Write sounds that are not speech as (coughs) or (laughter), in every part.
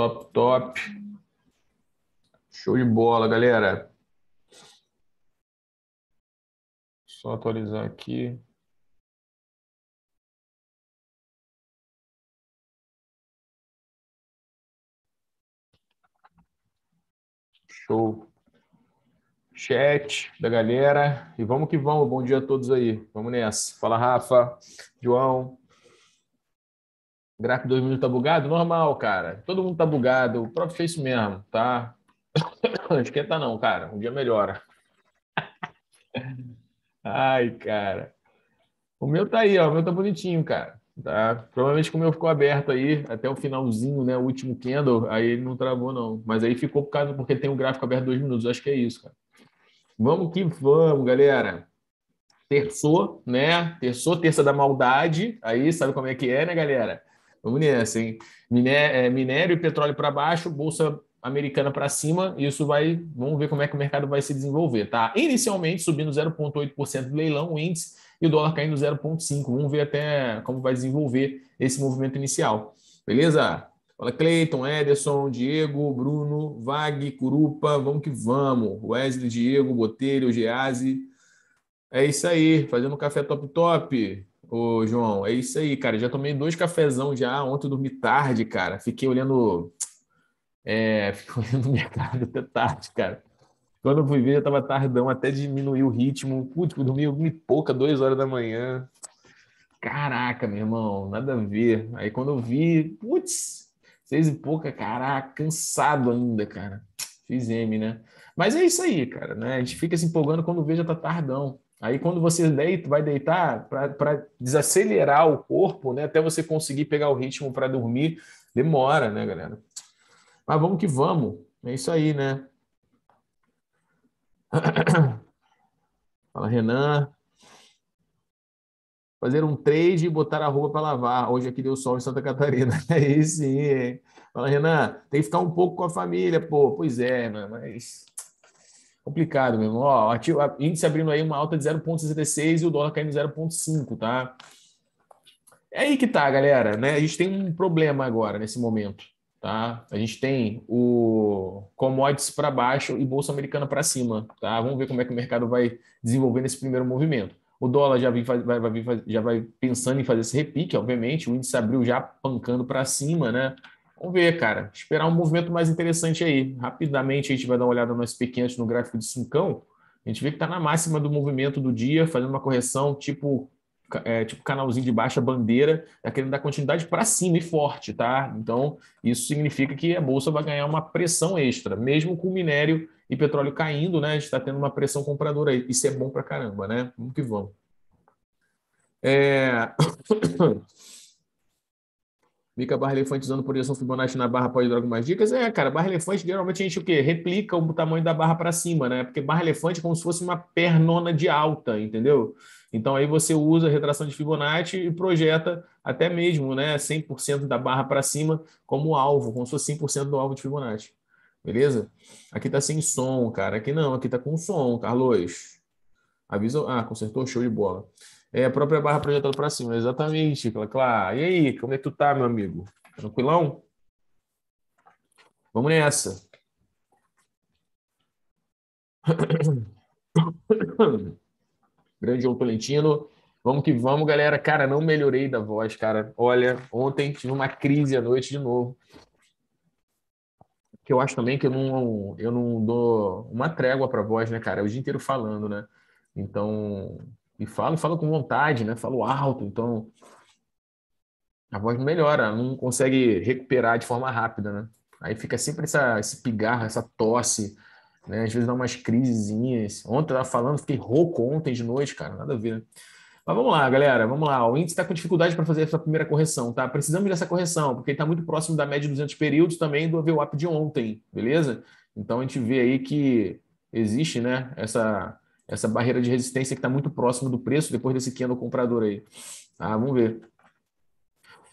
Top, top. Show de bola, galera. Só atualizar aqui. Show. Chat da galera. E vamos que vamos. Bom dia a todos aí. Vamos nessa. Fala, Rafa, João. Gráfico de dois minutos tá bugado? Normal, cara. Todo mundo tá bugado. O próprio fez isso mesmo, tá? (coughs) Esquenta não, cara. Um dia melhora. (laughs) Ai, cara. O meu tá aí, ó. O meu tá bonitinho, cara. Tá? Provavelmente o meu ficou aberto aí até o finalzinho, né? O último candle, aí ele não travou, não. Mas aí ficou por causa porque tem o um gráfico aberto dois minutos. Acho que é isso, cara. Vamos que vamos, galera. Terçou, né? Terçou, terça da maldade. Aí sabe como é que é, né, galera? Vamos nessa, hein? É, minério e petróleo para baixo, bolsa americana para cima, e isso vai. Vamos ver como é que o mercado vai se desenvolver, tá? Inicialmente subindo 0,8% do leilão, o índice, e o dólar caindo 0,5%. Vamos ver até como vai desenvolver esse movimento inicial. Beleza? Fala Cleiton, Ederson, Diego, Bruno, Vague, Curupa, vamos que vamos. Wesley, Diego, Botelho, Geazi. É isso aí, fazendo um café top top. Ô, João, é isso aí, cara. Já tomei dois cafezão já. Ontem eu dormi tarde, cara. Fiquei olhando. É, (laughs) fiquei olhando o mercado até tarde, cara. Quando eu fui ver, já tava tardão, até diminuiu o ritmo. Putz, eu dormi um pouco pouca, duas horas da manhã. Caraca, meu irmão, nada a ver. Aí quando eu vi, putz, seis e pouca, caraca, cansado ainda, cara. Fiz M, né? Mas é isso aí, cara, né? A gente fica se empolgando quando vê já tá tardão. Aí quando você deita, vai deitar para desacelerar o corpo, né, até você conseguir pegar o ritmo para dormir, demora, né, galera? Mas vamos que vamos. É isso aí, né? (clears throat) Fala, Renan. Fazer um trade e botar a roupa para lavar. Hoje aqui deu sol em Santa Catarina. (laughs) Aí isso. hein? Fala, Renan, tem que ficar um pouco com a família, pô. Pois é, mas complicado mesmo. Ó, ativo, índice abrindo aí uma alta de 0,66 e o dólar caindo 0,5, tá? É aí que tá, galera, né? A gente tem um problema agora nesse momento, tá? A gente tem o commodities para baixo e bolsa americana para cima, tá? Vamos ver como é que o mercado vai desenvolver nesse primeiro movimento. O dólar já vai, vai, vai, já vai pensando em fazer esse repique, obviamente. O índice abriu já pancando para cima, né? Vamos ver, cara. Esperar um movimento mais interessante aí. Rapidamente a gente vai dar uma olhada no SP500 no gráfico de cincão. A gente vê que está na máxima do movimento do dia, fazendo uma correção tipo é, tipo canalzinho de baixa bandeira, está querendo dar continuidade para cima e forte, tá? Então, isso significa que a bolsa vai ganhar uma pressão extra, mesmo com o minério e petróleo caindo, né? A gente está tendo uma pressão compradora aí. Isso é bom para caramba, né? Vamos que vamos. É... Dica barra elefante usando projeção Fibonacci na barra pode dar algumas dicas? É, cara, barra elefante geralmente a gente o quê? Replica o tamanho da barra para cima, né? Porque barra elefante é como se fosse uma pernona de alta, entendeu? Então aí você usa a retração de Fibonacci e projeta até mesmo, né, 100% da barra para cima como alvo, como se fosse 100% do alvo de Fibonacci. Beleza? Aqui tá sem som, cara. Aqui não, aqui tá com som, Carlos. Avisa, ah, consertou, show de bola. É a própria barra projetada para cima, exatamente, claro. E aí, como é que tu tá, meu amigo? Tranquilão? Vamos nessa. (coughs) Grande João Tolentino. Vamos que vamos, galera. Cara, não melhorei da voz, cara. Olha, ontem tive uma crise à noite de novo. Que eu acho também que eu não, eu não dou uma trégua para voz, né, cara? É o dia inteiro falando, né? Então, e falo, falo com vontade, né? Falo alto, então a voz não melhora, não consegue recuperar de forma rápida, né? Aí fica sempre essa, esse pigarro, essa tosse, né? Às vezes dá umas crisezinhas. Ontem eu tava falando, fiquei rouco ontem de noite, cara, nada a ver. Né? Mas vamos lá, galera, vamos lá. O índice está com dificuldade para fazer essa primeira correção, tá? Precisamos dessa correção, porque ele está muito próximo da média de 200 períodos também do vwap de ontem, beleza? Então a gente vê aí que existe, né, essa essa barreira de resistência que está muito próximo do preço depois desse candle comprador aí. Tá? Vamos ver.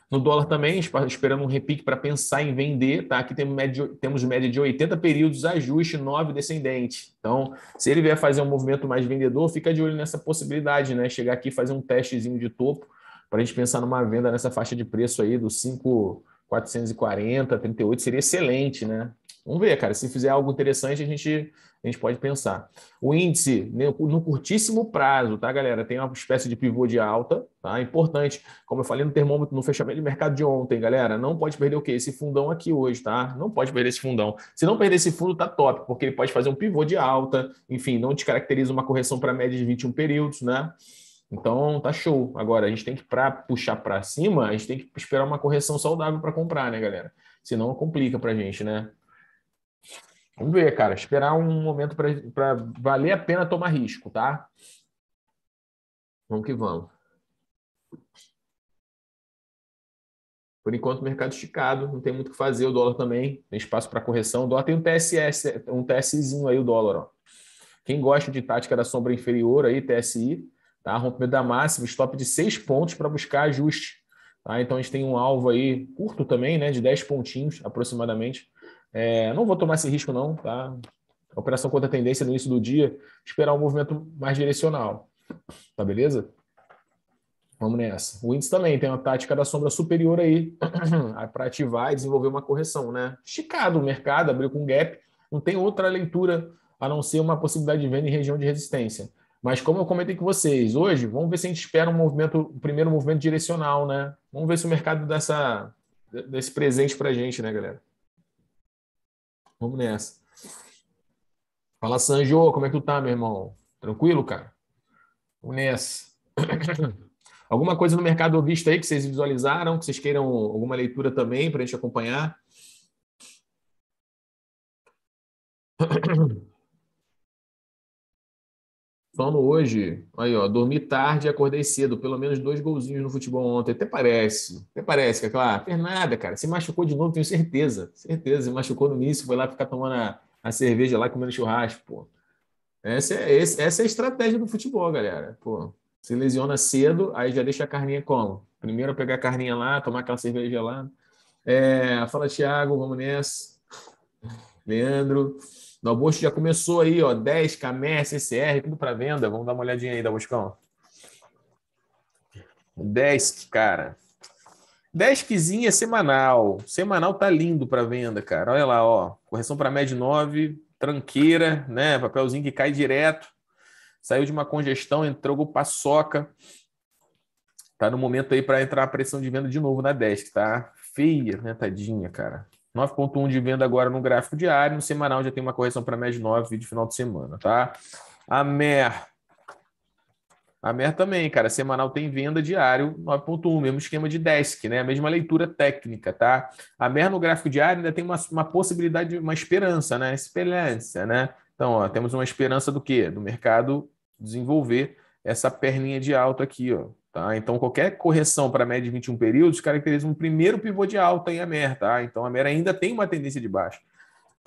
No dólar também, esperando um repique para pensar em vender, tá? Aqui temos média, temos média de 80 períodos, ajuste, 9 descendente. Então, se ele vier fazer um movimento mais vendedor, fica de olho nessa possibilidade, né? Chegar aqui e fazer um testezinho de topo para a gente pensar numa venda nessa faixa de preço aí do 5,440, 38, seria excelente, né? Vamos ver, cara. Se fizer algo interessante, a gente a gente pode pensar. O índice, né, no curtíssimo prazo, tá, galera? Tem uma espécie de pivô de alta, tá? É importante, como eu falei no termômetro, no fechamento de mercado de ontem, galera, não pode perder o quê? Esse fundão aqui hoje, tá? Não pode perder esse fundão. Se não perder esse fundo, tá top, porque ele pode fazer um pivô de alta, enfim, não te caracteriza uma correção para média de 21 períodos, né? Então tá show. Agora a gente tem que para puxar para cima, a gente tem que esperar uma correção saudável para comprar, né, galera? Senão complica para gente, né? Vamos ver, cara. Esperar um momento para valer a pena tomar risco, tá? Vamos que vamos. Por enquanto, mercado esticado, não tem muito o que fazer. O dólar também tem espaço para correção. O dólar tem um TSS, um TSzinho aí, o dólar. Ó. Quem gosta de tática da sombra inferior aí, TSI, tá? Rompimento da máxima, stop de seis pontos para buscar ajuste. Tá? Então a gente tem um alvo aí curto também, né? De 10 pontinhos aproximadamente é, não vou tomar esse risco, não, tá? Operação contra a tendência no início do dia, esperar um movimento mais direcional. Tá beleza? Vamos nessa. O índice também tem uma tática da sombra superior aí (clears throat) para ativar e desenvolver uma correção, né? Esticado o mercado, abriu com gap, não tem outra leitura a não ser uma possibilidade de venda em região de resistência. Mas como eu comentei com vocês, hoje, vamos ver se a gente espera um movimento, um primeiro movimento direcional, né? Vamos ver se o mercado dá desse presente para a gente, né, galera? Vamos nessa. Fala, Sanjo, como é que tu tá, meu irmão? Tranquilo, cara? Vamos nessa. (coughs) Alguma coisa no mercado vista aí que vocês visualizaram, que vocês queiram alguma leitura também para a gente acompanhar? (coughs) Sono hoje. Aí, ó, dormi tarde e acordei cedo. Pelo menos dois golzinhos no futebol ontem. Até parece. Até parece, que claro. Fez nada, cara. Se machucou de novo, tenho certeza. Certeza. Se machucou no início, foi lá ficar tomando a, a cerveja lá, comendo churrasco, pô. Essa é, esse, essa é a estratégia do futebol, galera. Pô, se lesiona cedo, aí já deixa a carninha como? Primeiro pegar a carninha lá, tomar aquela cerveja lá. É, fala, Thiago, vamos nessa. Leandro. No Bosco já começou aí, ó, 10, Camer, CCR, tudo para venda. Vamos dar uma olhadinha aí, da 10, cara. 10 quizinha semanal. Semanal tá lindo para venda, cara. Olha lá, ó. Correção para média 9, tranqueira, né? Papelzinho que cai direto. Saiu de uma congestão, entrou paçoca. Tá no momento aí para entrar a pressão de venda de novo na 10, tá? Feia, né, tadinha, cara. 9,1 de venda agora no gráfico diário, no semanal já tem uma correção para média 9 de final de semana, tá? A MER. A MER também, cara, semanal tem venda diário 9,1, mesmo esquema de desk, né? A mesma leitura técnica, tá? A MER no gráfico diário ainda tem uma, uma possibilidade, uma esperança, né? Esperança, né? Então, ó, temos uma esperança do quê? Do mercado desenvolver essa perninha de alta aqui, ó, Tá? Então, qualquer correção para a média de 21 períodos caracteriza um primeiro pivô de alta em Amer. Tá? Então, a MER ainda tem uma tendência de baixa.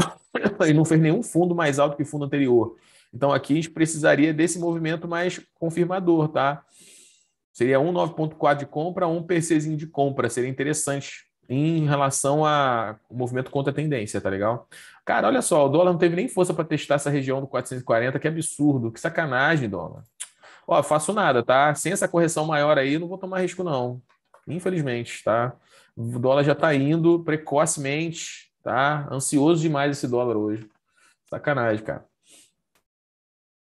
(laughs) e não fez nenhum fundo mais alto que o fundo anterior. Então, aqui a gente precisaria desse movimento mais confirmador. Tá? Seria um de compra, um PCzinho de compra. Seria interessante em relação ao movimento contra a tendência, tá legal? Cara, olha só, o dólar não teve nem força para testar essa região do 440, que absurdo, que sacanagem, dólar. Ó, faço nada, tá? Sem essa correção maior aí, não vou tomar risco, não. Infelizmente, tá? O dólar já tá indo precocemente, tá? Ansioso demais esse dólar hoje. Sacanagem, cara.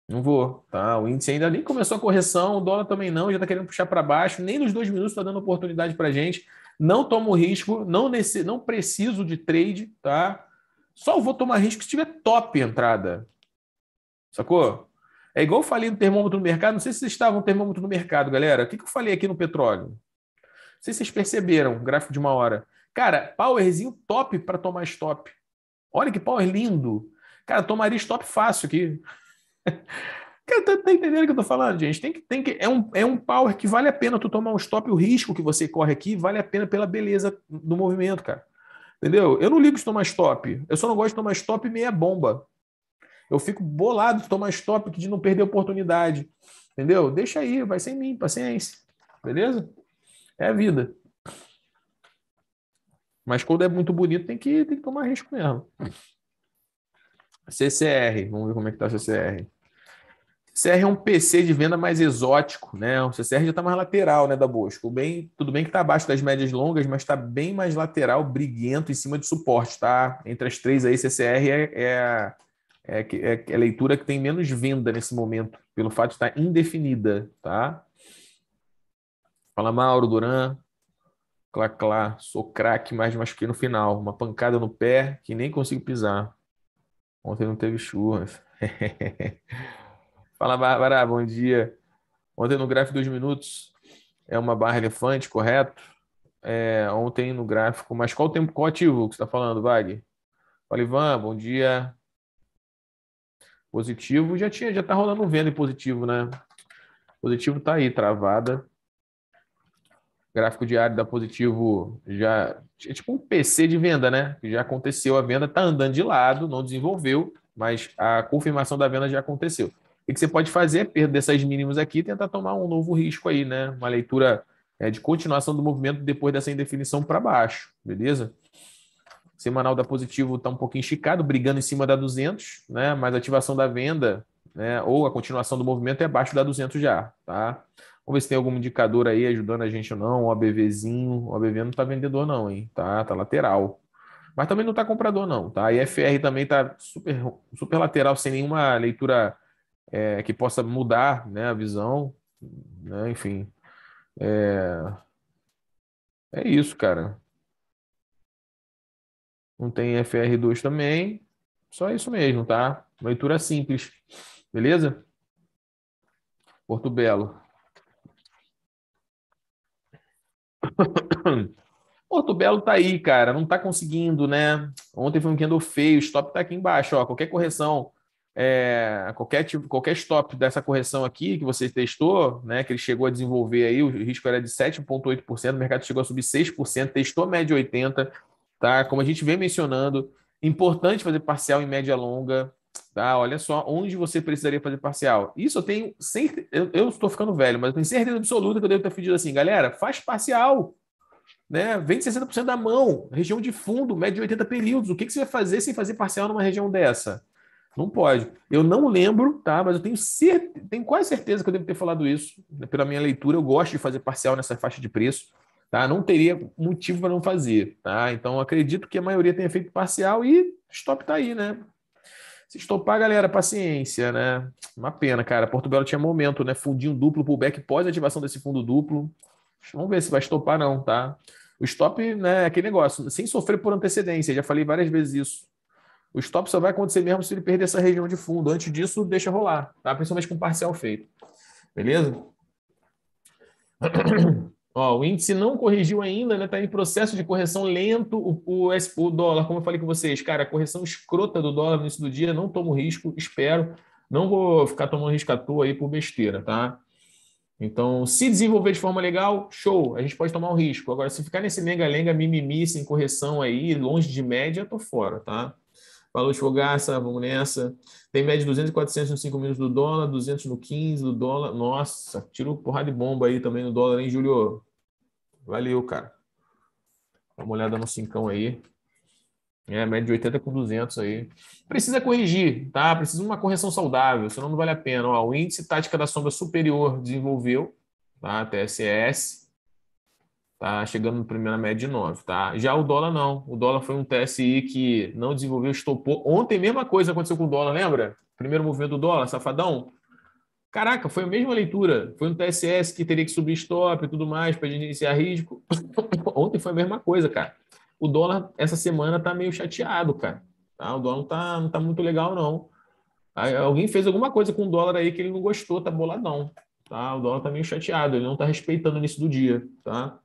Não vou, tá? O índice ainda nem começou a correção, o dólar também não, já tá querendo puxar para baixo, nem nos dois minutos tá dando oportunidade pra gente. Não tomo risco, não, nesse, não preciso de trade, tá? Só vou tomar risco se tiver top entrada. Sacou? É igual eu falei no termômetro no mercado, não sei se vocês estavam termômetro no mercado, galera. O que, que eu falei aqui no petróleo? Não sei se vocês perceberam, gráfico de uma hora. Cara, powerzinho top para tomar stop. Olha que power lindo. Cara, tomaria stop fácil aqui. (laughs) Cara, tá, tá, entendendo o que eu tô falando, gente? Tem que, tem que, é, um, é um power que vale a pena tu tomar um stop, o risco que você corre aqui vale a pena pela beleza do movimento, cara. Entendeu? Eu não ligo de tomar stop. Eu só não gosto de tomar stop meia bomba. Eu fico bolado de tomar stop de não perder oportunidade. Entendeu? Deixa aí, vai sem mim, paciência. Beleza? É a vida. Mas quando é muito bonito, tem que, tem que tomar risco mesmo. CCR, vamos ver como é que tá o CCR. CCR é um PC de venda mais exótico, né? O CCR já está mais lateral, né, da Bosco. Bem, tudo bem que está abaixo das médias longas, mas está bem mais lateral, briguento, em cima de suporte, tá? Entre as três aí, CCR é, é, é, que, é, a é leitura que tem menos venda nesse momento, pelo fato de estar indefinida, tá? Fala Mauro Duran, clá clá, sou craque, mas machuquei no final, uma pancada no pé que nem consigo pisar. Ontem não teve churras. (laughs) Fala Bárbara, bom dia. Ontem no gráfico dos minutos é uma barra elefante, correto? É, ontem no gráfico, mas qual o tempo, qual ativo que você está falando, Wagner? Fala Ivan, bom dia. Positivo já tinha, já tá rolando venda em positivo, né? Positivo tá aí, travada. Gráfico diário da positivo já. É tipo um PC de venda, né? Já aconteceu a venda, tá andando de lado, não desenvolveu, mas a confirmação da venda já aconteceu. O que você pode fazer é perder essas mínimas aqui e tentar tomar um novo risco aí, né? Uma leitura é, de continuação do movimento depois dessa indefinição para baixo, beleza? Semanal da Positivo está um pouquinho esticado, brigando em cima da 200, né? Mas a ativação da venda, né? Ou a continuação do movimento é abaixo da 200 já, tá? Vamos ver se tem algum indicador aí ajudando a gente ou não. O ABVzinho, o ABV não está vendedor não, hein? Tá, tá lateral. Mas também não está comprador não, tá? A FR também está super, super lateral, sem nenhuma leitura é, que possa mudar, né? A visão, né? Enfim. É... É isso, cara não tem FR2 também. Só isso mesmo, tá? Leitura simples. Beleza? Porto Belo. (coughs) Porto Belo tá aí, cara, não tá conseguindo, né? Ontem foi um candle feio, o stop tá aqui embaixo, ó. Qualquer correção, é, qualquer, tipo, qualquer stop dessa correção aqui que você testou, né? Que ele chegou a desenvolver aí, o risco era de 7,8%, o mercado chegou a subir 6%, testou média 80%, tá? Como a gente vem mencionando, importante fazer parcial em média longa, tá? Olha só onde você precisaria fazer parcial. Isso eu tenho certeza, eu estou ficando velho, mas eu tenho certeza absoluta que eu devo ter pedido assim, galera, faz parcial, né? Vende 60% da mão, região de fundo, média de 80 períodos. O que, que você vai fazer sem fazer parcial numa região dessa? Não pode. Eu não lembro, tá? Mas eu tenho, certeza, tenho quase certeza que eu devo ter falado isso. Né? Pela minha leitura, eu gosto de fazer parcial nessa faixa de preço. Tá? Não teria motivo para não fazer. Tá? Então, acredito que a maioria tenha feito parcial e stop está aí, né? Se estopar, galera, paciência, né? Uma pena, cara. Porto Belo tinha momento, né? Fundinho duplo, pullback pós ativação desse fundo duplo. Vamos ver se vai estopar, não, tá? O stop, né, é aquele negócio, sem sofrer por antecedência. Já falei várias vezes isso. O stop só vai acontecer mesmo se ele perder essa região de fundo. Antes disso, deixa rolar, tá? Principalmente com parcial feito. Beleza? (clears throat) (clears throat) Ó, o índice não corrigiu ainda, né? tá em processo de correção lento. O, o, o, dólar, como eu falei com vocês, cara, a correção escrota do dólar no início do dia, não tomo risco, espero. Não vou ficar tomando risco à toa aí por besteira, tá? Então, se desenvolver de forma legal, show, a gente pode tomar um risco. Agora, se ficar nesse lenga-lenga, mimimi, sem correção aí, longe de média, tô fora, tá? Falou, de fogaça, vamos nessa. Tem média de 200 e 400 nos 5 minutos do dólar, 200 no 15 do dólar. Nossa, tirou porrada de bomba aí também no dólar, hein, Júlio? Valeu, cara. Dá uma olhada no 5 aí. É, média de 80 com 200 aí. Precisa corrigir, tá? Precisa de uma correção saudável, senão não vale a pena. Ó, o índice tática da sombra superior desenvolveu, tá? TSS tá chegando no primeiro na média de 9, tá? Já o dólar não. O dólar foi um TSI que não desenvolveu, estopou. Ontem mesma coisa aconteceu com o dólar, lembra? Primeiro movimento do dólar, safadão. Caraca, foi a mesma leitura. Foi um TSS que teria que subir stop e tudo mais para iniciar risco. (laughs) Ontem foi a mesma coisa, cara. O dólar essa semana tá meio chateado, cara. Tá? O dólar não tá, não tá muito legal, não. Alguém fez alguma coisa com o dólar aí que ele não gostou, tá boladão. Tá? O dólar tá meio chateado, ele não tá respeitando o início do dia, tá?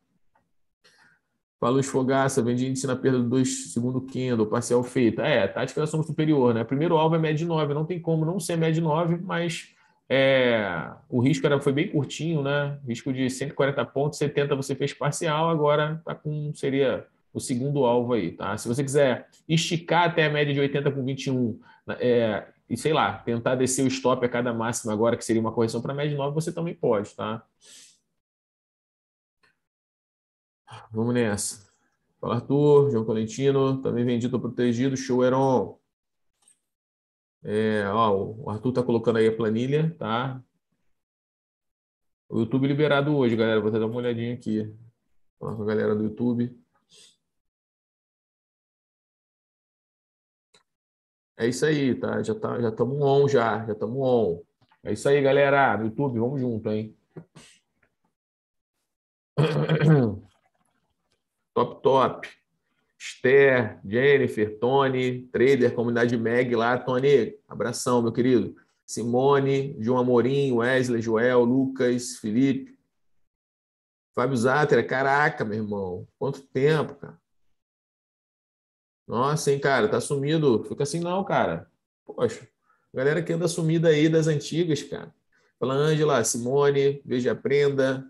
Valor Fogaça, vendi índice na perda do 2 segundo candle, parcial feita. É, tática da soma superior, né? Primeiro alvo é média de 9, não tem como não ser média de 9, mas é, o risco era, foi bem curtinho, né? Risco de 140 pontos, 70 você fez parcial, agora tá com, seria o segundo alvo aí, tá? Se você quiser esticar até a média de 80 com 21, né, é, e sei lá, tentar descer o stop a cada máxima agora, que seria uma correção para média de 9, você também pode, tá? vamos nessa. Fala Arthur, João Tolentino, também vendido protegido, show Heron. É, ó, o Arthur tá colocando aí a planilha, tá? O YouTube liberado hoje, galera. Vou até dar uma olhadinha aqui. Falar com a galera do YouTube. É isso aí, tá? Já tá, já estamos on já, já estamos on. É isso aí, galera, do YouTube, vamos junto, hein? (clears throat) top, top. Esther, Jennifer, Tony, Trader, comunidade Meg lá, Tony, abração, meu querido. Simone, João Amorim, Wesley, Joel, Lucas, Felipe. Fábio Zattera, caraca, meu irmão, quanto tempo, cara. Nossa, hein, cara, tá sumido. Fica assim não, cara. Poxa, galera que anda sumida aí das antigas, cara. Fala, Ângela, Simone, veja, aprenda.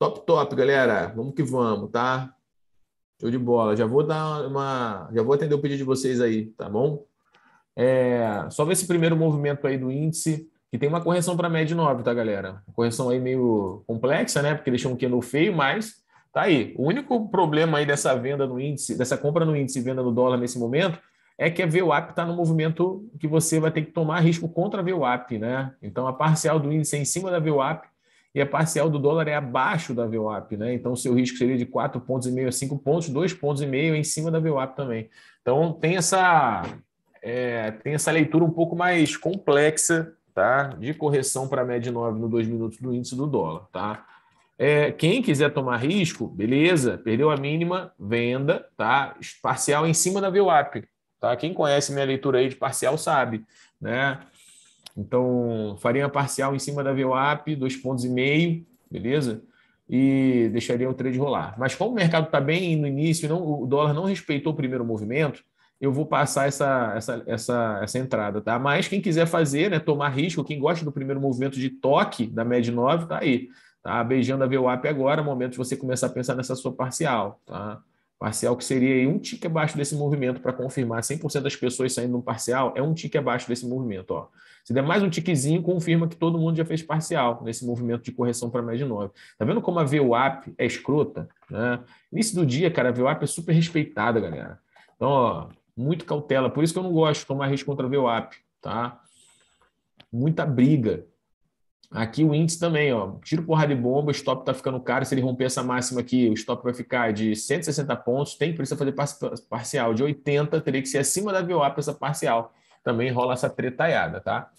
Top, top, galera. Vamos que vamos, tá? Show de bola. Já vou dar uma. Já vou atender o pedido de vocês aí, tá bom? É, só ver esse primeiro movimento aí do índice, que tem uma correção para médio média 9, tá, galera? Correção aí meio complexa, né? Porque deixou um no feio, mas tá aí. O único problema aí dessa venda no índice, dessa compra no índice e venda no dólar nesse momento, é que a VWAP está no movimento que você vai ter que tomar risco contra a VWAP, né? Então a parcial do índice é em cima da VWAP e a parcial do dólar é abaixo da VWAP, né? Então, seu risco seria de 4,5 pontos a 5 pontos, 2,5 pontos em cima da VWAP também. Então, tem essa, é, tem essa leitura um pouco mais complexa, tá? De correção para a média 9 no 2 minutos do índice do dólar, tá? É, quem quiser tomar risco, beleza, perdeu a mínima, venda, tá? Parcial em cima da VWAP, tá? Quem conhece minha leitura aí de parcial sabe, né? Então, faria parcial em cima da VWAP, dois pontos e meio, beleza? E deixaria o trade rolar. Mas como o mercado está bem no início, não, o dólar não respeitou o primeiro movimento, eu vou passar essa, essa, essa, essa entrada, tá? Mas quem quiser fazer, né, tomar risco, quem gosta do primeiro movimento de toque da MED 9, tá aí. Tá beijando a VWAP agora, é momento de você começar a pensar nessa sua parcial, tá? Parcial que seria aí um tique abaixo desse movimento para confirmar 100% das pessoas saindo no parcial, é um tique abaixo desse movimento, ó. Se der mais um tiquezinho, confirma que todo mundo já fez parcial nesse movimento de correção para mais de 9. Tá vendo como a VWAP é escrota? Né? Início do dia, cara, a VWAP é super respeitada, galera. Então, ó, muito cautela. Por isso que eu não gosto de tomar risco contra a VWAP, tá? Muita briga. Aqui o índice também, ó. Tiro porrada de bomba, o stop tá ficando caro. Se ele romper essa máxima aqui, o stop vai ficar de 160 pontos. Tem que precisar fazer parcial de 80, teria que ser acima da VWAP essa parcial também rola essa tretaiada, tá?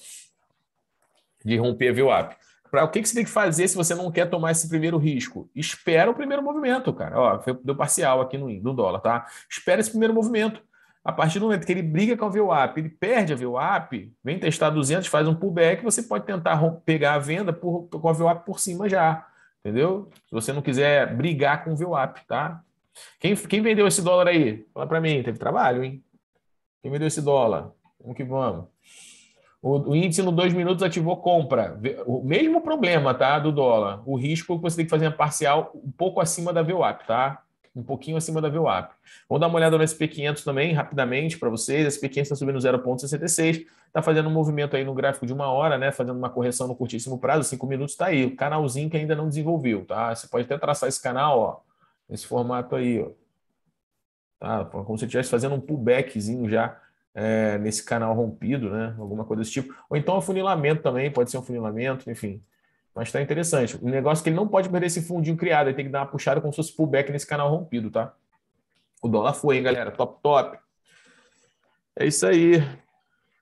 De romper a VWAP. Pra, o que, que você tem que fazer se você não quer tomar esse primeiro risco? Espera o primeiro movimento, cara. Ó, deu parcial aqui no, no dólar, tá? Espera esse primeiro movimento. A partir do momento que ele briga com a VWAP, ele perde a VWAP, vem testar 200, faz um pullback, você pode tentar pegar a venda por, com a VWAP por cima já, entendeu? Se você não quiser brigar com o VWAP, tá? Quem, quem vendeu esse dólar aí? Fala para mim, teve trabalho, hein? Quem vendeu esse dólar? Vamos que vamos. O, o índice no 2 minutos ativou compra. O mesmo problema, tá? Do dólar. O risco é que você tem que fazer uma parcial um pouco acima da VWAP, tá? Um pouquinho acima da VWAP. Vou dar uma olhada no SP500 também, rapidamente, para vocês. SP500 está subindo 0,66. Está fazendo um movimento aí no gráfico de uma hora, né? Fazendo uma correção no curtíssimo prazo. Cinco minutos está aí. O canalzinho que ainda não desenvolveu, tá? Você pode até traçar esse canal, ó. Nesse formato aí, ó. Tá? Como se estivesse fazendo um pullbackzinho já é, nesse canal rompido, né? Alguma coisa desse tipo. Ou então afunilamento também, pode ser um funilamento, enfim. Mas está interessante. O um negócio é que ele não pode perder esse fundinho criado, ele tem que dar uma puxada como se fosse pullback nesse canal rompido, tá? O dólar foi, hein, galera? Top, top. É isso aí.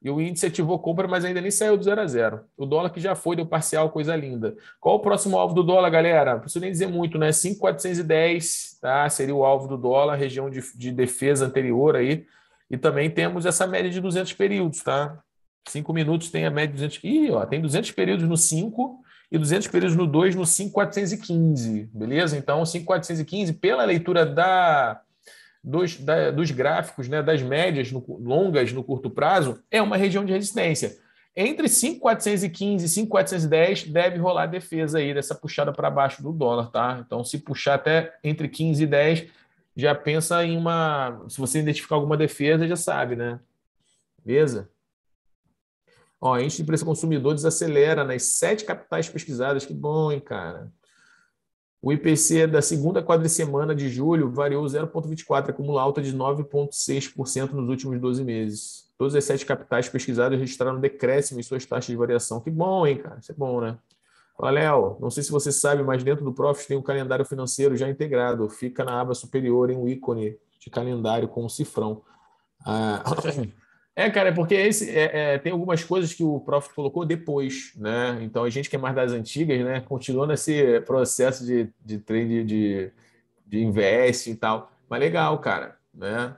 E o índice ativou compra, mas ainda nem saiu do zero a zero. O dólar que já foi, deu parcial, coisa linda. Qual o próximo alvo do dólar, galera? Não preciso nem dizer muito, né? 5,410, tá? Seria o alvo do dólar, região de, de defesa anterior aí. E também temos essa média de 200 períodos, tá? 5 minutos tem a média de 200. Ih, ó, tem 200 períodos no 5 e 200 períodos no 2 no 5415, beleza? Então, 5415, pela leitura da, dos, da, dos gráficos, né, das médias no, longas no curto prazo, é uma região de resistência. Entre 5,415 e 5,410 deve rolar defesa aí dessa puxada para baixo do dólar, tá? Então, se puxar até entre 15 e 10, já pensa em uma. Se você identificar alguma defesa, já sabe, né? Beleza? Ó, índice de preço consumidor desacelera nas sete capitais pesquisadas. Que bom, hein, cara? O IPC da segunda quadricemana de julho variou 0,24, acumula alta de 9,6% nos últimos 12 meses. Todas as sete capitais pesquisadas registraram decréscimo em suas taxas de variação. Que bom, hein, cara? Isso é bom, né? Olha, Léo, não sei se você sabe, mas dentro do Profit tem um calendário financeiro já integrado. Fica na aba superior em um ícone de calendário com um cifrão. Ah, (coughs) é, cara, é porque esse, é, é, tem algumas coisas que o Profit colocou depois, né? Então a gente que é mais das antigas, né? Continua nesse processo de, de trade de, de invest e tal. Mas legal, cara, né?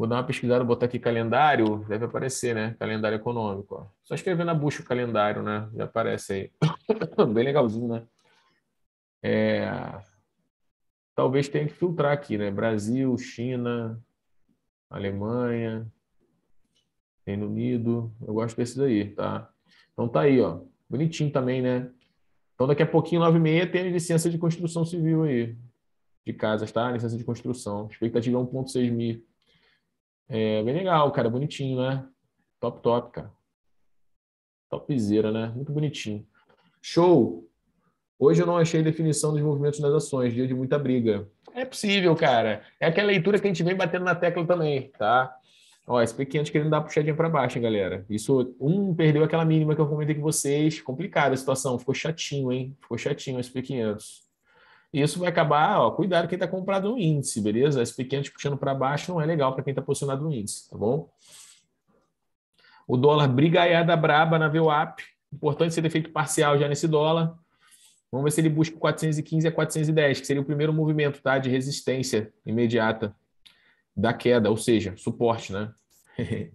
Vou dar uma pesquisada, botar aqui calendário, deve aparecer, né? Calendário econômico. Ó. Só escrever na bucha o calendário, né? Já aparece aí. (coughs) Bem legalzinho, né? É... Talvez tenha que filtrar aqui, né? Brasil, China, Alemanha, Reino Unido. Eu gosto desses aí, tá? Então tá aí, ó. Bonitinho também, né? Então daqui a pouquinho, 9h30, tem licença de construção civil aí. De casas, tá? Licença de construção. Expectativa é 1,6 mil. É bem legal, cara. Bonitinho, né? Top, top, cara. Topzera, né? Muito bonitinho. Show! Hoje eu não achei definição dos movimentos nas ações, dia de muita briga. É possível, cara. É aquela leitura que a gente vem batendo na tecla também, tá? Ó, SP 500 querendo dar uma puxadinha para baixo, hein, galera. Isso, um perdeu aquela mínima que eu comentei com vocês. Complicada a situação, ficou chatinho, hein? Ficou chatinho o SP 500 isso vai acabar, ó, cuidado quem está comprado no índice, beleza? Esse pequeno te puxando para baixo não é legal para quem está posicionado no índice, tá bom? O dólar brigaiada braba na VWAP. Importante ser defeito parcial já nesse dólar. Vamos ver se ele busca 415 a 410, que seria o primeiro movimento tá, de resistência imediata da queda, ou seja, suporte, né? (laughs)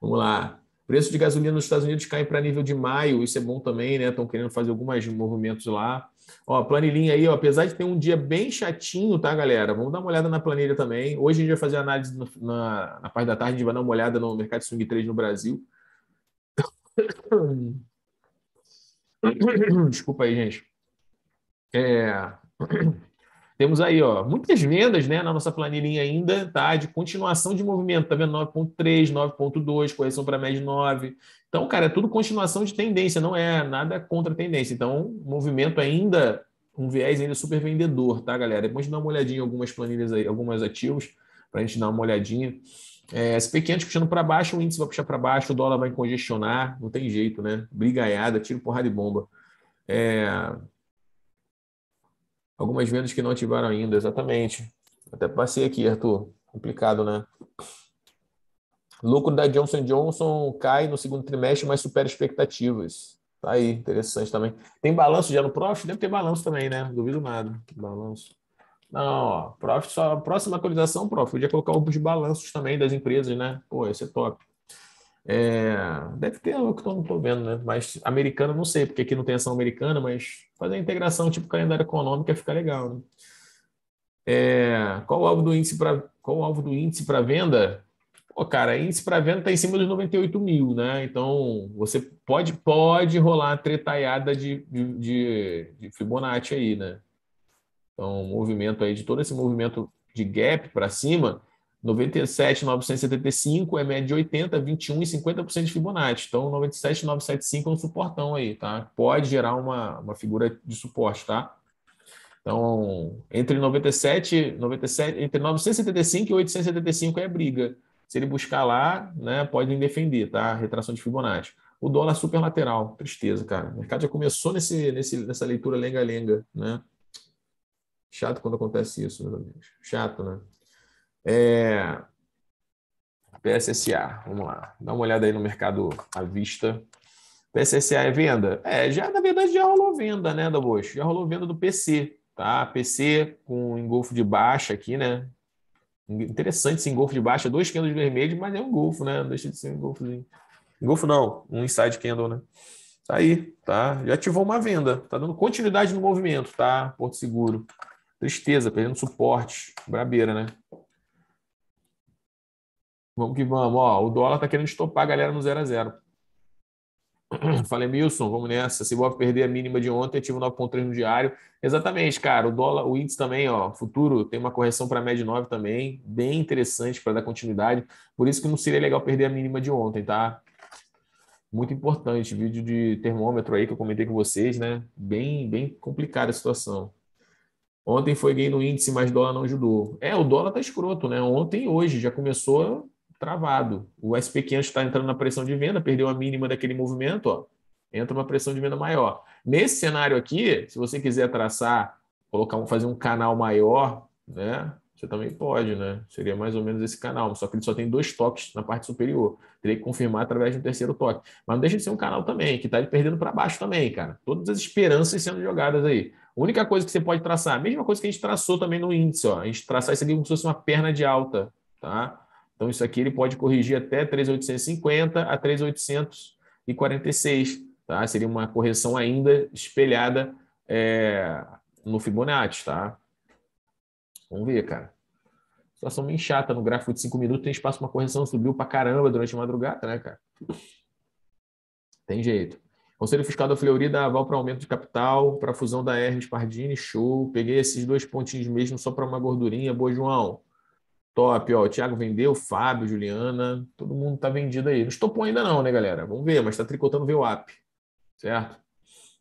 Vamos lá. Preço de gasolina nos Estados Unidos cai para nível de maio, isso é bom também, né? Estão querendo fazer alguns movimentos lá. Ó, planilhinha aí, ó, apesar de ter um dia bem chatinho, tá, galera? Vamos dar uma olhada na planilha também. Hoje a gente vai fazer análise no, na, na parte da tarde, a gente vai dar uma olhada no mercado de swing trade no Brasil. (coughs) Desculpa aí, gente. É... Temos aí, ó, muitas vendas, né, na nossa planilhinha ainda, tá? De continuação de movimento, tá vendo? 9.3, 9.2, correção para média 9. Então, cara, é tudo continuação de tendência, não é nada contra tendência. Então, movimento ainda um viés ainda super vendedor, tá, galera? Depois de dar uma olhadinha em algumas planilhas aí, alguns ativos, para a gente dar uma olhadinha. É, SP500 puxando para baixo, o índice vai puxar para baixo, o dólar vai congestionar, não tem jeito, né? Brigaiada, tiro, porrada e bomba. É, Algumas vendas que não ativaram ainda, exatamente. Até passei aqui, Arthur. Complicado, né? Lucro da Johnson Johnson cai no segundo trimestre, mas supera expectativas. Tá aí, interessante também. Tem balanço já no Profit? Deve ter balanço também, né? Duvido nada. Balanço. Não, ó. Profit só. Próxima atualização, Profit. Podia colocar alguns balanços também das empresas, né? Pô, ia ser é top. É, deve ter algo que eu não estou vendo, né? Mas americana, não sei, porque aqui não tem ação americana, mas fazer a integração tipo calendário econômico ia ficar legal, né? É, qual o alvo do índice para qual o alvo do índice para venda? Pô, cara, índice para venda está em cima dos 98 mil, né? Então você pode pode rolar a tretaiada de, de, de, de Fibonacci aí, né? Então, movimento aí de todo esse movimento de gap para cima, 97,975 é média de 80, 21 e 50% de Fibonacci. Então, 97,975 é um suportão aí, tá? Pode gerar uma, uma figura de suporte, tá? Então, entre 97, 97, entre 975 e 875 é briga. Se ele buscar lá, né, pode defender, tá? Retração de Fibonacci. O dólar super lateral, tristeza, cara. O mercado já começou nesse, nesse, nessa leitura lenga-lenga, né? Chato quando acontece isso, meus amigos. Chato, né? É... PSSA, vamos lá. Dá uma olhada aí no mercado à vista. PSSA é venda? É, já na verdade já rolou venda, né, da Bosch? Já rolou venda do PC, tá? PC com engolfo de baixa aqui, né? Interessante esse engolfo de baixa, dois candles vermelhos, mas é um golfo, né? Não deixa de ser um golfozinho. Engolfo não, um inside candle, né? Tá aí, tá? Já ativou uma venda, tá dando continuidade no movimento, tá? Porto Seguro. Tristeza, perdendo suporte. Brabeira, né? Vamos que vamos. Ó, o dólar está querendo estopar a galera no 0 a 0 (clears throat) Falei, Milson, vamos nessa. Se o perder a mínima de ontem, eu tive 9,3 no diário. Exatamente, cara. O dólar, o índice também, ó, futuro tem uma correção para a média 9 também, bem interessante para dar continuidade. Por isso que não seria legal perder a mínima de ontem, tá? Muito importante, vídeo de termômetro aí que eu comentei com vocês, né? Bem, bem complicada a situação. Ontem foi gay no índice, mas dólar não ajudou. É, o dólar tá escroto, né? Ontem e hoje já começou travado. O SP500 está entrando na pressão de venda, perdeu a mínima daquele movimento, ó, entra uma pressão de venda maior. Nesse cenário aqui, se você quiser traçar, colocar um, fazer um canal maior, né? Você também pode, né? Seria mais ou menos esse canal, só que ele só tem dois toques na parte superior. Teria que confirmar através de um terceiro toque. Mas não deixa de ser um canal também, que está perdendo para baixo também, cara. Todas as esperanças sendo jogadas aí. A única coisa que você pode traçar, a mesma coisa que a gente traçou também no índice, ó. A gente traçar isso aqui como se fosse uma perna de alta, tá? Então, isso aqui ele pode corrigir até 3.850 a 3.846. Tá? Seria uma correção ainda espelhada é, no Fibonacci. Tá? Vamos ver, cara. Situação bem chata. No gráfico de 5 minutos tem espaço para uma correção. Subiu para caramba durante a madrugada, né, cara? Tem jeito. Conselho Fiscal da Fleury dá aval para aumento de capital, para fusão da Hermes Pardini, show. Peguei esses dois pontinhos mesmo só para uma gordurinha. Boa, João. Top, ó. O Thiago vendeu, Fábio, Juliana, todo mundo tá vendido aí. Não estopou ainda não, né, galera? Vamos ver, mas tá tricotando VWAP, certo?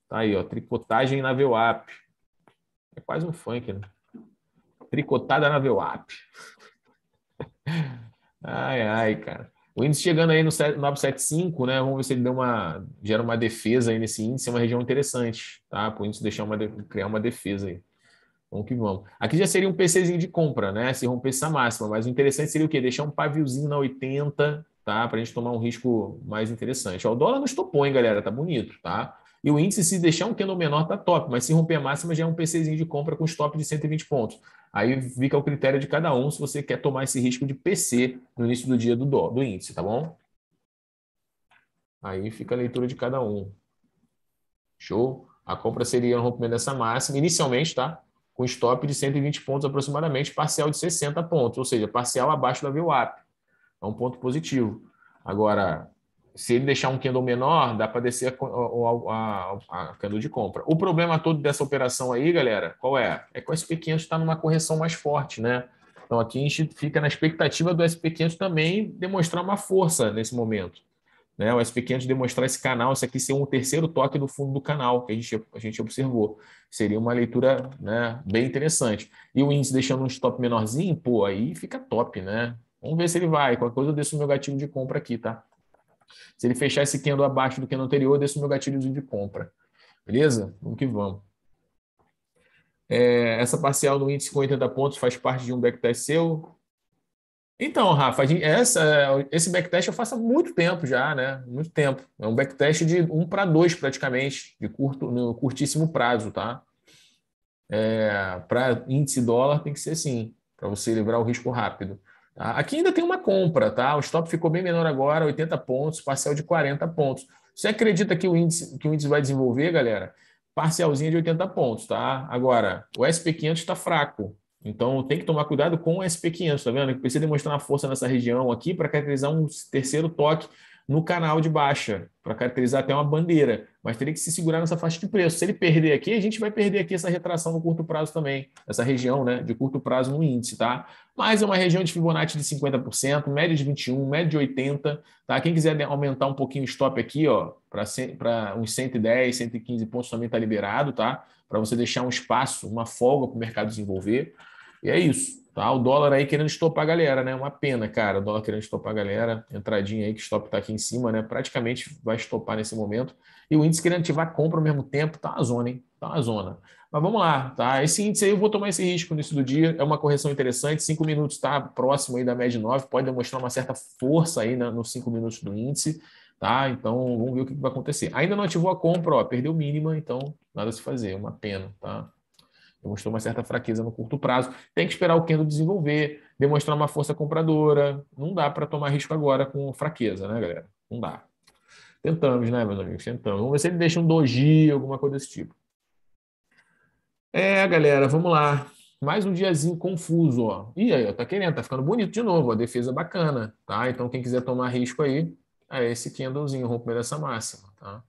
Tá aí, ó, tricotagem na VWAP. É quase um funk, né? Tricotada na VWAP. (laughs) ai, ai, cara. O índice chegando aí no 975, né? Vamos ver se ele deu uma, gera uma defesa aí nesse índice, é uma região interessante, tá? Para o índice deixar uma, criar uma defesa aí. Vamos que vamos. Aqui já seria um PCzinho de compra, né? Se romper essa máxima. Mas o interessante seria o quê? Deixar um paviozinho na 80, tá? Para a gente tomar um risco mais interessante. Ó, o dólar não estopou, hein, galera? Tá bonito, tá? E o índice, se deixar um candle menor, tá top. Mas se romper a máxima, já é um PCzinho de compra com stop de 120 pontos. Aí fica o critério de cada um se você quer tomar esse risco de PC no início do dia do, dó, do índice, tá bom? Aí fica a leitura de cada um. Show? A compra seria um rompimento dessa máxima. Inicialmente, tá? com stop de 120 pontos aproximadamente, parcial de 60 pontos, ou seja, parcial abaixo da VWAP. É um ponto positivo. Agora, se ele deixar um candle menor, dá para descer a, a, a, a, candle de compra. O problema todo dessa operação aí, galera, qual é? É que o SP500 está numa correção mais forte, né? Então aqui a gente fica na expectativa do SP500 também demonstrar uma força nesse momento né, o SP500 demonstrar esse canal, isso aqui ser um terceiro toque do fundo do canal, que a gente, a gente observou. Seria uma leitura né, bem interessante. E o índice deixando um stop menorzinho, pô, aí fica top, né? Vamos ver se ele vai. Qualquer coisa eu desço o meu gatilho de compra aqui, tá? Se ele fechar esse candle abaixo do candle anterior, eu desço o meu gatilho de compra. Beleza? Vamos que vamos. É, essa parcial no índice com 80 pontos faz parte de um backtest seu? Então, Rafa, essa, esse backtest eu faço há muito tempo já, né? Muito tempo. É um backtest de um para dois, praticamente, de curto, no curtíssimo prazo, tá? É, para índice dólar tem que ser assim, para você livrar o risco rápido. Tá? Aqui ainda tem uma compra, tá? O stop ficou bem menor agora, 80 pontos, parcial de 40 pontos. Você acredita que o índice, que o índice vai desenvolver, galera? Parcialzinha de 80 pontos, tá? Agora, o SP500 está fraco, então, tem que tomar cuidado com o SP500, tá vendo? Que precisa demonstrar uma força nessa região aqui para caracterizar um terceiro toque no canal de baixa, para caracterizar até uma bandeira, mas teria que se segurar nessa faixa de preço. Se ele perder aqui, a gente vai perder aqui essa retração no curto prazo também, essa região né, de curto prazo no índice, tá? Mas é uma região de Fibonacci de 50%, média de 21%, média de 80%, tá? Quem quiser aumentar um pouquinho o stop aqui, ó, para uns 110, 115 pontos também está liberado, tá? Para você deixar um espaço, uma folga para o mercado desenvolver. E é isso. Tá? O dólar aí querendo estopar a galera, né? Uma pena, cara. O dólar querendo estopar a galera. Entradinha aí que o stop tá aqui em cima, né? Praticamente vai estopar nesse momento. E o índice querendo ativar compra ao mesmo tempo. Tá uma zona, hein? Tá uma zona. Mas vamos lá, tá? Esse índice aí eu vou tomar esse risco no início do dia. É uma correção interessante. Cinco minutos tá próximo aí da média 9. Pode demonstrar uma certa força aí né, nos cinco minutos do índice. Tá? Então, vamos ver o que vai acontecer. Ainda não ativou a compra, ó, perdeu mínima, então nada a se fazer, é uma pena, tá? Demonstrou uma certa fraqueza no curto prazo. Tem que esperar o Kendo desenvolver, demonstrar uma força compradora. Não dá para tomar risco agora com fraqueza, né, galera? Não dá. Tentamos, né, meus amigos? Tentamos. Vamos ver se ele deixa um doji, alguma coisa desse tipo. É, galera, vamos lá. Mais um diazinho confuso, ó. Ih, aí, ó, tá querendo, tá ficando bonito de novo, ó, defesa bacana, tá? Então, quem quiser tomar risco aí, é esse candlezinho, rompimento dessa máxima, tá?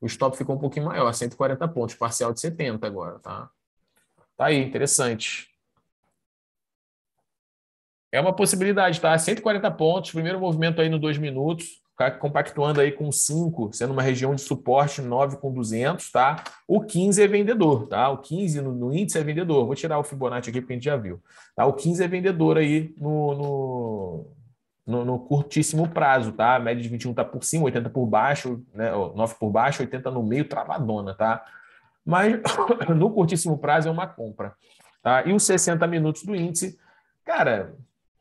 O stop ficou um pouquinho maior, 140 pontos, parcial de 70 agora, tá? Tá aí, interessante. É uma possibilidade, tá? 140 pontos, primeiro movimento aí no 2 minutos, compactuando aí com 5, sendo uma região de suporte 9 com 200, tá? O 15 é vendedor, tá? O 15 no, no, índice é vendedor. Vou tirar o Fibonacci aqui porque a gente já viu. Tá? O 15 é vendedor aí no, no no, no, curtíssimo prazo, tá? A média de 21 tá por cima, 80 por baixo, né? 9 por baixo, 80 no meio, travadona, tá? Mas (coughs) no curtíssimo prazo é uma compra, tá? E os 60 minutos do índice, cara,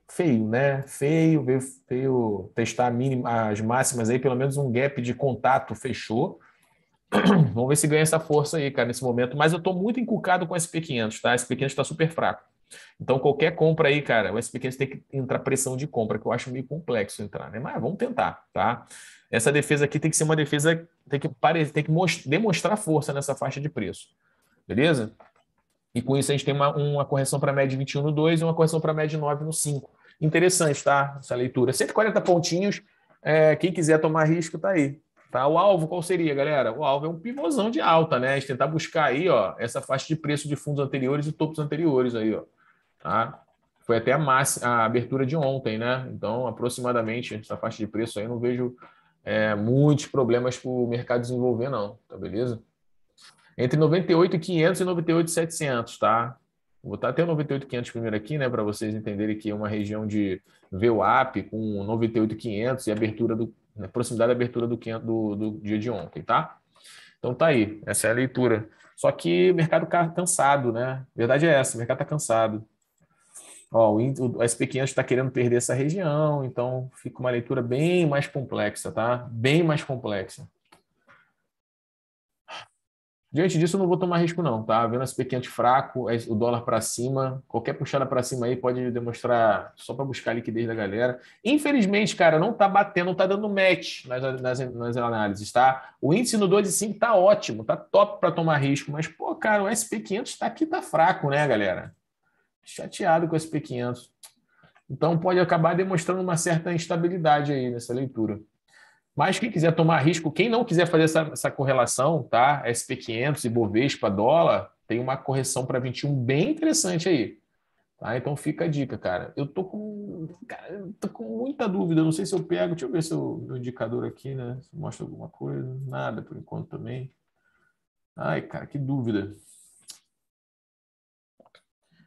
feio, né? Feio, veio feio testar mínima, as máximas aí, pelo menos um gap de contato fechou. (coughs) Vamos ver se ganha essa força aí, cara, nesse momento. Mas eu tô muito encucado com esse P500, tá? Esse P500 tá super fraco. Então, qualquer compra aí, cara, o SP 500 tem que entrar pressão de compra, que eu acho meio complexo entrar, né? Mas vamos tentar, tá? Essa defesa aqui tem que ser uma defesa, tem que, tem que demonstrar força nessa faixa de preço, beleza? E com isso a gente tem uma, uma correção para média 21 no 2 e uma correção para média 9 no 5. Interessante, tá? Essa leitura. 140 pontinhos, é, quem quiser tomar risco, tá aí. Tá? O alvo qual seria, galera? O alvo é um pivôzão de alta, né? A gente tentar buscar aí, ó, essa faixa de preço de fundos anteriores e topos anteriores aí, ó. Tá? Foi até a, a abertura de ontem, né? Então, aproximadamente, essa faixa de preço aí, não vejo é, muitos problemas para o mercado desenvolver, não. Tá beleza? Entre 98,500 e 98,700, tá? Vou botar até o 98,500 primeiro aqui, né? Para vocês entenderem que é uma região de VWAP com 98,500 e abertura do, né, proximidade da abertura do, do, do dia de ontem, tá? Então tá aí, essa é a leitura. Só que o mercado está cansado, né? verdade é essa, o mercado está cansado. Ó, o, o SP500 está querendo perder essa região, então fica uma leitura bem mais complexa, tá? Bem mais complexa. Diante disso, eu não vou tomar risco, não, tá? Vendo SP500 fraco, é o dólar para cima, qualquer puxada para cima aí pode demonstrar só para buscar a liquidez da galera. Infelizmente, cara, não tá batendo, não tá dando match nas, nas, nas análises, tá? O índice no 2,5 tá ótimo, tá top para tomar risco, mas, pô, cara, o SP500 tá aqui, tá fraco, né, galera? chateado com o SP 500 Então pode acabar demonstrando uma certa instabilidade aí nessa leitura. Mas quem quiser tomar risco, quem não quiser fazer essa, essa correlação, tá? SP500 e Bovespa, dólar, tem uma correção para 21 bem interessante aí. Tá? Então fica a dica, cara. Eu tô com, cara, tô com muita dúvida, não sei se eu pego, deixa eu ver se o meu indicador aqui, né, mostra alguma coisa, nada por enquanto também. Ai, cara, que dúvida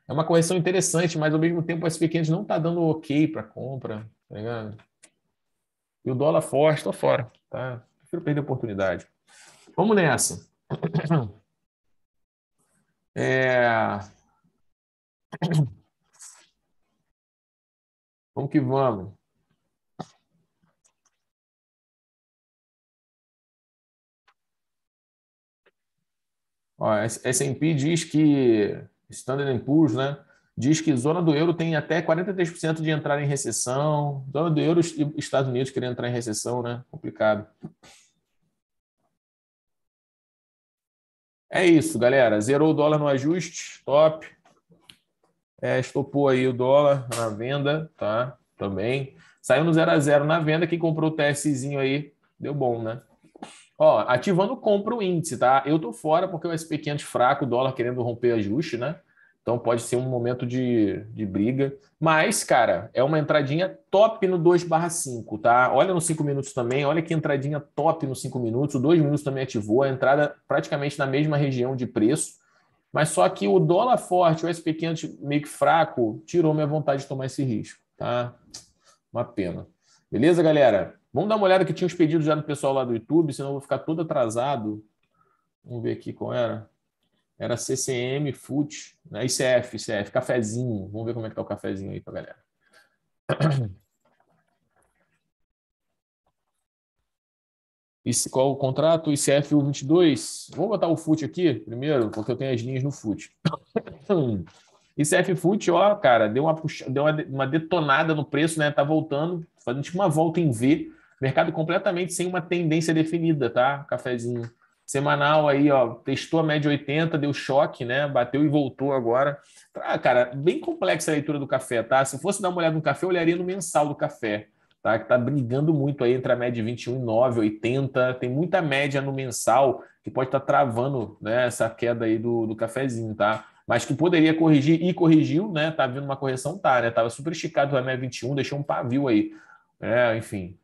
é uma correção interessante, mas ao mesmo tempo o SP 500 não está dando ok para compra, tá ligado? E o dólar forte, estou fora, tá? Prefiro perder a oportunidade. Vamos nessa. É... Vamos que vamos. Ó, S&P diz que Standard Poor's, né? Diz que zona do euro tem até 43% de entrar em recessão. Zona do euro, Estados Unidos querendo entrar em recessão, né? Complicado. É isso, galera. Zerou o dólar no ajuste, top. É, estopou aí o dólar na venda, tá? Também. Saiu no 0 a 0 na venda. Quem comprou o TSzinho aí, deu bom, né? Ó, ativando compra o índice, tá? Eu tô fora porque o SP500 fraco, o dólar querendo romper ajuste, né? Então pode ser um momento de, de briga. Mas, cara, é uma entradinha top no 2 5, tá? Olha no 5 minutos também, olha que entradinha top no 5 minutos. O 2 minutos também ativou, a entrada praticamente na mesma região de preço. Mas só que o dólar forte, o SP500 meio que fraco, tirou minha vontade de tomar esse risco, tá? Uma pena. Beleza, galera? Vamos dar uma olhada que tinha os pedidos já do pessoal lá do YouTube, senão eu vou ficar todo atrasado. Vamos ver aqui qual era. Era CCM, FUT, né? ICF, ICF, cafezinho. Vamos ver como é que tá o cafezinho aí pra galera. Esse, qual o contrato? ICF 22. Vamos botar o FUT aqui primeiro, porque eu tenho as linhas no FUT. ICF FUT, ó, cara, deu uma, puxa, deu uma, detonada no preço, né? Tá voltando, fazendo tipo uma volta em V. Mercado completamente sem uma tendência definida, tá? Cafezinho. Semanal aí, ó, testou a média 80, deu choque, né? Bateu e voltou agora. Ah, cara, bem complexa a leitura do café, tá? Se eu fosse dar uma olhada no café, eu olharia no mensal do café, tá? Que tá brigando muito aí entre a média 21, e 9, 80. Tem muita média no mensal que pode estar tá travando, né? Essa queda aí do, do cafezinho, tá? Mas que poderia corrigir e corrigiu, né? Tá vindo uma correção, tá, né? Tava super esticado a média 21, deixou um pavio aí. É, enfim,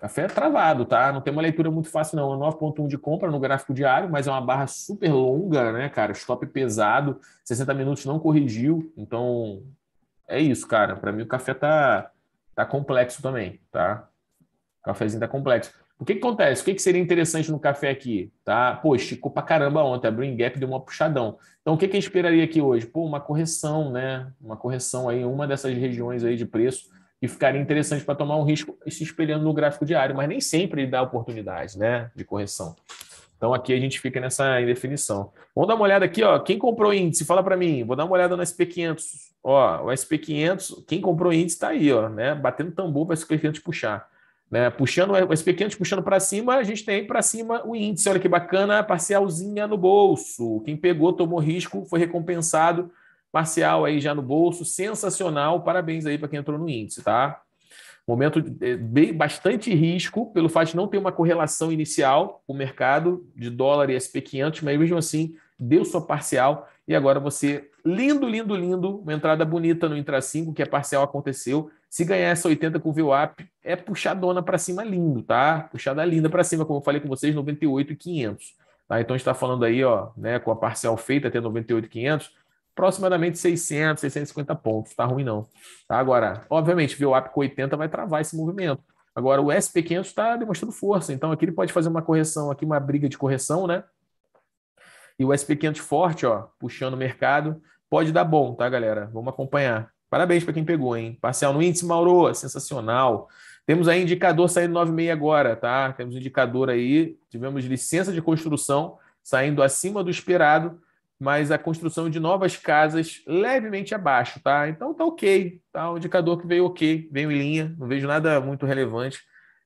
Café é travado, tá? Não tem uma leitura muito fácil, não. É 9,1 de compra no gráfico diário, mas é uma barra super longa, né, cara? Stop pesado, 60 minutos não corrigiu. Então, é isso, cara. Para mim, o café tá, tá complexo também, tá? O cafezinho tá complexo. O que, que acontece? O que, que seria interessante no café aqui? Tá? Pô, esticou pra caramba ontem, abriu em gap deu uma puxadão. Então, o que, que a gente esperaria aqui hoje? Pô, uma correção, né? Uma correção aí, uma dessas regiões aí de preço e ficaria interessante para tomar um risco se espelhando no gráfico diário, mas nem sempre ele dá oportunidade né, de correção. Então aqui a gente fica nessa indefinição. Vamos dar uma olhada aqui, ó. Quem comprou índice, fala para mim. Vou dar uma olhada no SP500. Ó, o SP500, quem comprou índice está aí, ó, né? Batendo tambor para o SP500 puxar. Né? Puxando o SP500 puxando para cima, a gente tem para cima o índice. Olha que bacana, parcialzinha no bolso. Quem pegou, tomou risco, foi recompensado Parcial aí já no bolso, sensacional. Parabéns aí para quem entrou no índice, tá? Momento é, bastante risco pelo fato de não ter uma correlação inicial o mercado de dólar e SP500, mas mesmo assim deu sua parcial e agora você, lindo, lindo, lindo, uma entrada bonita no Intra 5, que é parcial aconteceu. Se ganhar essa 80 com VWAP, é puxadona para cima lindo, tá? Puxada linda para cima, como eu falei com vocês, 98,500. Tá? Então a gente está falando aí, ó, né, com a parcial feita até 98,500, aproximadamente 600, 650 pontos. Tá ruim não. Tá? Agora, obviamente, viu o VWAP com 80 vai travar esse movimento. Agora, o SP500 está demonstrando força, então aqui ele pode fazer uma correção, aqui uma briga de correção, né? E o SP500 forte, ó, puxando o mercado, pode dar bom, tá, galera? Vamos acompanhar. Parabéns para quem pegou, hein? Parcial no índice, Mauro, sensacional. Temos aí indicador saindo 9,6 agora, tá? Temos indicador aí, tivemos licença de construção saindo acima do esperado, mas a construção de novas casas levemente abaixo, tá? Então tá ok, tá um indicador que veio ok, veio em linha, não vejo nada muito relevante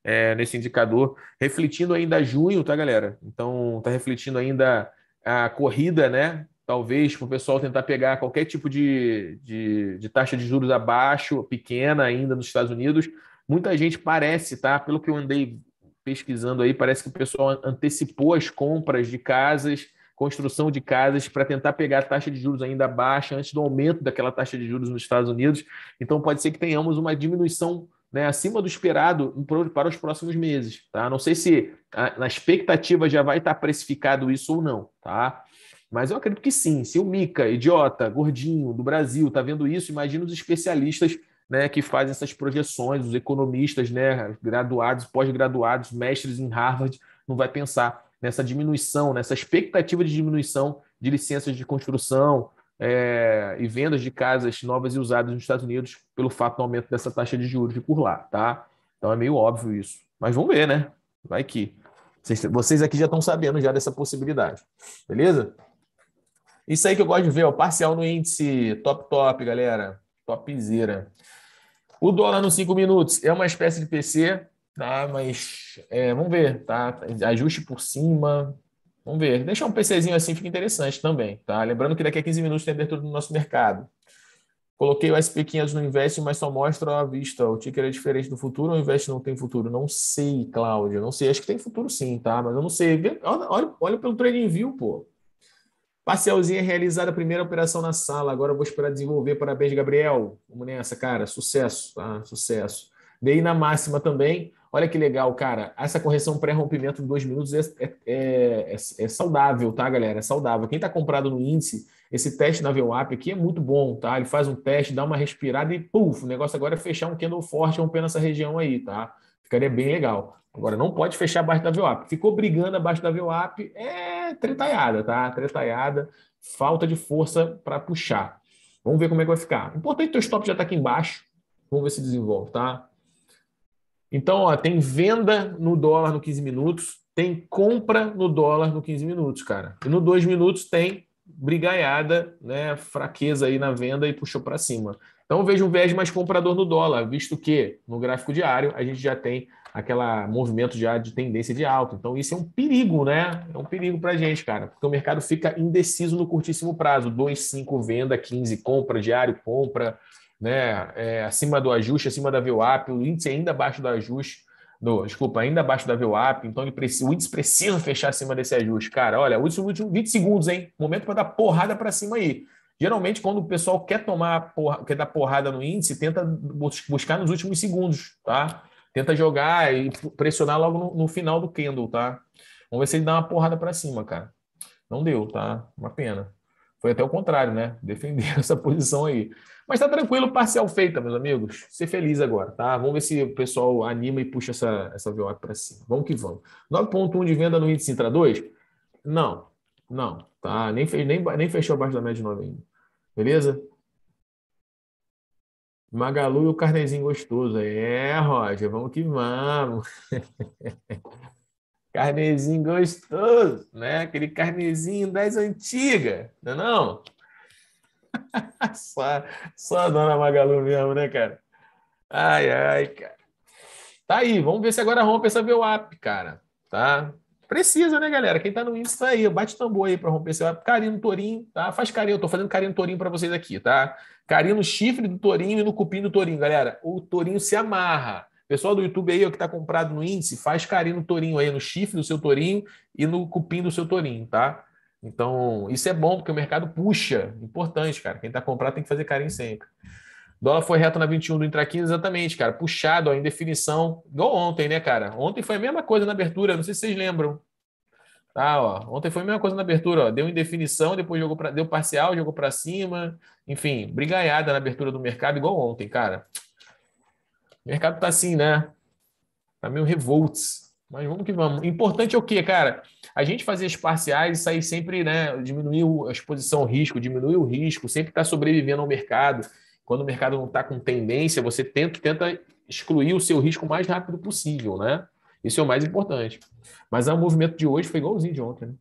é, nesse indicador, refletindo ainda junho, tá, galera? Então tá refletindo ainda a corrida, né? Talvez para o pessoal tentar pegar qualquer tipo de, de, de taxa de juros abaixo, pequena ainda nos Estados Unidos. Muita gente parece, tá? Pelo que eu andei pesquisando aí, parece que o pessoal antecipou as compras de casas construção de casas para tentar pegar a taxa de juros ainda baixa antes do aumento daquela taxa de juros nos Estados Unidos. Então pode ser que tenhamos uma diminuição né, acima do esperado para os próximos meses. Tá? Não sei se na expectativa já vai estar tá precificado isso ou não. Tá? Mas eu acredito que sim. Se o Mica, idiota, gordinho do Brasil, está vendo isso, imagina os especialistas né, que fazem essas projeções, os economistas, né, graduados, pós-graduados, mestres em Harvard, não vai pensar nessa diminuição, nessa expectativa de diminuição de licenças de construção é, e vendas de casas novas e usadas nos Estados Unidos pelo fato do aumento dessa taxa de juros de por lá, tá? Então é meio óbvio isso. Mas vamos ver, né? Vai que. Vocês aqui já estão sabendo já dessa possibilidade, beleza? Isso aí que eu gosto de ver, ó, parcial no índice, top top, galera, topzera. O dólar nos 5 minutos é uma espécie de PC, Tá, mas é, vamos ver, tá? Ajuste por cima. Vamos ver. Deixar um PCzinho assim fica interessante também, tá? Lembrando que daqui a 15 minutos tem abertura do nosso mercado. Coloquei o SP500 no Invest, mas só mostra a vista. O ticker é diferente do futuro ou o Invest não tem futuro? Não sei, Cláudio Não sei. Acho que tem futuro sim, tá? Mas eu não sei. Olha, olha, olha pelo trading view, pô. Parcialzinha realizada, primeira operação na sala. Agora vou esperar desenvolver. Parabéns, Gabriel. Vamos nessa, cara. Sucesso, tá? Sucesso. Dei na máxima também. Olha que legal, cara. Essa correção pré-rompimento de dois minutos é, é, é, é, saudável, tá, galera? É saudável. Quem está comprado no índice, esse teste na VWAP aqui é muito bom, tá? Ele faz um teste, dá uma respirada e puf, o negócio agora é fechar um candle forte rompendo essa região aí, tá? Ficaria bem legal. Agora, não pode fechar abaixo da VWAP. Ficou brigando abaixo da VWAP, é tretaiada, tá? Tretaiada, falta de força para puxar. Vamos ver como é que vai ficar. O importante é que o stop já está aqui embaixo. Vamos ver se desenvolve, tá? Então, ó, tem venda no dólar no 15 minutos, tem compra no dólar no 15 minutos, cara. E no 2 minutos tem brigaiada, né, fraqueza aí na venda e puxou para cima. Então vejo um viés mais comprador no dólar, visto que no gráfico diário a gente já tem aquela movimento já de tendência de alta. Então isso é um perigo, né? É um perigo para a gente, cara, porque o mercado fica indeciso no curtíssimo prazo. 2, 5 venda, 15 compra, diário compra, né, é, acima do ajuste, acima da VWAP, o índice ainda abaixo do ajuste, do, desculpa, ainda abaixo da VWAP, então precisa, o índice precisa fechar acima desse ajuste. Cara, olha, use os últimos 20 segundos, hein? Momento para dar porrada para cima aí. Geralmente, quando o pessoal quer tomar, porra, quer dar porrada no índice, tenta buscar nos últimos segundos, tá? Tenta jogar e pressionar logo no, no final do candle, tá? Vamos ver se ele dá uma porrada para cima, cara. Não deu, tá? Uma pena. Foi até o contrário, né? (laughs) Defender essa posição aí. Mas tá tranquilo, parcial feita, meus amigos. Ser feliz agora, tá? Vamos ver se o pessoal anima e puxa essa, essa VWAP para cima. Vamos que vamos. 9,1 de venda no índice Intra 2? Não, não, tá? Nem, nem, nem fechou abaixo da média de 9 ainda. Beleza? Magalu e o carnezinho gostoso. É, Roger, vamos que vamos. (laughs) Carnezinho gostoso, né? Aquele carnezinho das antigas, não é não? só, só a dona Magalu mesmo, né, cara? Ai, ai, cara. Tá aí, vamos ver se agora rompe essa VWAP, cara. Tá? Precisa, né, galera? Quem tá no índice tá aí, bate tambor aí para romper esse VWAP. Carinho no tourinho, tá? Faz carinho, eu tô fazendo carinho no tourinho para vocês aqui, tá? Carinho no chifre do Torinho e no cupim do Torinho, galera. O Torinho se amarra. Pessoal do YouTube aí, ó, que está comprado no índice, faz carinho no torinho aí, no chifre do seu torinho e no cupim do seu torinho, tá? Então, isso é bom, porque o mercado puxa. Importante, cara. Quem está comprado tem que fazer carinho sempre. Dólar foi reto na 21 do Intraquins, exatamente, cara. Puxado, ó, em definição. Igual ontem, né, cara? Ontem foi a mesma coisa na abertura, não sei se vocês lembram. Tá, ó. Ontem foi a mesma coisa na abertura, ó. Deu indefinição, depois jogou pra... deu parcial, jogou para cima. Enfim, brigaiada na abertura do mercado, igual ontem, cara. O mercado está assim, né? Está meio revolts. Mas vamos que vamos. importante é o quê, cara? A gente fazer as parciais e sair sempre, né? Diminuir a exposição ao risco, diminuir o risco, sempre estar tá sobrevivendo ao mercado. Quando o mercado não está com tendência, você tenta, tenta excluir o seu risco o mais rápido possível, né? Isso é o mais importante. Mas o movimento de hoje foi igualzinho de ontem, né?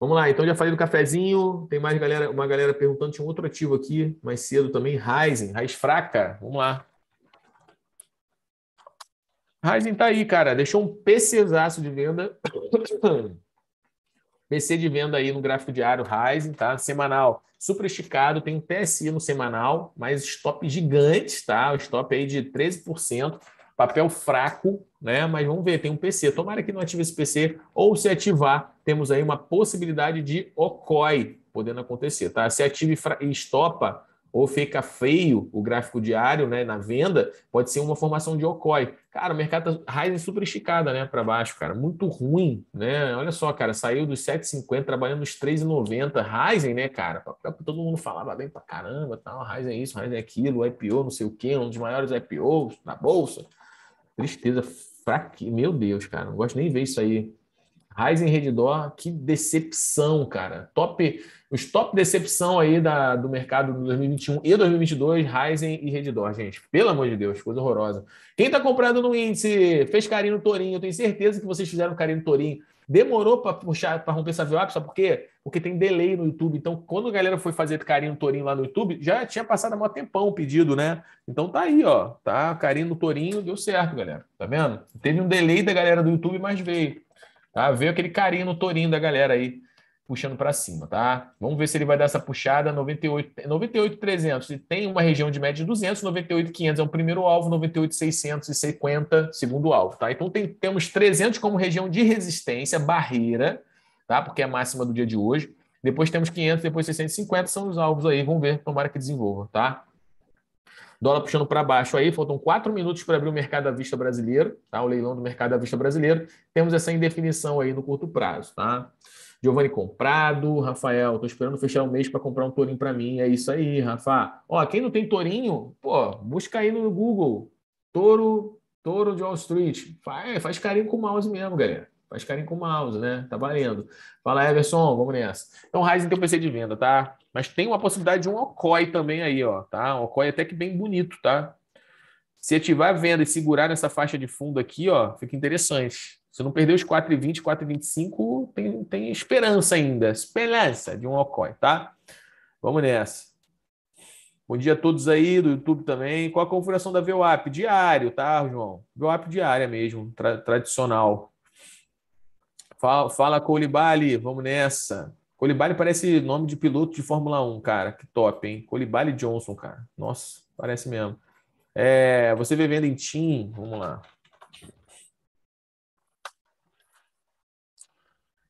Vamos lá, então já falei do cafezinho, tem mais galera, uma galera perguntando, tinha um outro ativo aqui mais cedo também, Rising, raiz fraca, vamos lá. Ryzen tá aí, cara. Deixou um PCzaço de venda. (coughs) PC de venda aí no gráfico diário Ryzen, tá? Semanal super esticado, tem um TSI no semanal, mas stop gigante, tá? O stop aí de 13%, papel fraco, né? Mas vamos ver, tem um PC. Tomara que não ative esse PC, ou se ativar, temos aí uma possibilidade de OCOI podendo acontecer, tá? Se ative e estopa ou fica feio o gráfico diário, né, na venda, pode ser uma formação de OCOI. Cara, o mercado tá Ryzen super esticada, né, para baixo, cara, muito ruim, né? Olha só, cara, saiu dos 7,50 trabalhando nos 3,90 Ryzen, né, cara? É todo mundo falava bem pra caramba, tal, Ryzen é isso, Ryzen é aquilo, IPO, não sei o quê, um dos maiores IPOs na bolsa. Tristeza fraque, meu Deus, cara, não gosto nem de ver isso aí. Ryzen Redditor, que decepção, cara. Top os top decepção aí da, do mercado de 2021 e 2022, Ryzen e Redditor, gente. Pelo amor de Deus, coisa horrorosa. Quem está comprando no índice fez carinho no Torinho. Eu tenho certeza que vocês fizeram carinho no Torinho. Demorou para puxar, para romper essa VWAP, sabe por quê? Porque tem delay no YouTube. Então, quando a galera foi fazer carinho no Torinho lá no YouTube, já tinha passado há um tempão o pedido, né? Então tá aí, ó. Tá, carinho no Torinho, deu certo, galera. Tá vendo? Teve um delay da galera do YouTube, mas veio. Tá? Veio aquele carinho no Torinho da galera aí puxando para cima, tá? Vamos ver se ele vai dar essa puxada 98, 98,300 e tem uma região de média de 200, 98,500 é o primeiro alvo, 98,650 segundo alvo, tá? Então tem, temos 300 como região de resistência, barreira, tá? Porque é a máxima do dia de hoje. Depois temos 500, depois 650 são os alvos aí, vamos ver, tomara que desenvolva, tá? Dólar puxando para baixo aí, faltam quatro minutos para abrir o mercado à vista brasileiro, tá? O leilão do mercado à vista brasileiro. Temos essa indefinição aí no curto prazo, tá? Giovanni comprado, Rafael, tô esperando fechar o mês para comprar um tourinho para mim. É isso aí, Rafa. Ó, quem não tem tourinho, pô, busca aí no Google. Touro, touro de Wall Street. Faz, é, faz carinho com o mouse mesmo, galera. Faz carinho com o mouse, né? Tá valendo. Fala, Everson, vamos nessa. Então, Ryzen tem o PC de venda, tá? Mas tem uma possibilidade de um Alcoy também aí, ó, tá? Um Alcoy até que bem bonito, tá? Se ativar a venda e segurar nessa faixa de fundo aqui, ó, fica interessante. Se não perder os 4,20, 4,25, tem, tem esperança ainda. Esperança de um Alcoin, tá? Vamos nessa. Bom dia a todos aí do YouTube também. Qual a configuração da VWAP? Diário, tá, João? VWAP diária mesmo, tra tradicional. Fala, fala Colibali, vamos nessa. Colibali parece nome de piloto de Fórmula 1, cara. Que top, hein? Colibali Johnson, cara. Nossa, parece mesmo. É, você vê vendo em Team, vamos lá.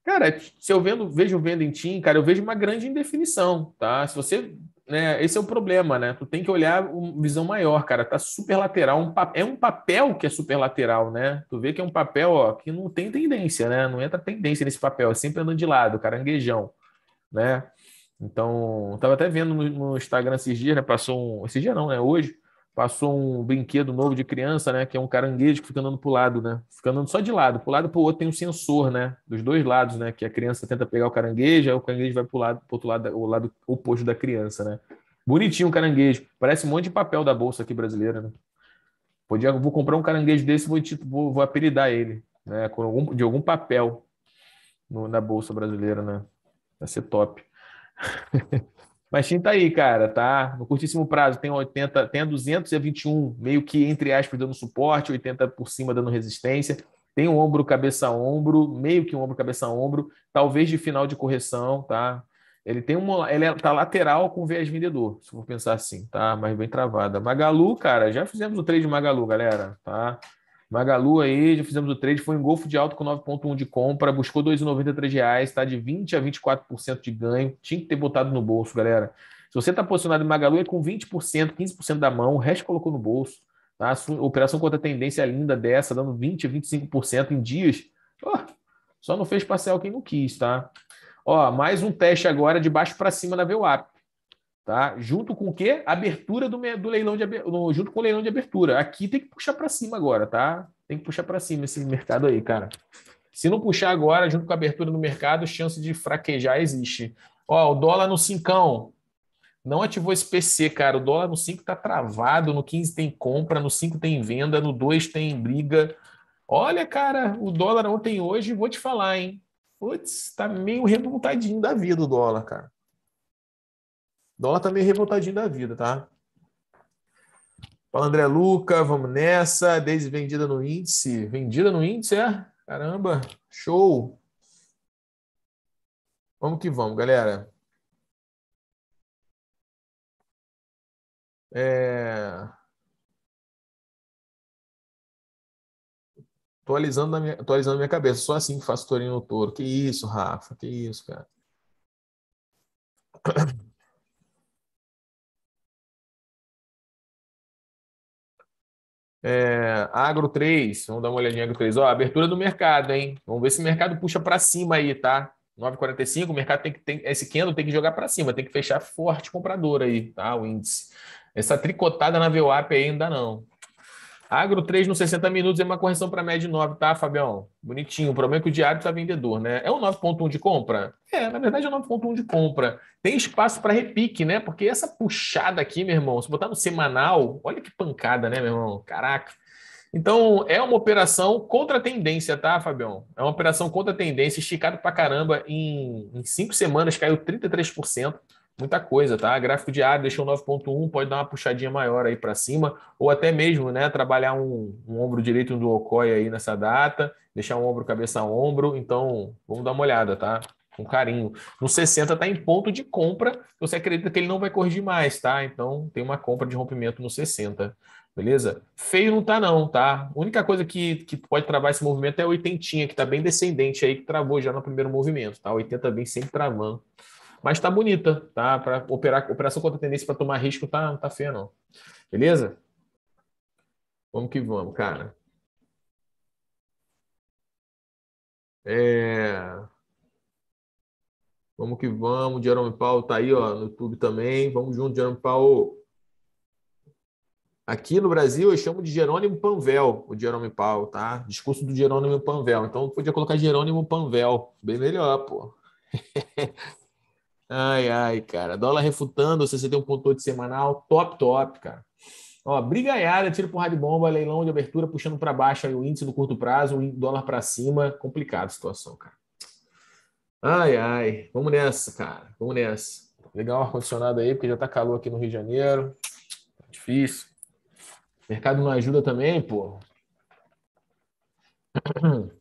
Cara, se eu vendo, vejo venda em Tim, cara, eu vejo uma grande indefinição, tá? Se você. Né, esse é o problema, né? Tu tem que olhar uma visão maior, cara. Tá super lateral. Um, é um papel que é super lateral, né? Tu vê que é um papel ó, que não tem tendência, né? Não entra tendência nesse papel. É sempre andando de lado, caranguejão, né? Então, eu tava até vendo no, no Instagram esses dias, né? Passou um. Esse dia não, né? Hoje passou um brinquedo novo de criança, né? Que é um caranguejo que fica andando pro lado, né? Fica andando só de lado. Pro lado pro outro tem um sensor, né? Dos dois lados, né? Que a criança tenta pegar o caranguejo, aí o caranguejo vai pro lado, outro lado, o lado oposto da criança, né? Bonitinho o caranguejo. Parece um monte de papel da bolsa aqui brasileira, né? Podia, vou comprar um caranguejo desse, vou, tipo, vou, vou apelidar ele, né? Com algum, de algum papel no, na bolsa brasileira, né? Vai ser top. (laughs) Mas sim, tá aí, cara, tá? No curtíssimo prazo, tem 80, tem a 221, meio que entre aspas dando suporte, 80 por cima dando resistência. Tem um ombro cabeça ombro, meio que um ombro cabeça ombro, talvez de final de correção, tá? Ele tem uma, ele é, tá lateral com viés vendedor, se for pensar assim, tá? Mas bem travada. Magalu, cara, já fizemos o trade de Magalu, galera, tá? Magalu aí, já fizemos o trade, foi um golfo de alto com 9,1 de compra, buscou R$ 2,93, reais, tá de 20% a 24% de ganho. Tinha que ter botado no bolso, galera. Se você está posicionado em Magalu, é com 20%, 15% da mão, o resto colocou no bolso. Tá? Operação contra tendência linda dessa, dando 20% a 25% em dias. Oh, só não fez parcial quem não quis, tá? Ó, mais um teste agora de baixo para cima na VWAP. Tá? Junto com o quê? Abertura do, do leilão de no, junto com o leilão de abertura. Aqui tem que puxar para cima agora, tá? Tem que puxar para cima esse mercado aí, cara. Se não puxar agora, junto com a abertura no mercado, chance de fraquejar existe. Ó, o dólar no cincão. não ativou esse PC, cara. O dólar no 5 tá travado, no 15 tem compra, no 5 tem venda, no 2 tem briga. Olha, cara, o dólar ontem hoje, vou te falar, hein? Putz, tá meio revoltadinho da vida o dólar, cara. Dólar tá meio revoltadinho da vida, tá? Fala André Luca, vamos nessa. Desde vendida no índice. Vendida no índice, é? Caramba, show! Vamos que vamos, galera. É... Atualizando, na minha, atualizando a minha cabeça. Só assim que faço tourinho no touro. Que isso, Rafa. Que isso, cara. É, Agro 3, vamos dar uma olhadinha Agro 3. Ó, abertura do mercado, hein? Vamos ver se o mercado puxa para cima aí, tá? 9,45, o mercado tem que tem, esse candle tem que jogar para cima, tem que fechar forte comprador aí, tá? O índice. Essa tricotada na VWAP ainda não. Agro 3 nos 60 minutos é uma correção para média 9, tá, Fabião? Bonitinho. O problema é que o diário está vendedor, né? É um 9,1 de compra? É, na verdade é um 9,1 de compra. Tem espaço para repique, né? Porque essa puxada aqui, meu irmão, se botar no semanal, olha que pancada, né, meu irmão? Caraca. Então, é uma operação contra a tendência, tá, Fabião? É uma operação contra a tendência, esticado para caramba. Em, em cinco semanas caiu 33% muita coisa, tá? Gráfico diário deixou 9.1, pode dar uma puxadinha maior aí para cima, ou até mesmo, né, trabalhar um, um ombro direito do Okoi aí nessa data, deixar um ombro cabeça a ombro, então vamos dar uma olhada, tá? Com carinho. No 60 tá em ponto de compra, você acredita que ele não vai corrigir mais, tá? Então tem uma compra de rompimento no 60. Beleza? Feio não tá não, tá? A única coisa que, que pode travar esse movimento é a oitentinha, que tá bem descendente aí, que travou já no primeiro movimento, tá? 80 vem sempre travando. Mas tá bonita, tá? Para operar operação contra tendência para tomar risco, tá, não tá feia, não. Beleza? Vamos que vamos, cara. É... Vamos que vamos. Jerome Paulo tá aí, ó, no YouTube também. Vamos junto, Jerome Paulo. Aqui no Brasil eu chamo de Jerônimo Panvel, o Jerônimo Paulo, tá? Discurso do Jerônimo Panvel. Então podia colocar Jerônimo Panvel, bem melhor, pô. (laughs) Ai, ai, cara. Dólar refutando, você tem um ponto de semanal, top, top, cara. Ó, brigaiada, tiro porrada de bomba, leilão de abertura puxando para baixo aí o índice no curto prazo, o dólar para cima. Complicado a situação, cara. Ai, ai. Vamos nessa, cara. Vamos nessa. Legal o ar-condicionado aí, porque já tá calor aqui no Rio de Janeiro. Tá difícil. mercado não ajuda também, pô. (clears throat)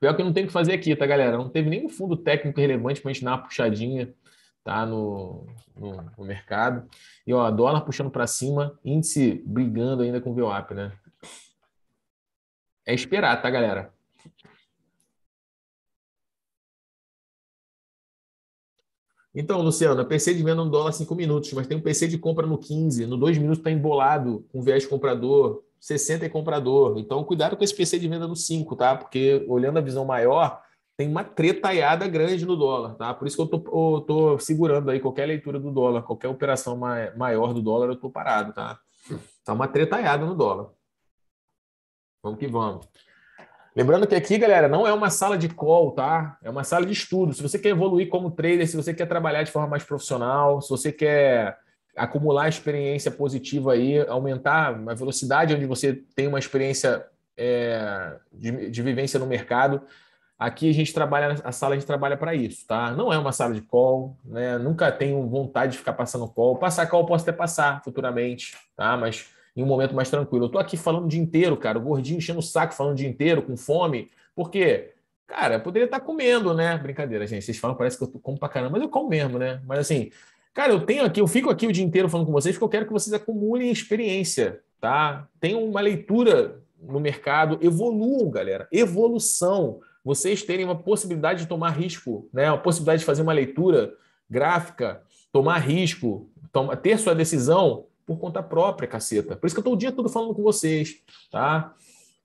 Pior que não tem o que fazer aqui, tá, galera? Não teve nenhum fundo técnico relevante para a gente dar uma puxadinha tá, no, no, no, mercado. E ó, dólar puxando para cima, índice brigando ainda com o VWAP, né? É esperar, tá, galera? Então, Luciano, PC de venda no dólar 5 minutos, mas tem um PC de compra no 15, no 2 minutos está embolado com viés comprador, 60 é comprador. Então, cuidado com esse PC de venda no 5, tá? Porque olhando a visão maior, tem uma tretaiada grande no dólar, tá? Por isso que eu tô, eu tô segurando aí qualquer leitura do dólar, qualquer operação maior do dólar, eu tô parado, tá? Tá uma tretaiada no dólar. Vamos que vamos. Lembrando que aqui, galera, não é uma sala de call, tá? É uma sala de estudo. Se você quer evoluir como trader, se você quer trabalhar de forma mais profissional, se você quer acumular experiência positiva aí, aumentar a velocidade onde você tem uma experiência é, de, de, vivência no mercado. Aqui a gente trabalha, a sala a gente trabalha para isso, tá? Não é uma sala de call, né? Nunca tenho vontade de ficar passando call. Passar call posso até passar futuramente, tá? Mas em um momento mais tranquilo. Eu tô aqui falando o dia inteiro, cara, o gordinho enchendo o saco, falando o dia inteiro, com fome, porque, cara, eu poderia estar comendo, né? Brincadeira, gente. Vocês falam, parece que eu como pra caramba, mas eu como mesmo, né? Mas assim, Cara, eu tenho aqui, eu fico aqui o dia inteiro falando com vocês porque eu quero que vocês acumulem experiência, tá? Tenham uma leitura no mercado, evoluam, galera. Evolução. Vocês terem uma possibilidade de tomar risco, né? Uma possibilidade de fazer uma leitura gráfica, tomar risco, ter sua decisão por conta própria, caceta. Por isso que eu tô o dia todo falando com vocês, tá?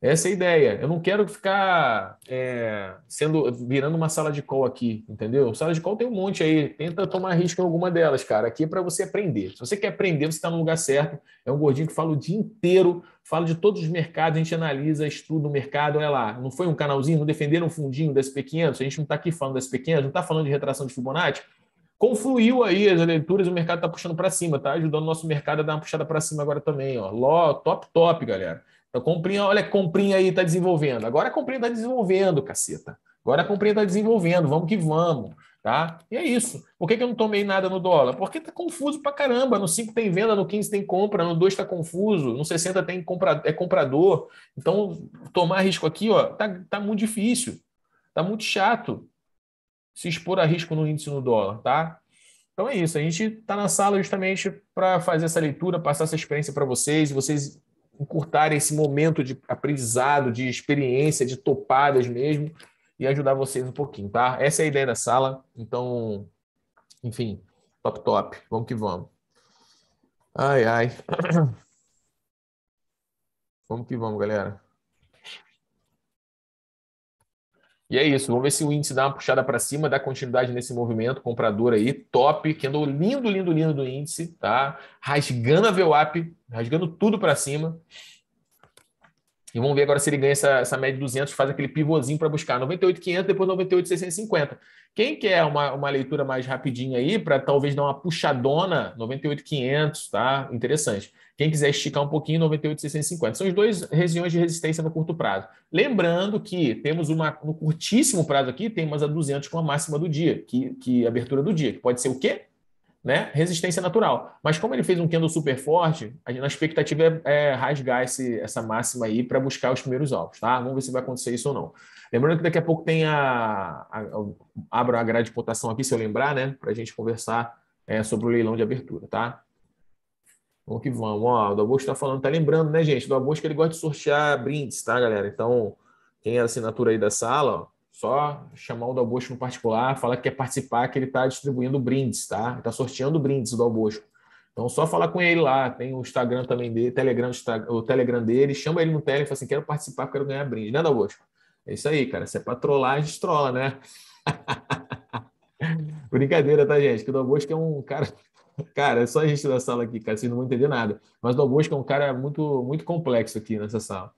Essa é a ideia. Eu não quero ficar é, sendo virando uma sala de call aqui, entendeu? Sala de call tem um monte aí. Tenta tomar risco em alguma delas, cara. Aqui é para você aprender. Se você quer aprender, você está no lugar certo. É um gordinho que fala o dia inteiro, fala de todos os mercados, a gente analisa, estuda o mercado, olha lá. Não foi um canalzinho, não defenderam um fundinho desse pequeno? a gente não está aqui falando desse pequeno? não está falando de retração de Fibonacci. Confluiu aí as leituras, o mercado está puxando para cima, tá ajudando o nosso mercado a dar uma puxada para cima agora também. Ó. Ló, top, top, galera. A então, comprinha, olha, comprinha aí tá desenvolvendo. Agora a comprinha tá desenvolvendo, caceta. Agora a comprinha tá desenvolvendo, vamos que vamos. Tá? E é isso. Por que, que eu não tomei nada no dólar? Porque tá confuso pra caramba. No 5 tem venda, no 15 tem compra, no 2 tá confuso, no 60 tem compra, é comprador. Então, tomar risco aqui, ó, tá, tá muito difícil. Tá muito chato se expor a risco no índice no dólar, tá? Então é isso, a gente está na sala justamente para fazer essa leitura, passar essa experiência para vocês, vocês encurtar esse momento de aprendizado, de experiência, de topadas mesmo, e ajudar vocês um pouquinho, tá? Essa é a ideia da sala. Então, enfim, top, top. Vamos que vamos. Ai, ai. (coughs) Vamos que vamos, galera. E é isso, vamos ver se o índice dá uma puxada para cima, dá continuidade nesse movimento comprador aí, top, que andou lindo, lindo, lindo do índice, tá? Rasgando a VWAP, rasgando tudo para cima. E vamos ver agora se ele ganha essa, essa média de 200, faz aquele pivôzinho para buscar 98,500, depois 98,650. Quem quer uma, uma leitura mais rapidinha aí, para talvez dar uma puxadona, 98,500, tá? Interessante. Quem quiser esticar um pouquinho, 98,650. São os dois regiões de resistência no curto prazo. Lembrando que temos uma, no curtíssimo prazo aqui, temos a 200 com a máxima do dia, que, que abertura do dia, que pode ser o quê? Né? Resistência natural. Mas como ele fez um candle super forte, a, gente, a expectativa é, é rasgar esse, essa máxima aí para buscar os primeiros alvos, tá? Vamos ver se vai acontecer isso ou não. Lembrando que daqui a pouco tem a, a, a abro a grade de cotação aqui, se eu lembrar, né? Para a gente conversar é, sobre o leilão de abertura, tá? Vamos que vamos. Ó, o Dalbosco está falando, tá lembrando, né, gente? O Dalbosco ele gosta de sortear brindes, tá, galera? Então, quem é a assinatura aí da sala, ó, só chamar o Dalbosco no particular, falar que quer participar, que ele está distribuindo brindes, tá? Está sorteando brindes o Dalbosco. Então, só falar com ele lá. Tem o Instagram também dele, Telegram, o Telegram dele. Chama ele no Telegram e fala assim: quero participar, quero ganhar brinde, né, Dalbosco? É isso aí, cara. Se é pra trollar, a gente trola, né? (laughs) Brincadeira, tá, gente? Que o Dalbosco é um cara Cara, é só a gente da sala aqui, cara, vocês não vão entender nada. Mas Dom Bosco é um cara muito, muito complexo aqui nessa sala.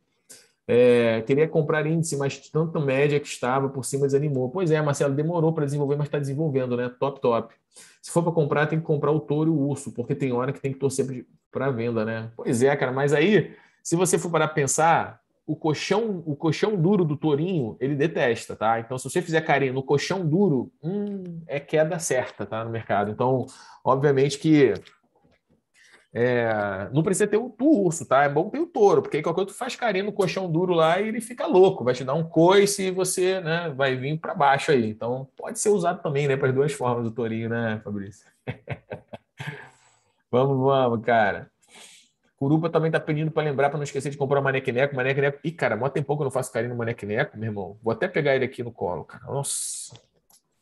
É, queria comprar índice, mas tanta média que estava por cima desanimou. Pois é, Marcelo, demorou para desenvolver, mas está desenvolvendo, né? Top, top. Se for para comprar, tem que comprar o touro e o urso, porque tem hora que tem que torcer para venda, né? Pois é, cara, mas aí, se você for para pensar, o colchão, o colchão duro do tourinho, ele detesta, tá? Então, se você fizer carinho no colchão duro, hum, é queda certa, tá? No mercado. Então, obviamente que é, não precisa ter o urso, tá? É bom ter o touro, porque aí qualquer outro faz carinho no colchão duro lá e ele fica louco, vai te dar um coice e você né, vai vir para baixo aí. Então, pode ser usado também, né? Para as duas formas do tourinho, né, Fabrício? (laughs) vamos, vamos, cara. Curupa também tá pedindo para lembrar, para não esquecer de comprar o Manequineco. Manequineco. Ih, cara, mó tem pouco eu não faço carinho no Manequineco, meu irmão. Vou até pegar ele aqui no colo, cara. Nossa.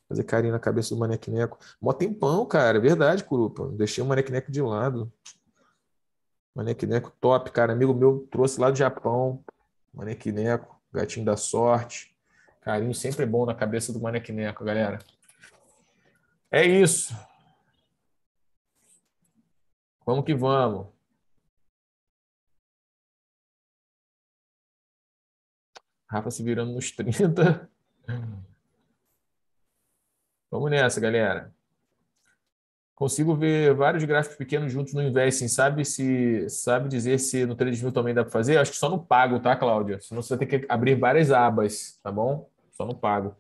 Fazer carinho na cabeça do Manequineco. Mó tempão, cara. É verdade, Curupa. Deixei o Manequineco de lado. Manequineco top, cara. Amigo meu trouxe lá do Japão. Manequineco, gatinho da sorte. Carinho sempre bom na cabeça do Manequineco, galera. É isso. Vamos que vamos. Rafa se virando nos 30. Vamos nessa, galera. Consigo ver vários gráficos pequenos juntos no investing. Sabe se sabe dizer se no trading também dá para fazer? Acho que só no pago, tá, Cláudia? Senão você vai ter que abrir várias abas, tá bom? Só no pago.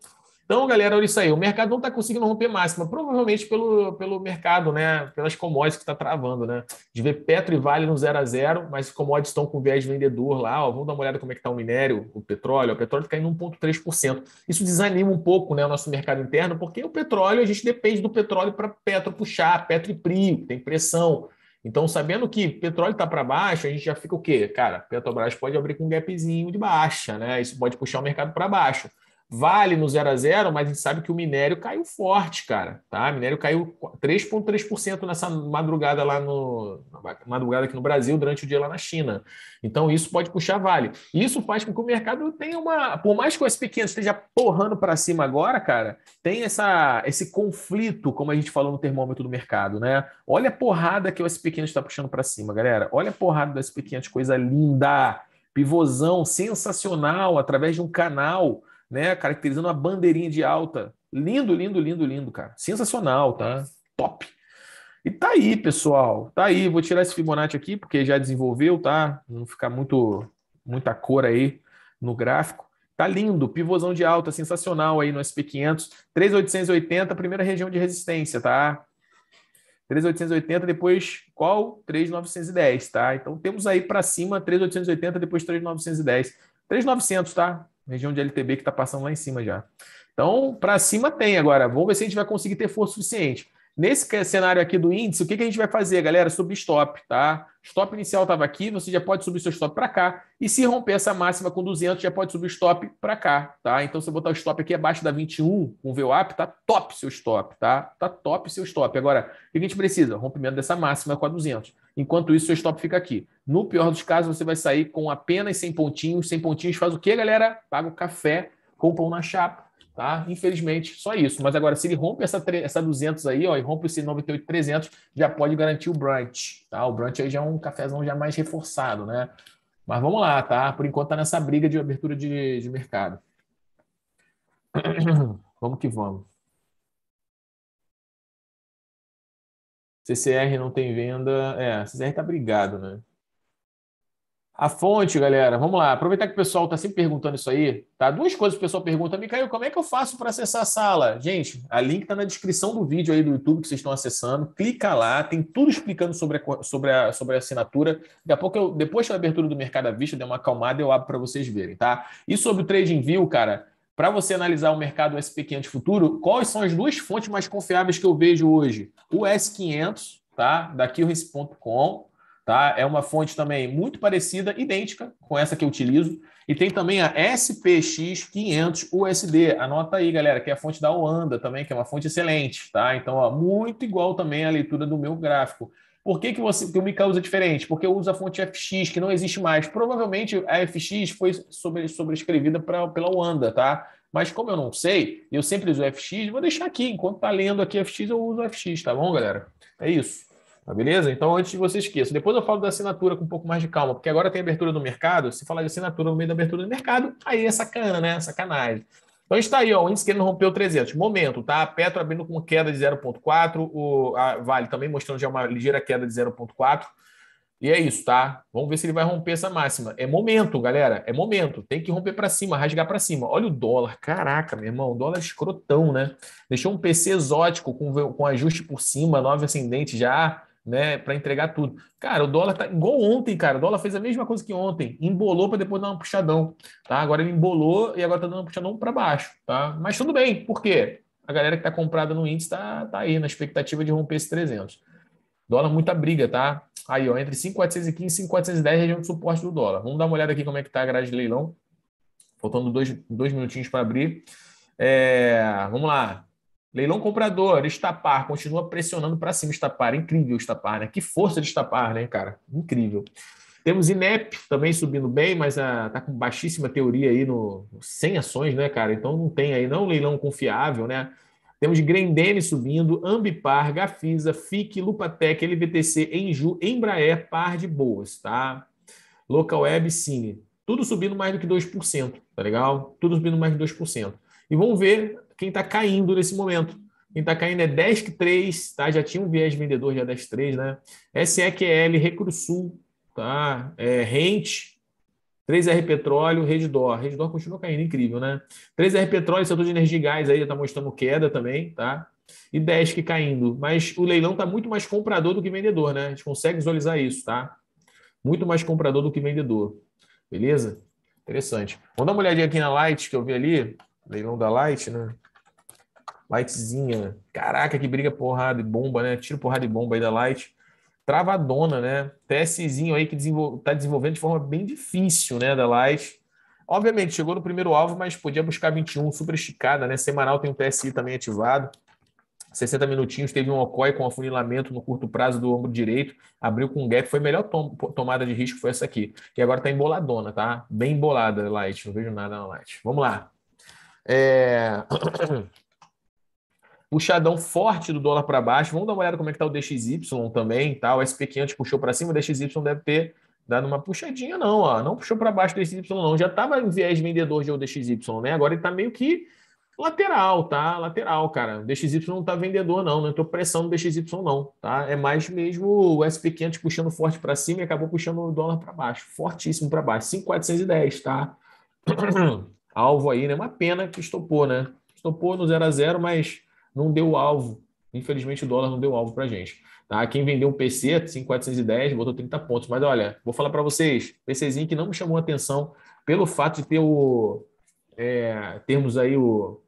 Então, galera, olha isso aí. O mercado não está conseguindo romper máxima, provavelmente pelo, pelo mercado, né? Pelas commodities que está travando, né? De ver Petro e Vale no 0 a 0 mas commodities estão com viés vendedor lá. Ó, vamos dar uma olhada como é que está o minério, o petróleo. O petróleo está caindo 1,3%. Isso desanima um pouco né, o nosso mercado interno, porque o petróleo, a gente depende do petróleo para Petro puxar, Petro e Prio, tem pressão. Então, sabendo que petróleo está para baixo, a gente já fica o quê? Cara, Petrobras pode abrir com um gapzinho de baixa, né? Isso pode puxar o mercado para baixo vale no 0 a 0 mas a gente sabe que o minério caiu forte, cara. Tá? O minério caiu 3,3% nessa madrugada lá no. madrugada aqui no Brasil, durante o dia lá na China. Então, isso pode puxar vale. Isso faz com que o mercado tenha uma. Por mais que o SP500 esteja porrando para cima agora, cara, tem essa, esse conflito, como a gente falou no termômetro do mercado, né? Olha a porrada que o SP500 está puxando para cima, galera. Olha a porrada do SP500, coisa linda. Pivôzão sensacional através de um canal né? Caracterizando uma bandeirinha de alta. Lindo, lindo, lindo, lindo, cara. Sensacional, tá? Top. E tá aí, pessoal. Tá aí. Vou tirar esse Fibonacci aqui, porque já desenvolveu, tá? Não ficar muito, muita cor aí no gráfico. Tá lindo, pivôzão de alta, sensacional aí no SP500. 3,880, primeira região de resistência, tá? 3,880, depois qual? 3,910, tá? Então temos aí para cima 3,880, depois 3,910. 3,900, tá? região de LTB que está passando lá em cima já. Então, para cima tem agora. Vamos ver se a gente vai conseguir ter força suficiente. Nesse cenário aqui do índice, o que, que a gente vai fazer, galera? Subir stop, tá? Stop inicial estava aqui, você já pode subir seu stop para cá. E se romper essa máxima com 200, já pode subir stop para cá, tá? Então, se eu botar o stop aqui abaixo da 21, com o VWAP, tá top seu stop, tá? Tá top seu stop. Agora, o que a gente precisa? Rompimento dessa máxima com a 200. Enquanto isso, seu stop fica aqui. No pior dos casos, você vai sair com apenas 100 pontinhos. 100 pontinhos faz o quê, galera? Paga o café com pão na chapa, tá? Infelizmente, só isso. Mas agora, se ele rompe essa, essa 200 aí, ó, e rompe esse 98,300, já pode garantir o brunch, tá? O brunch aí já é um cafezão já mais reforçado, né? Mas vamos lá, tá? Por enquanto tá nessa briga de abertura de, de mercado. (clears throat) vamos que vamos. CCR não tem venda. É, CCR tá brigado, né? A fonte, galera, vamos lá. Aproveitar que o pessoal está sempre perguntando isso aí, tá? Duas coisas que o pessoal pergunta, Micael, como é que eu faço para acessar a sala? Gente, a link está na descrição do vídeo aí do YouTube que vocês estão acessando. Clica lá, tem tudo explicando sobre a, sobre a, sobre a assinatura. Daqui a pouco, eu, depois da abertura do Mercado à Vista, der uma acalmada, eu abro para vocês verem, tá? E sobre o Trading View, cara, para você analisar o mercado SP500 futuro, quais são as duas fontes mais confiáveis que eu vejo hoje? O S500, tá? da Kilris.com, tá? é uma fonte também muito parecida, idêntica com essa que eu utilizo, e tem também a SPX500 USD. Anota aí, galera, que é a fonte da Oanda também, que é uma fonte excelente, tá? Então, ó, muito igual também a leitura do meu gráfico. Por que, que, você, que o Mika usa diferente? Porque usa a fonte FX, que não existe mais. Provavelmente a FX foi sobre, sobrescrevida pra, pela Wanda, tá? Mas como eu não sei, eu sempre uso FX, vou deixar aqui. Enquanto tá lendo aqui FX, eu uso FX, tá bom, galera? É isso. Tá beleza? Então, antes de você esqueça, depois eu falo da assinatura com um pouco mais de calma, porque agora tem abertura do mercado. Se falar de assinatura no meio da abertura do mercado, aí é sacana, né? Sacanagem. Então está aí, ó, o índice que ele não rompeu 300. Momento, tá? A Petro abrindo com queda de 0,4, o a Vale também mostrando já uma ligeira queda de 0,4. E é isso, tá? Vamos ver se ele vai romper essa máxima. É momento, galera, é momento. Tem que romper para cima, rasgar para cima. Olha o dólar, caraca, meu irmão, o dólar é escrotão, né? Deixou um PC exótico com, com ajuste por cima, 9 ascendente já né, para entregar tudo. Cara, o dólar tá igual ontem, cara. O dólar fez a mesma coisa que ontem, embolou para depois dar uma puxadão, tá? Agora ele embolou e agora tá dando uma puxadão para baixo, tá? Mas tudo bem, por quê? A galera que tá comprada no índice tá, tá aí na expectativa de romper esse 300. Dólar muita briga, tá? Aí, ó, entre 5,415 e 5,410 região é de suporte do dólar. Vamos dar uma olhada aqui como é que tá a grade de leilão. Faltando dois, dois minutinhos para abrir. É, vamos lá. Leilão comprador, estapar, continua pressionando para cima estapar. É incrível estapar, né? Que força de estapar, né, cara? Incrível. Temos INEP também subindo bem, mas está ah, tá com baixíssima teoria aí no sem ações, né, cara? Então não tem aí não é um leilão confiável, né? Temos Grendene subindo, Ambipar, Gafisa, FIC, Lupatec, LVTC, Enju, Embraer, par de boas, tá? Local Web, Cine. Tudo subindo mais do que 2%, tá legal? Tudo subindo mais de 2%. E vamos ver quem está caindo nesse momento. Quem está caindo é Desk 3, tá? Já tinha um viés vendedor já Desk 3, né? SEQL, Recrusul, tá? É, Rente, 3R Petróleo, Reddor, Reddor continua caindo, incrível, né? 3R Petróleo, setor de energia e gás aí já está mostrando queda também, tá? E Desk caindo. Mas o leilão está muito mais comprador do que vendedor, né? A gente consegue visualizar isso, tá? Muito mais comprador do que vendedor. Beleza? Interessante. Vamos dar uma olhadinha aqui na Light que eu vi ali. Leilão da Light, né? Lightzinha. Caraca, que briga porrada e bomba, né? Tiro porrada e bomba aí da Light. Travadona, né? TSzinho aí que desenvol... tá desenvolvendo de forma bem difícil, né? Da Light. Obviamente, chegou no primeiro alvo, mas podia buscar 21, super esticada, né? Semanal tem um TSI também ativado. 60 minutinhos, teve um Okoi com afunilamento no curto prazo do ombro direito, abriu com gap, foi a melhor tom, tomada de risco, foi essa aqui. E agora tá emboladona, tá? Bem embolada, Light, não vejo nada na Light. Vamos lá. É... (clears throat) puxadão forte do dólar para baixo. Vamos dar uma olhada como é que está o DXY também, tá? O SP500 puxou para cima, o DXY deve ter dado uma puxadinha, não, ó. Não puxou para baixo o DXY, não. Já estava em viés vendedor de o DXY, né? Agora ele está meio que lateral, tá? Lateral, cara. O DXY não está vendedor, não. Não estou pressão no DXY, não, tá? É mais mesmo o SP500 puxando forte para cima e acabou puxando o dólar para baixo. Fortíssimo para baixo. 5,410, tá? (clears throat) Alvo aí, né? Uma pena que estopou, né? Estopou no 0 a 0 mas não deu alvo. Infelizmente, o dólar não deu alvo para a gente. Tá? Quem vendeu um PC, 5,410, botou 30 pontos. Mas olha, vou falar para vocês, PCzinho que não me chamou atenção pelo fato de ter o, é, termos aí o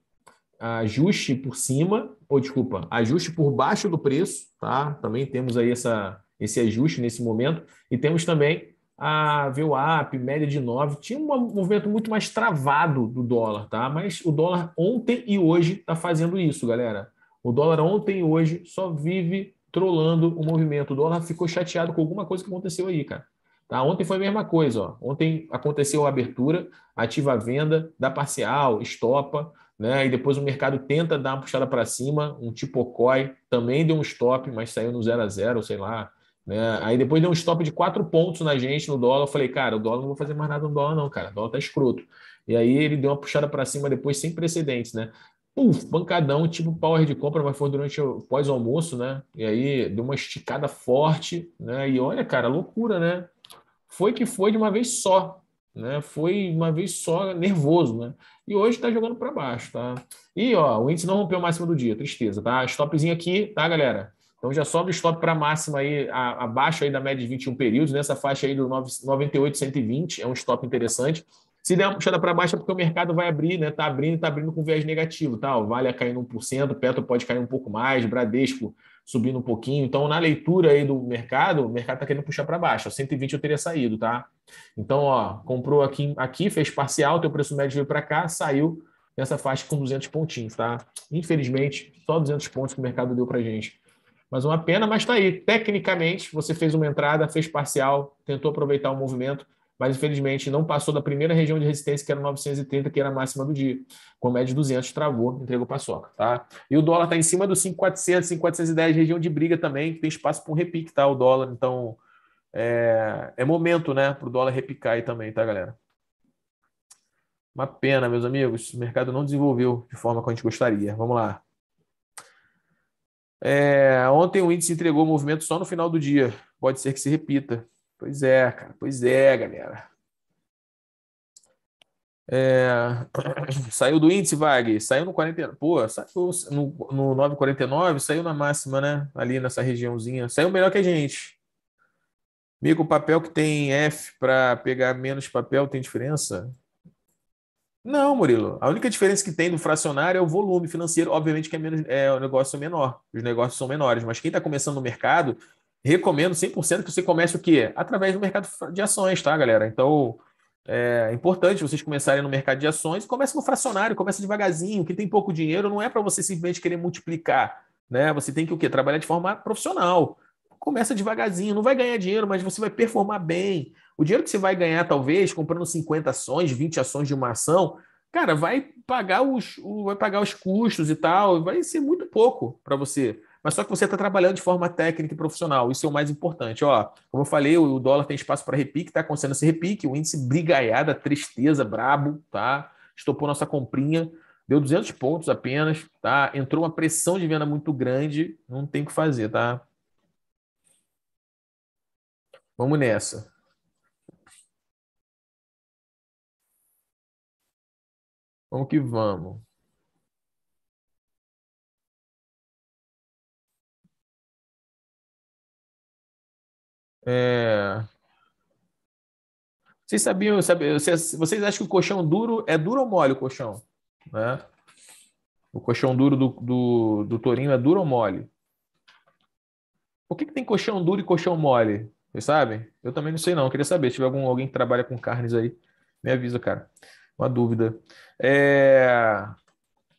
ajuste por cima, ou desculpa, ajuste por baixo do preço, tá? Também temos aí essa, esse ajuste nesse momento. E temos também a VWAP, média de 9, tinha um movimento muito mais travado do dólar, tá? Mas o dólar ontem e hoje está fazendo isso, galera. O dólar ontem e hoje só vive trolando o movimento. O dólar ficou chateado com alguma coisa que aconteceu aí, cara. Tá? Ontem foi a mesma coisa, ó. Ontem aconteceu a abertura, ativa a venda, dá parcial, estopa, né? E depois o mercado tenta dar uma puxada para cima, um tipo COI também deu um stop, mas saiu no 0 a 0, sei lá, né? Aí depois deu um stop de quatro pontos na gente no dólar. Eu falei, cara, o dólar não vou fazer mais nada no dólar, não, cara. O dólar tá escroto. E aí ele deu uma puxada para cima depois sem precedentes, né? Puf, pancadão, tipo power de compra, mas foi durante o pós-almoço, né? E aí deu uma esticada forte, né? E olha, cara, loucura, né? Foi que foi de uma vez só, né? Foi uma vez só nervoso, né? E hoje está jogando para baixo, tá? E ó, o índice não rompeu o máximo do dia, tristeza, tá? Stopzinho aqui, tá, galera? Então já sobe o stop para máxima aí, abaixo aí da média de 21 períodos, nessa faixa aí do 98,120, é um stop interessante. Se der uma puxada para baixo é porque o mercado vai abrir, né? está abrindo, está abrindo com viés negativo, tá? O Vale é caindo 1%, Petro pode cair um pouco mais, Bradesco subindo um pouquinho. Então, na leitura aí do mercado, o mercado tá querendo puxar para baixo. 120 eu teria saído, tá? Então, ó, comprou aqui, aqui fez parcial, teu preço médio veio para cá, saiu nessa faixa com 200 pontinhos, tá? Infelizmente, só 200 pontos que o mercado deu para gente. Mas uma pena, mas está aí. Tecnicamente, você fez uma entrada, fez parcial, tentou aproveitar o movimento, mas infelizmente não passou da primeira região de resistência, que era 930, que era a máxima do dia. Com média de 200, travou, entregou paçoca, tá? E o dólar está em cima do 5,400, 5,410, região de briga também, que tem espaço para um repique, tá? O dólar, então, é, é momento, né, para o dólar repicar aí também, tá, galera? Uma pena, meus amigos, o mercado não desenvolveu de forma que a gente gostaria. Vamos lá. É, ontem o índice entregou o movimento só no final do dia. Pode ser que se repita. Pois é, cara. Pois é, galera. É... (clears throat) Saiu do índice, Vag? Saiu no 40... Pô, saiu no, no 9,49, saiu na máxima, né? Ali nessa regiãozinha. Saiu melhor que a gente. o papel que tem F para pegar menos papel tem diferença? Não, Murilo. A única diferença que tem do fracionário é o volume financeiro. Obviamente que é, menos, é um negócio é menor. Os negócios são menores. Mas quem está começando no mercado, recomendo 100% que você comece o quê? Através do mercado de ações, tá, galera? Então, é, é importante vocês começarem no mercado de ações. Comece no fracionário, comece devagarzinho. Quem tem pouco dinheiro não é para você simplesmente querer multiplicar. Né? Você tem que o quê? Trabalhar de forma profissional. Começa devagarzinho. Não vai ganhar dinheiro, mas você vai performar bem o dinheiro que você vai ganhar, talvez, comprando 50 ações, 20 ações de uma ação, cara, vai pagar os, vai pagar os custos e tal, vai ser muito pouco para você. Mas só que você está trabalhando de forma técnica e profissional, isso é o mais importante. Ó, como eu falei, o dólar tem espaço para repique, está acontecendo esse repique, o índice brigaiada, tristeza, brabo, tá? Estopou nossa comprinha, deu 200 pontos apenas, tá? Entrou uma pressão de venda muito grande, não tem o que fazer, tá? Vamos nessa. Vamos que vamos. É... Vocês sabiam, sabiam vocês, vocês acham que o colchão duro é duro ou mole o colchão? Né? O colchão duro do, do, do Torinho é duro ou mole? Por que, que tem colchão duro e colchão mole? Vocês sabem? Eu também não sei não, Eu queria saber. Se tiver algum, alguém que trabalha com carnes aí, me avisa, cara uma dúvida. É...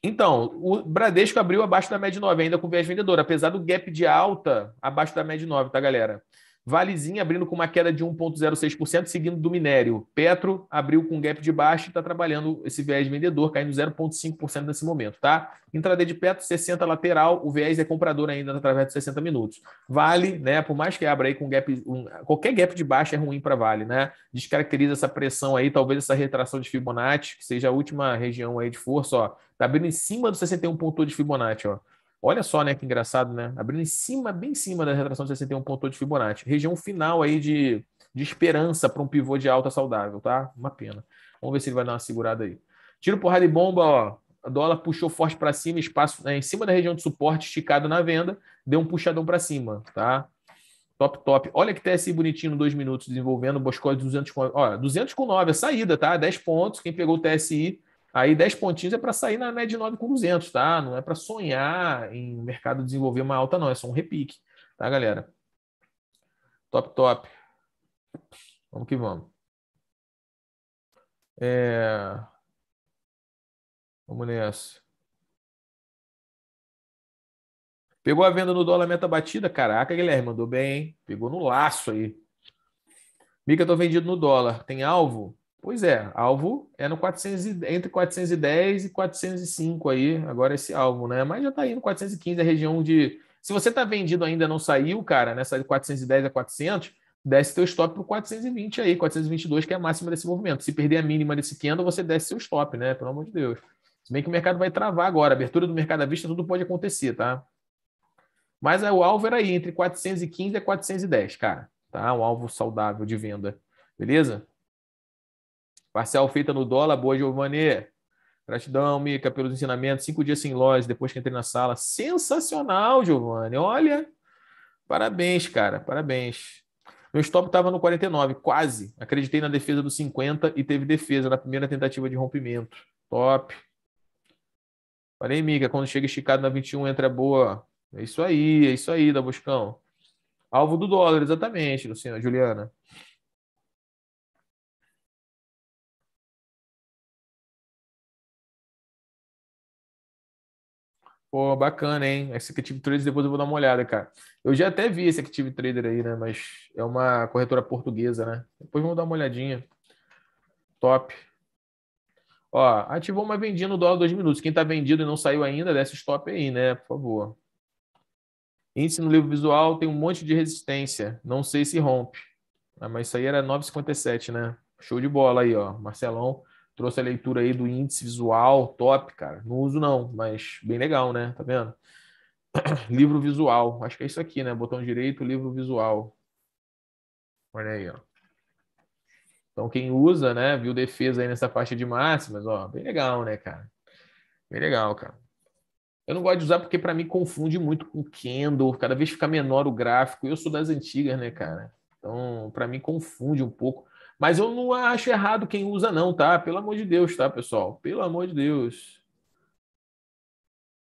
Então, o Bradesco abriu abaixo da média 9, ainda com viés vendedor, apesar do gap de alta abaixo da média 9, tá, galera? Valezinha abrindo com uma queda de 1,06%, seguindo do minério. Petro abriu com gap de baixo e está trabalhando esse viés vendedor, caindo 0,5% nesse momento, tá? Entrada de Petro, 60 lateral, o viés é comprador ainda através de 60 minutos. Vale, né? Por mais que abra aí com gap, um, qualquer gap de baixo é ruim para Vale, né? Descaracteriza essa pressão aí, talvez essa retração de Fibonacci, que seja a última região aí de força, ó. Tá abrindo em cima do 61 de Fibonacci, ó. Olha só, né, que engraçado, né? Abrindo em cima, bem em cima da retração de 61 ponto de Fibonacci. Região final aí de, de esperança para um pivô de alta saudável, tá? Uma pena. Vamos ver se ele vai dar uma segurada aí. Tiro porrada e bomba, ó. A dólar puxou forte para cima, espaço né, em cima da região de suporte esticado na venda, deu um puxadão para cima, tá? Top, top. Olha que TSI bonitinho no 2 minutos desenvolvendo, Boscó 200 com, olha, 200 com 9, a saída, tá? 10 pontos. Quem pegou o TSI Aí 10 pontinhos é para sair na média de 9 com 200, tá? Não é para sonhar em mercado desenvolver uma alta, não. É só um repique, tá, galera? Top, top. Vamos que vamos. É... Vamos nessa. Pegou a venda no dólar meta batida? Caraca, Guilherme, mandou bem, hein? Pegou no laço aí. Mica, tô vendido no dólar. Tem alvo? Pois é, alvo é no 400, entre 410 e 405 aí, agora esse alvo, né? Mas já está indo 415, a região de... Se você está vendido ainda não saiu, cara, nessa né? de 410 a 400, desce teu stop para 420 aí, 422 que é a máxima desse movimento. Se perder a mínima desse candle, você desce seu stop, né? Pelo amor de Deus. Se bem que o mercado vai travar agora, abertura do mercado à vista, tudo pode acontecer, tá? Mas é, o alvo era aí, entre 415 e 410, cara. Tá? Um alvo saudável de venda. Beleza? Parcial feita no dólar. Boa, Giovanni. Gratidão, Mica, pelos ensinamentos. Cinco dias sem loja depois que entrei na sala. Sensacional, Giovanni. Olha, parabéns, cara. Parabéns. Meu stop estava no 49, quase. Acreditei na defesa do 50 e teve defesa na primeira tentativa de rompimento. Top. Falei, Mica, quando chega esticado na 21, entra boa. É isso aí, é isso aí, da Alvo do dólar, exatamente, Luciana, Juliana. Pô, bacana, hein? Esse Active depois eu vou dar uma olhada, cara. Eu já até vi esse Active Trader aí, né? Mas é uma corretora portuguesa, né? Depois vamos dar uma olhadinha. Top. Ó, ativou uma vendinha no dólar dois minutos. Quem tá vendido e não saiu ainda, desce stop aí, né? Por favor. Índice no livro visual tem um monte de resistência. Não sei se rompe. Ah, mas isso aí era 9,57, né? Show de bola aí, ó. Marcelão Trouxe a leitura aí do índice visual, top, cara. Não uso não, mas bem legal, né? Tá vendo? (clears throat) livro visual. Acho que é isso aqui, né? Botão direito, livro visual. Olha aí, ó. Então, quem usa, né? Viu defesa aí nessa faixa de máximas, ó. Bem legal, né, cara? Bem legal, cara. Eu não gosto de usar porque para mim confunde muito com candle, cada vez fica menor o gráfico. Eu sou das antigas, né, cara? Então, para mim confunde um pouco. Mas eu não acho errado quem usa, não, tá? Pelo amor de Deus, tá, pessoal? Pelo amor de Deus.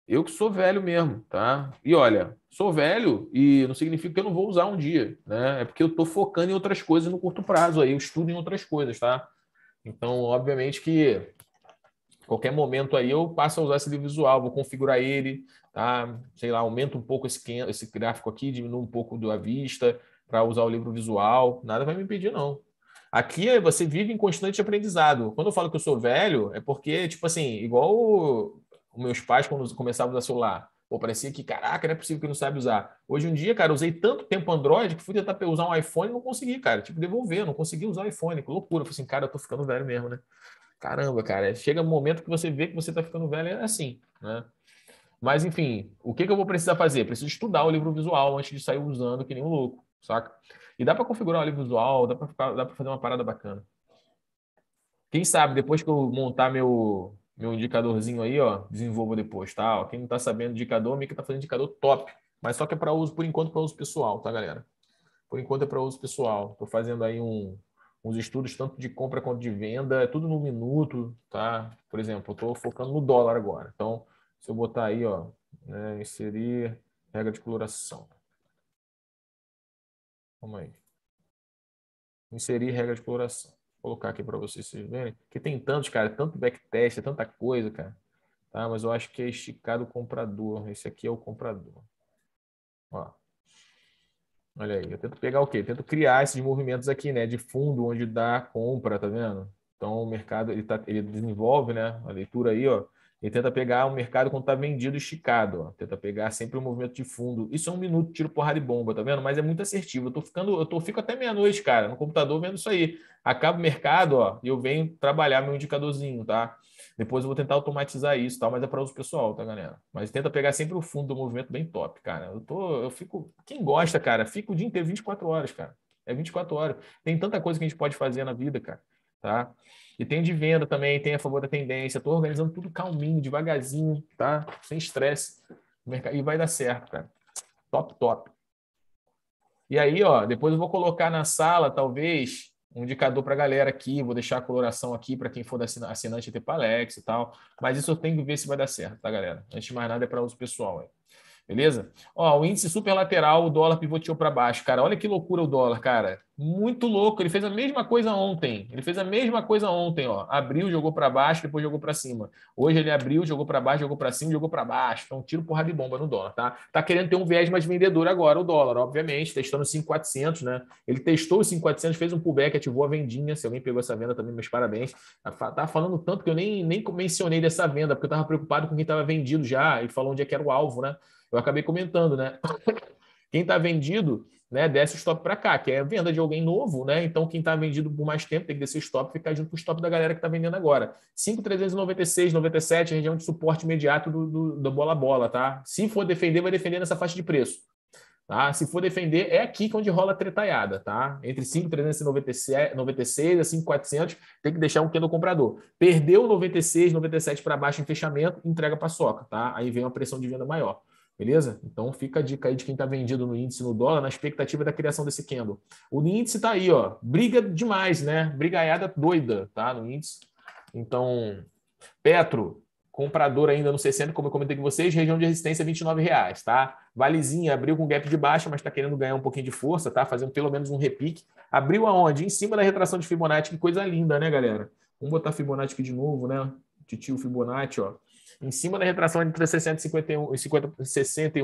Eu que sou velho mesmo, tá? E olha, sou velho e não significa que eu não vou usar um dia, né? É porque eu tô focando em outras coisas no curto prazo aí, eu estudo em outras coisas, tá? Então, obviamente que qualquer momento aí eu passo a usar esse livro visual, vou configurar ele, tá? Sei lá, aumento um pouco esse, esse gráfico aqui, diminuo um pouco do à vista para usar o livro visual, nada vai me impedir não, Aqui eh, você vive em constante aprendizado. Quando eu falo que eu sou velho, é porque, tipo assim, igual os meus pais quando começavam a usar celular. Pô, parecia que, caraca, não é possível que não sabe usar. Hoje em dia, cara, usei tanto tempo Android que fui tentar usar um iPhone e não consegui, cara. Tipo, devolver, não consegui usar o iPhone. Que loucura. Eu falei assim, cara, eu tô ficando velho mesmo, né? Caramba, cara. Eh, chega um momento que você vê que você tá ficando velho, é assim, né? Mas, enfim, o que, que eu vou precisar fazer? Preciso estudar o livro visual antes de sair usando que nem um louco, saca? E dá para configurar um livro visual, dá para fazer uma parada bacana. Quem sabe, depois que eu montar meu, meu indicadorzinho aí, ó, desenvolvo depois, tá? Ó, quem não tá sabendo indicador, me que tá fazendo indicador top. Mas só que é para uso, por enquanto, para uso pessoal, tá, galera? Por enquanto é para uso pessoal. Estou fazendo aí um, uns estudos tanto de compra quanto de venda, é tudo no minuto, tá? Por exemplo, eu estou focando no dólar agora. Então, se eu botar aí, ó, né, inserir regra de coloração. Vamos aí. Inserir regra de exploração. Vou colocar aqui para vocês, vocês verem. Que tem tantos, cara, tanto backtest, tanta coisa, cara. Tá? Mas eu acho que é esticado o comprador. Esse aqui é o comprador. Ó. Olha aí, eu tento pegar o quê? Eu tento criar esses movimentos aqui, né? De fundo, onde dá compra, tá vendo? Então, o mercado, ele, tá, ele desenvolve, né? A leitura aí, ó e tenta pegar o um mercado quando está vendido, esticado. Ó. Tenta pegar sempre o um movimento de fundo. Isso é um minuto, tiro porrada e bomba, tá vendo? Mas é muito assertivo. Eu tô ficando, eu tô, fico até meia-noite, cara, no computador vendo isso aí. Acaba o mercado, ó, e eu venho trabalhar meu indicadorzinho, tá? Depois eu vou tentar automatizar isso, tal, mas é para uso pessoal, tá, galera? Mas tenta pegar sempre o fundo do movimento bem top, cara. Eu tô, eu fico, quem gosta, cara, fica o dia inteiro 24 horas, cara. É 24 horas. Tem tanta coisa que a gente pode fazer na vida, cara, tá? E tem de venda também, tem a favor da tendência. Estou organizando tudo calminho, devagarzinho, tá? Sem estresse. E vai dar certo, cara. Top, top. E aí, ó, depois eu vou colocar na sala, talvez, um indicador para a galera aqui. Vou deixar a coloração aqui para quem for da assinante ter Palex e tal. Mas isso eu tenho que ver se vai dar certo, tá, galera? Antes de mais nada, é para uso pessoal. Hein? Beleza? Ó, o índice superlateral, o dólar pivoteou para baixo. Cara, olha que loucura o dólar, cara. Muito louco. Ele fez a mesma coisa ontem. Ele fez a mesma coisa ontem, ó. Abriu, jogou para baixo, depois jogou para cima. Hoje ele abriu, jogou para baixo, jogou para cima, jogou para baixo. Então, tiro porrada de bomba no dólar, tá? Tá querendo ter um viés mais vendedor agora, o dólar, obviamente, testando 5,400, né? Ele testou os 5,400, fez um pullback, ativou a vendinha. Se alguém pegou essa venda também, meus parabéns. Tá, tá falando tanto que eu nem, nem mencionei dessa venda, porque eu tava preocupado com quem tava vendido já e falou onde é que era o alvo, né? eu acabei comentando, né? (laughs) Quem está vendido, né, desce o stop para cá, que é a venda de alguém novo, né? Então, quem está vendido por mais tempo tem que descer o stop e ficar junto com o stop da galera que está vendendo agora. 5,396,97, região de suporte imediato do, do, do bola bola, tá? Se for defender, vai defender nessa faixa de preço. Tá? Se for defender, é aqui que é onde rola a tretaiada, tá? Entre 5,396 a 5,400, tem que deixar um no comprador. Perdeu 96, 97 para baixo em fechamento, entrega soca, tá? Aí vem uma pressão de venda maior. Beleza? Então fica a dica aí de quem está vendido no índice no dólar, na expectativa da criação desse candle. O índice está aí, ó. Briga demais, né? Brigaiada doida, tá? No índice. Então, Petro, comprador ainda no 60, como eu comentei com vocês, região de resistência R$ é reais, tá? Valezinha abriu com gap de baixa, mas está querendo ganhar um pouquinho de força, tá? Fazendo pelo menos um repique. Abriu aonde? Em cima da retração de Fibonacci, que coisa linda, né, galera? Vamos botar Fibonacci aqui de novo, né? Titio Fibonacci, ó em cima da retração entre 651 e 61,8,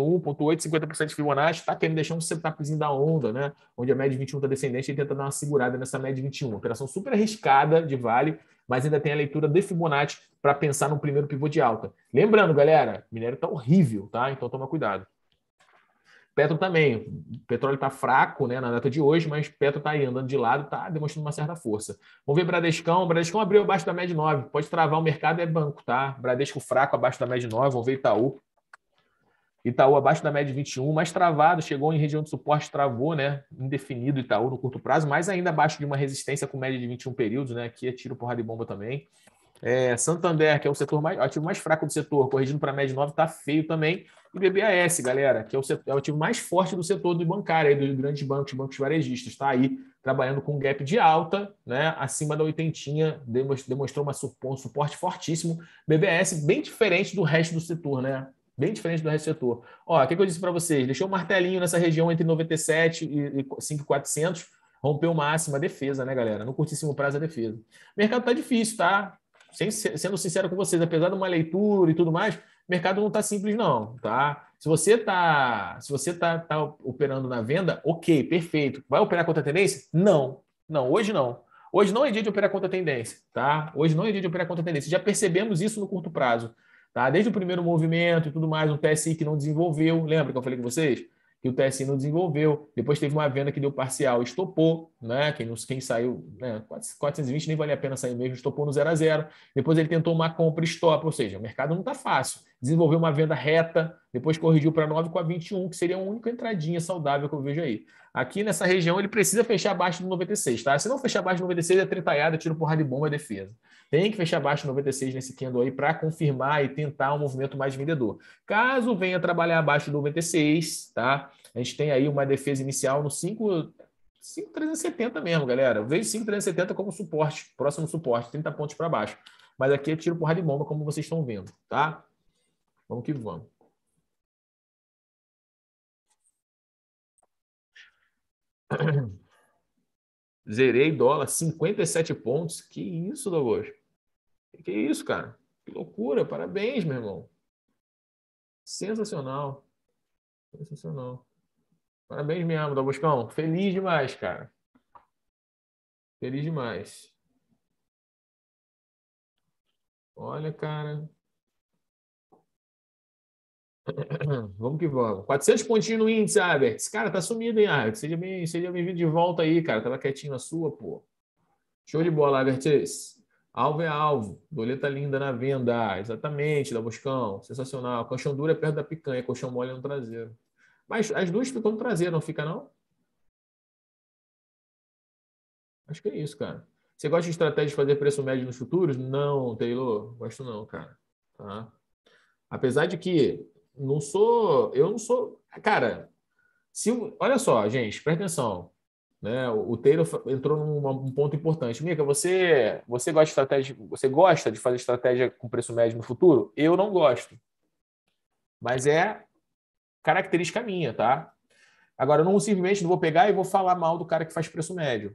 50% de Fibonacci, está querendo deixar um setupzinho da onda, né? Onde a média 21 está descendente e tenta dar uma segurada nessa média 21. Operação super arriscada de vale, mas ainda tem a leitura de Fibonacci para pensar no primeiro pivô de alta. Lembrando, galera, minério está horrível, tá? Então toma cuidado. Petro também. O petróleo está fraco né, na data de hoje, mas Petro está aí andando de lado, está demonstrando uma certa força. Vamos ver Bradescão. Bradescão abriu abaixo da média 9. Pode travar o mercado, é banco, tá? Bradesco fraco abaixo da média 9. Vamos ver Itaú. Itaú abaixo da média 21, mais travado, chegou em região de suporte, travou, né? Indefinido Itaú no curto prazo, mas ainda abaixo de uma resistência com média de 21 períodos, né? Aqui é tiro, porrada de bomba também. É, Santander, que é o setor mais, ativo mais fraco do setor, corrigindo para a média 9, está feio também e BBAS, galera, que é o, setor, é o time mais forte do setor do bancário, aí, dos grandes bancos, bancos varejistas, está aí trabalhando com um gap de alta, né, acima da oitentinha, demonstrou uma, um suporte fortíssimo. BBAS, bem diferente do resto do setor, né? Bem diferente do resto do setor. Ó, o que, que eu disse para vocês? Deixou um martelinho nessa região entre 97 e 5,400, rompeu máxima a defesa, né, galera? No curtíssimo prazo a defesa. O mercado tá difícil, tá? Sem, sendo sincero com vocês, apesar de uma leitura e tudo mais, o mercado não está simples, não, tá? Se você está se você tá, tá operando na venda, ok, perfeito. Vai operar contra a tendência? Não, não, hoje não. Hoje não é dia de operar contra a tendência, tá? Hoje não é dia de operar contra a tendência. Já percebemos isso no curto prazo, tá? Desde o primeiro movimento e tudo mais, um TSI que não desenvolveu. Lembra que eu falei com vocês? Que o TSI não desenvolveu. Depois teve uma venda que deu parcial, estopou, né? Quem, não, quem saiu, né? 420 nem vale a pena sair mesmo, estopou no 0 a 0. Depois ele tentou uma compra stop, ou seja, o mercado não está fácil desenvolveu uma venda reta, depois corrigiu para 9 com a 21, que seria a única entradinha saudável que eu vejo aí. Aqui nessa região ele precisa fechar abaixo do 96, tá? Se não fechar abaixo do 96 é tretaiada, tiro porrada de bomba, é defesa. Tem que fechar abaixo do 96 nesse candle aí para confirmar e tentar um movimento mais vendedor. Caso venha trabalhar abaixo do 96, tá? A gente tem aí uma defesa inicial no 5 5,370 mesmo, galera. Eu vejo 5,370 como suporte, próximo suporte, 30 pontos para baixo. Mas aqui é tiro porrada de bomba, como vocês estão vendo, tá? Vamos que vamos. (clears throat) Zerei dólar 57 pontos. Que isso, Douglas? Que isso, cara? Que loucura. Parabéns, meu irmão. Sensacional. Sensacional. Parabéns mesmo, Douglascão. Feliz demais, cara. Feliz demais. Olha, cara, (clears throat) Vamos que vamos. 400 pontinhos no índice, Albert. Esse cara tá sumido, hein, Albert? Seja bem-vindo seja bem de volta aí, cara. Tava quietinho na sua, pô. Show de bola, Albert. Alvo é alvo. Doleta linda na venda. Exatamente, da Buscão. Sensacional. Colchão duro é perto da picanha, colchão mole é no traseiro. Mas as duas ficam no traseiro, não fica, não? Acho que é isso, cara. Você gosta de estratégia de fazer preço médio nos futuros? Não, Taylor. Gosto não, cara. Tá? Apesar de que não sou. Eu não sou. Cara, se, olha só, gente, presta atenção. Né? O Taylor entrou num ponto importante. Mica, você, você gosta de estratégia, você gosta de fazer estratégia com preço médio no futuro? Eu não gosto. Mas é característica minha, tá? Agora, eu não simplesmente não vou pegar e vou falar mal do cara que faz preço médio.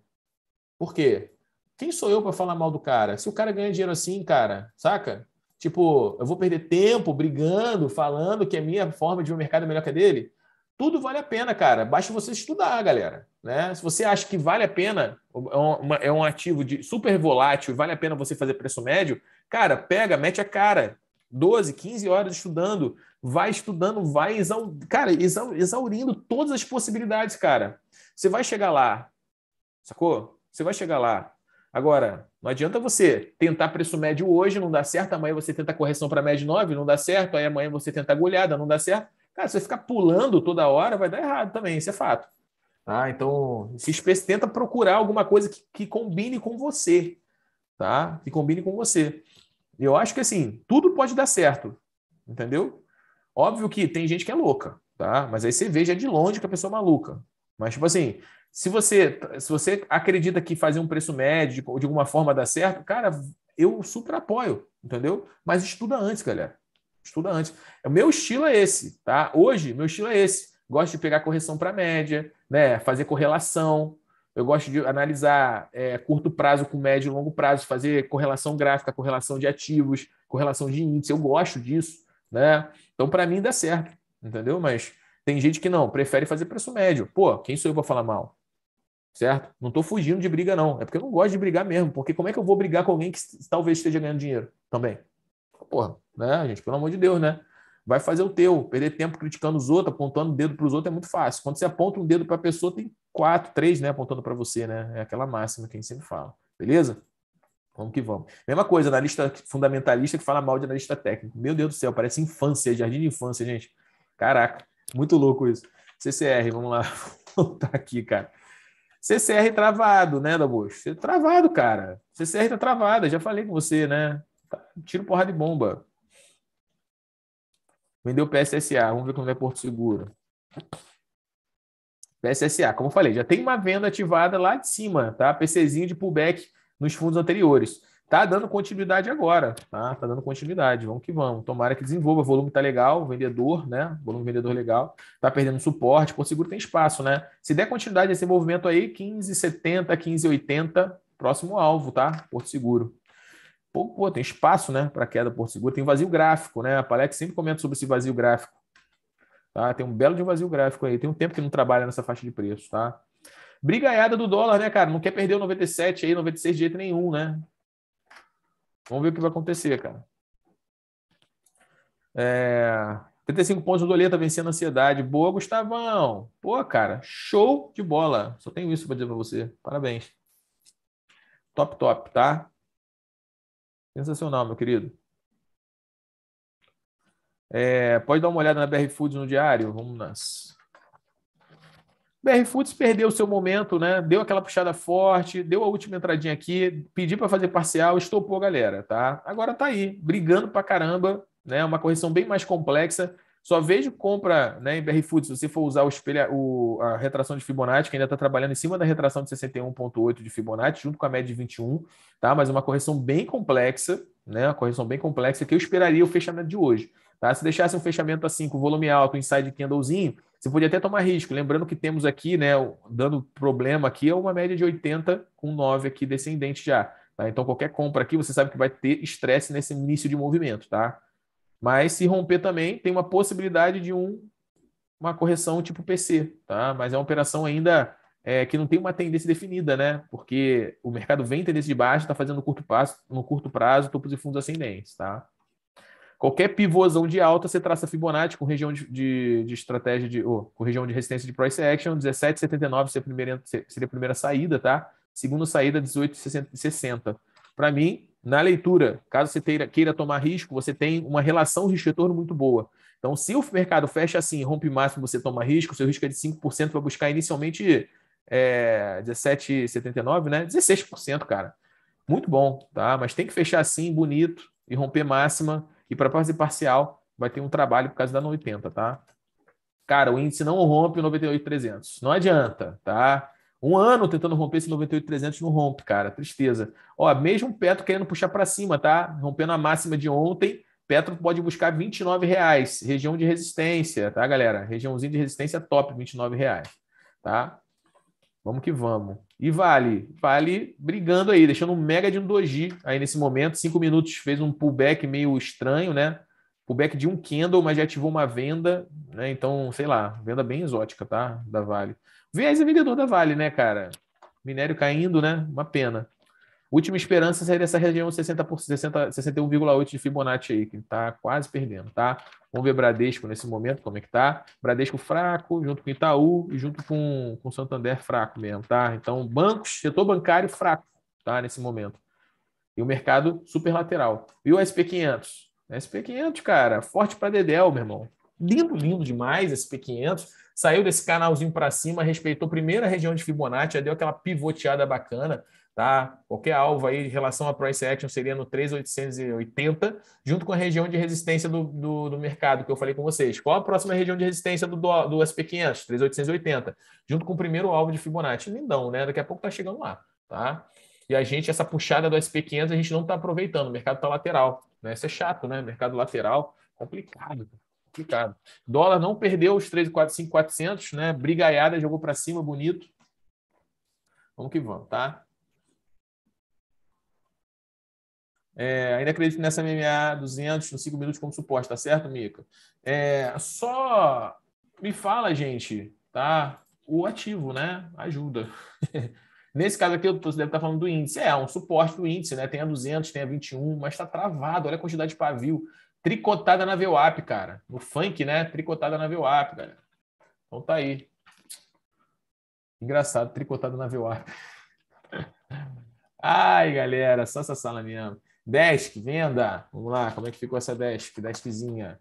Por quê? Quem sou eu para falar mal do cara? Se o cara ganha dinheiro assim, cara, saca? Tipo, eu vou perder tempo brigando, falando que a minha forma de ver o mercado é melhor que a dele? Tudo vale a pena, cara. Basta você estudar, galera. Né? Se você acha que vale a pena, é um é ativo de super volátil e vale a pena você fazer preço médio, cara, pega, mete a cara. 12, 15 horas estudando, vai estudando, vai cara, exaurindo todas as possibilidades, cara. Você vai chegar lá, sacou? Você vai chegar lá Agora, não adianta você tentar preço médio hoje, não dá certo, amanhã você tenta correção para média 9, não dá certo, aí amanhã você tenta agulhada, não dá certo. Cara, se você ficar pulando toda hora, vai dar errado também, isso é fato. ah Então, se tenta procurar alguma coisa que, que combine com você, tá? Que combine com você. Eu acho que, assim, tudo pode dar certo, entendeu? Óbvio que tem gente que é louca, tá? Mas aí você vê já de longe que a pessoa é maluca. Mas, tipo assim, se você, se você acredita que fazer um preço médio ou de alguma forma dá certo, cara, eu super apoio, entendeu? Mas estuda antes, galera. Estuda antes. O meu estilo é esse, tá? Hoje, meu estilo é esse. Gosto de pegar correção para média, né? Fazer correlação. Eu gosto de analisar é, curto prazo com médio e longo prazo, fazer correlação gráfica, correlação de ativos, correlação de índice. Eu gosto disso, né? Então, para mim, dá certo, entendeu? Mas tem gente que não, prefere fazer preço médio. Pô, quem sou eu para falar mal? certo? Não estou fugindo de briga, não. É porque eu não gosto de brigar mesmo. Porque como é que eu vou brigar com alguém que talvez esteja ganhando dinheiro também? Porra, né, gente? Pelo amor de Deus, né? Vai fazer o teu. Perder tempo criticando os outros, apontando o dedo para os outros é muito fácil. Quando você aponta um dedo para a pessoa, tem quatro, três, né, apontando para você, né? É aquela máxima que a gente sempre fala. Beleza? Vamos que vamos. Mesma coisa, analista fundamentalista que fala mal de analista técnico. Meu Deus do céu, parece infância, jardim de infância, gente. Caraca, muito louco isso. CCR, vamos lá. (laughs) Voltar tá aqui, cara. CCR travado, né, Você Travado, cara. CCR tá travada, já falei com você, né? Tá, tiro porrada de bomba. Vendeu PSSA, vamos ver como é Porto Seguro. PSSA, como eu falei, já tem uma venda ativada lá de cima, tá? PCzinho de pullback nos fundos anteriores. Tá dando continuidade agora, tá? Tá dando continuidade, vamos que vamos. Tomara que desenvolva, o volume tá legal, vendedor, né? Volume vendedor legal, tá perdendo suporte, por seguro tem espaço, né? Se der continuidade esse movimento aí, 15,70, 15,80, próximo alvo, tá? Porto Seguro. Pô, pô tem espaço, né, para queda por Seguro, tem vazio gráfico, né? A Palete sempre comenta sobre esse vazio gráfico. Tá? Tem um belo de vazio gráfico aí, tem um tempo que não trabalha nessa faixa de preço, tá? Brigaiada do dólar, né, cara? Não quer perder o 97 aí, 96 de jeito nenhum, né? Vamos ver o que vai acontecer, cara. É... 35 pontos do Doleta vencendo a ansiedade. Boa, Gustavão. Pô, cara, show de bola. Só tenho isso para dizer para você. Parabéns. Top, top, tá? Sensacional, meu querido. É... pode dar uma olhada na BR Foods no diário? Vamos nas. BR Foods perdeu o seu momento, né? Deu aquela puxada forte, deu a última entradinha aqui, pedi para fazer parcial, estopou a galera, tá? Agora tá aí, brigando para caramba, né? Uma correção bem mais complexa. Só vejo compra né, em BR Foods, se você for usar o espelho, o, a retração de Fibonacci, que ainda está trabalhando em cima da retração de 61,8 de Fibonacci, junto com a média de 21, tá? Mas uma correção bem complexa, né? Uma correção bem complexa que eu esperaria o fechamento de hoje, tá? Se deixasse um fechamento assim, com volume alto, inside candlezinho, você podia até tomar risco. Lembrando que temos aqui, né, dando problema aqui, é uma média de 80 com 9 aqui descendente já. Tá? Então, qualquer compra aqui, você sabe que vai ter estresse nesse início de movimento, tá? Mas se romper também, tem uma possibilidade de um, uma correção tipo PC, tá? Mas é uma operação ainda é, que não tem uma tendência definida, né? Porque o mercado vem tendência de baixo, está fazendo curto prazo, no curto prazo, topos e fundos ascendentes, tá? Qualquer pivôzão de alta, você traça Fibonacci com região de, de, de estratégia de. Oh, com região de resistência de price action, 17,79 seria a primeira, seria a primeira saída, tá? Segunda saída, 18,60. Para mim, na leitura, caso você teira, queira tomar risco, você tem uma relação risco-retorno muito boa. Então, se o mercado fecha assim, rompe máximo, você toma risco, seu risco é de 5%, vai buscar inicialmente é, 17,79, né? 16%, cara. Muito bom, tá? Mas tem que fechar assim, bonito, e romper máxima e para fase parcial, vai ter um trabalho por causa da 80, tá? Cara, o índice não rompe o 98,300. Não adianta, tá? Um ano tentando romper esse 98,300 não rompe, cara. Tristeza. Ó, mesmo Petro querendo puxar para cima, tá? Rompendo a máxima de ontem, Petro pode buscar 29 reais. Região de resistência, tá, galera? Regiãozinha de resistência top, 29 reais, tá? Vamos que vamos. E Vale, Vale brigando aí, deixando um mega de um doji aí nesse momento. Cinco minutos fez um pullback meio estranho, né? Pullback de um candle, mas já ativou uma venda, né? Então, sei lá, venda bem exótica, tá? Da Vale. Viés é vendedor da Vale, né, cara? Minério caindo, né? Uma pena. Última esperança é sair dessa região 60 60, 61,8 de Fibonacci aí, que está quase perdendo, tá? Vamos ver Bradesco nesse momento, como é que tá. Bradesco fraco, junto com Itaú e junto com, com Santander fraco mesmo, tá? Então, bancos, setor bancário fraco, tá? Nesse momento. E o mercado super lateral. E o SP500? SP500, cara, forte para Dedel, meu irmão. Lindo, lindo demais SP500. Saiu desse canalzinho para cima, respeitou a primeira região de Fibonacci, já deu aquela pivoteada bacana tá? Qualquer alvo aí em relação a price action seria no 3,880, junto com a região de resistência do, do, do, mercado que eu falei com vocês. Qual a próxima região de resistência do, do SP500? 3,880, junto com o primeiro alvo de Fibonacci. Lindão, né? Daqui a pouco tá chegando lá, tá? E a gente, essa puxada do SP500, a gente não tá aproveitando, o mercado tá lateral, né? Isso é chato, né? Mercado lateral, complicado, complicado. Dólar não perdeu os 3,45400, né? Brigaiada, jogou para cima, bonito. Vamos que vamos, tá? É, ainda acredito nessa MMA 200 nos 5 minutos como suporte, tá certo, Mica? É, só me fala, gente, tá? O ativo, né? Ajuda. (laughs) Nesse caso aqui, você deve estar tá falando do índice. É, um suporte do índice, né? Tem a 200, tem a 21, mas está travado. Olha a quantidade de pavio. Tricotada na VWAP, cara. No funk, né? Tricotada na VWAP, galera. Então tá aí. Engraçado, tricotada na VWAP. (laughs) Ai, galera, só essa sala mesmo. Desk, venda. Vamos lá, como é que ficou essa desk? Deskzinha.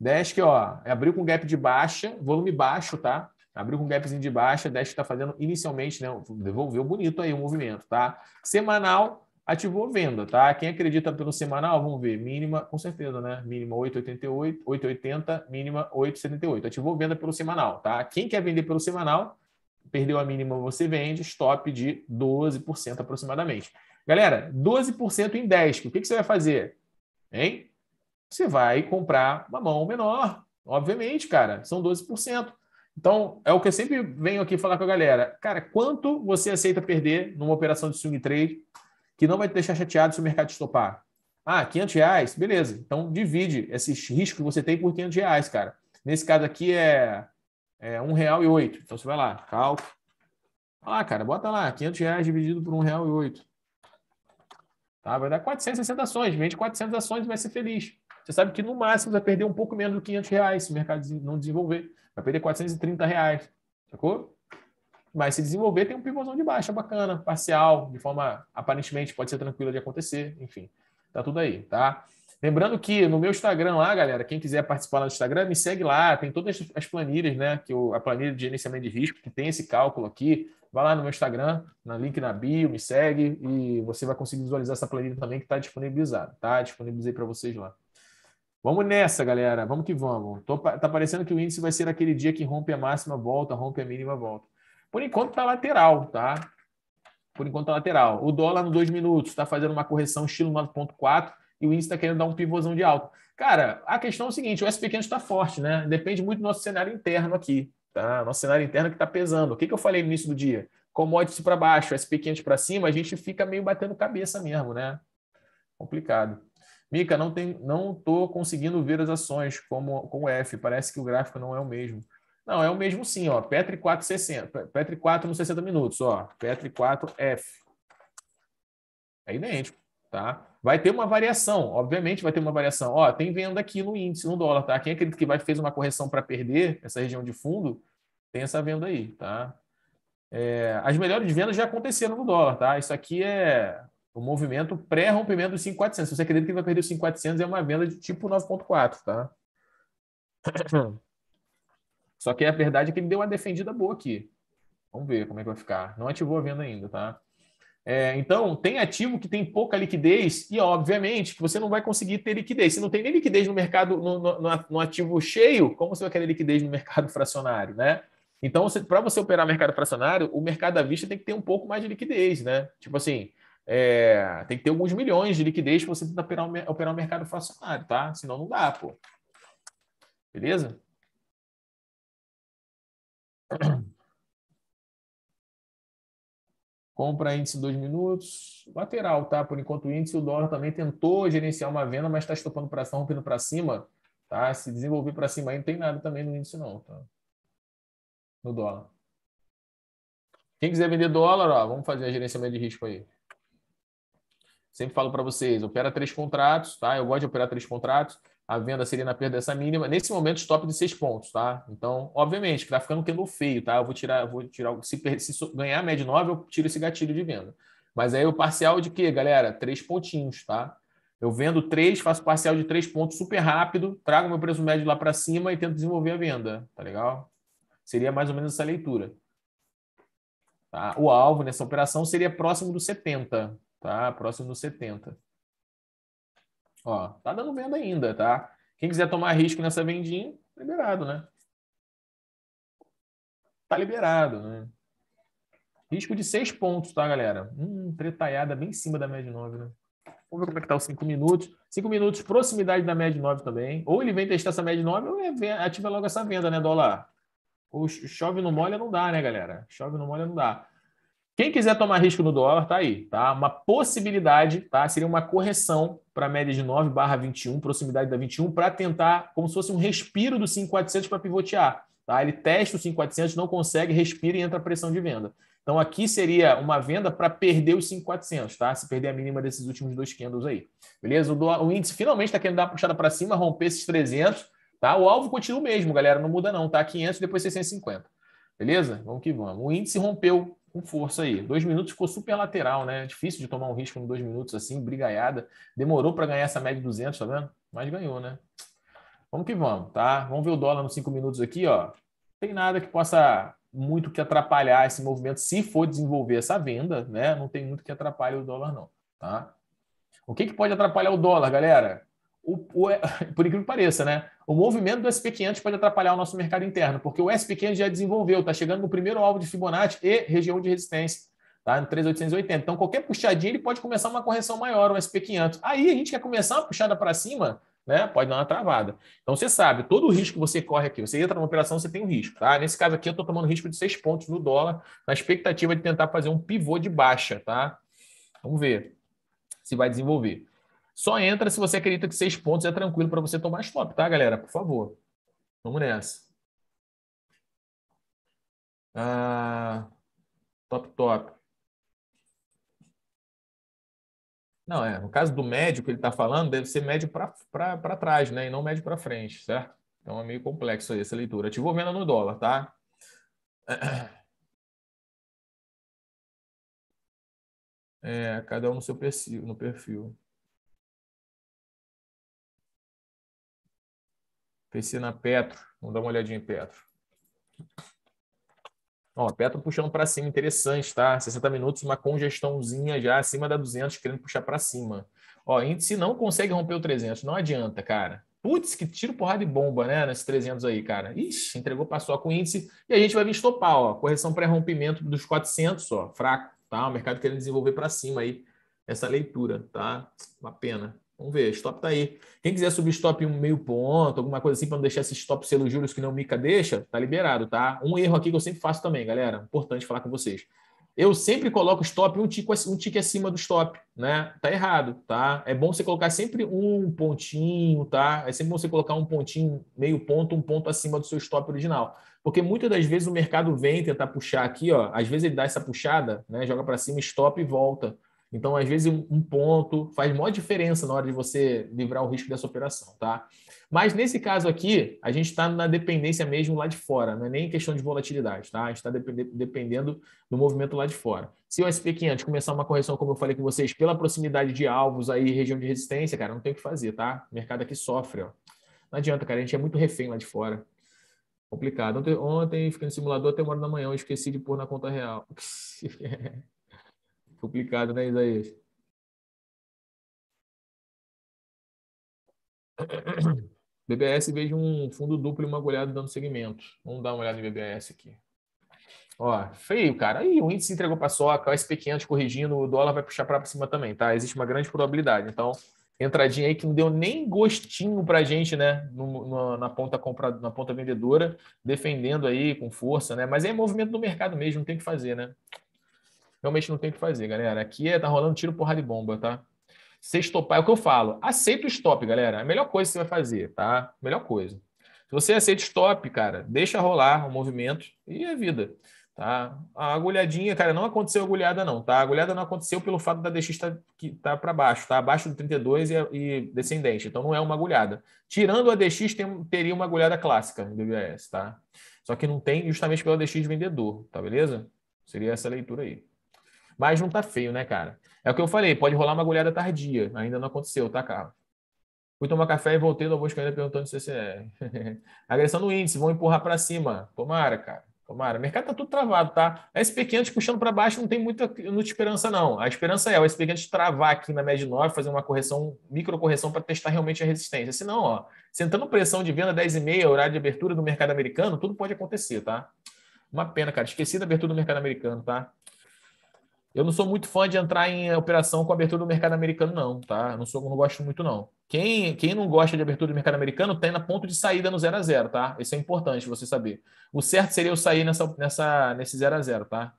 Desk, ó, abriu com gap de baixa, volume baixo, tá? Abriu com gapzinho de baixa, desk está fazendo inicialmente, né? Devolveu bonito aí o movimento, tá? Semanal, ativou venda, tá? Quem acredita pelo semanal, vamos ver, mínima, com certeza, né? Mínima 8,88, 8,80, mínima 8,78. Ativou venda pelo semanal, tá? Quem quer vender pelo semanal, perdeu a mínima, você vende, stop de 12% aproximadamente. Galera, 12% em 10. O que, que você vai fazer? Hein? Você vai comprar uma mão menor, obviamente, cara. São 12%. Então, é o que eu sempre venho aqui falar com a galera. Cara, quanto você aceita perder numa operação de swing trade que não vai te deixar chateado se o mercado estopar? Ah, 500 reais? Beleza. Então, divide esses riscos que você tem por 500 reais, cara. Nesse caso aqui é, é R$1,08. Então, você vai lá, cálculo. Ah, cara, bota lá, 500 reais dividido por R$1,08. Tá? Vai dar 460 ações, vende 400 ações e vai ser feliz. Você sabe que no máximo vai perder um pouco menos de 500 reais se o mercado não desenvolver. Vai perder 430 reais, sacou? Mas se desenvolver, tem um pivôzão de baixa bacana, parcial, de forma aparentemente pode ser tranquila de acontecer, enfim. Tá tudo aí, tá? Lembrando que no meu Instagram lá, galera, quem quiser participar lá no Instagram, me segue lá, tem todas as planilhas, né? Que eu, a planilha de gerenciamento de risco, que tem esse cálculo aqui. Vai lá no meu Instagram, na link na bio, me segue e você vai conseguir visualizar essa planilha também que está disponibilizada, tá? Disponibilizei para vocês lá. Vamos nessa, galera. Vamos que vamos. Tô, tá parecendo que o índice vai ser aquele dia que rompe a máxima, volta, rompe a mínima, volta. Por enquanto tá lateral, tá? Por enquanto tá lateral. O dólar no 2 minutos está fazendo uma correção estilo 9.4 e o índice está querendo dar um pivôzão de alto, Cara, a questão é o seguinte: o SP 500 está forte, né? Depende muito do nosso cenário interno aqui, tá? Nosso cenário interno que está pesando. O que, que eu falei no início do dia? Commodities para baixo, SP 500 para cima, a gente fica meio batendo cabeça mesmo, né? Complicado. Mica, não tem, não tô conseguindo ver as ações como com F. Parece que o gráfico não é o mesmo. Não, é o mesmo sim, ó. Petri 460, Petri 4 nos 60 minutos, ó. Petri 4 F. É idêntico, tá? Vai ter uma variação, obviamente vai ter uma variação. Ó, tem venda aqui no índice, no dólar, tá? Quem acredita que vai fez uma correção para perder essa região de fundo, tem essa venda aí, tá? É, as melhores vendas já aconteceram no dólar, tá? Isso aqui é o movimento pré-rompimento dos 5.400. Se você acredita que vai perder os 5.400, é uma venda de tipo 9.4, tá? Só que a verdade é que ele deu uma defendida boa aqui. Vamos ver como é que vai ficar. Não ativou a venda ainda, tá? É, então, tem ativo que tem pouca liquidez e, obviamente, que você não vai conseguir ter liquidez. Se não tem nem liquidez no mercado, no, no, no ativo cheio, como você vai querer liquidez no mercado (laughs) fracionário, né? Então, para você operar mercado fracionário, o mercado à vista tem que ter um pouco mais de liquidez, né? Tipo assim, é, tem que ter alguns milhões de liquidez para você tentar operar o, operar mercado fracionário, tá? Senão não dá, pô. Beleza? (clears throat) Compra índice dois minutos, lateral, tá? Por enquanto o índice, o dólar também tentou gerenciar uma venda, mas está estopando para cima, rompendo para cima, tá? Se desenvolver para cima aí, não tem nada também no índice não, tá? No dólar. Quem quiser vender dólar, ó, vamos fazer a gerenciamento de risco aí. Sempre falo para vocês, opera três contratos, tá? Eu gosto de operar três contratos a venda seria na perda dessa mínima. Nesse momento, stop de seis pontos, tá? Então, obviamente, graficando que é tá no feio, tá? Eu vou tirar, vou tirar se, se ganhar a média 9, eu tiro esse gatilho de venda. Mas aí o parcial de quê, galera? Três pontinhos, tá? Eu vendo três, faço parcial de três pontos super rápido, trago meu preço médio lá para cima e tento desenvolver a venda, tá legal? Seria mais ou menos essa leitura. Tá? O alvo nessa operação seria próximo do 70, tá? Próximo do 70. Ó, tá dando venda ainda, tá? Quem quiser tomar risco nessa vendinha, liberado, né? Tá liberado, né? Risco de seis pontos, tá, galera? Hum, pretalhada bem em cima da média 9, né? Vamos ver como é que tá os 5 minutos. 5 minutos, proximidade da média 9 também. Ou ele vem testar essa média 9 ou é ativa logo essa venda, né, dólar? Ou chove no molha não dá, né, galera? Chove no molha não dá. Quem quiser tomar risco no dólar, tá aí, tá? Uma possibilidade, tá? Seria uma correção para a média de 9 barra 21, proximidade da 21, para tentar, como se fosse um respiro do 5,400 para pivotear, tá? Ele testa o 5,400, não consegue, respira e entra a pressão de venda. Então aqui seria uma venda para perder os 5,400, tá? Se perder a mínima desses últimos dois candles aí, beleza? O, dólar, o índice finalmente está querendo dar uma puxada para cima, romper esses 300, tá? O alvo continua o mesmo, galera, não muda não, tá? 500, depois 650. Beleza? Vamos que vamos. O índice rompeu com força aí. Dois minutos ficou super lateral, né? Difícil de tomar um risco em dois minutos assim, brigaiada. Demorou para ganhar essa média de 200, tá vendo? Mas ganhou, né? Vamos que vamos, tá? Vamos ver o dólar nos cinco minutos aqui, ó. Tem nada que possa muito que atrapalhar esse movimento se for desenvolver essa venda, né? Não tem muito que atrapalhe o dólar, não, tá? O que, que pode atrapalhar o dólar, galera? O, o, (laughs) por incrível que pareça, né? o movimento do SP 500 pode atrapalhar o nosso mercado interno, porque o SP 500 já desenvolveu, está chegando no primeiro alvo de Fibonacci e região de resistência, tá? no 3.880. Então, qualquer puxadinha, ele pode começar uma correção maior, o SP 500. Aí, a gente quer começar uma puxada para cima, né? Pode dar uma travada. Então você sabe, todo o risco que você corre aqui, você entra numa operação, você tem um risco, tá? Nesse caso aqui, eu estou tomando risco de 6 pontos no dólar, na expectativa de tentar fazer um pivô de baixa, tá? Vamos ver se vai desenvolver. Só entra se você acredita que seis pontos é tranquilo para você tomar stop, tá, galera? Por favor. Vamos nessa. Ah, top, top. Não, é. No caso do médio que ele está falando, deve ser médio para trás, né? E não médio para frente, certo? Então é meio complexo aí essa leitura. Ativou venda no dólar, tá? É, cada um no seu perfil. No perfil. Piscina Petro. Vamos dar uma olhadinha em Petro. Ó, Petro puxando para cima, interessante, tá? 60 minutos, uma congestãozinha já acima da 200, querendo puxar para cima. Ó, índice não consegue romper o 300, não adianta, cara. Putz, que tiro porrada de bomba, né? Nesse 300 aí, cara. Ixi, entregou passou com índice. E a gente vai vir estopar, ó. Correção pré-rompimento dos 400, ó. Fraco, tá? O mercado querendo desenvolver para cima aí essa leitura, tá? Uma pena. Vamos ver, stop tá aí. Quem quiser subir stop um meio ponto, alguma coisa assim, para não deixar esse stop selo juros que não mica deixa, tá liberado, tá? Um erro aqui que eu sempre faço também, galera. Importante falar com vocês. Eu sempre coloco stop um tique, um tique acima do stop, né? Tá errado, tá? É bom você colocar sempre um pontinho, tá? É sempre bom você colocar um pontinho, meio ponto, um ponto acima do seu stop original. Porque muitas das vezes o mercado vem tentar puxar aqui, ó. Às vezes ele dá essa puxada, né? Joga para cima, stop e volta. Então, às vezes, um ponto faz maior diferença na hora de você livrar o risco dessa operação, tá? Mas nesse caso aqui, a gente está na dependência mesmo lá de fora, não é nem questão de volatilidade, tá? A gente está dependendo do movimento lá de fora. Se o SP500 começar uma correção, como eu falei com vocês, pela proximidade de alvos aí, região de resistência, cara, não tem o que fazer, tá? O mercado aqui sofre, ó. Não adianta, cara, a gente é muito refém lá de fora. Complicado. Ontem, ontem fiquei no simulador até uma hora da manhã, eu esqueci de pôr na conta real. (laughs) Complicado, né, Isaías? BBS vejo um fundo duplo e uma agulhada dando segmento. Vamos dar uma olhada em BBS aqui. Ó, feio, cara. Aí o índice entregou para soca, o SP500 corrigindo, o dólar vai puxar para cima também, tá? Existe uma grande probabilidade. Então, entradinha aí que não deu nem gostinho pra gente, né? No, na, na, ponta compra, na ponta vendedora, defendendo aí com força, né? Mas é movimento do mercado mesmo, não tem o que fazer, né? realmente não tem o que fazer, galera. Aqui é, tá rolando tiro, porra de bomba, tá? Se estopar, é o que eu falo. Aceita o stop, galera. É a melhor coisa que você vai fazer, tá? Melhor coisa. Se você aceita o stop, cara, deixa rolar o movimento e a é vida, tá? A agulhadinha, cara, não aconteceu agulhada não, tá? A agulhada não aconteceu pelo fato da DX tá, que tá para baixo, tá? Abaixo do 32 e, e, descendente. Então não é uma agulhada. Tirando a DX, tem, teria uma agulhada clássica no BBS, tá? Só que não tem justamente pela DX vendedor, tá beleza? Seria essa leitura aí. Mas não tá feio, né, cara? É o que eu falei, pode rolar uma goleada tardia. Ainda não aconteceu, tá, cara? Fui tomar café e voltei no Bosco ainda perguntando se você é. (laughs) Agressão no índice, vão empurrar para cima. Tomara, cara. Tomara. O mercado tá tudo travado, tá? A SP500 puxando para baixo não tem muita, muita esperança, não. A esperança é o SP500 travar aqui na média 9, fazer uma correção, microcorreção para testar realmente a resistência. Senão, ó, sentando pressão de venda 10,5, horário de abertura do mercado americano, tudo pode acontecer, tá? Uma pena, cara. Esqueci da abertura do mercado americano, tá? Eu não sou muito fã de entrar em operação com abertura do mercado americano, não, tá? Eu não, sou, não gosto muito, não. Quem, quem não gosta de abertura do mercado americano tem tá na ponto de saída no 0 a 0 tá? Isso é importante você saber. O certo seria eu sair nessa, nessa, nesse 0 a 0 tá?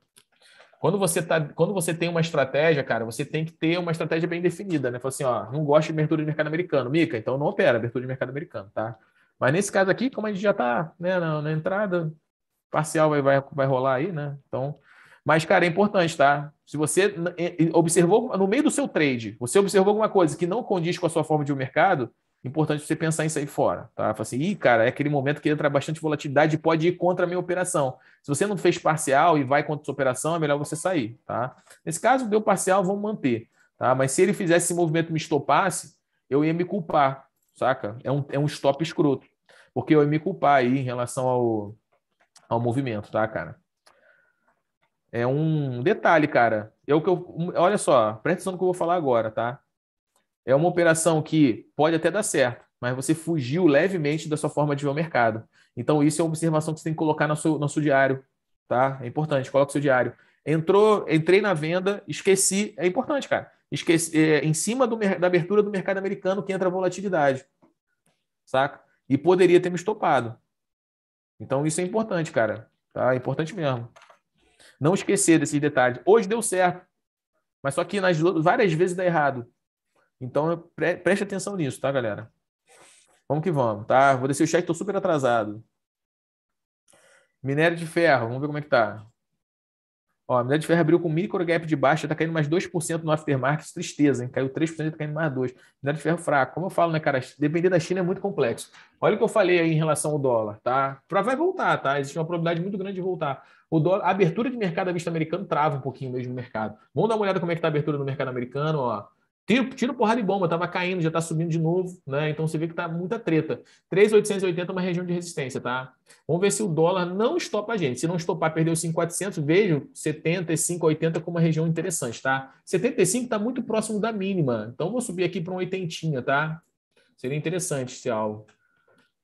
Quando você, tá, quando você tem uma estratégia, cara, você tem que ter uma estratégia bem definida, né? Fala assim, ó, não gosto de abertura de mercado americano. Mica, então não opera abertura de mercado americano, tá? Mas nesse caso aqui, como a gente já tá né, na, na entrada, parcial vai, vai, vai rolar aí, né? Então, mas, cara, é importante, tá? Se você observou no meio do seu trade, você observou alguma coisa que não condiz com a sua forma de um mercado, importante você pensar em sair fora, tá? Fala assim, ih, cara, é aquele momento que entra bastante volatilidade e pode ir contra a minha operação. Se você não fez parcial e vai contra a sua operação, é melhor você sair, tá? Nesse caso, deu parcial, vamos manter, tá? Mas se ele fizesse esse movimento e me estopasse, eu ia me culpar, saca? É um, é um stop escroto, porque eu ia me culpar aí em relação ao, ao movimento, tá, cara? É um detalhe, cara. É o que eu, olha só, presta atenção no que eu vou falar agora, tá? É uma operação que pode até dar certo, mas você fugiu levemente da sua forma de ver o mercado. Então, isso é uma observação que você tem que colocar no seu, no seu diário, tá? É importante, coloca o seu diário. Entrou, entrei na venda, esqueci. É importante, cara. Esqueci, é, em cima do, da abertura do mercado americano que entra a volatilidade, saca? E poderia ter me estopado. Então, isso é importante, cara. Tá? É importante mesmo. Não esquecer desses detalhes. Hoje deu certo, mas só que nas várias vezes dá errado. Então, pre preste atenção nisso, tá, galera? Vamos que vamos, tá? Vou descer o cheque, estou super atrasado. Minério de ferro, vamos ver como é que tá. Ó, a minério de ferro abriu com micro gap de baixa, está caindo mais 2% no aftermarket, é tristeza, hein? Caiu 3% tá está caindo mais 2%. Minério de ferro fraco. Como eu falo, né, cara? Depender da China é muito complexo. Olha o que eu falei aí em relação ao dólar, tá? Vai voltar, tá? Existe uma probabilidade muito grande de voltar dólar, a abertura de mercado à vista americano trava um pouquinho mesmo o mercado. Vamos dar uma olhada como é que está a abertura do mercado americano, ó. tira tira porrada e bomba, estava caindo, já está subindo de novo, né? Então você vê que está muita treta. 3,880 é uma região de resistência, tá? Vamos ver se o dólar não estopa a gente. Se não estopar, perdeu 5,400, vejo 75, 80 como uma região interessante, tá? 75 está muito próximo da mínima, então vou subir aqui para um 80, tá? Seria interessante esse alvo.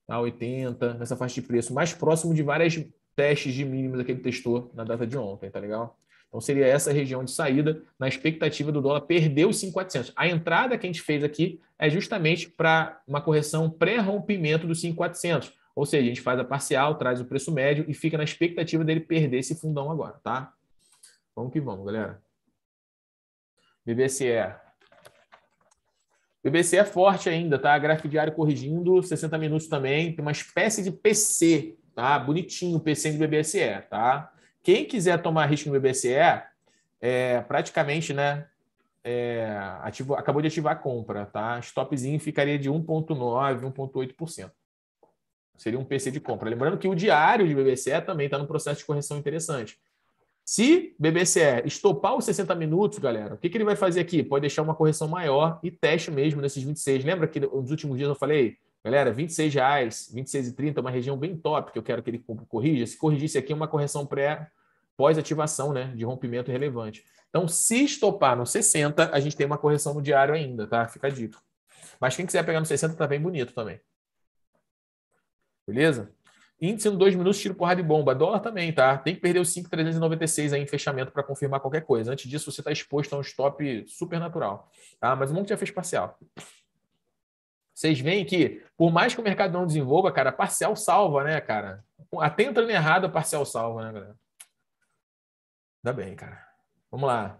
Tá, a 80, nessa faixa de preço, mais próximo de várias testes de mínimos que ele testou na data de ontem, tá legal? Então seria essa região de saída na expectativa do dólar perder os 5.400. A entrada que a gente fez aqui é justamente para uma correção pré-rompimento dos 5.400, ou seja, a gente faz a parcial, traz o preço médio e fica na expectativa dele perder esse fundão agora, tá? Vamos que vamos, galera. é, bbc é forte ainda, tá? Gráfico diário corrigindo, 60 minutos também, tem uma espécie de PC tá? Bonitinho, PC do BBSE, tá? Quem quiser tomar risco no BBSE, é, praticamente, né? É, acabou de ativar a compra, tá? Stopzinho ficaria de 1,9%, 1,8%. Seria um PC de compra. Lembrando que o diário de BBSE também está no processo de correção interessante. Se BBCE estopar os 60 minutos, galera, o que, que ele vai fazer aqui? Pode deixar uma correção maior e teste mesmo nesses 26. Lembra que nos últimos dias eu falei Galera, 26 26,00, 26,30, uma região bem top que eu quero que ele corrija. Se corrigisse aqui, é uma correção pré, pós-ativação, né? De rompimento relevante. Então, se estopar no 60, a gente tem uma correção no diário ainda, tá? Fica dito. Mas quem quiser pegar no 60, tá bem bonito também. Beleza? Índice no 2 minutos, tiro porrada de bomba. Dólar também, tá? Tem que perder os 5,396 aí em fechamento para confirmar qualquer coisa. Antes disso, você está exposto a um stop super natural. Tá? Mas o mundo já fez parcial. Vocês veem que, por mais que o mercado não desenvolva, cara, parcial salva, né, cara? Até entrando errado, parcial salva, né, galera? Ainda bem, cara. Vamos lá.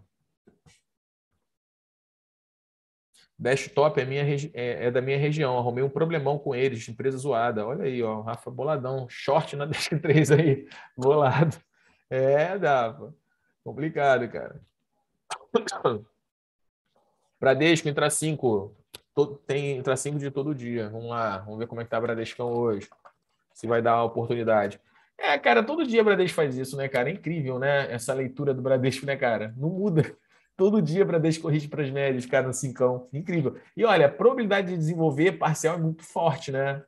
Desktop é, minha, é, é, da minha região. Arrumei um problemão com eles, empresa zoada. Olha aí, ó, Rafa Boladão, short na (laughs) Desk 3 aí, bolado. É, dava Complicado, cara. (coughs) Bradesco, entra 5 todo, tem tracinho de todo dia. Vamos lá, vamos ver como é que tá o Bradescão hoje. Se vai dar a oportunidade. É, cara, todo dia o Bradesco faz isso, né, cara? É incrível, né? Essa leitura do Bradesco, né, cara? Não muda. (laughs) Todo dia o Bradesco corrige para as médias, cara, no cincão. Incrível. E olha, a probabilidade de desenvolver parcial é muito forte, né?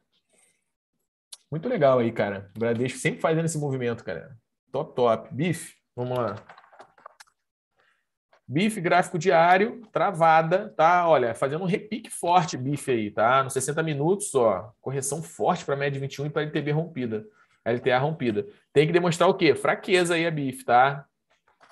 Muito legal aí, cara. O Bradesco sempre fazendo esse movimento, cara. Top, top. Bife, vamos lá. BIF gráfico diário, travada, tá? Olha, fazendo um repique forte BIF aí, tá? Nos 60 minutos, ó, correção forte para média 21 e para LTB rompida, LTA rompida. Tem que demonstrar o quê? Fraqueza aí a BIF, tá?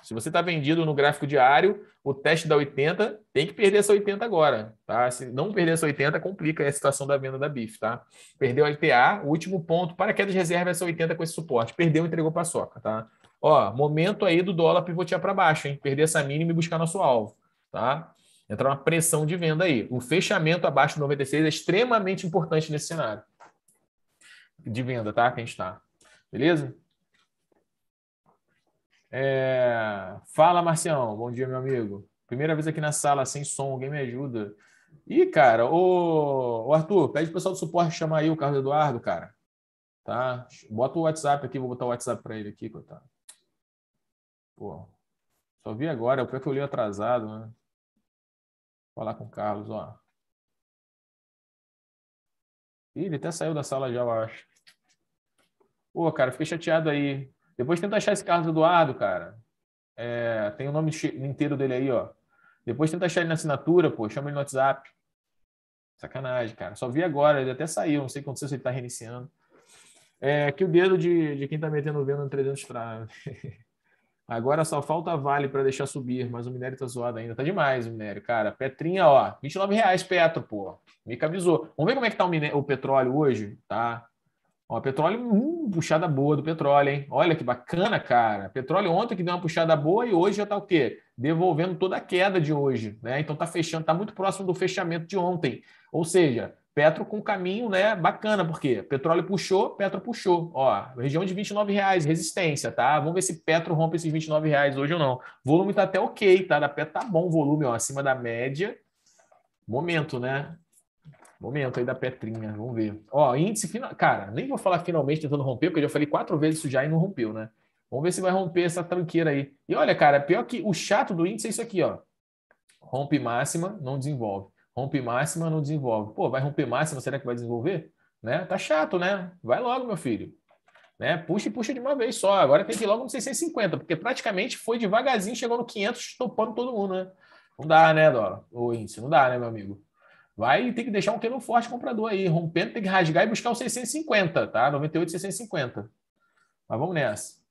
Se você está vendido no gráfico diário, o teste da 80 tem que perder essa 80 agora, tá? Se não perder essa 80, complica a situação da venda da BIF, tá? Perdeu a LTA, o último ponto, para quedas reserva é essa 80 com esse suporte. Perdeu, entregou soca, tá? Ó, momento aí do dólar pivotear para baixo, hein? Perder essa mínima e buscar nosso alvo, tá? Entrar uma pressão de venda aí. Um fechamento abaixo de 96 é extremamente importante nesse cenário de venda, tá? Que a gente está. Beleza? É... Fala, Marcião. Bom dia, meu amigo. Primeira vez aqui na sala, sem som. Alguém me ajuda? Ih, cara, o, Arthur, pede o pessoal do suporte chamar aí o Carlos Eduardo, cara. Tá? Bota o WhatsApp aqui, vou botar o WhatsApp para ele aqui, coitado. Pô, só vi agora, o pior que eu li atrasado, né? Vou falar com o Carlos, ó. Ih, ele até saiu da sala já, eu acho. Pô, cara, fiquei chateado aí. Depois tenta achar esse Carlos Eduardo, cara. É, tem o nome inteiro dele aí, ó. Depois tenta achar ele na assinatura, pô. Chama ele no WhatsApp. Sacanagem, cara. Só vi agora, ele até saiu. Não sei o que aconteceu, se ele tá reiniciando. É, que o dedo de, de quem tá metendo o vento no 300 trave. (laughs) Agora só falta Vale para deixar subir, mas o minério tá zoado ainda. Tá demais o minério, cara. Petrinha, ó, 29 reais petro, pô. Mica avisou. Vamos ver como é que tá o, minério, o petróleo hoje, tá? Ó, petróleo, hum, puxada boa do petróleo, hein? Olha que bacana, cara. Petróleo ontem que deu uma puxada boa e hoje já tá o quê? Devolvendo toda a queda de hoje, né? Então tá fechando, tá muito próximo do fechamento de ontem. Ou seja, Petro com caminho né, bacana, porque petróleo puxou, Petro puxou. Ó, região de 29 reais, resistência, tá? Vamos ver se Petro rompe esses 29 reais hoje ou não. Volume tá até ok, tá? Da Petro tá bom volume, ó, acima da média. Momento, né? Momento aí da Petrinha, vamos ver. Ó, índice final. Cara, nem vou falar finalmente tentando romper, porque eu já falei quatro vezes isso já e não rompeu, né? Vamos ver se vai romper essa tranqueira aí. E olha, cara, pior que o chato do índice é isso aqui, ó. Rompe máxima, não desenvolve. Rompe máxima, não desenvolve. Pô, vai romper máxima, será que vai desenvolver? Né? Tá chato, né? Vai logo, meu filho. Né? Puxa e puxa de uma vez só. Agora tem que ir logo no 650, porque praticamente foi devagarzinho, chegou no 500, topando todo mundo, né? Não dá, né, Dora? O índice, não dá, né, meu amigo? Vai tem que deixar um quilo forte comprador aí. Rompendo, tem que rasgar e buscar o 650, tá? 98, 650. Mas vamos nessa.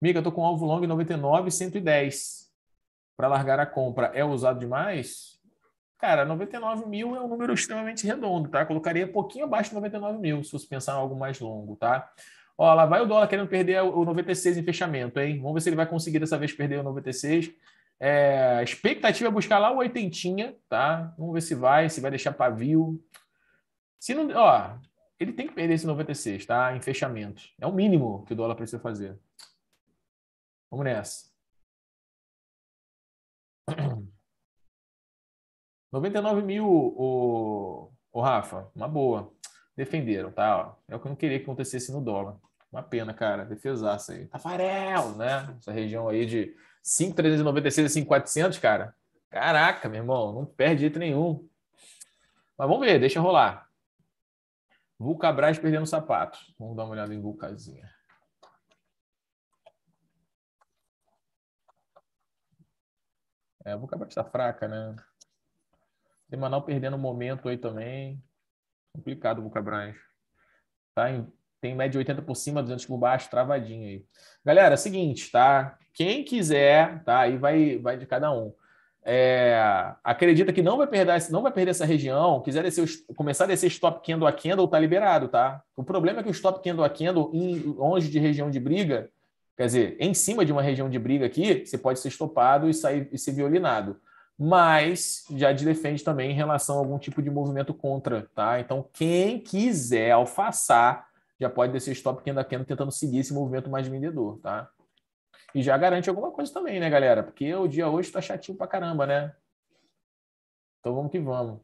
Mica, eu tô com alvo long 99, 110. Para largar a compra, é usado demais? Cara, 99 mil é um número extremamente redondo, tá? Colocaria pouquinho abaixo de 99 mil, se você pensar em algo mais longo, tá? Ó, lá vai o dólar querendo perder o 96 em fechamento, hein? Vamos ver se ele vai conseguir dessa vez perder o 96. É, expectativa é buscar lá o 80, tá? Vamos ver se vai, se vai deixar pavio. Se não, ó, ele tem que perder esse 96, tá? Em fechamento. É o mínimo que o dólar precisa fazer. Vamos nessa. (clears throat) 99 mil, o, o Rafa, uma boa. Defenderam, tá? Ó. É o que eu não queria que acontecesse no dólar. Uma pena, cara. Defesaça aí. Tafarel, né? Essa região aí de 5,396 a 5,400, cara. Caraca, meu irmão. Não perde jeito nenhum. Mas vamos ver, deixa rolar. Vulcabras perdendo sapato. Vamos dar uma olhada em Vulcazinha. É, a Vulcabras tá fraca, né? Semanal perdendo momento aí também. Complicado o Boca Branca. Tá em, tem média de 80 por cima, 200 por baixo, travadinho aí. Galera, é o seguinte, tá? Quem quiser, tá? Aí vai, vai de cada um. É, acredita que não vai perder, não vai perder essa região, quiser descer, começar a descer stop candle a candle, tá liberado, tá? O problema é que o stop candle a candle, em, longe de região de briga, quer dizer, em cima de uma região de briga aqui, você pode ser estopado e sair e ser violinado mas já te defende também em relação a algum tipo de movimento contra, tá? Então, quem quiser alfaçar, já pode descer stop Kenda tá Kenda tentando seguir esse movimento mais vendedor, tá? E já garante alguma coisa também, né, galera? Porque o dia hoje tá chatinho pra caramba, né? Então vamos que vamos.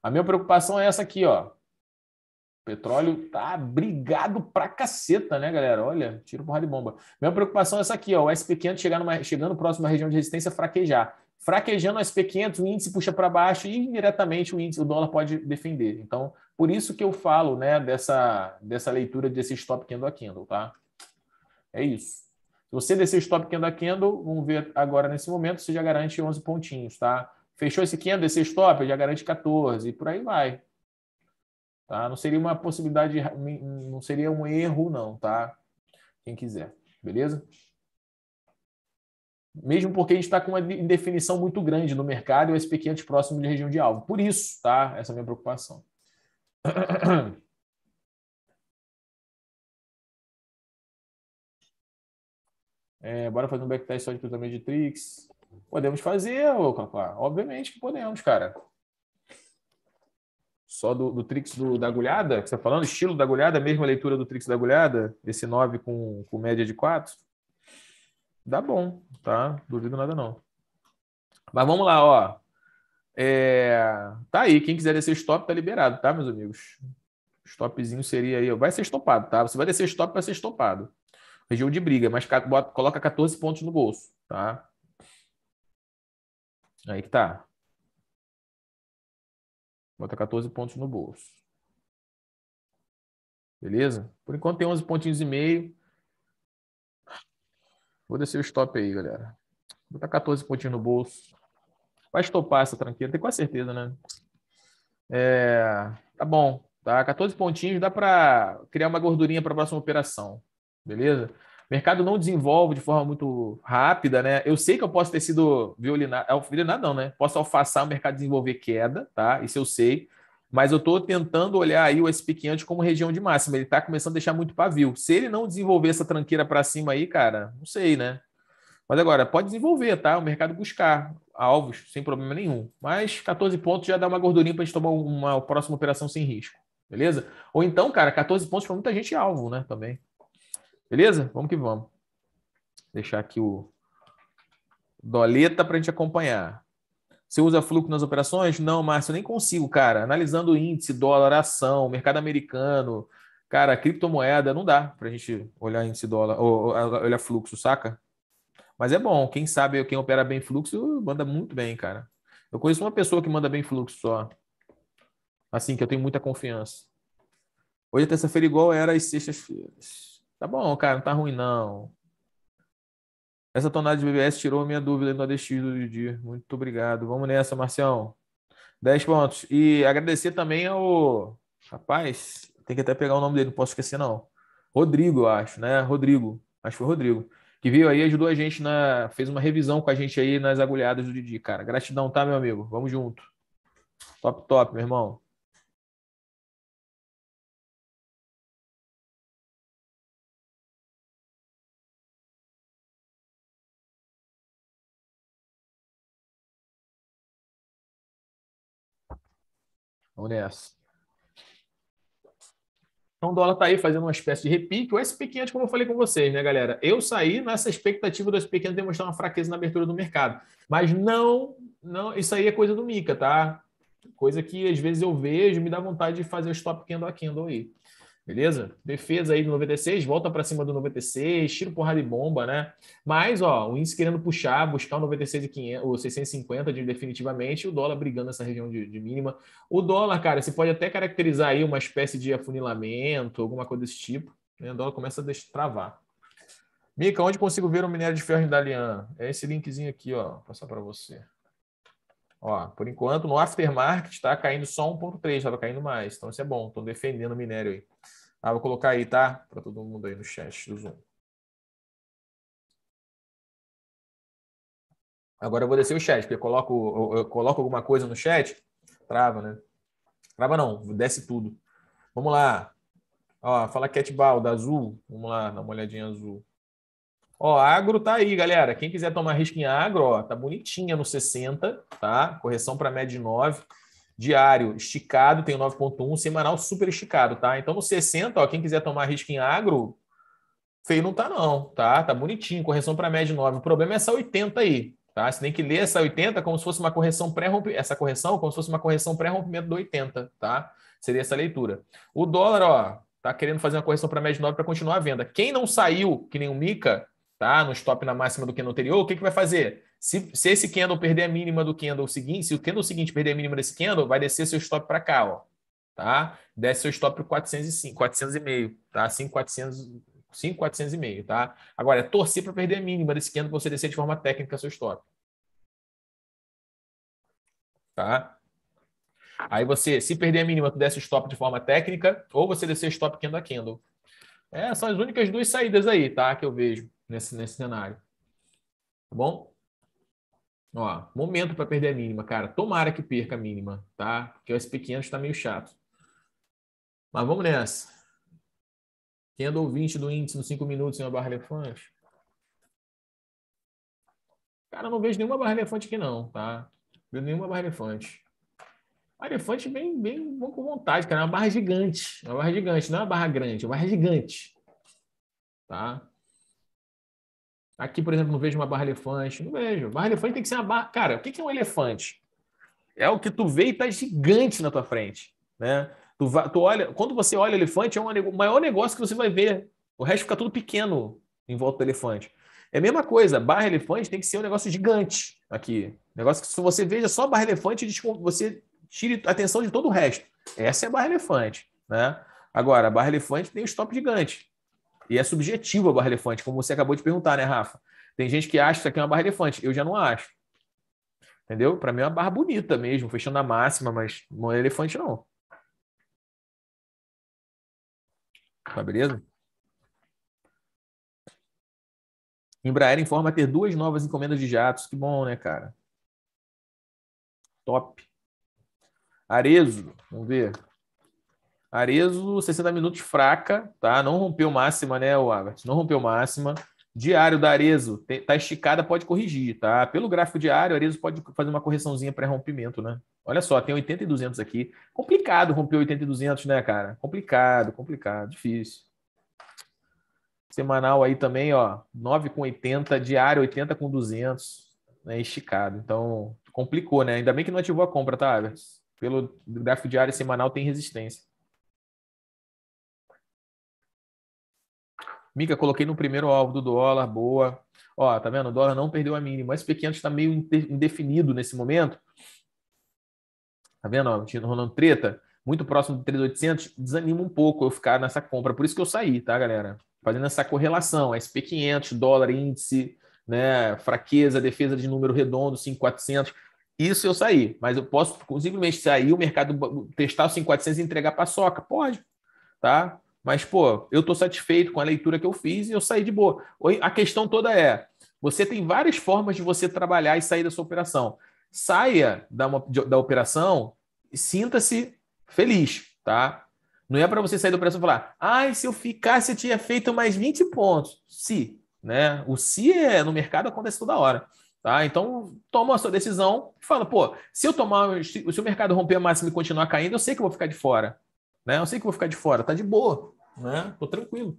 A minha preocupação é essa aqui, ó. O petróleo tá brigado pra caceta, né, galera? Olha, tiro porrada de bomba. Minha preocupação é essa aqui, ó. O SP500 chegando próximo à região de resistência fraquejar. Fraquejando o SP500, o índice puxa para baixo e indiretamente o índice, o dólar pode defender. Então, por isso que eu falo né, dessa, dessa leitura desse stop candle a candle, tá? É isso. Se você descer stop candle a candle, vamos ver agora nesse momento, você já garante 11 pontinhos, tá? Fechou esse candle, esse stop, já garante 14 e por aí vai. Tá? Não seria uma possibilidade, não seria um erro não, tá? Quem quiser, beleza? mesmo porque a gente está com uma indefinição muito grande no mercado e o SP 500 próximo de região de alvo. Por isso, tá? Essa é a minha preocupação. (clears throat) É, bora fazer um backtest só de cruzamento de Trix. Podemos fazer, ô, Obviamente que podemos, cara. Só do, do Trix do, da agulhada, que você está falando? Estilo da agulhada, mesma leitura do Trix da agulhada? Esse 9 com, com média de 4? dá bom, tá? Duvido nada não. Mas vamos lá, ó. É... Tá aí, quem quiser descer stop tá liberado, tá, meus amigos? Stopzinho seria aí, vai ser estopado, tá? Você vai descer stop para ser estopado. Região de briga, mas coloca 14 pontos no bolso, tá? Aí que tá. Bota 14 pontos no bolso. Beleza? Por enquanto tem 11 pontinhos e meio. Vou descer o stop aí, galera. Vou botar 14 pontinhos no bolso. Vai estopar essa tranqueira, tem quase certeza, né? É, tá bom, tá? 14 pontinhos dá para criar uma gordurinha para a próxima operação, beleza? mercado não desenvolve de forma muito rápida, né? Eu sei que eu posso ter sido violinado, violinado não, né? Posso alfaçar o mercado desenvolver queda, tá? Isso eu sei mas eu estou tentando olhar aí o SP 500 como região de máxima. Ele está começando a deixar muito pavio. Se ele não desenvolver essa tranqueira para cima aí, cara, não sei, né? Mas agora, pode desenvolver, tá? O mercado buscar alvos sem problema nenhum. Mas 14 pontos já dá uma gordurinha para a gente tomar uma próxima operação sem risco, beleza? Ou então, cara, 14 pontos para muita gente é alvo, né? Também. Beleza? Vamos que vamos. Deixar aqui o doleta para a gente acompanhar. Você usa fluxo nas operações? Não, Márcio, eu nem consigo, cara. Analisando índice, dólar, ação, mercado americano, cara, criptomoeda, não dá para a gente olhar índice dólar, ou, ou, olhar fluxo, saca? Mas é bom, quem sabe, quem opera bem fluxo, manda muito bem, cara. Eu conheço uma pessoa que manda bem fluxo só. Assim, que eu tenho muita confiança. Hoje é terça-feira igual era às sextas-feiras. Tá bom, cara, não tá ruim não. Essa tonada de BBS tirou minha dúvida no ADX do dia. Muito obrigado. Vamos nessa, Marcião. 10 pontos. E agradecer também ao. Rapaz, tem que até pegar o nome dele, não posso esquecer, não. Rodrigo, eu acho, né? Rodrigo. Acho que foi Rodrigo. Que veio aí, ajudou a gente na. Fez uma revisão com a gente aí nas agulhadas do Didi, cara. Gratidão, tá, meu amigo? Vamos junto. Top, top, meu irmão. Vamos nessa. Então o dólar está aí fazendo uma espécie de repique. O SP500, como eu falei com vocês, né, galera? Eu saí nessa expectativa do SP500 demonstrar uma fraqueza na abertura do mercado. Mas não, não, isso aí é coisa do Mica, tá? Coisa que às vezes eu vejo, me dá vontade de fazer o stop candle a candle aí. Beleza? Defesa aí do 96, volta para cima do 96, tiro porrada e bomba, né? Mas, ó, o índice querendo puxar, buscar o 96 e 500, ou 650 de, definitivamente, o dólar brigando nessa região de, de, mínima. O dólar, cara, você pode até caracterizar aí uma espécie de afunilamento, alguma coisa desse tipo. Né? O dólar começa a destravar. Mica, onde consigo ver o minério de ferro em Dalian? É esse linkzinho aqui, ó. Vou passar para você. Ó, por enquanto, no aftermarket está caindo só 1,3, estava caindo mais. Então, isso é bom. Estou defendendo o minério aí. Ah, vou colocar aí, tá? Para todo mundo aí no chat do Zoom. Agora eu vou descer o chat, porque eu coloco, eu coloco alguma coisa no chat, trava, né? Trava não, desce tudo. Vamos lá. Ó, fala Catball, da Azul. Vamos lá, dá uma olhadinha azul. Ó, agro tá aí, galera. Quem quiser tomar risco em agro, ó, tá bonitinha no 60, tá? Correção para média de 9 diário esticado, tem o 9.1, semanal super esticado, tá? Então no 60, ó, quem quiser tomar risco em agro, feio não tá não, tá? Tá bonitinho, correção para média 9. O problema é essa 80 aí, tá? Você tem que ler essa 80 como se fosse uma correção pré -romp... essa correção como se fosse uma correção pré-rompimento do 80, tá? Seria essa leitura. O dólar, ó, tá querendo fazer uma correção para média 9 para continuar a venda. Quem não saiu, que nem o Mica, tá? No stop na máxima do que no anterior, o que que vai fazer? Se, se esse candle perder a mínima do candle seguinte, se o candle seguinte perder a mínima desse candle, vai descer seu stop para cá, ó. Tá? Desce seu stop para 405, meio, tá? 5,400, meio, tá? Agora, é torcer para perder a mínima desse candle para você descer de forma técnica seu stop. Tá? Aí você, se perder a mínima, tu desce o stop de forma técnica, ou você descer stop candle a candle. É, são as únicas duas saídas aí, tá? Que eu vejo nesse, nesse cenário. Tá bom? Ó, momento para perder a mínima, cara. Tomara que perca a mínima, tá? Porque o SP500 está meio chato. Mas vamos nessa. Tendo ouvinte do índice nos 5 minutos em uma barra elefante. Cara, não vejo nenhuma barra elefante aqui não, tá? Não vejo nenhuma barra elefante. A elefante bem, bem bom com vontade, cara. É uma barra gigante. É uma barra gigante, não é uma barra grande, é uma barra gigante. Tá? Aqui, por exemplo, não vejo uma barra elefante. Não vejo. Barra elefante tem que ser uma barra. Cara, o que é um elefante? É o que tu vê e está gigante na tua frente. Né? Tu, tu olha, quando você olha elefante, é o maior negócio que você vai ver. O resto fica tudo pequeno em volta do elefante. É a mesma coisa, barra elefante tem que ser um negócio gigante aqui. Negócio que se você veja só barra elefante, você tire a atenção de todo o resto. Essa é a barra elefante. Né? Agora, a barra elefante tem um stop gigante. E é subjetivo a barra elefante, como você acabou de perguntar, né, Rafa? Tem gente que acha que isso aqui é uma barra elefante. Eu já não acho. Entendeu? Para mim é uma barra bonita mesmo, fechando a máxima, mas não é elefante, não. Tá beleza? Embraer informa ter duas novas encomendas de jatos. Que bom, né, cara? Top. Arezo, vamos ver. Arezo, 60 minutos fraca, tá? Não rompeu máxima, né, o Avert? Não rompeu máxima. Diário da Arezo, tá esticada, pode corrigir, tá? Pelo gráfico diário, Arezo pode fazer uma correçãozinha pré-rompimento, né? Olha só, tem 80 e 200 aqui. Complicado romper 80 e 200, né, cara? Complicado, complicado, difícil. Semanal aí também, ó, 9 com 80, diário 80 com 200, né, esticado. Então, complicou, né? Ainda bem que não ativou a compra, tá, Avert? Pelo gráfico diário semanal tem resistência. Mica, coloquei no primeiro alvo do dólar, boa. Ó, tá vendo? O dólar não perdeu a mínima. O SP500 está meio indefinido nesse momento. Tá vendo? Ó, rolando treta. Muito próximo de 3,800. Desanima um pouco eu ficar nessa compra. Por isso que eu saí, tá, galera? Fazendo essa correlação. SP500, dólar, índice, né? fraqueza, defesa de número redondo, 5,400. Isso eu saí. Mas eu posso simplesmente sair, o mercado testar os 5,400 e entregar soca, Pode, tá? Mas, pô, eu estou satisfeito com a leitura que eu fiz e eu saí de boa. A questão toda é: você tem várias formas de você trabalhar e sair da sua operação. Saia da, uma, da operação e sinta-se feliz, tá? Não é para você sair da operação e falar, ai, se eu ficasse, eu tinha feito mais 20 pontos. Se, né? O se é, no mercado acontece toda hora. Tá? Então, toma a sua decisão e fala, pô, se eu tomar, se, se o mercado romper a máxima e continuar caindo, eu sei que eu vou ficar de fora. Né? Eu sei que eu vou ficar de fora, tá de boa né? Tô tranquilo.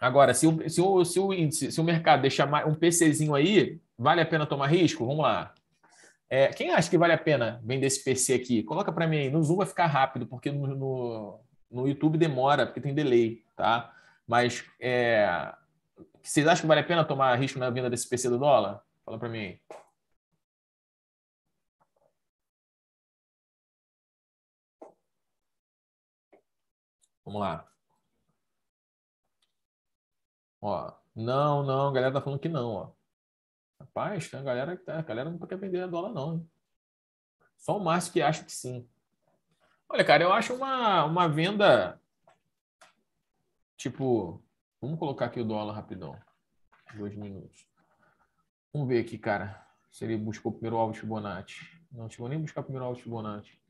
Agora, se o, se o, se o índice, se o mercado deixar um PCzinho aí, vale a pena tomar risco? Vamos lá. É, quem acha que vale a pena vender esse PC aqui? Coloca para mim aí. No Zoom vai ficar rápido, porque no, no, no YouTube demora, porque tem delay, tá? Mas é, vocês acham que vale a pena tomar risco na venda desse PC do dólar? Fala para mim aí. Vamos lá. Ó, não, não, a galera tá falando que não, ó. Rapaz, tem a galera que tá, a galera não tá quer vender a dólar, não. Hein? Só o Márcio que acha que sim. Olha, cara, eu acho uma, uma venda. Tipo, vamos colocar aqui o dólar rapidão. Dois minutos. Vamos ver aqui, cara. Se ele buscou o primeiro alvo de Fibonacci. Não chegou nem buscar o primeiro alvo de Fibonacci.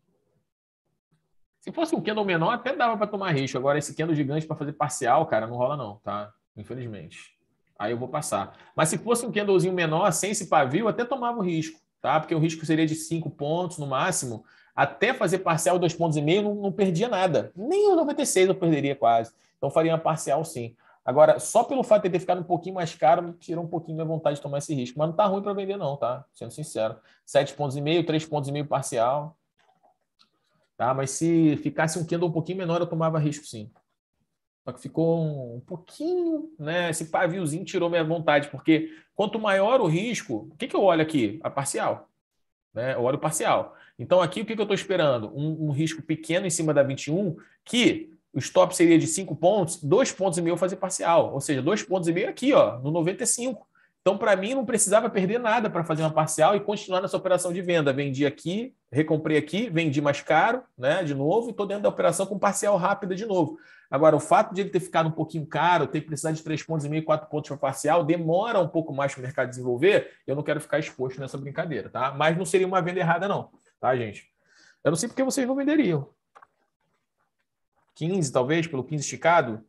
Se fosse um Kendall menor, até dava para tomar risco. Agora, esse Kendall gigante para fazer parcial, cara, não rola não, tá? Infelizmente. Aí eu vou passar. Mas se fosse um Kendallzinho menor, sem esse pavio, até tomava o risco, tá? Porque o risco seria de 5 pontos no máximo. Até fazer parcial dois pontos e meio, não, não perdia nada. Nem o 96 eu perderia quase. Então faria uma parcial sim. Agora, só pelo fato de ter ficado um pouquinho mais caro, tirou um pouquinho minha vontade de tomar esse risco. Mas não tá ruim para vender, não, tá? Sendo sincero. sete pontos e meio, três pontos e meio parcial. Tá? Mas se ficasse um candle um pouquinho menor, eu tomava risco sim. Só que ficou um pouquinho, né? Esse paviozinho tirou minha vontade, porque quanto maior o risco, o que, que eu olho aqui? A parcial. Né? Eu olho parcial. Então, aqui o que, que eu estou esperando? Um, um, risco pequeno em cima da 21, que o stop seria de 5 pontos, 2 pontos e meio eu fazer parcial. Ou seja, 2 pontos e meio aqui, ó, no 95. Então, para mim, não precisava perder nada para fazer uma parcial e continuar nessa operação de venda. Vendi aqui, recomprei aqui, vendi mais caro, né? De novo, e estou dentro da operação com parcial rápida de novo. Agora, o fato de ele ter ficado um pouquinho caro, ter precisado de 3 pontos e meio, 4 pontos para parcial, demora um pouco mais para o mercado desenvolver. Eu não quero ficar exposto nessa brincadeira, tá? Mas não seria uma venda errada, não, tá, gente? Eu não sei porque vocês não venderiam. 15, talvez, pelo 15 esticado.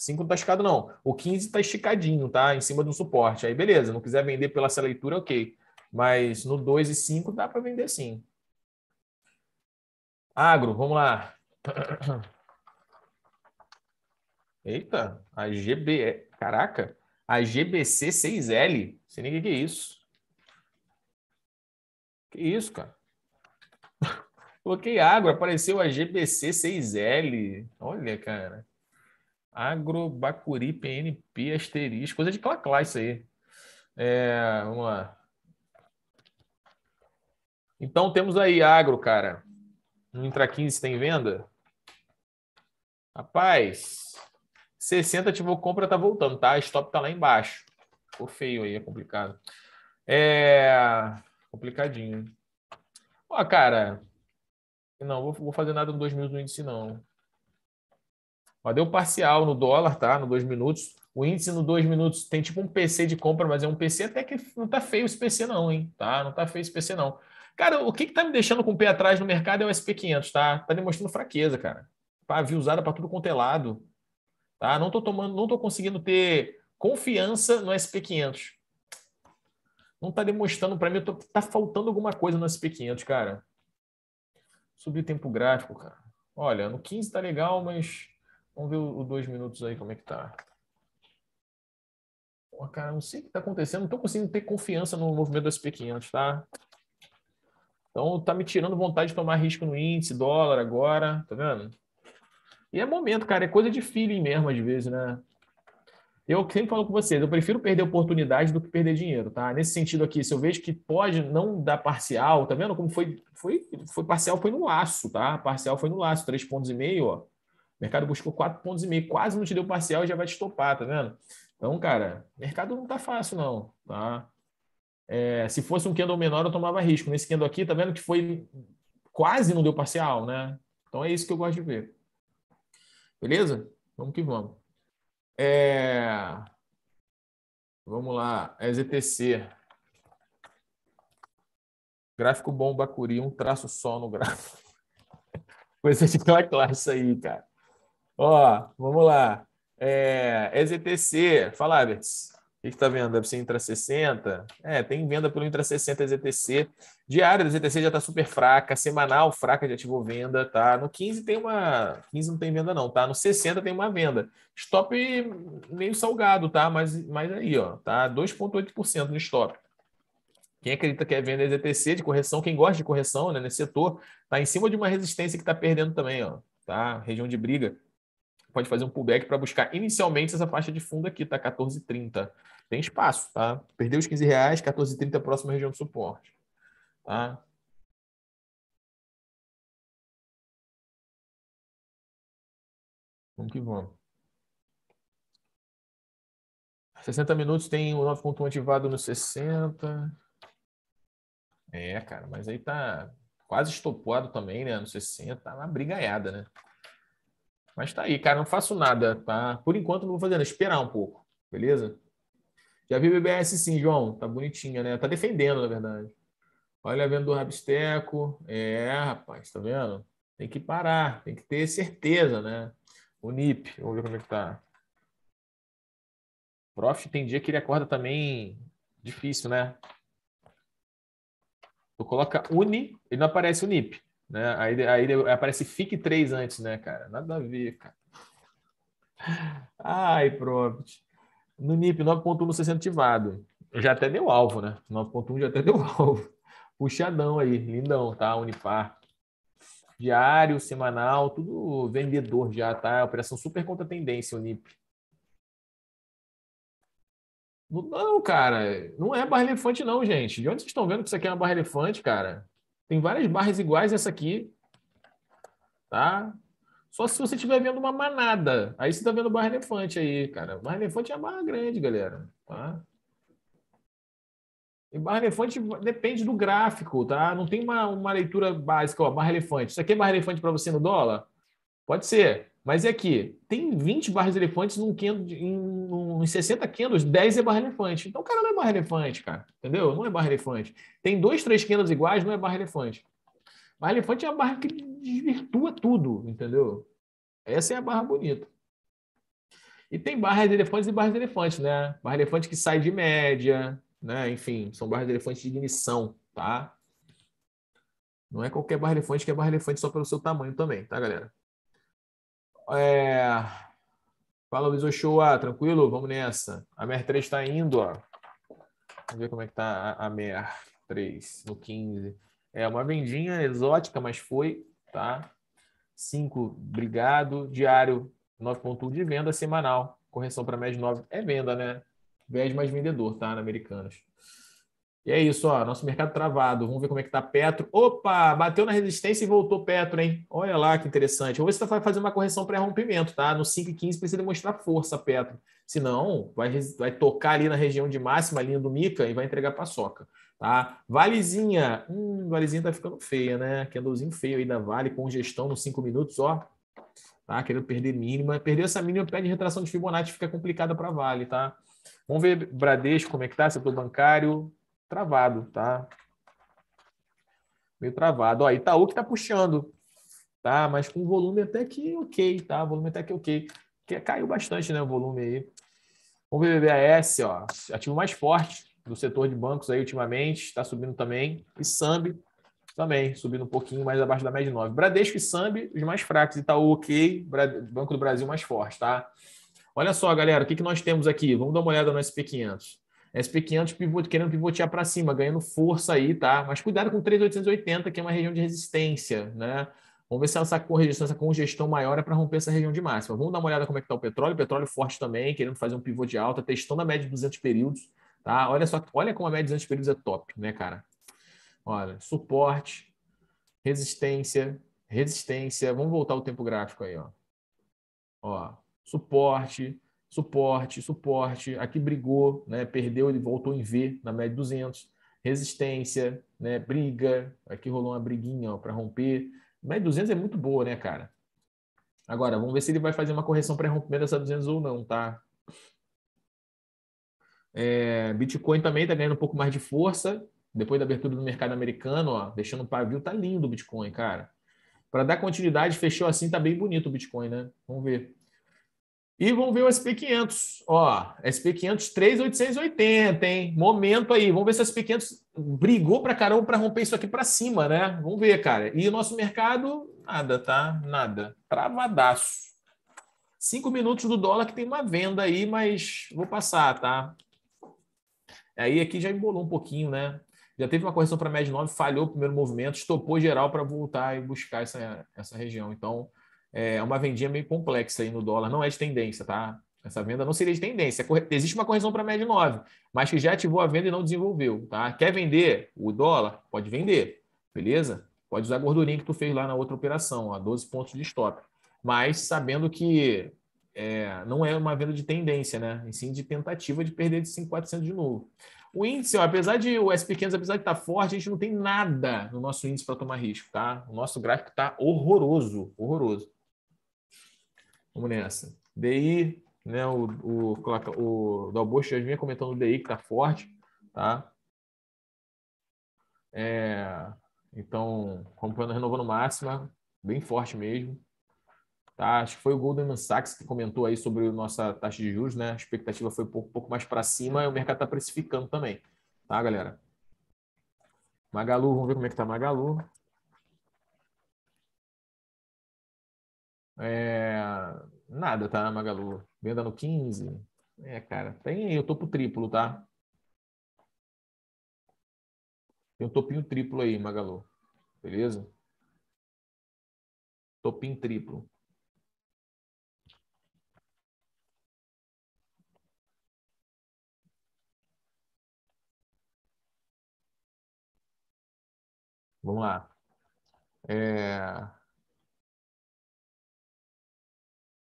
5 não tá esticado, não. O 15 está esticadinho, tá? Em cima do suporte. Aí, beleza. Não quiser vender pela essa leitura, ok. Mas no 2 e 5 dá para vender sim. Agro, vamos lá. (clears throat) Eita, a GB... É, caraca, a GBC 6L. Sei nem o que é isso. Que isso, cara? (laughs) Coloquei agro, apareceu a GBC 6L. Olha, cara. Agrobacuri, PNP, asterisco, coisa de claclá isso aí. É, vamos lá. Então temos aí agro, cara. No Intra 15 tem venda? Rapaz, 60 ativou compra, tá voltando, tá? stop tá lá embaixo. Ficou feio aí, é complicado. É. Complicadinho. Ó, cara. Não, vou, vou fazer nada no 2000 no índice, não. Mas deu parcial no dólar, tá? No 2 minutos. O índice no 2 minutos tem tipo um PC de compra, mas é um PC até que não tá feio esse PC não, hein? Tá? Não tá feio esse PC não. Cara, o que que tá me deixando com o pé atrás no mercado é o SP500, tá? Tá demonstrando fraqueza, cara. Pavio usada para tudo quanto é lado. Tá? Não tô tomando, não tô conseguindo ter confiança no SP500. Não tá demonstrando para mim, tô, tá faltando alguma coisa no SP500, cara. subir tempo gráfico, cara. Olha, no 15 tá legal, mas Vamos ver os dois minutos aí, como é que tá. Pô, cara, não sei o que tá acontecendo. Não tô conseguindo ter confiança no movimento do SP500, tá? Então, tá me tirando vontade de tomar risco no índice, dólar agora, tá vendo? E é momento, cara. É coisa de feeling mesmo, às vezes, né? Eu sempre falo com vocês, eu prefiro perder oportunidade do que perder dinheiro, tá? Nesse sentido aqui, se eu vejo que pode não dar parcial, tá vendo como foi? Foi, foi parcial, foi no laço, tá? Parcial foi no laço, três pontos e meio, ó. O mercado buscou 4,5 pontos e meio, quase não te deu parcial e já vai te topar, tá vendo? Então, cara, mercado não tá fácil, não, tá? É, se fosse um candle menor, eu tomava risco. Nesse candle aqui, tá vendo que foi quase não deu parcial, né? Então é isso que eu gosto de ver. Beleza? Vamos que vamos. É... Vamos lá, é ZTC. Gráfico bom, Bacuri, um traço só no gráfico. (laughs) Coisa de classe aí, cara. Ó, vamos lá. É, EZTC, fala, Alberts. O que está vendo? Deve ser Intra 60? É, tem venda pelo Intra 60 ZTC Diária do ZTC já está super fraca. Semanal, fraca, já ativou venda, tá? No 15 tem uma... 15 não tem venda não, tá? No 60 tem uma venda. Stop meio salgado, tá? Mas, mas aí, ó, tá? 2,8% no stop. Quem acredita que é venda ZTC de correção, quem gosta de correção, né? Nesse setor, tá em cima de uma resistência que está perdendo também, ó. Tá? Região de briga pode fazer um pullback para buscar inicialmente essa faixa de fundo aqui, tá? 14,30. Tem espaço, tá? Perdeu os 15 reais, 14,30 é a próxima região de suporte. Tá? Vamos que vamos. 60 minutos tem o 9.1 ativado no 60. É, cara, mas aí tá quase estopado também, né? No 60, tá uma brigaiada, né? Mas tá aí, cara, não faço nada, tá? Por enquanto não vou fazer nada, esperar um pouco, beleza? Já vi BBS sim, João, tá bonitinha, né? Tá defendendo, na verdade. Olha a venda do Rabisteco. É, rapaz, tá vendo? Tem que parar, tem que ter certeza, né? O NIP, vamos ver como é que tá. Prof, tem dia que ele acorda também difícil, né? Tu coloca UNI, ele não aparece o NIP. Né? Aí, aí aparece fique três antes, né, cara? Nada a ver, cara. Ai, prompt. No NIP 9.1 sendo ativado. Já até deu alvo, né? 9.1 já até (laughs) deu alvo. Puxadão aí, lindão, tá? Unipar. Diário, semanal, tudo vendedor já, tá? Operação super contra tendência, o NIP. Não, cara, não é barra elefante, não, gente. De onde vocês estão vendo que isso aqui é uma barra elefante, cara? Tem várias barras iguais essa aqui, tá? Só se você estiver vendo uma manada. Aí você está vendo barra elefante aí, cara. Barra elefante é a barra grande, galera. Tá? E barra elefante depende do gráfico, tá? Não tem uma, uma leitura básica, ó, barra elefante. Isso aqui é barra elefante para você no dólar? Pode ser. Mas é que tem 20 barras elefantes num quendo em, num, em 60 kendos, 10 é barra elefante. Então, o cara, não é barra elefante, cara. Entendeu? Não é barra elefante. Tem dois, três quendas iguais, não é barra elefante. Barra elefante é a barra que desvirtua tudo, entendeu? Essa é a barra bonita. E tem barras de elefantes e barras de elefantes, né? Barra de elefante que sai de média, né? Enfim, são barras de elefantes de ignição, tá? Não é qualquer barra elefante que é barra elefante só pelo seu tamanho também, tá, galera? É... Fala, Luiz Ochoa, tranquilo? Vamos nessa. A MER3 está indo, ó. Vamos ver como é que tá a MER3 no 15. É uma vendinha exótica, mas foi, tá? 5, obrigado. Diário, 9.1 de venda semanal. Correção para média 9 é venda, né? Vés mais vendedor, tá? Na Americanas. E é isso, ó, nosso mercado travado. Vamos ver como é que tá Petro. Opa, bateu na resistência e voltou Petro, hein? Olha lá que interessante. Vamos ver se vai fazer uma correção pré-rompimento, tá? No 5,15 e precisa demonstrar força Petro. Senão, vai, vai tocar ali na região de máxima, linha do Mica, e vai entregar paçoca, tá? Valezinha. Hum, Valezinha tá ficando feia, né? Candlezinho feio aí da Vale, congestão nos 5 minutos, ó. Tá? Querendo perder mínima. Perdeu essa mínima, perde retração de Fibonacci, fica complicada para Vale, tá? Vamos ver Bradesco, como é que tá, setor bancário travado, tá? Meio travado. Ó, Itaú que tá puxando, tá? Mas com volume até que ok, tá? Volume até que ok. Que caiu bastante, né, o volume aí. Vamos ver BBAS, ó. Ativo mais forte do setor de bancos aí ultimamente, está subindo também. E Samb também, subindo um pouquinho mais abaixo da média de 9. Bradesco e Samb, os mais fracos. Itaú, ok. Banco do Brasil, mais forte, tá? Olha só, galera, o que, que nós temos aqui? Vamos dar uma olhada no SP500. SP500 pivot, querendo pivotear para cima, ganhando força aí, tá? Mas cuidado com 3,880, que é uma região de resistência, né? Vamos ver se essa correção, essa congestão maior é para romper essa região de máxima. Vamos dar uma olhada como é que está o petróleo. Petróleo forte também, querendo fazer um pivô de alta, testando a média de 200 períodos, tá? Olha só, olha como a média de 200 períodos é top, né, cara? Olha, suporte, resistência, resistência. Vamos voltar o tempo gráfico aí, ó. Ó, suporte, suporte, suporte, aqui brigou, né? perdeu, ele voltou em V, na média 200, resistência, né? briga, aqui rolou uma briguinha para romper, média 200 é muito boa, né, cara? Agora, vamos ver se ele vai fazer uma correção para rompimento dessa 200 ou não, tá? É, Bitcoin também está ganhando um pouco mais de força, depois da abertura do mercado americano, ó, deixando o pavio, tá lindo o Bitcoin, cara. Para dar continuidade, fechou assim, tá bem bonito o Bitcoin, né? Vamos ver. E vamos ver o SP500. Ó, SP500 3,880, hein? Momento aí. Vamos ver se o SP500 brigou para caramba para romper isso aqui para cima, né? Vamos ver, cara. E o nosso mercado, nada, tá? Nada. Travadaço. Cinco minutos do dólar que tem uma venda aí, mas vou passar, tá? Aí aqui já embolou um pouquinho, né? Já teve uma correção para média 9, falhou o primeiro movimento, estopou geral para voltar e buscar essa, essa região. Então, é uma vendinha meio complexa aí no dólar, não é de tendência, tá? Essa venda não seria de tendência. É existe uma correção para média 9, mas que já ativou a venda e não desenvolveu, tá? Quer vender o dólar? Pode vender, beleza? Pode usar a gordurinha que tu fez lá na outra operação, a 12 pontos de stop. Mas sabendo que é, não é uma venda de tendência, né? E sim de tentativa de perder de 5,400 de novo. O índice, ó, apesar de o SP500, apesar de estar tá forte, a gente não tem nada no nosso índice para tomar risco, tá? O nosso gráfico está horroroso, horroroso. Vamos nessa. DI, né, o, o, o Dalbost já vinha comentando o DI que tá forte, tá? É, então, comprando, renovando máxima, bem forte mesmo. Tá? Acho que foi o Goldman Sachs que comentou aí sobre a nossa taxa de juros, né? A expectativa foi um pouco, pouco mais para cima e o mercado tá precificando também, tá, galera? Magalu, vamos ver como é que tá Magalu. É, nada, tá, Magalu? Venda no 15. É, cara, tem aí, eu tô pro triplo, tá? Tem um topinho triplo aí, Magalu. Beleza? Topinho triplo. Vamos lá. É...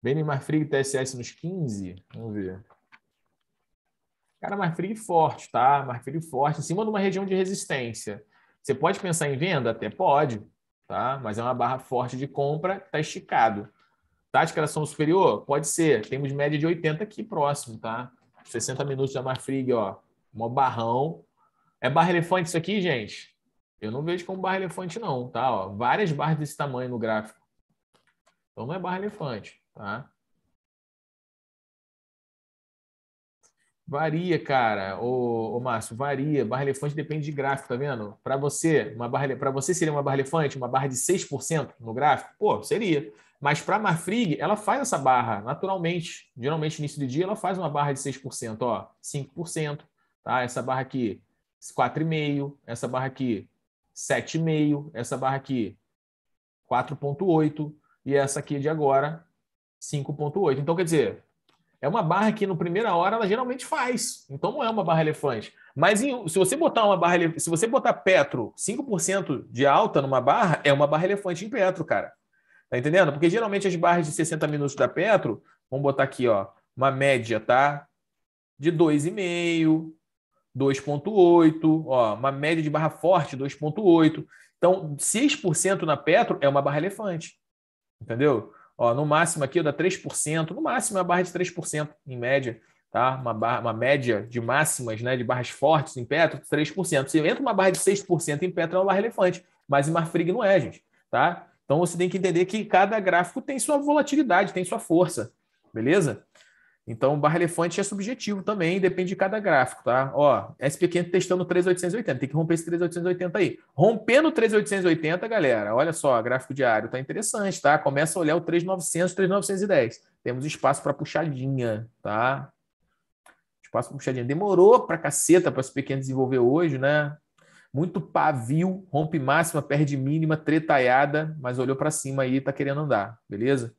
Benny Marfrig TSS nos 15. Vamos ver. Cara, Marfrig forte, tá? Marfrig forte, em cima de uma região de resistência. Você pode pensar em venda? Até pode, tá? Mas é uma barra forte de compra tá esticado. Tática de ação superior? Pode ser. Temos média de 80 aqui próximo, tá? 60 minutos da Marfrig, ó. Uma barrão. É barra elefante isso aqui, gente? Eu não vejo como barra elefante, não, tá? Ó, várias barras desse tamanho no gráfico. Então não é barra elefante. Tá? Varia, cara. Ô, Márcio, varia. Barra elefante depende de gráfico, tá vendo? Para você, uma barra para você seria uma barra elefante, uma barra de 6% no gráfico? Pô, seria. Mas para a Marfrig, ela faz essa barra naturalmente. Geralmente, início do dia, ela faz uma barra de 6%, ó, 5%, tá? Essa barra aqui, 4,5%, essa barra aqui, 7,5%, essa barra aqui, 4,8%, e essa aqui de agora, 5,8. Então, quer dizer, é uma barra que no primeira hora ela geralmente faz. Então não é uma barra elefante. Mas em, se você botar uma barra, se você botar Petro 5% de alta numa barra, é uma barra elefante em Petro, cara. Tá entendendo? Porque geralmente as barras de 60 minutos da Petro, vamos botar aqui, ó, uma média, tá? De 2,5, 2,8, ó, uma média de barra forte, 2,8. Então, 6% na Petro é uma barra elefante. Entendeu? Ó, no máximo aqui dá 3%, no máximo é a barra de 3%, em média, tá? Uma, barra, uma média de máximas, né? De barras fortes em Petro, 3%. Se entra uma barra de 6% em Petro, é uma barra elefante, mas em Marfrig não é, gente, tá? Então você tem que entender que cada gráfico tem sua volatilidade, tem sua força, beleza? Então, barra elefante é subjetivo também, depende de cada gráfico, tá? Ó, SP500 testando 3.880, tem que romper esse 3.880 aí. Rompendo 3.880, galera, olha só, gráfico diário tá interessante, tá? Começa a olhar o 3.900, 3.910. Temos espaço para puxadinha, tá? Espaço para puxadinha. Demorou para caceta para SP500 desenvolver hoje, né? Muito pavio, rompe máxima, perde mínima, tretaiada, mas olhou para cima aí e tá querendo andar, beleza?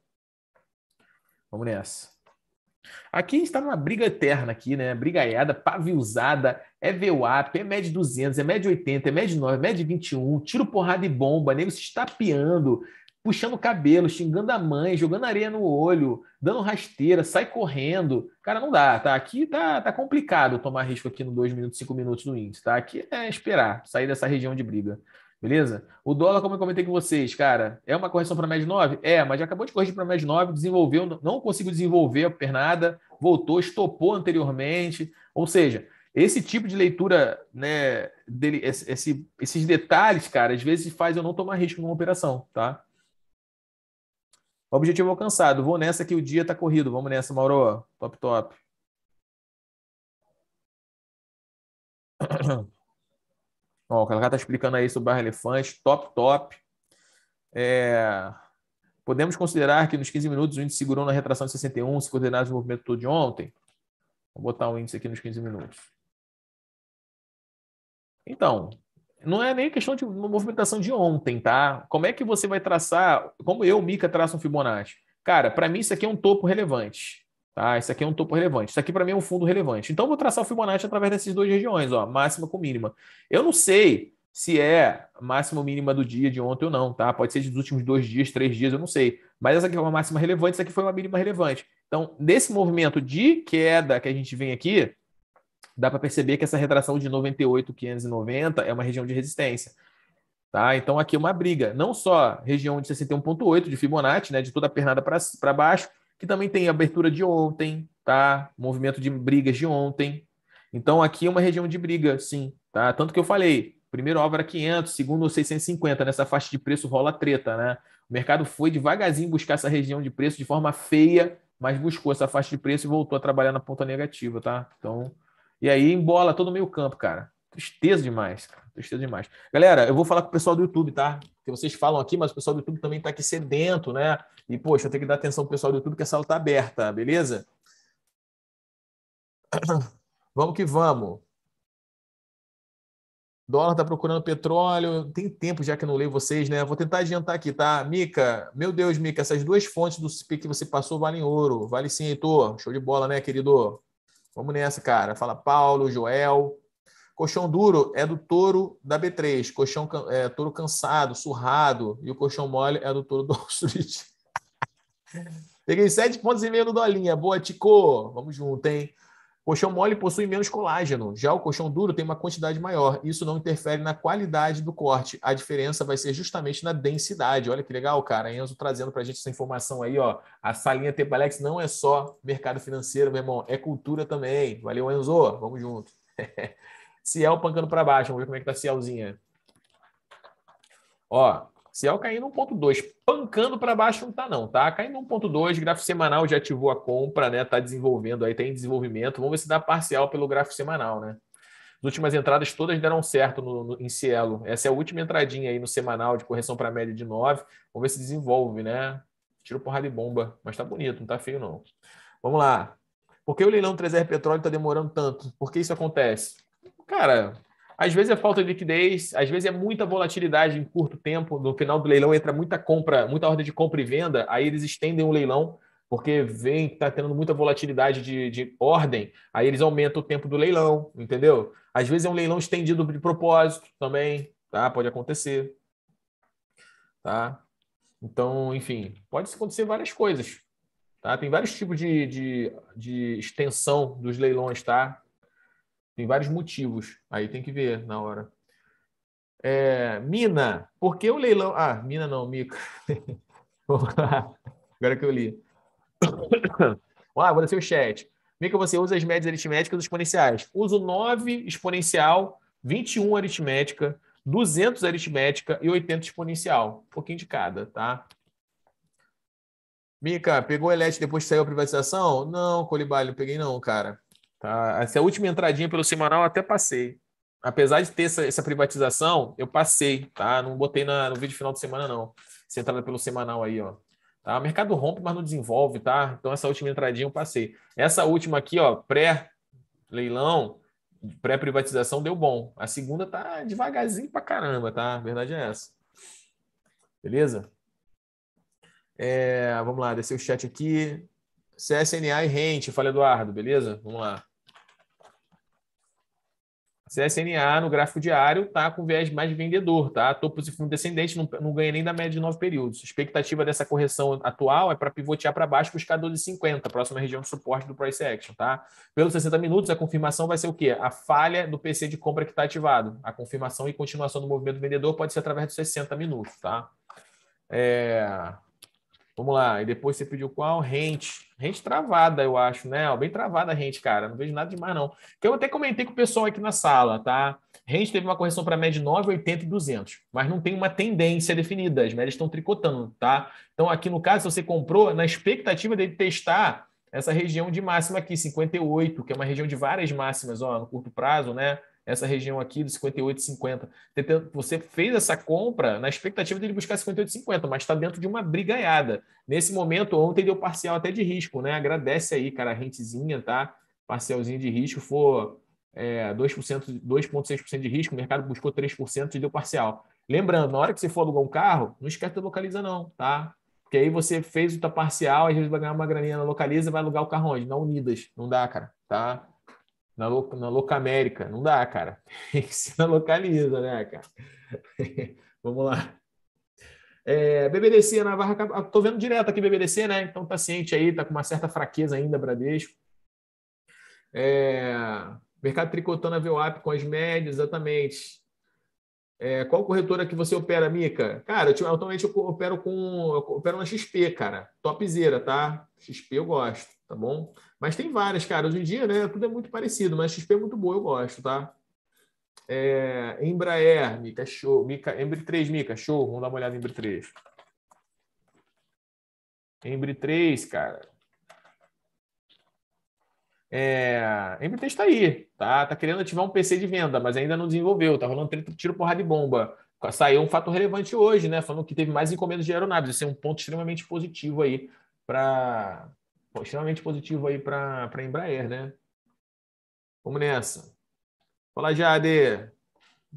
Vamos nessa. Aqui está numa briga eterna aqui, né? Brigaiada, paviozada, é VWAP, é médio 200, é médio 80, é médio 9, é médio 21, tiro porrada e bomba, nego se estapeando, puxando o cabelo, xingando a mãe, jogando areia no olho, dando rasteira, sai correndo. Cara, não dá, tá? Aqui tá, tá complicado tomar risco aqui no 2 minutos, 5 minutos do índice, tá? Aqui é esperar, sair dessa região de briga. Beleza? O dólar, como eu comentei com vocês, cara, é uma correção para média 9? É, mas já acabou de corrigir para média 9, desenvolveu, não conseguiu desenvolver a pernada, voltou, estopou anteriormente. Ou seja, esse tipo de leitura, né, dele, esse, esses detalhes, cara, às vezes faz eu não tomar risco numa operação, tá? Objetivo alcançado. Vou nessa que o dia está corrido. Vamos nessa, Mauro. Top, top. (clears throat) Ó, o cara está explicando aí sobre barra elefante, top, top. É... Podemos considerar que nos 15 minutos o índice segurou na retração de 61, se coordenados o movimento todo de ontem? Vou botar um índice aqui nos 15 minutos. Então, não é nem questão de movimentação de ontem, tá? Como é que você vai traçar, como eu, Mica, traço um Fibonacci? Cara, para mim isso aqui é um topo relevante. Tá? Isso aqui é um topo relevante. Isso aqui para mim é um fundo relevante. Então, eu vou traçar o Fibonacci através dessas duas regiões, ó, máxima com mínima. Eu não sei se é máxima ou mínima do dia de ontem ou não, tá? Pode ser dos últimos dois dias, três dias, eu não sei. Mas essa aqui é uma máxima relevante, essa aqui foi uma mínima relevante. Então, nesse movimento de queda que a gente vem aqui, dá para perceber que essa retração de 98,590 é uma região de resistência. Tá? Então, aqui é uma briga, não só região de 61,8 de Fibonacci, né, de toda a pernada para baixo, que também tem abertura de ontem, tá? Movimento de brigas de ontem. Então aqui é uma região de briga, sim, tá? Tanto que eu falei, primeiro alvo era 500, segundo 650, nessa faixa de preço rola treta, né? O mercado foi devagarzinho buscar essa região de preço de forma feia, mas buscou essa faixa de preço e voltou a trabalhar na ponta negativa, tá? Então, e aí embola todo o meio campo, cara. Tristeza demais, Tristeza demais. Galera, eu vou falar com o pessoal do YouTube, tá? Que vocês falam aqui, mas o pessoal do YouTube também tá aqui sedento, né? E, poxa, eu tenho que dar atenção pro pessoal do YouTube que a sala tá aberta, beleza? (clears throat) Vamos que vamos. Dólar tá procurando petróleo. Tem tempo já que eu não leio vocês, né? Vou tentar adiantar aqui, tá? Mica, meu Deus, Mica, essas duas fontes do CP que você passou valem ouro. Vale sim, Heitor. Show de bola, né, querido? Vamos nessa, cara. Fala Paulo, Joel. Colchão duro é do touro da B3, colchão é, touro cansado, surrado, e o colchão mole é do touro do Wall Street. (laughs) Peguei sete pontos e meio no dolinha. Boa, Tico! Vamos junto, hein? Colchão mole possui menos colágeno. Já o colchão duro tem uma quantidade maior. Isso não interfere na qualidade do corte. A diferença vai ser justamente na densidade. Olha que legal, cara. Enzo trazendo para a gente essa informação aí, ó. A salinha Tepalex não é só mercado financeiro, meu irmão. É cultura também. Valeu, Enzo. Vamos junto. (laughs) Ciel pancando para baixo. Vamos ver como é que tá a Cielzinha. Ó, Ciel caindo 1.2. Pancando para baixo não tá não, tá? Caindo 1.2, gráfico semanal já ativou a compra, né? Tá desenvolvendo aí, tem tá desenvolvimento. Vamos ver se dá parcial pelo gráfico semanal, né? As últimas entradas todas deram certo no, no, em Cielo. Essa é a última entradinha aí no semanal de correção para média de 9. Vamos ver se desenvolve, né? Tiro porrada e bomba. Mas tá bonito, não tá feio não. Vamos lá. Por que o leilão 3R Petróleo está demorando tanto? Por que isso acontece? cara, às vezes é falta de liquidez, às vezes é muita volatilidade em curto tempo. No final do leilão entra muita compra, muita ordem de compra e venda, aí eles estendem o leilão, porque vem que está tendo muita volatilidade de, de ordem, aí eles aumentam o tempo do leilão, entendeu? Às vezes é um leilão estendido de propósito também, tá? Pode acontecer. Tá? Então, enfim, pode acontecer várias coisas. Tá? Tem vários tipos de, de, de extensão dos leilões, tá? Tem vários motivos. Aí tem que ver na hora. É, mina, por que o leilão. Ah, mina não, mica. (laughs) Agora que eu li. (coughs) Ah, vou descer o chat. Mica, você usa as médias aritméticas exponenciais. Uso 9 exponencial, 21 aritmética, 200 aritmética e 80 exponencial. Um pouquinho de cada, tá? Mica, pegou o Elete depois que saiu a privatização? Não, Colibali, não peguei não, cara. Tá? Essa é última entradinha pelo semanal até passei. Apesar de ter essa, essa privatização, eu passei, tá? Não botei na, no vídeo final de semana, não. Essa entrada pelo semanal aí, ó. Tá? O mercado rompe, mas não desenvolve, tá? Então, essa última entradinha eu passei. Essa última aqui, ó, pré-leilão, pré-privatização deu bom. A segunda tá devagarzinho pra caramba, tá? A verdade é essa. Beleza? É, vamos lá, descer o chat aqui. CSNA e rente, fala Eduardo, beleza? Vamos lá. CSNA no gráfico diário está com viés mais vendedor, tá? Topos e fundo descendente não, não ganha nem da média de nove períodos. A expectativa dessa correção atual é para pivotear para baixo buscar 12,50, próxima região de suporte do price action, tá? Pelos 60 minutos, a confirmação vai ser o quê? A falha do PC de compra que está ativado. A confirmação e continuação do movimento vendedor pode ser através dos 60 minutos, tá? É... Vamos lá. E depois você pediu qual? Rente. Rente travada, eu acho, né? Bem travada a rente, cara. Não vejo nada demais, não. Que eu até comentei com o pessoal aqui na sala, tá? Rente teve uma correção para média de 9, 80 e 200, mas não tem uma tendência definida. As médias estão tricotando, tá? Então, aqui no caso, se você comprou, na expectativa dele testar essa região de máxima aqui, 58, que é uma região de várias máximas, ó, no curto prazo, né? essa região aqui do 58,50. Você fez essa compra na expectativa dele buscar 58,50, mas está dentro de uma brigaiada. Nesse momento, ontem deu parcial até de risco, né? Agradece aí, cara, a rentezinha, tá? Parcialzinho de risco, for é, 2%, 2,6% de risco, o mercado buscou 3% e deu parcial. Lembrando, na hora que você for alugar um carro, não esquece da localiza, não, tá? Porque aí você fez o tá parcial, às vezes vai ganhar uma graninha na localiza, vai alugar o carro onde? Na Unidas. Não dá, cara, tá? na, louca na Não dá, cara. (laughs) Tem que Localiza, né, cara? (laughs) Vamos lá. É, BBDC, Navarra, estou ah, vendo direto aqui BBDC, né? Então tá ciente aí, tá com uma certa fraqueza ainda, Bradesco. É, mercado tricotando a VWAP com as médias, exatamente. É, qual corretora que você opera, Mica? Cara, eu, atualmente eu opero com eu opero na XP, cara. Topzera, tá? XP eu gosto tá bom? Mas tem várias, cara. Hoje em dia, né? Tudo é muito parecido, mas XP é muito boa, eu gosto, tá? É, Embraer, Mica Show, Mica, Embre 3, Mica, show. Vamos dar uma olhada em Embre 3. Embre 3, cara. É, Embre 3 está aí, tá? Tá querendo ativar um PC de venda, mas ainda não desenvolveu. Tá rolando tiro, porrada de bomba. Saiu um fato relevante hoje, né? Falando que teve mais encomendas de aeronaves. esse é um ponto extremamente positivo aí para extremamente positivo aí para a Embraer, né? Vamos nessa. Fala, Jade.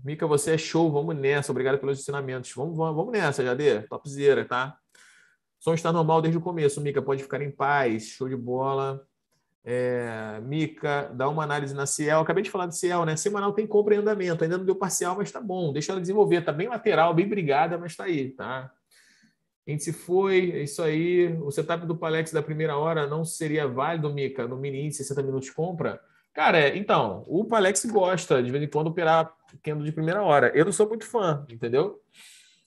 Mica, você é show. Vamos nessa. Obrigado pelos ensinamentos. Vamos, vamos, vamos nessa, Jade. Topzera, tá? O som está normal desde o começo, Mica. Pode ficar em paz. Show de bola. É, Mica, dá uma análise na Ciel. Acabei de falar de Ciel, né? Semanal tem compra em andamento. Ainda não deu parcial, mas tá bom. Deixa ela desenvolver. Tá bem lateral, bem brigada, mas tá aí, tá? A gente se foi, é isso aí. O setup do Palex da primeira hora não seria válido, Mica, no mini 60 minutos de compra? Cara, então, o Palex gosta de vez em quando operar Kendo de primeira hora. Eu não sou muito fã, entendeu?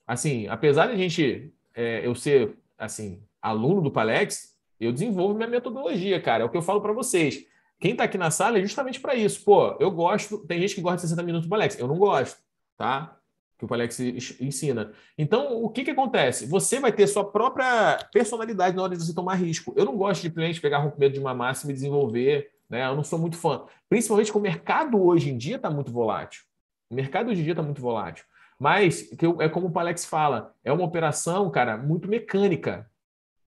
Assim, apesar de a gente, é, eu ser, assim, aluno do Palex, eu desenvolvo minha metodologia, cara. É o que eu falo para vocês. Quem está aqui na sala é justamente para isso. Pô, eu gosto, tem gente que gosta de 60 minutos do Palex, eu não gosto, tá? que o Alex ensina. Então, o que, que acontece? Você vai ter sua própria personalidade na hora de você tomar risco. Eu não gosto de cliente pegar medo de uma massa e me desenvolver, né? Eu não sou muito fã. Principalmente que o mercado hoje em dia está muito volátil. O mercado hoje em dia está muito volátil. Mas é como o Alex fala, é uma operação, cara, muito mecânica.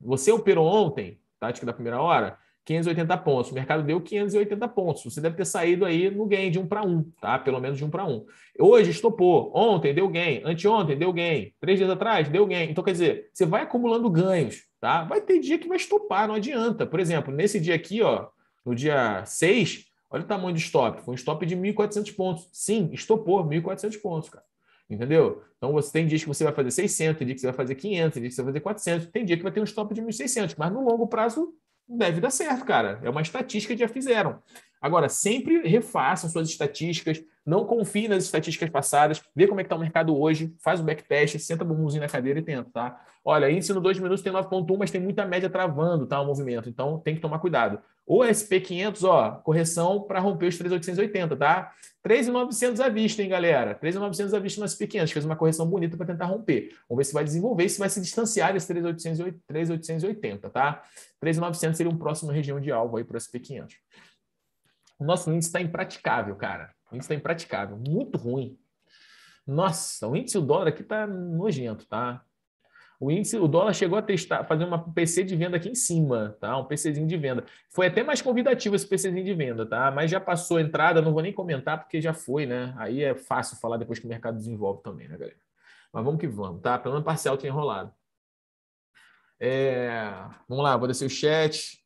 Você operou ontem, tática da primeira hora, 580 pontos. O mercado deu 580 pontos. Você deve ter saído aí no gain de 1 para 1, tá? Pelo menos de 1 para 1. Hoje estopou. Ontem deu gain. Anteontem deu gain. Três dias atrás deu gain. Então, quer dizer, você vai acumulando ganhos, tá? Vai ter dia que vai estopar, não adianta. Por exemplo, nesse dia aqui, ó, no dia 6, olha o tamanho do stop. Foi um stop de 1.400 pontos. Sim, estopou 1.400 pontos, cara. Entendeu? Então, você tem dias que você vai fazer 600, tem dia que você vai fazer 500, tem dia que você vai fazer 400, tem dia que vai ter um stop de 1.600, mas no longo prazo deve dar certo, cara. É uma estatística que já fizeram. Agora, sempre refaça suas estatísticas, não confie nas estatísticas passadas, vê como é que está o mercado hoje, faz o backtest, senta bumbumzinho na cadeira e tenta, tá? Olha, índice no 2 minutos tem 9.1, mas tem muita média travando, tá, o movimento, então tem que tomar cuidado. O SP500, ó, correção para romper os 3,880, tá? 3,900 à vista, hein, galera? 3,900 à vista no SP500. Fez uma correção bonita para tentar romper. Vamos ver se vai desenvolver se vai se distanciar desse 3,880, tá? 3,900 seria um próximo região de alvo aí para o SP500. O nosso índice está impraticável, cara. O índice está impraticável. Muito ruim. Nossa, o índice do dólar aqui está nojento, tá? O índice, o dólar chegou a testar, fazer uma PC de venda aqui em cima, tá? Um PCzinho de venda. Foi até mais convidativo esse PCzinho de venda, tá? Mas já passou a entrada, não vou nem comentar porque já foi, né? Aí é fácil falar depois que o mercado desenvolve também, né, galera? Mas vamos que vamos, tá? Pelo menos parcial tem enrolado. É... Vamos lá, vou descer o chat.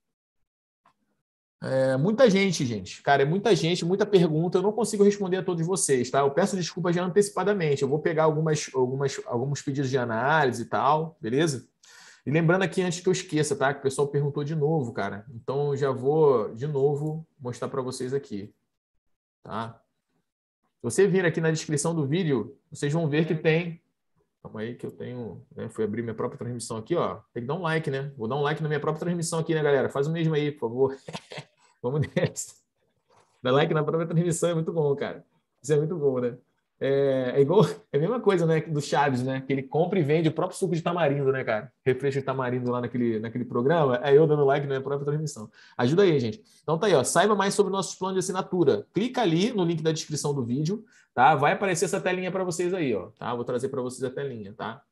É, muita gente, gente. Cara, é muita gente, muita pergunta. Eu não consigo responder a todos vocês, tá? Eu peço desculpas já antecipadamente. Eu vou pegar algumas, algumas, alguns pedidos de análise e tal, beleza? E lembrando aqui, antes que eu esqueça, tá? Que o pessoal perguntou de novo, cara. Então, eu já vou, de novo, mostrar para vocês aqui, tá? Se você vir aqui na descrição do vídeo, vocês vão ver que tem... Calma aí que eu tenho... Né? Fui abrir minha própria transmissão aqui, ó. Tem que dar um like, né? Vou dar um like na minha própria transmissão aqui, né, galera? Faz o mesmo aí, por favor. (laughs) Vamos (laughs) nessa. Dá like na própria transmissão é muito bom, cara. Isso é muito bom, né? É, é, igual, (laughs) é a mesma coisa, né, do Chaves, né? Que ele compra e vende o próprio suco de tamarindo, né, cara? Refresco de tamarindo lá naquele, naquele programa. É eu dando like na própria transmissão. Ajuda aí, gente. Então tá aí, ó. Saiba mais sobre nossos planos de assinatura. Clica ali no link da descrição do vídeo, tá? Vai aparecer essa telinha para vocês aí, ó. Tá? Vou trazer para vocês a telinha, tá?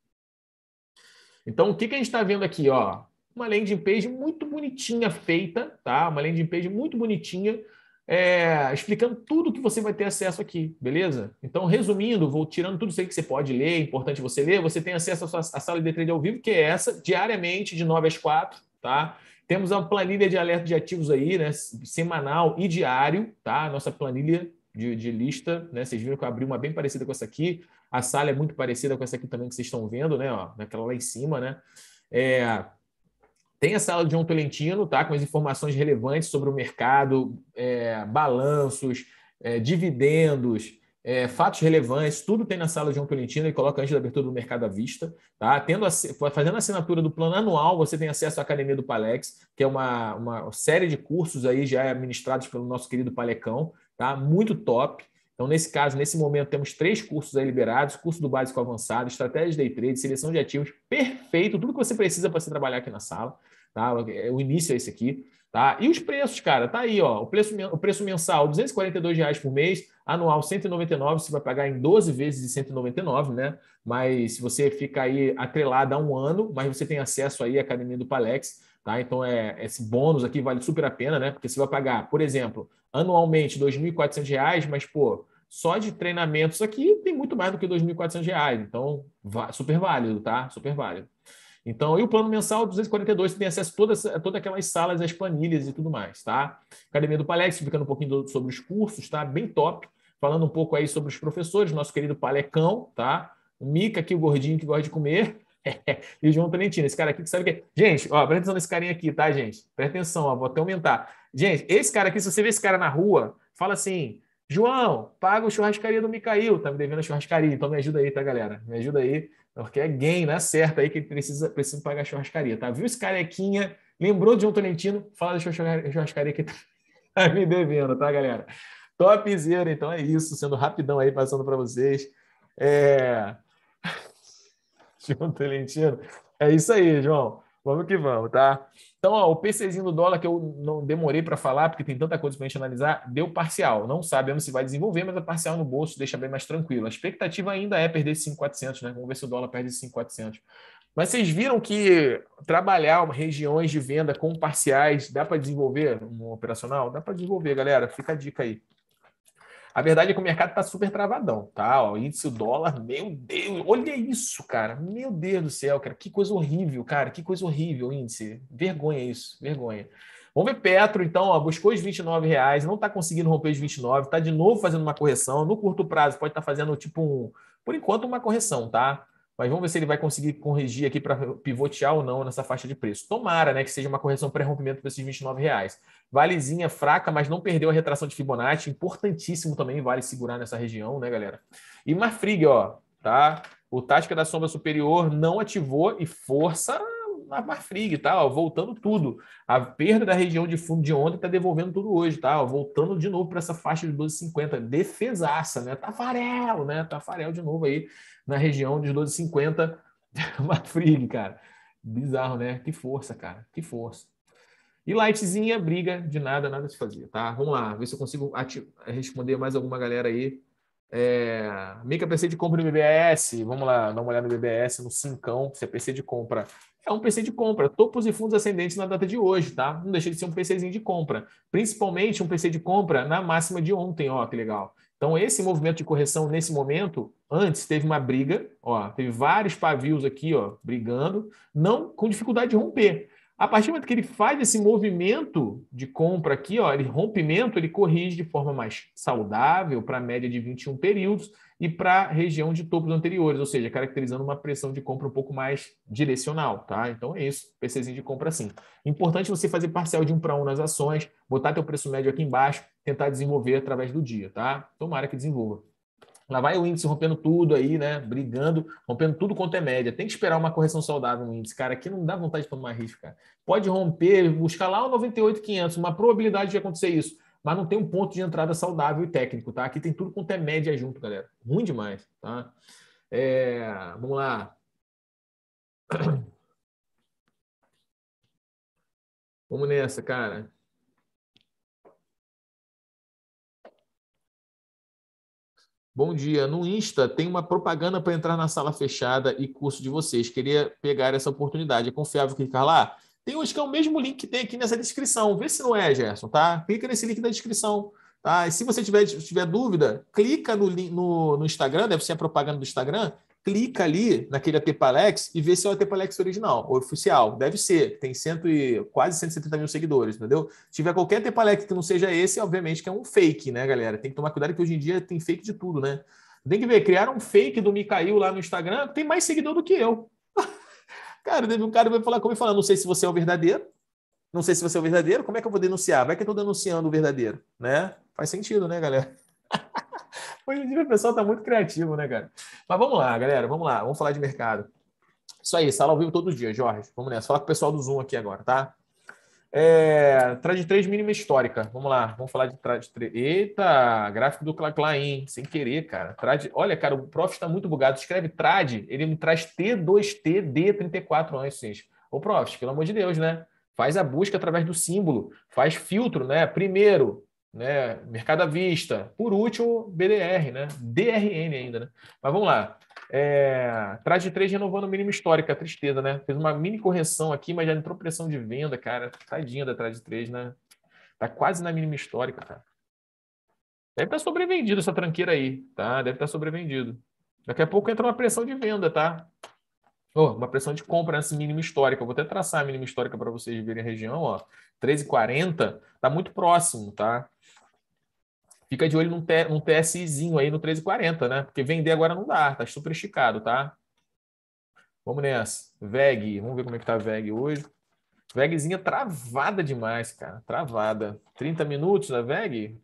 Então, o que, que a gente está vendo aqui, ó? uma landing page muito bonitinha feita, tá? Uma landing page muito bonitinha, é, explicando tudo que você vai ter acesso aqui, beleza? Então, resumindo, vou tirando tudo isso aí que você pode ler, é importante você ler. Você tem acesso à, sua, à sala de trade ao vivo, que é essa, diariamente, de 9 às 4, tá? Temos a planilha de alerta de ativos aí, né? Semanal e diário, tá? Nossa planilha de, de, lista, né? Vocês viram que eu abri uma bem parecida com essa aqui. A sala é muito parecida com essa aqui também que vocês estão vendo, né? Ó, naquela lá em cima, né? É, tem a sala de João Tolentino, tá? Com as informações relevantes sobre o mercado, é, balanços, é, dividendos, é, fatos relevantes, tudo tem na sala de João Tolentino e coloca antes da abertura do mercado à vista, tá? Tendo fazendo a assinatura do plano anual, você tem acesso à Academia do Palex, que é uma, uma série de cursos aí já administrados pelo nosso querido Palecão, tá? Muito top. Então, nesse caso, nesse momento, temos três cursos aí liberados: curso do básico avançado, estratégias de day trade, seleção de ativos, perfeito, tudo que você precisa para se trabalhar aqui na sala tá? O início é esse aqui, tá? E os preços, cara, tá aí, ó, o preço, o preço mensal, R$ reais por mês, anual 199, você vai pagar em 12 vezes de 199, né? Mas se você fica aí atrelado a um ano, mas você tem acesso aí à academia do Palex, tá? Então é esse bônus aqui vale super a pena, né? Porque você vai pagar, por exemplo, anualmente R$ reais mas pô, só de treinamentos aqui tem muito mais do que R$ 2.400. Então, super válido, tá? Super válido. Então, e o plano mensal 242, você tem acesso a todas, a todas aquelas salas, as planilhas e tudo mais, tá? Academia do Palex, explicando um pouquinho do, sobre os cursos, tá? Bem top. Falando um pouco aí sobre os professores, nosso querido Palecão, tá? O Mica aqui, o gordinho que gosta de comer. (laughs) e o João Tolentino, esse cara aqui que sabe que... Gente, ó, presta atenção nesse carinha aqui, tá, gente? Presta atenção, ó, vou até aumentar. Gente, esse cara aqui, se você vê esse cara na rua, fala assim... João, paga o churrascaria do Micail, tá me devendo a churrascaria, então me ajuda aí, tá, galera? Me ajuda aí. Porque é gain, né? certo aí que ele precisa, precisa pagar a churrascaria, tá? Viu esse carequinha? Lembrou de João Tolentino? Fala da churrascaria que (laughs) tá me devendo, tá, galera? Topzera, então é isso, sendo rapidão aí, passando para vocês. É... (laughs) João Tolentino, é isso aí, João. Vamos que vamos, tá? Então, ó, o PCzinho do dólar, que eu não demorei para falar, porque tem tanta coisa para a gente analisar, deu parcial. Não sabemos se vai desenvolver, mas a parcial no bolso deixa bem mais tranquilo. A expectativa ainda é perder 5,400, né? Vamos ver se o dólar perde 5,400. Mas vocês viram que trabalhar regiões de venda com parciais dá para desenvolver um operacional? Dá para desenvolver, galera. Fica a dica aí. A verdade é que o mercado está super travadão, tá? O índice do dólar, meu Deus, olha isso, cara. Meu Deus do céu, cara, que coisa horrível, cara, que coisa horrível índice. Vergonha isso, vergonha. Vamos ver Petro, então, ó, buscou os 29 reais, não está conseguindo romper os 29, está de novo fazendo uma correção. No curto prazo pode estar tá fazendo tipo um, por enquanto, uma correção, tá? mas vamos ver se ele vai conseguir corrigir aqui para pivotear ou não nessa faixa de preço. Tomara, né, que seja uma correção pré-rompimento desses 29 reais. Valezinha fraca, mas não perdeu a retração de Fibonacci, importantíssimo também, vale segurar nessa região, né, galera? E Marfrig, ó, tá? O Tática da Sombra Superior não ativou e força na Marfrig, tá? Ó, voltando tudo. A perda da região de fundo de ontem está devolvendo tudo hoje, tá? Ó, voltando de novo para essa faixa de 12,50. Defesaça, né? Tafarel, tá né? Tafarel tá de novo aí na região de 12,50. (laughs) Marfrig, cara. Bizarro, né? Que força, cara. Que força. E lightzinha, briga de nada, nada se fazia, tá? Vamos lá, ver se eu consigo responder mais alguma galera aí. É, Mica PC de compra no BBS, vamos lá, dá uma olhada no BBS, no Cincão, se é PC de compra. É um PC de compra, topos e fundos ascendentes na data de hoje, tá? Não deixa de ser um PCzinho de compra. Principalmente um PC de compra na máxima de ontem, ó, que legal. Então, esse movimento de correção nesse momento, antes teve uma briga, ó, teve vários pavios aqui, ó, brigando, não com dificuldade de romper. A partir do momento que ele faz esse movimento de compra aqui, ó, ele rompimento, ele corrige de forma mais saudável para a média de 21 períodos e para a região de topos anteriores, ou seja, caracterizando uma pressão de compra um pouco mais direcional, tá? Então é isso, PCzinho de compra sim. Importante você fazer parcial de um para um nas ações, botar teu preço médio aqui embaixo, tentar desenvolver através do dia, tá? Tomara que desenvolva. Lá vai o índice rompendo tudo aí, né? Brigando, rompendo tudo quanto é média. Tem que esperar uma correção saudável no índice, cara. Aqui não dá vontade de tomar risco, cara. Pode romper, buscar lá o 98,500, uma probabilidade de acontecer isso. Mas não tem um ponto de entrada saudável e técnico, tá? Aqui tem tudo quanto é média junto, galera. Ruim demais, tá? É, vamos lá. Vamos nessa, cara. Bom dia. No Insta tem uma propaganda para entrar na sala fechada e curso de vocês. Queria pegar essa oportunidade. É confiável clicar lá? Tem acho que é o mesmo link que tem aqui nessa descrição. Vê se não é, Gerson, tá? Clica nesse link da descrição. Tá? E se você tiver, tiver dúvida, clica no, no, no Instagram, deve ser a propaganda do Instagram, clica ali naquele Atepalex e vê se é o Atepalex original, ou oficial. Deve ser, tem cento e, quase 170 mil seguidores, entendeu? Se tiver qualquer Atepalex que não seja esse, obviamente que é um fake, né, galera? Tem que tomar cuidado que hoje em dia tem fake de tudo, né? Tem que ver, criaram um fake do Micael lá no Instagram, tem mais seguidor do que eu. (laughs) cara, teve um cara que vai falar comigo e falar, não sei se você é o verdadeiro, não sei se você é o verdadeiro, como é que eu vou denunciar? Vai que eu tô denunciando o verdadeiro, né? Faz sentido, né, galera? Hoje em dia o pessoal está muito criativo, né, cara? Mas vamos lá, galera, vamos lá, vamos falar de mercado. Isso aí, sala ao vivo todo dia, Jorge. Vamos nessa. Falar com o pessoal do Zoom aqui agora, tá? É, trade 3 mínima histórica. Vamos lá, vamos falar de trade 3. Eita, gráfico do Klein, sem querer, cara. Trade, olha, cara, o prof está muito bugado. Escreve trade, ele me traz T2TD34 antes. Ô, prof, pelo amor de Deus, né? Faz a busca através do símbolo, faz filtro, né? Primeiro, né? mercado à vista, por último, BDR, né? DRN ainda. Né? Mas vamos lá. É, traz de três renovando o mínimo histórico, a tristeza, né? Fez uma mini correção aqui, mas já entrou pressão de venda, cara. Tadinha da trás de três, né? Tá quase na mínima histórica, cara. Deve estar tá sobrevendido essa tranqueira aí, tá? Deve estar tá sobrevendido. Daqui a pouco entra uma pressão de venda, tá? Oh, uma pressão de compra nessa mínima histórica. Eu vou até traçar a mínima histórica para vocês verem a região, ó. 13,40 tá muito próximo, tá? fica de olho num, num TSIzinho aí no 1340, né? Porque vender agora não dá, tá super esticado, tá? Vamos nessa. VEG, vamos ver como é que tá a VEG hoje. VEGzinha travada demais, cara. Travada. 30 minutos da né, VEG?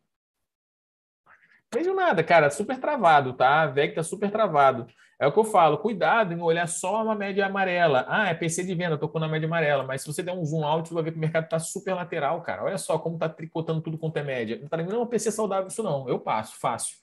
Vejo nada, cara. Super travado, tá? A VEG tá super travado. É o que eu falo, cuidado em olhar só uma média amarela. Ah, é PC de venda, com na média amarela, mas se você der um zoom out, você vai ver que o mercado está super lateral, cara. Olha só como está tricotando tudo quanto é média. Não tá nem um PC saudável isso não. Eu passo, fácil.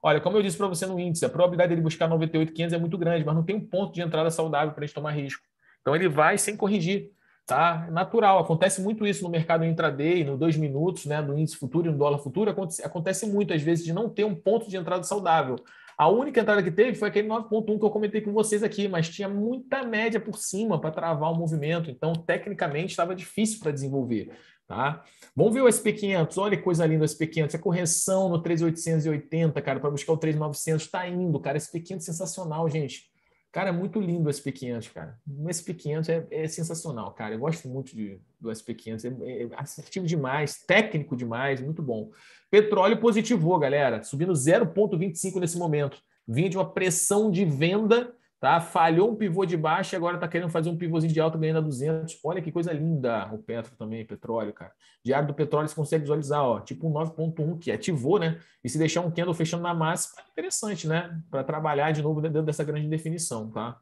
Olha, como eu disse para você no índice, a probabilidade dele buscar 98,500 é muito grande, mas não tem um ponto de entrada saudável para a gente tomar risco. Então ele vai sem corrigir, tá? Natural, acontece muito isso no mercado intraday, no dois minutos, né, no índice futuro e no dólar futuro, acontece, acontece muito às vezes de não ter um ponto de entrada saudável. A única entrada que teve foi aquele 9.1 que eu comentei com vocês aqui, mas tinha muita média por cima para travar o movimento, então tecnicamente estava difícil para desenvolver. Tá? Vamos ver o SP500. Olha que coisa linda o SP500. A correção no 3.880, cara, para buscar o 3.900 está indo, cara. SP500 sensacional, gente. Cara, é muito lindo o SP500, cara. O SP500 é, é sensacional, cara. Eu gosto muito de, do SP500. É, é, é assertivo demais, técnico demais, muito bom. Petróleo positivou, galera. Subindo 0,25 nesse momento. Vinha de uma pressão de venda Tá? Falhou um pivô de baixo e agora está querendo fazer um pivôzinho de alto ganhando a 200. Olha que coisa linda o Petro também, petróleo, cara. Diário do petróleo você consegue visualizar, ó, tipo um 9.1 que ativou, né? E se deixar um candle fechando na massa, é interessante, né? Para trabalhar de novo dentro dessa grande definição, tá?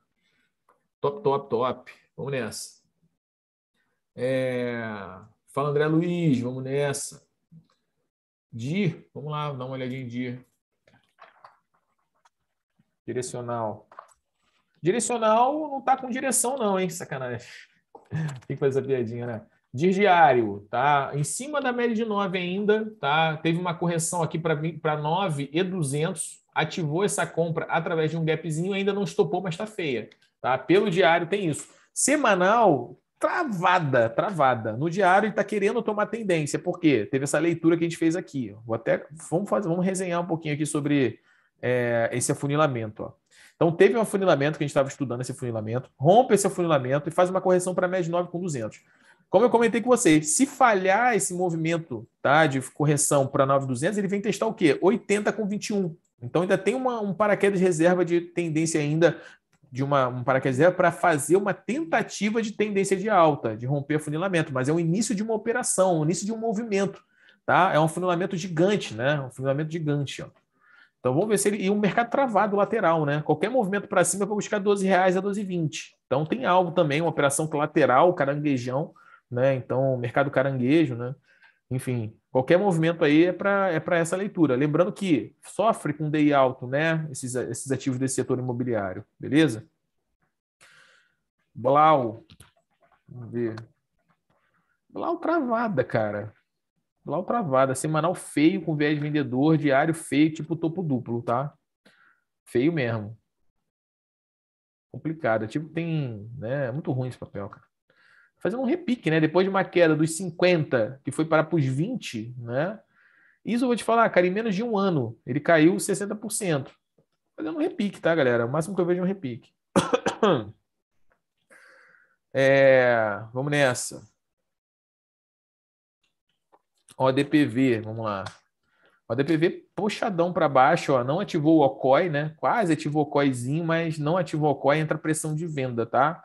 Top, top, top. Vamos nessa. É... Fala André Luiz, vamos nessa. Dir, vamos lá, dá uma olhadinha em Direcional. Direcional não tá com direção, não, hein? Sacanagem. (laughs) Tem que fazer essa piadinha, né? Diário, tá? Em cima da média de 9 ainda, tá? Teve uma correção aqui para 9 e 200. Ativou essa compra através de um gapzinho, ainda não estopou, mas está feia, tá? Pelo diário tem isso. Semanal, travada, travada. No diário ele está querendo tomar tendência, porque teve essa leitura que a gente fez aqui. Vou até, vamos, fazer, vamos resenhar um pouquinho aqui sobre é, esse afunilamento, ó. Então teve um afunilamento que a gente estava estudando esse afunilamento, rompe esse afunilamento e faz uma correção para média 9 com 200. Como eu comentei com vocês, se falhar esse movimento tá, de correção para 9,200, ele vem testar o quê? 80 com 21. Então ainda tem uma, um paraquedas de reserva de tendência ainda de uma, um paraquedas de reserva para fazer uma tentativa de tendência de alta, de romper afunilamento, mas é o início de uma operação, o início de um movimento, tá? É um afunilamento gigante, né? Um funilamento gigante, ó. Então vamos ver se ele. E um mercado travado lateral, né? Qualquer movimento para cima vai buscar 12 reais a 12,20. Então tem algo também, uma operação lateral, caranguejão, né? Então, mercado caranguejo, né? Enfim, qualquer movimento aí é para é essa leitura. Lembrando que sofre com DI alto, né? Esses, esses ativos desse setor imobiliário, beleza? Blau. Vamos ver. Blau travada, cara. Lau travada, semanal feio com viés vendedor, diário feio, tipo topo duplo, tá? Feio mesmo. Complicado. Tipo, tem. Né? É muito ruim esse papel, cara. Fazendo um repique, né? Depois de uma queda dos 50, que foi para os 20, né? Isso eu vou te falar, cara, em menos de um ano, ele caiu 60%. Fazendo um repique, tá, galera? O máximo que eu vejo é um repique. (coughs) É, vamos nessa. DPV, vamos lá. DPV puxadão para baixo, ó, não ativou o OCOI, né? Quase ativou o OCOIzinho, mas não ativou o OCOI, entra pressão de venda, tá?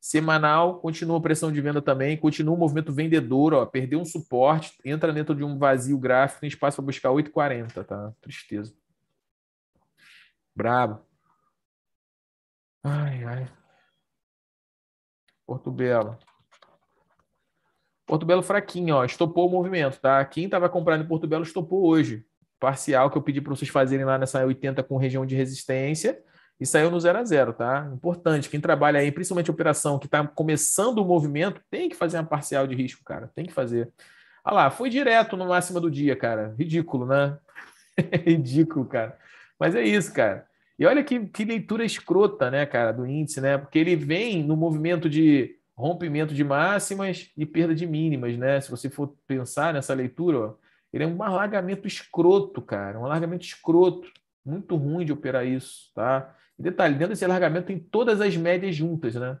Semanal, continua pressão de venda também, continua o movimento vendedor, ó, perdeu um suporte, entra dentro de um vazio gráfico, tem espaço para buscar 8,40, tá? Tristeza. Brabo. Ai, ai. Porto Belo. Porto Belo fraquinho, ó, estopou o movimento, tá? Quem estava comprando em Porto Belo estopou hoje. Parcial que eu pedi para vocês fazerem lá nessa 80 com região de resistência e saiu no 0 a 0, tá? Importante, quem trabalha aí, principalmente operação que está começando o movimento, tem que fazer uma parcial de risco, cara, tem que fazer. Olha ah lá, foi direto no máximo do dia, cara. Ridículo, né? (laughs) Ridículo, cara. Mas é isso, cara. E olha que, que leitura escrota, né, cara, do índice, né? Porque ele vem no movimento de rompimento de máximas e perda de mínimas, né? Se você for pensar nessa leitura, ó, ele é um alargamento escroto, cara, um alargamento escroto, muito ruim de operar isso, tá? E detalhe, dentro desse alargamento tem todas as médias juntas, né?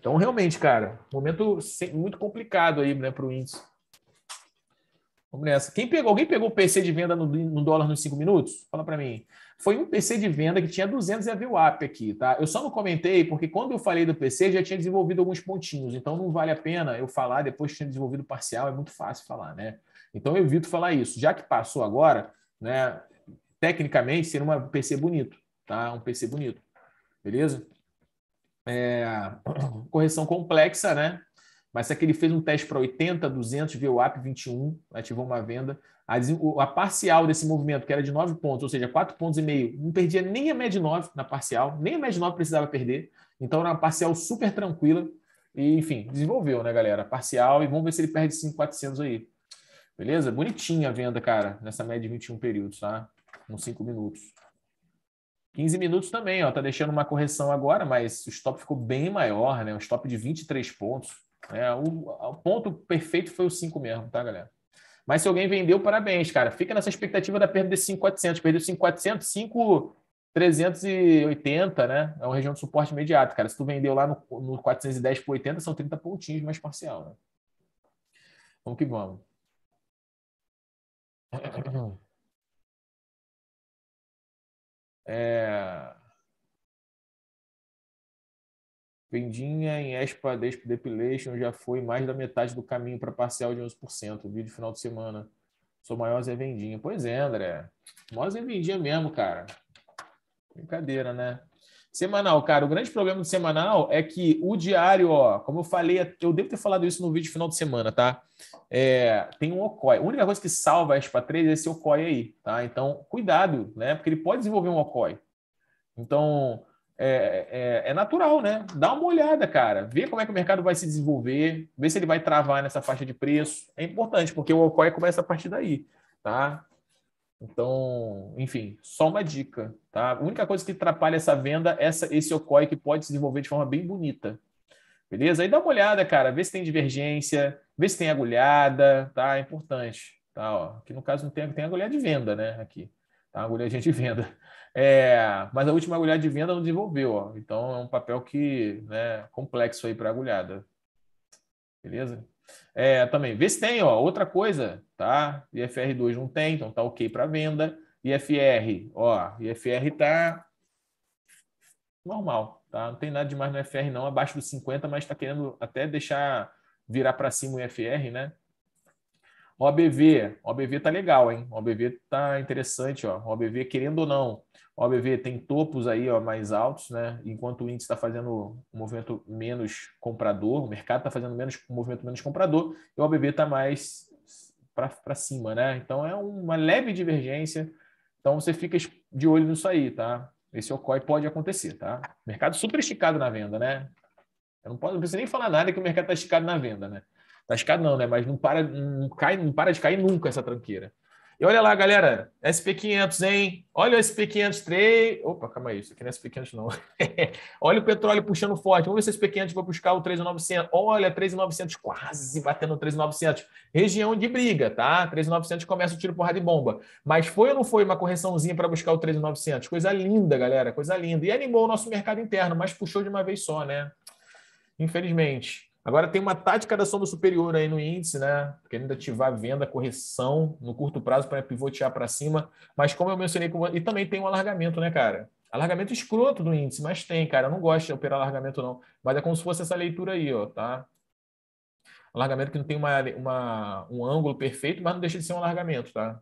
Então, realmente, cara, momento muito complicado aí, né, para o índice. Vamos nessa. Quem pegou, alguém pegou o PC de venda no, no dólar nos 5 minutos? Fala para mim. Foi um PC de venda que tinha 200 EVWAP aqui, tá? Eu só não comentei porque quando eu falei do PC já tinha desenvolvido alguns pontinhos, então não vale a pena eu falar depois que tinha desenvolvido parcial, é muito fácil falar, né? Então eu evito falar isso. Já que passou agora, né? Tecnicamente seria um PC bonito, tá? Um PC bonito, beleza? É... (clears throat) Correção complexa, né? mas se aquele fez um teste para 80, 200, viu up 21, ativou uma venda, a, a, parcial desse movimento, que era de 9 pontos, ou seja, 4 pontos e meio, não perdia nem a média de 9 na parcial, nem a média de 9 precisava perder, então era uma parcial super tranquila, e enfim, desenvolveu, né, galera, parcial, e vamos ver se ele perde 5,400 aí. Beleza? Bonitinha a venda, cara, nessa média de 21 períodos, tá? Uns 5 minutos. 15 minutos também, ó, tá deixando uma correção agora, mas o stop ficou bem maior, né? Um stop de 23 pontos. É, o, o, ponto perfeito foi o 5 mesmo, tá, galera? Mas se alguém vendeu, parabéns, cara. Fica nessa expectativa da perda de 5,400. Perdeu 5,400, 5,380, né? É uma região de suporte imediato, cara. Se tu vendeu lá no, no 410 por 80, são 30 pontinhos mais parcial, né? Vamos que vamos. É... Vendinha em Espa Desp Depilation já foi mais da metade do caminho para parcial de 11%. Vídeo final de semana. Sou maior Zé Vendinha. Pois é, André. Maior Zé Vendinha mesmo, cara. Brincadeira, né? Semanal, cara. O grande problema do semanal é que o diário, ó, como eu falei, eu devo ter falado isso no vídeo final de semana, tá? É, tem um OCOI. A única coisa que salva a Espa 3 é esse OCOI aí, tá? Então, cuidado, né? Porque ele pode desenvolver um OCOI. Então, é, é, é, natural, né? Dá uma olhada, cara. Vê como é que o mercado vai se desenvolver, vê se ele vai travar nessa faixa de preço. É importante, porque o OCOI começa a partir daí, tá? Então, enfim, só uma dica, tá? A única coisa que atrapalha essa venda é essa, esse OCOI que pode se desenvolver de forma bem bonita. Beleza? Aí dá uma olhada, cara, vê se tem divergência, vê se tem agulhada, tá? É importante, tá? Ó, aqui no caso não tem, tem agulhada de venda, né? Aqui, tá? Agulhadinha de venda. É, mas a última agulhada de venda não desenvolveu, ó. então é um papel que né, complexo aí para agulhada. Beleza? É, também, vê se tem, ó, outra coisa, tá? IFR2 não tem, então tá ok para venda. IFR, ó, IFR tá normal, tá? Não tem nada demais no IFR não, abaixo dos 50, mas está querendo até deixar virar para cima o IFR, né? OBV, OBV tá legal, hein? OBV tá interessante, ó. OBV querendo ou não, OBV tem topos aí, ó, mais altos, né? Enquanto o índice está fazendo um movimento menos comprador, o mercado está fazendo menos um movimento menos comprador, e o OBV tá mais para cima, né? Então é uma leve divergência. Então você fica de olho nisso aí, tá? Esse OCOI pode acontecer, tá? Mercado super esticado na venda, né? Eu não, posso, não preciso nem falar nada que o mercado está esticado na venda, né? tá escada não, né? Mas não para, não, cai, não para de cair nunca essa tranqueira. E olha lá, galera, SP500, hein? Olha o sp 3. Opa, calma aí, isso aqui não é SP500, não. (laughs) olha o petróleo puxando forte. Vamos ver se o SP500 vai buscar o 3.900. Olha, 3.900, quase batendo 3.900. Região de briga, tá? 3.900 começa o tiro, porrada de bomba. Mas foi ou não foi uma correçãozinha para buscar o 3.900? Coisa linda, galera, coisa linda. E animou o nosso mercado interno, mas puxou de uma vez só, né? Infelizmente. Agora tem uma tática da soma superior aí no índice, né? Querendo ativar a venda, correção no curto prazo para pivotear para cima. Mas como eu mencionei, e também tem um alargamento, né, cara? Alargamento escroto do índice, mas tem, cara. Eu não gosto de operar alargamento, não. Mas é como se fosse essa leitura aí, ó, tá? Alargamento que não tem uma, uma, um ângulo perfeito, mas não deixa de ser um alargamento, tá?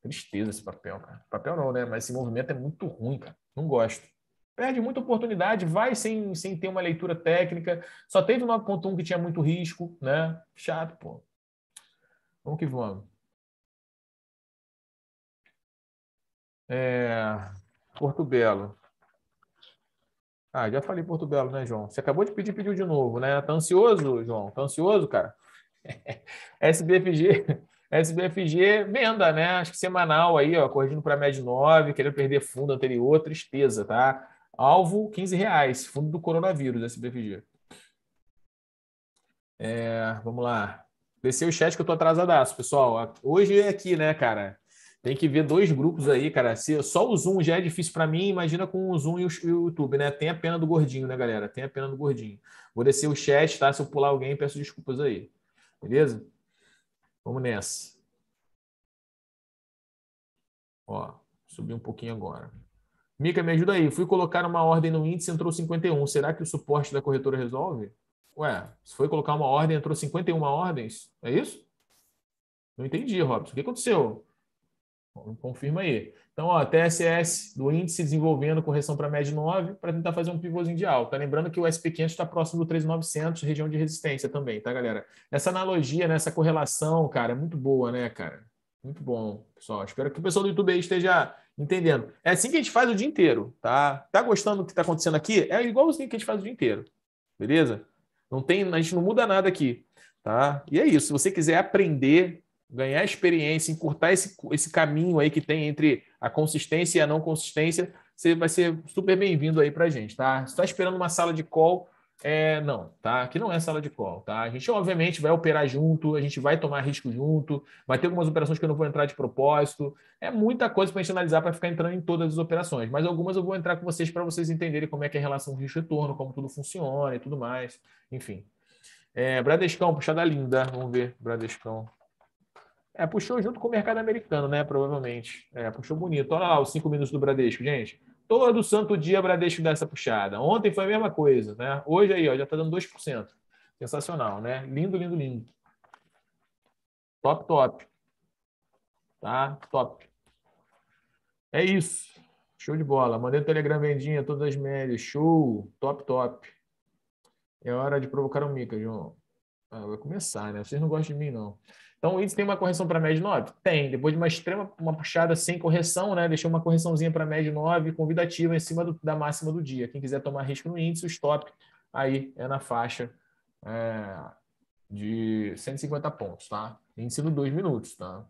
Tristeza esse papel, cara. Papel não, né? Mas esse movimento é muito ruim, cara. Não gosto perde muita oportunidade, vai sem, sem ter uma leitura técnica. Só teve o 9.1 que tinha muito risco, né? Chato, pô. Vamos que vamos. É... Porto Belo. Ah, já falei Porto Belo, né, João? Você acabou de pedir, pediu de novo, né? Tá ansioso, João? Tá ansioso, cara? SBFG, (laughs) SBFG, venda, né? Acho que semanal aí, ó, corrigindo para média 9, querendo perder fundo anterior, tristeza, tá? Alvo, 15 reais, fundo do coronavírus, SBFG. É, vamos lá. Desceu o chat que eu tô atrasadaço, pessoal. Hoje é aqui, né, cara? Tem que ver dois grupos aí, cara. Se só o Zoom já é difícil para mim, imagina com o Zoom e o YouTube, né? Tem a pena do gordinho, né, galera? Tem a pena do gordinho. Vou descer o chat, tá? Se eu pular alguém, peço desculpas aí. Beleza? Vamos nessa. Ó, subi um pouquinho agora. Mica, me ajuda aí. Fui colocar uma ordem no índice, entrou 51. Será que o suporte da corretora resolve? Ué, se foi colocar uma ordem, entrou 51 ordens. É isso? Não entendi, Robson. O que aconteceu? confirma aí. Então, ó, TSS do índice desenvolvendo correção para média 9 para tentar fazer um pivôzinho de alta. Lembrando que o SP500 está próximo do 3900, região de resistência também, tá, galera? Essa analogia, né, essa correlação, cara, é muito boa, né, cara? Muito bom, pessoal. Espero que o pessoal do YouTube aí esteja entendendo. É assim que a gente faz o dia inteiro, tá? Tá gostando do que está acontecendo aqui? É igualzinho que a gente faz o dia inteiro, beleza? Não tem, a gente não muda nada aqui, tá? E é isso. Se você quiser aprender, ganhar experiência, encurtar esse, esse caminho aí que tem entre a consistência e a não consistência, você vai ser super bem-vindo aí para a gente, tá? tá esperando uma sala de call é, não, tá? Aqui não é sala de call, tá? A gente, obviamente, vai operar junto, a gente vai tomar risco junto, vai ter algumas operações que eu não vou entrar de propósito. É muita coisa para a gente analisar para ficar entrando em todas as operações, mas algumas eu vou entrar com vocês para vocês entenderem como é que é a relação risco-retorno, como tudo funciona e tudo mais, enfim. É, Bradescão, puxada linda, vamos ver, Bradescão. É, puxou junto com o mercado americano, né? Provavelmente. É, puxou bonito. Olha lá os cinco minutos do Bradesco, gente. Todo santo dia Bradesco dá essa puxada. Ontem foi a mesma coisa, né? Hoje aí, ó, já está dando 2%. Sensacional, né? Lindo, lindo, lindo. Top, top. Tá? Top. É isso. Show de bola. Mandei o Telegram vendinha, todas as médias. Show. Top, top. É hora de provocar o um Mica, João. Ah, vai começar, né? Vocês não gostam de mim, não. Então, o índice tem uma correção para média 9? Tem. Depois de uma extrema, uma puxada sem correção, né? Deixou uma correçãozinha para média 9, convidativa, em cima do, da máxima do dia. Quem quiser tomar risco no índice, o stop aí é na faixa é, de 150 pontos, tá? Índice no 2 minutos, tá?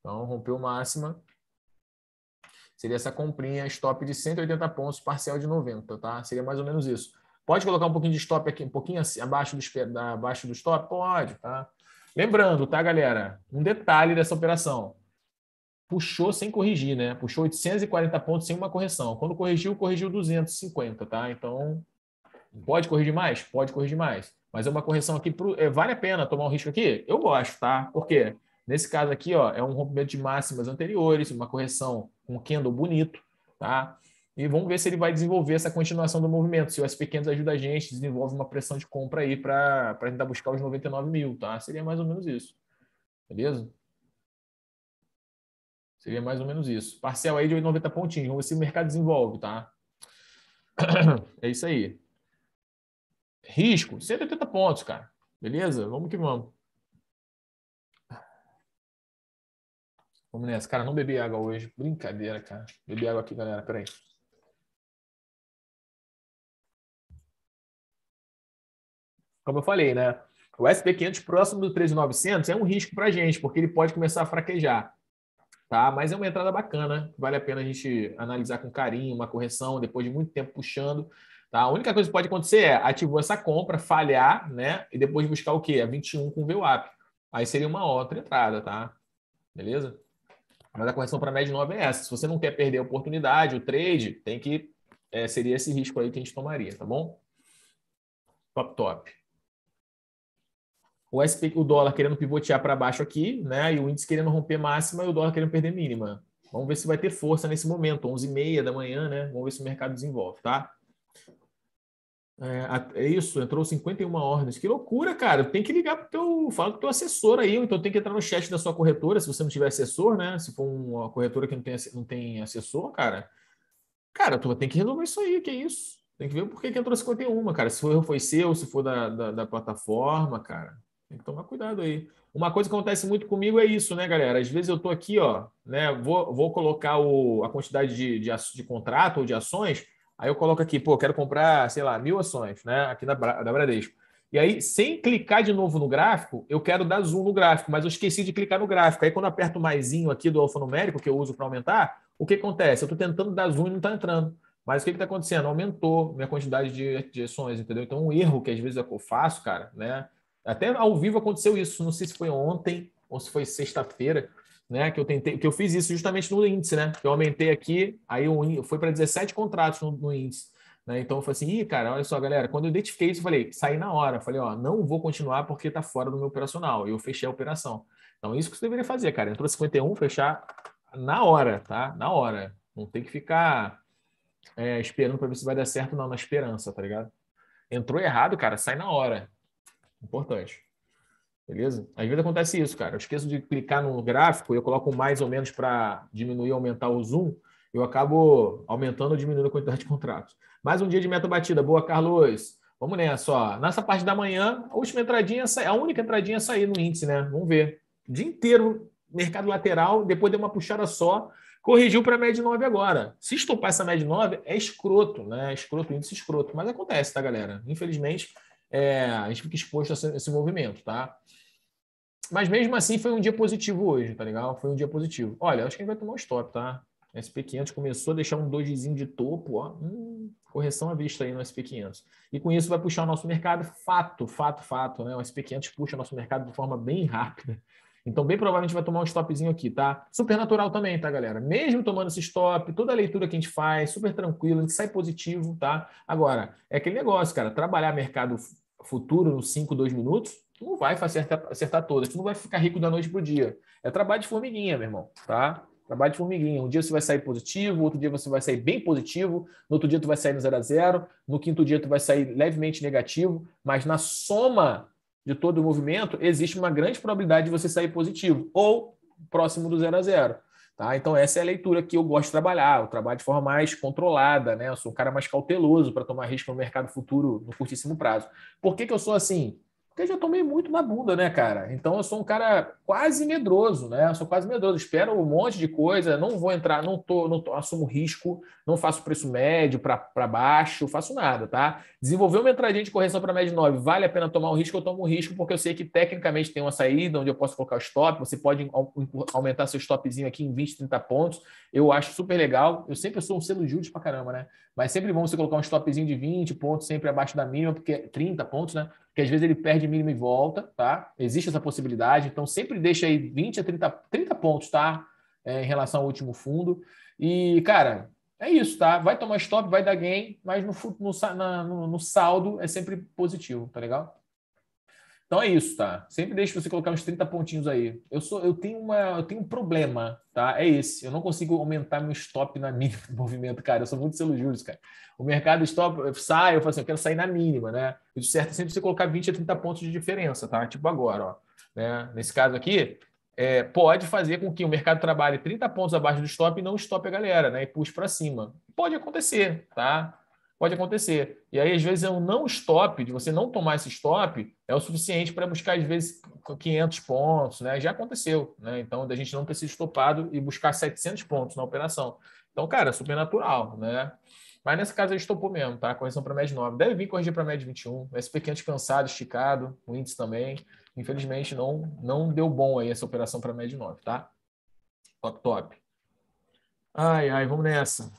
Então, rompeu máxima. Seria essa comprinha, stop de 180 pontos, parcial de 90, tá? Seria mais ou menos isso. Pode colocar um pouquinho de stop aqui, um pouquinho abaixo do, abaixo do stop? Pode, tá? Lembrando, tá, galera? Um detalhe dessa operação. Puxou sem corrigir, né? Puxou 840 pontos sem uma correção. Quando corrigiu, corrigiu 250, tá? Então, pode corrigir mais? Pode corrigir mais. Mas é uma correção aqui. Pro... É, vale a pena tomar um risco aqui? Eu gosto, tá? Por quê? Nesse caso aqui, ó, é um rompimento de máximas anteriores, uma correção com um candle bonito, tá? E vamos ver se ele vai desenvolver essa continuação do movimento. Se o SP 500 ajuda a gente, desenvolve uma pressão de compra aí para tentar buscar os 99 mil, tá? Seria mais ou menos isso. Beleza? Seria mais ou menos isso. Parcel aí de 90 pontinhos. Vamos ver se o mercado desenvolve, tá? (clears throat) É isso aí. Risco, 180 pontos, cara. Beleza? Vamos que vamos. Vamos nessa. Cara, não bebi água hoje. Brincadeira, cara. Bebi água aqui, galera. Peraí. como eu falei, né? O SP500 próximo do 13900 é um risco para a gente, porque ele pode começar a fraquejar. Tá? Mas é uma entrada bacana, vale a pena a gente analisar com carinho, uma correção, depois de muito tempo puxando. Tá? A única coisa que pode acontecer é ativar essa compra, falhar, né? E depois buscar o quê? A 21 com VWAP. Aí seria uma outra entrada, tá? Beleza? Mas a correção para a média 9 é essa. Se você não quer perder a oportunidade, o trade, tem que. É, seria esse risco aí que a gente tomaria, tá bom? Top, top o, SP, o dólar querendo pivotear para baixo aqui, né? E o índice querendo romper máxima e o dólar querendo perder mínima. Vamos ver se vai ter força nesse momento, 11h30 da manhã, né? Vamos ver se o mercado desenvolve, tá? É, é isso, entrou 51 ordens. Que loucura, cara. Tem que ligar pro teu. Fala com teu assessor aí, então tem que entrar no chat da sua corretora, se você não tiver assessor, né? Se for uma corretora que não tem, não tem assessor, cara. Cara, tu tem que resolver isso aí, que é isso. Tem que ver por que, que entrou 51, cara. Se o erro foi seu, se for da, da, da plataforma, cara. Tem que tomar cuidado aí. Uma coisa que acontece muito comigo é isso, né, galera? Às vezes eu tô aqui, ó, né? Vou, vou colocar o, a quantidade de, de, de contrato ou de ações. Aí eu coloco aqui, pô, quero comprar, sei lá, mil ações, né? Aqui na da Bradesco. E aí, sem clicar de novo no gráfico, eu quero dar zoom no gráfico, mas eu esqueci de clicar no gráfico. Aí, quando aperto o aqui do alfanumérico, que eu uso para aumentar, o que acontece? Eu estou tentando dar zoom e não está entrando. Mas o que está acontecendo? Aumentou minha quantidade de, de ações, entendeu? Então, um erro que às vezes eu faço, cara, né? Até ao vivo aconteceu isso, não sei se foi ontem ou se foi sexta-feira, né, que eu tentei, que eu fiz isso justamente no índice, né? Eu aumentei aqui, aí eu foi para 17 contratos no, no índice. Né? Então eu falei assim, Ih, cara, olha só, galera, quando eu identifiquei isso, eu falei, saí na hora, falei, ó, não vou continuar porque está fora do meu operacional. Eu fechei a operação. Então, isso que você deveria fazer, cara. Entrou 51, fechar na hora, tá? Na hora. Não tem que ficar é, esperando para ver se vai dar certo, não, na esperança, tá ligado? Entrou errado, cara, sai na hora. Importante. Beleza? Às vezes acontece isso, cara. Eu esqueço de clicar no gráfico, e eu coloco mais ou menos para diminuir ou aumentar o zoom, eu acabo aumentando ou diminuindo a quantidade de contratos. Mais um dia de meta batida. Boa, Carlos. Vamos nessa, ó. Nessa parte da manhã, a última entradinha, a única entradinha é sair no índice, né? Vamos ver. O dia inteiro, mercado lateral, depois de uma puxada só, corrigiu para a média 9 agora. Se estopar essa média 9, é escroto, né? É escroto, índice escroto. Mas acontece, tá, galera? Infelizmente, é, a gente fica exposto a esse, a esse movimento, tá? Mas mesmo assim foi um dia positivo hoje, tá legal? Foi um dia positivo. Olha, acho que a gente vai tomar um stop, tá? SP500 começou a deixar um dojizinho de topo, ó. Hum, correção à vista aí no SP500. E com isso vai puxar o nosso mercado, fato, fato, fato, né? O SP500 puxa o nosso mercado de forma bem rápida. Então, bem provavelmente vai tomar um stopzinho aqui, tá? Super natural também, tá, galera? Mesmo tomando esse stop, toda a leitura que a gente faz, super tranquilo, a gente sai positivo, tá? Agora, é aquele negócio, cara, trabalhar mercado futuro nos 5, 2 minutos, tu não vai acertar, acertar todas, tu não vai ficar rico da noite pro dia. É trabalho de formiguinha, meu irmão, tá? Trabalho de formiguinha. Um dia você vai sair positivo, outro dia você vai sair bem positivo, no outro dia tu vai sair no zero a zero, no quinto dia tu vai sair levemente negativo, mas na soma de todo o movimento, existe uma grande probabilidade de você sair positivo ou próximo do zero a zero. Tá? Então, essa é a leitura que eu gosto de trabalhar. Eu trabalho de forma mais controlada, né? Eu sou um cara mais cauteloso para tomar risco no mercado futuro no curtíssimo prazo. Por que, que eu sou assim? Porque já tomei muito na bunda, né, cara? Então eu sou um cara quase medroso, né? Eu sou quase medroso. Espero um monte de coisa, não vou entrar, não tô, não tô, assumo risco, não faço preço médio para baixo, faço nada, tá? Desenvolver uma entradinha de correção para médio 9, vale a pena tomar um risco? Eu tomo um risco porque eu sei que tecnicamente tem uma saída onde eu posso colocar o stop, você pode aumentar seu stopzinho aqui em 20, 30 pontos. Eu acho super legal. Eu sempre sou um selo juros para caramba, né? Mas sempre é bom você colocar um stopzinho de 20 pontos, sempre abaixo da mínima, porque 30 pontos, né? que às vezes ele perde mínimo e volta, tá? Existe essa possibilidade, então sempre deixa aí 20 a 30, 30 pontos, tá? É, em relação ao último fundo. E, cara, é isso, tá? Vai tomar stop, vai dar gain, mas no, no, no, no saldo é sempre positivo, tá legal? Então é isso, tá? Sempre deixe você colocar uns 30 pontinhos aí. Eu sou, eu tenho uma, eu tenho um problema, tá? É esse. Eu não consigo aumentar meu stop na (laughs) mínima do movimento, cara. Eu sou muito selo juros, cara. O mercado stop eu sai, eu falo assim, eu quero sair na mínima, né? E o certo é sempre você colocar 20 a 30 pontos de diferença, tá? Tipo agora, ó. Né? Nesse caso aqui, é, pode fazer com que o mercado trabalhe 30 pontos abaixo do stop e não stop a galera, né? E puxe para cima. Pode acontecer, tá? pode acontecer. E aí, às vezes, é um não stop, de você não tomar esse stop, é o suficiente para buscar, às vezes, 500 pontos, né? Já aconteceu, né? Então, da gente não ter sido estopado e buscar 700 pontos na operação. Então, cara, é super natural, né? Mas nessa casa ele estopou mesmo, tá? Correção para média 9. Deve vir corrigir para média 21. SP500 cansado, esticado, o índice também. Infelizmente, não, não deu bom aí essa operação para média 9, tá? Top, top. Ai, ai, vamos nessa.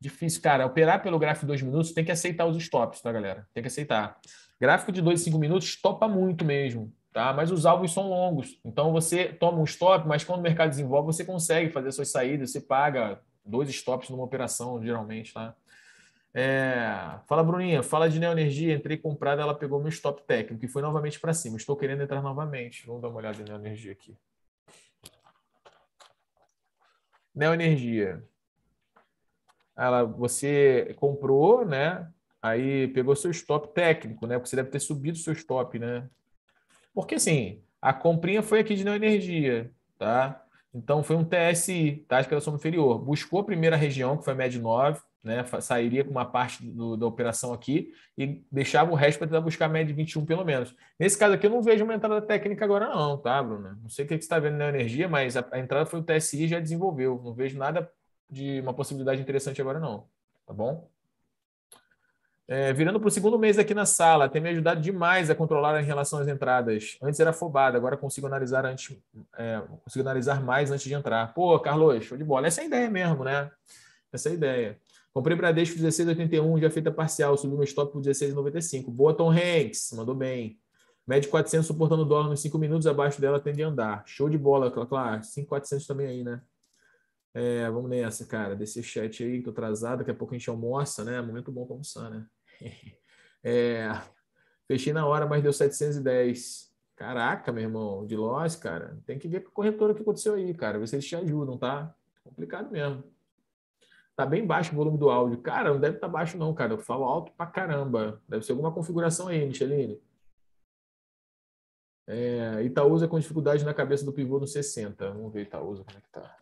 Difícil, cara. Operar pelo gráfico de dois minutos tem que aceitar os stops, tá, galera? Tem que aceitar. Gráfico de dois e cinco minutos topa muito mesmo, tá? Mas os alvos são longos. Então você toma um stop, mas quando o mercado desenvolve, você consegue fazer suas saídas, você paga dois stops numa operação, geralmente, tá? É... Fala, Bruninha. Fala de Neoenergia. Entrei comprada, ela pegou meu stop técnico e foi novamente para cima. Estou querendo entrar novamente. Vamos dar uma olhada na Neoenergia aqui. Neoenergia ela, você comprou, né? Aí pegou seu stop técnico, né? Porque você deve ter subido seu stop, né? Porque assim, a comprinha foi aqui de não energia, tá? Então foi um TSI, tá? que de operação inferior. Buscou a primeira região, que foi a média 9, né? Sairia com uma parte do, da operação aqui e deixava o resto para tentar buscar a média 21 pelo menos. Nesse caso aqui eu não vejo uma entrada técnica agora não, tá, Bruno Não sei o que você está vendo na energia, mas a, a entrada foi o TSI já desenvolveu. Não vejo nada de uma possibilidade interessante agora, não. Tá bom? É, virando para o segundo mês aqui na sala, tem me ajudado demais a controlar em relação às entradas. Antes era afobada, agora consigo analisar antes, é, consigo analisar mais antes de entrar. Pô, Carlos, show de bola. Essa é a ideia mesmo, né? Essa é a ideia. Comprei Bradesco 1681, já feita parcial, subiu meu stop por 16,95. Boa, Tom Hanks, mandou bem. Mede 400 suportando dólar nos 5 minutos, abaixo dela tende a andar. Show de bola, claro. 5,400 também aí, né? É, vamos nessa, cara. Desse chat aí, tô atrasado. Daqui a pouco a gente almoça, né? Momento bom pra almoçar, né? (laughs) É, fechei na hora, mas deu 710. Caraca, meu irmão, de loss, cara. Tem que ver com a corretora o que aconteceu aí, cara. Ver se eles te ajudam, tá? Complicado mesmo. Tá bem baixo o volume do áudio. Cara, não deve estar tá baixo, não, cara. Eu falo alto pra caramba. Deve ser alguma configuração aí, Micheline. É, Itaúsa com dificuldade na cabeça do pivô no 60. Vamos ver Itaúsa como é que tá.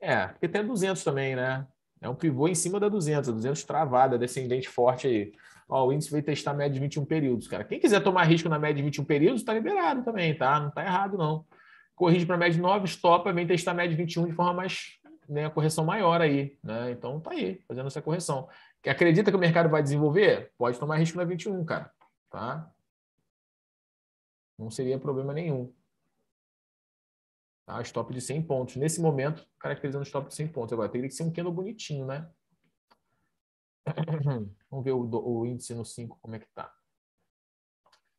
É, porque tem a 200 também, né? É um pivô em cima da 200, a 200 travada, descendente forte aí. Ó, o índice vai testar média de 21 períodos, cara. Quem quiser tomar risco na média de 21 períodos, tá liberado também, tá? Não tá errado, não. Corrige para média de 9, estopa, vem testar média de 21 de forma mais, né, a correção maior aí, né? Então tá aí, fazendo essa correção. Que Acredita que o mercado vai desenvolver? Pode tomar risco na 21, cara, tá? Não seria problema nenhum. Tá? Stop de 100 pontos. Nesse momento, caracterizando stop de 100 pontos. Agora, teria que ser um candle bonitinho, né? (clears throat) Vamos ver o, o índice no 5, como é que tá.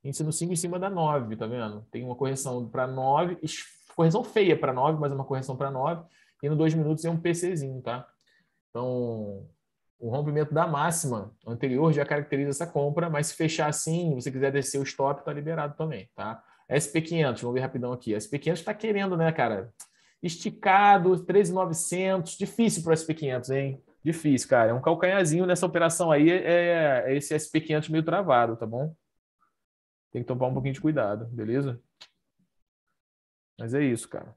Índice no 5 em cima da 9, tá vendo? Tem uma correção para 9, correção feia para 9, mas é uma correção para 9. E no 2 minutos é um PCzinho, tá? Então, o rompimento da máxima anterior já caracteriza essa compra, mas se fechar assim, você quiser descer o stop, tá liberado também, tá? SP500, vamos ver rapidão aqui. SP500 está querendo, né, cara? Esticado, 13,900. Difícil para o SP500, hein? Difícil, cara. É um calcanhazinho nessa operação aí. É, é, é esse SP500 meio travado, tá bom? Tem que tomar um pouquinho de cuidado, beleza? Mas é isso, cara.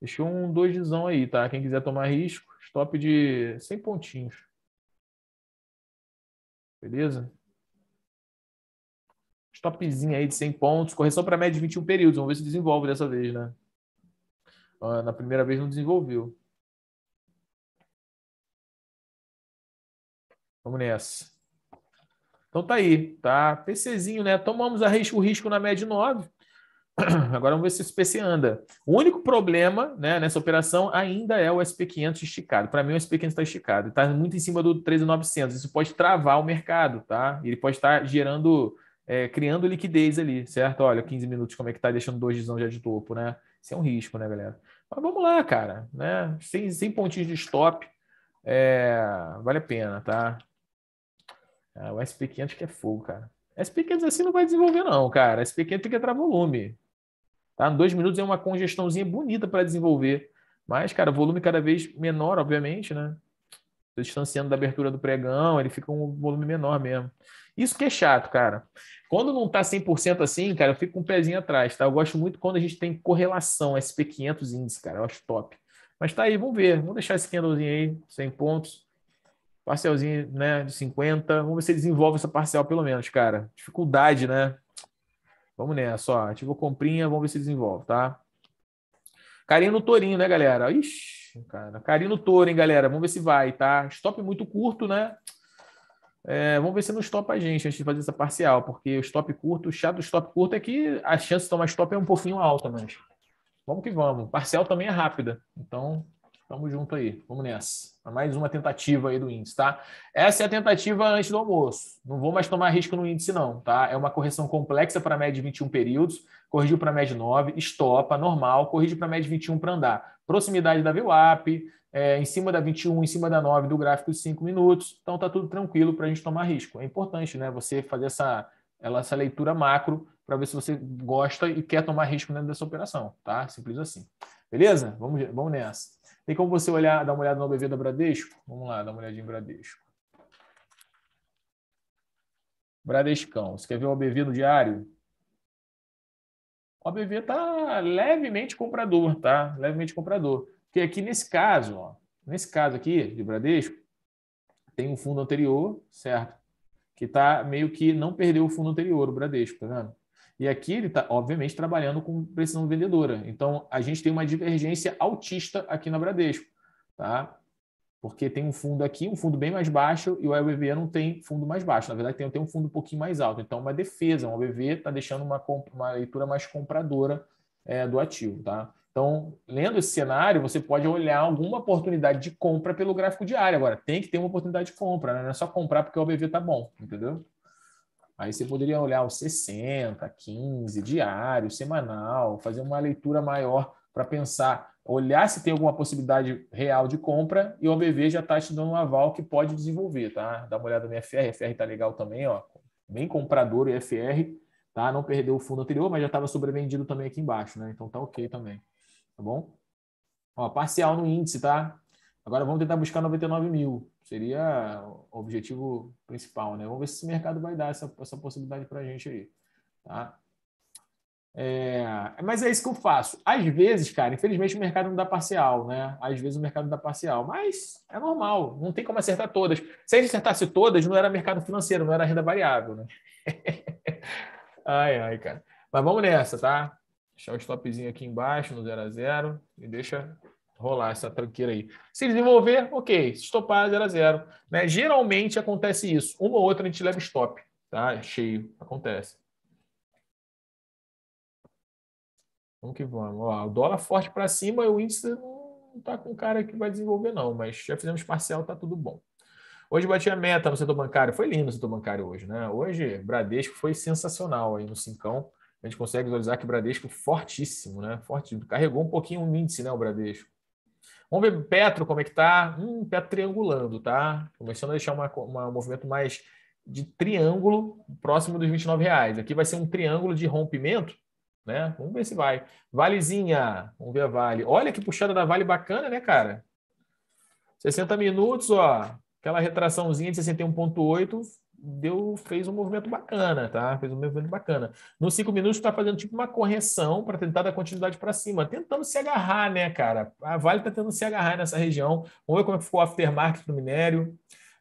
Deixou um doisão aí, tá? Quem quiser tomar risco, stop de 100 pontinhos. Beleza? topzinho aí de 100 pontos, correção para média de 21 períodos. Vamos ver se desenvolve dessa vez, né? na primeira vez não desenvolveu. Vamos nessa. Então tá aí, tá? PCzinho, né? Tomamos risco, o risco na média 9. (clears throat) Agora vamos ver se esse PC anda. O único problema né, nessa operação ainda é o SP500 esticado. Para mim, o SP500 está esticado. Está muito em cima do 13.900. Isso pode travar o mercado, tá? Ele pode estar tá gerando é, criando liquidez ali, certo? Olha, 15 minutos como é que tá, deixando dois de já de topo, né? Isso é um risco, né, galera? Mas vamos lá, cara, né? Sem, sem pontinhos de stop, é, vale a pena, tá? É, o SP500 que é fogo, cara. SP500 assim não vai desenvolver não, cara. SP500 tem que entrar volume. Tá? Dois minutos é uma congestãozinha bonita para desenvolver. Mas, cara, volume cada vez menor, obviamente, né? distanciando da abertura do pregão, ele fica um volume menor mesmo. Isso que é chato, cara. Quando não tá 100% assim, cara, eu fico com um pezinho atrás, tá? Eu gosto muito quando a gente tem correlação SP500 índice, cara. Eu acho top. Mas tá aí, vamos ver. Vamos deixar esse candlezinho aí, 100 pontos. Parcialzinho, né, de 50. Vamos ver se desenvolve essa parcial pelo menos, cara. Dificuldade, né? Vamos nessa, ó. Ativou comprinha, vamos ver se desenvolve, tá? Carinho no tourinho, né, galera? Ixi. Ótimo, cara. Carino Toro, hein, galera? Vamos ver se vai, tá? Stop muito curto, né? É, vamos ver se não stopa a gente antes de fazer essa parcial, porque o stop curto, o chato do stop curto é que a chance de tomar stop é um pouquinho alta, mas vamos que vamos. Parcial também é rápida, então tamo junto aí, vamos nessa. É mais uma tentativa aí do índice, tá? Essa é a tentativa antes do almoço. Não vou mais tomar risco no índice, não, tá? É uma correção complexa para a média de 21 períodos, corrigiu para a média de 9, estopa, normal, corrige para a média de 21 para andar proximidade da VWAP, é, em cima da 21, em cima da 9 do gráfico de 5 minutos. Então está tudo tranquilo para a gente tomar risco. É importante né, você fazer essa, essa leitura macro para ver se você gosta e quer tomar risco dentro dessa operação. tá? Simples assim. Beleza? Vamos, vamos nessa. Tem como você olhar, dar uma olhada no OBV da Bradesco? Vamos lá, dar uma olhadinha em Bradesco. Bradescão. Você quer ver o OBV no diário? o ABV está levemente comprador, tá? Levemente comprador. Porque aqui nesse caso, ó, nesse caso aqui de Bradesco, tem um fundo anterior, certo? Que está meio que não perdeu o fundo anterior, o Bradesco, tá vendo? E aqui ele está, obviamente, trabalhando com precisão vendedora. Então, a gente tem uma divergência autista aqui na Bradesco. Tá? porque tem um fundo aqui, um fundo bem mais baixo, e o IBV não tem fundo mais baixo. Na verdade, tem, tem um fundo um pouquinho mais alto. Então, é uma defesa, um IBV está deixando uma, uma leitura mais compradora é, do ativo. Tá? Então, lendo esse cenário, você pode olhar alguma oportunidade de compra pelo gráfico diário. Agora, tem que ter uma oportunidade de compra, né? não é só comprar porque o IBV está bom, entendeu? Aí você poderia olhar os 60, 15, diário, semanal, fazer uma leitura maior para pensar olhar se tem alguma possibilidade real de compra e o OBV já está te dando um aval que pode desenvolver, tá? Dá uma olhada no IFR, IFR está legal também, ó. Bem comprador o IFR, tá? Não perdeu o fundo anterior, mas já estava sobrevendido também aqui embaixo, né? Então tá ok também, tá bom? Ó, parcial no índice, tá? Agora vamos tentar buscar 99 mil. Seria o objetivo principal, né? Vamos ver se esse mercado vai dar essa, essa possibilidade para a gente aí, tá? É, mas é isso que eu faço. Às vezes, cara, infelizmente o mercado não dá parcial, né? Às vezes o mercado não dá parcial, mas é normal, não tem como acertar todas. Se a gente acertasse todas, não era mercado financeiro, não era renda variável, né? (laughs) ai, ai, cara. Mas vamos nessa, tá? Deixar o stopzinho aqui embaixo no 0 a 0 e deixa rolar essa tranqueira aí. Se desenvolver, ok. Se estopar, 0 a 0 né? Geralmente acontece isso. Uma ou outra a gente leva stop, tá? Cheio, acontece. Vamos que vamos. Ó, o dólar forte para cima, o índice não está com cara que vai desenvolver, não, mas já fizemos parcial, está tudo bom. Hoje bati a meta no setor bancário. Foi lindo o setor bancário hoje, né? Hoje, Bradesco foi sensacional aí no Cincão. A gente consegue visualizar que Bradesco fortíssimo, né? Forte. Carregou um pouquinho o índice, né? O Bradesco. Vamos ver Petro como é que tá. Hum, Petro triangulando, tá? Começando a deixar uma, uma, um movimento mais de triângulo próximo dos 29 reais. Aqui vai ser um triângulo de rompimento né? Vamos ver se vai. Valezinha, vamos ver a Vale. Olha que puxada da Vale bacana, né, cara? 60 minutos, ó, aquela retraçãozinha de 61.8 deu fez um movimento bacana, tá? Fez um movimento bacana. Nos cinco minutos está fazendo tipo uma correção para tentar dar continuidade para cima, tentando se agarrar, né, cara? A Vale está tentando se agarrar nessa região. Vamos ver como é que ficou o aftermarket do minério.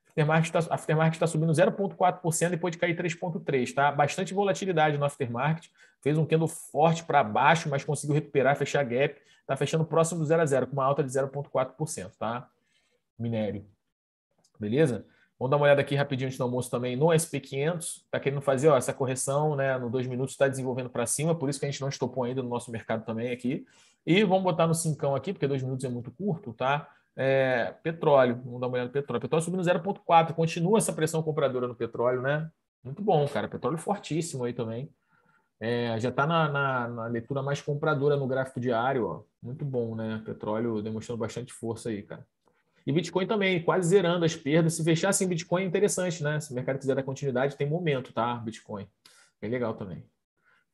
Aftermarket está aftermarket tá subindo 0,4% depois de cair 3,3%, tá? Bastante volatilidade no aftermarket fez um candle forte para baixo, mas conseguiu recuperar, fechar gap, está fechando próximo do 0 a 0 com uma alta de 0,4%, tá? Minério. Beleza? Vamos dar uma olhada aqui rapidinho antes do almoço também no SP500. Está querendo fazer ó, essa correção né, no 2 minutos, está desenvolvendo para cima, por isso que a gente não estopou ainda no nosso mercado também aqui. E vamos botar no 5 aqui, porque 2 minutos é muito curto, tá? É, petróleo, vamos dar uma olhada no petróleo. Petróleo subindo 0,4, continua essa pressão compradora no petróleo, né? Muito bom, cara. Petróleo fortíssimo aí também. É, já está na, na, na, leitura mais compradora no gráfico diário. Ó. Muito bom, né? Petróleo demonstrando bastante força aí, cara. E Bitcoin também, quase zerando as perdas. Se fechar assim, Bitcoin é interessante, né? Se o mercado quiser dar continuidade, tem momento, tá? Bitcoin. Bem legal também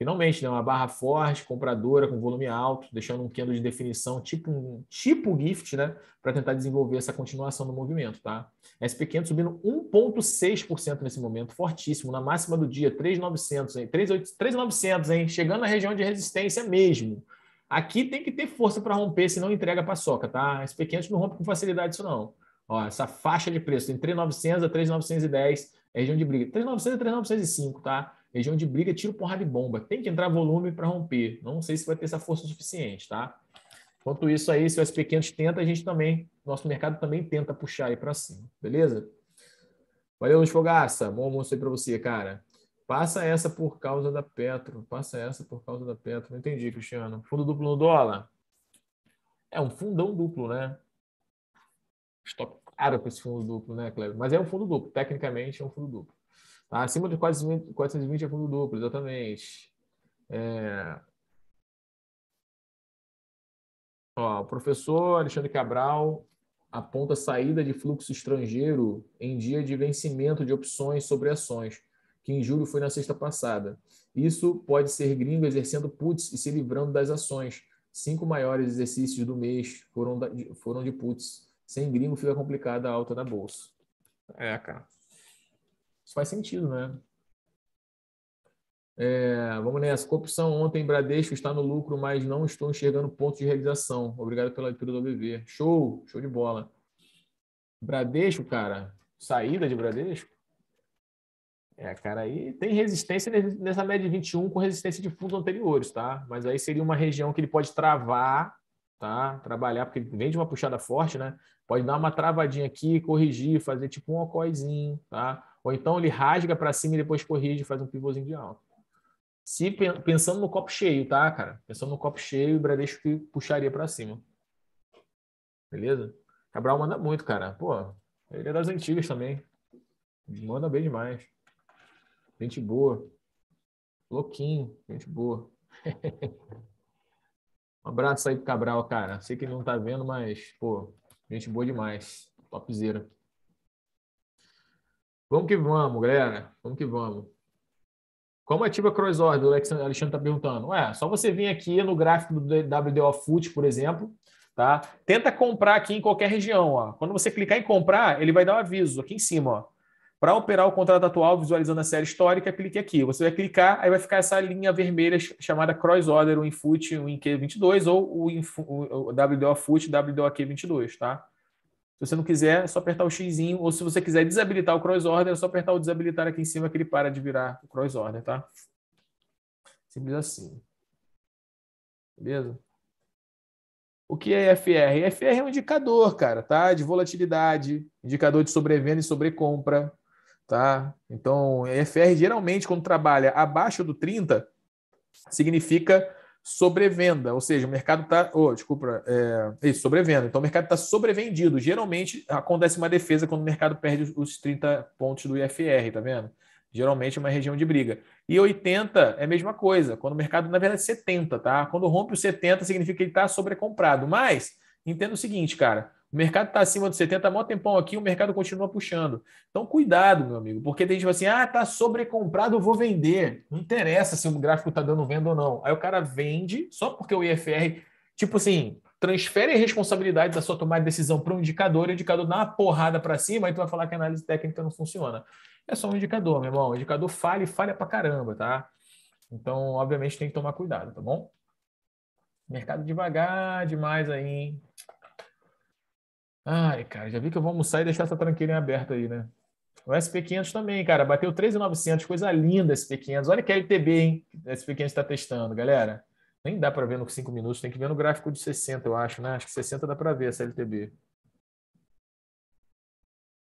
finalmente, né, uma barra forte, compradora, com volume alto, deixando um candle de definição, tipo um tipo gift, né, para tentar desenvolver essa continuação do movimento, tá? SP500 subindo 1.6% nesse momento, fortíssimo, na máxima do dia, 3.900, hein? 3.900, hein? Chegando na região de resistência mesmo. Aqui tem que ter força para romper, senão entrega a paçoca, tá? SP500 não rompe com facilidade isso não. Ó, essa faixa de preço, entre 3.900 a 3.910, é região de briga. 3.900 a 3.905, tá? Região de briga, tiro, porrada de bomba. Tem que entrar volume para romper. Não sei se vai ter essa força suficiente, tá? Enquanto isso aí, se o SP500 tenta, a gente também, nosso mercado também tenta puxar aí para cima, beleza? Valeu, Luiz Fogaça. Bom almoço aí para você, cara. Passa essa por causa da Petro. Passa essa por causa da Petro. Não entendi, Cristiano. Fundo duplo no dólar? É um fundão duplo, né? Estoque caro com esse fundo duplo, né, Cleber? Mas é um fundo duplo. Tecnicamente é um fundo duplo. Tá? Acima de 420, 420 é fundo duplo, exatamente. É... Ó, o professor Alexandre Cabral aponta saída de fluxo estrangeiro em dia de vencimento de opções sobre ações, que em julho foi na sexta passada. Isso pode ser gringo exercendo puts e se livrando das ações. Cinco maiores exercícios do mês foram, da, foram de puts. Sem gringo fica complicada a alta da bolsa. É, cara. Isso faz sentido, né? É, vamos nessa. Corrupção ontem, Bradesco está no lucro, mas não estou enxergando ponto de realização. Obrigado pela leitura do OBV. Show, show de bola. Bradesco, cara, saída de Bradesco? É, cara, aí tem resistência nessa média de 21 com resistência de fundos anteriores, tá? Mas aí seria uma região que ele pode travar tá? Trabalhar, porque vem de uma puxada forte, né? Pode dar uma travadinha aqui, corrigir, fazer tipo um ocóizinho, tá? Ou então ele rasga para cima e depois corrige, faz um pivôzinho de alta. Se pensando no copo cheio, tá, cara? Pensando no copo cheio, o Bradesco que puxaria para cima. Beleza? Cabral manda muito, cara. Pô, ele é das antigas também. Manda bem demais. Gente boa. Louquinho, gente boa. (laughs) Um abraço aí pro Cabral, cara. Sei que ele não tá vendo, mas, pô, gente boa demais. Topzera. Vamos que vamos, galera. Vamos que vamos. Como ativa a cross-order? O Alexandre tá perguntando. Ué, só você vir aqui no gráfico do WDO Foot, por exemplo, tá? Tenta comprar aqui em qualquer região, ó. Quando você clicar em comprar, ele vai dar um aviso aqui em cima, ó. Para operar o contrato atual, visualizando a série histórica, clique aqui. Você vai clicar, aí vai ficar essa linha vermelha chamada cross order, o infut, o inq22 ou o, infu, o WDO WDOQ22, tá? Se você não quiser, é só apertar o X, ou se você quiser desabilitar o cross order, é só apertar o desabilitar aqui em cima que ele para de virar o cross order, tá? Simples assim. Beleza? O que é FR? FR é um indicador, cara, tá? De volatilidade, indicador de sobrevenda e sobrecompra, Tá? Então, IFR geralmente, quando trabalha abaixo do 30, significa sobrevenda, ou seja, o mercado está. Oh, desculpa, é, isso, sobrevenda. Então, o mercado está sobrevendido. Geralmente, acontece uma defesa quando o mercado perde os 30 pontos do IFR, tá vendo? Geralmente é uma região de briga. E 80 é a mesma coisa, quando o mercado, na verdade, 70, tá? Quando rompe os 70, significa que ele está sobrecomprado. Mas Entenda o seguinte, cara. O mercado está acima de 70 há mó tempão aqui, o mercado continua puxando. Então, cuidado, meu amigo, porque tem gente que fala assim: ah, tá sobrecomprado, eu vou vender. Não interessa se o gráfico está dando venda ou não. Aí o cara vende só porque o IFR, tipo assim, transfere a responsabilidade da sua tomada de decisão para um indicador, o indicador dá uma porrada para cima, aí tu vai falar que a análise técnica não funciona. É só um indicador, meu irmão. O indicador falha e falha para caramba, tá? Então, obviamente, tem que tomar cuidado, tá bom? Mercado devagar demais aí, hein? Ai, cara, já vi que eu vou almoçar e deixar essa tranqueira aberta aí, né? O SP500 também, cara, bateu 13.900, coisa linda SP500. Olha que LTB, hein? SP500 está testando, galera. Nem dá para ver no 5 minutos, tem que ver no gráfico de 60, eu acho, né? Acho que 60 dá para ver essa LTB.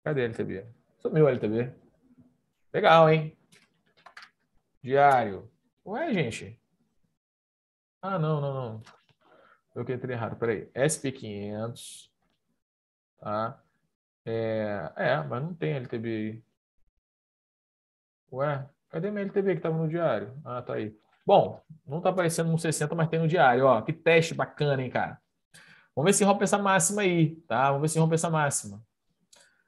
Cadê a LTB? Sumiu a LTB. Legal, hein? Diário. Ué, gente? Ah, não, não, não. Eu que entrei errado, peraí. SP500. Ah, é, é, mas não tem LTB. aí. Ué, cadê minha LTB que estava no diário? Ah, tá aí. Bom, não está aparecendo no 60, mas tem no diário. Ó, que teste bacana, hein, cara? Vamos ver se rompe essa máxima aí, tá? Vamos ver se rompe essa máxima.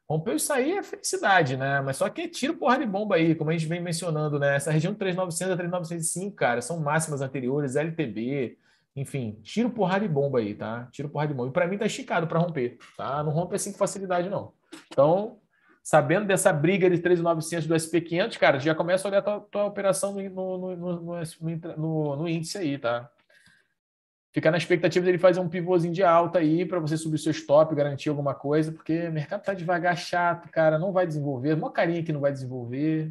Rompeu isso aí é felicidade, né? Mas só que é tiro, porra de bomba aí, como a gente vem mencionando, né? Essa região 3900 a 3905, cara, são máximas anteriores, LTB, enfim, tiro porrada de bomba aí, tá? Tiro porrada de bomba. E para mim tá esticado para romper, tá? Não rompe assim com facilidade, não. Então, sabendo dessa briga de 3,900 do SP500, cara, já começa a olhar a tua, tua operação no, no, no, no, índice aí, tá? Ficar na expectativa dele fazer um pivôzinho de alta aí para você subir seu stop, garantir alguma coisa, porque o mercado tá devagar, chato, cara, não vai desenvolver. Uma carinha que não vai desenvolver.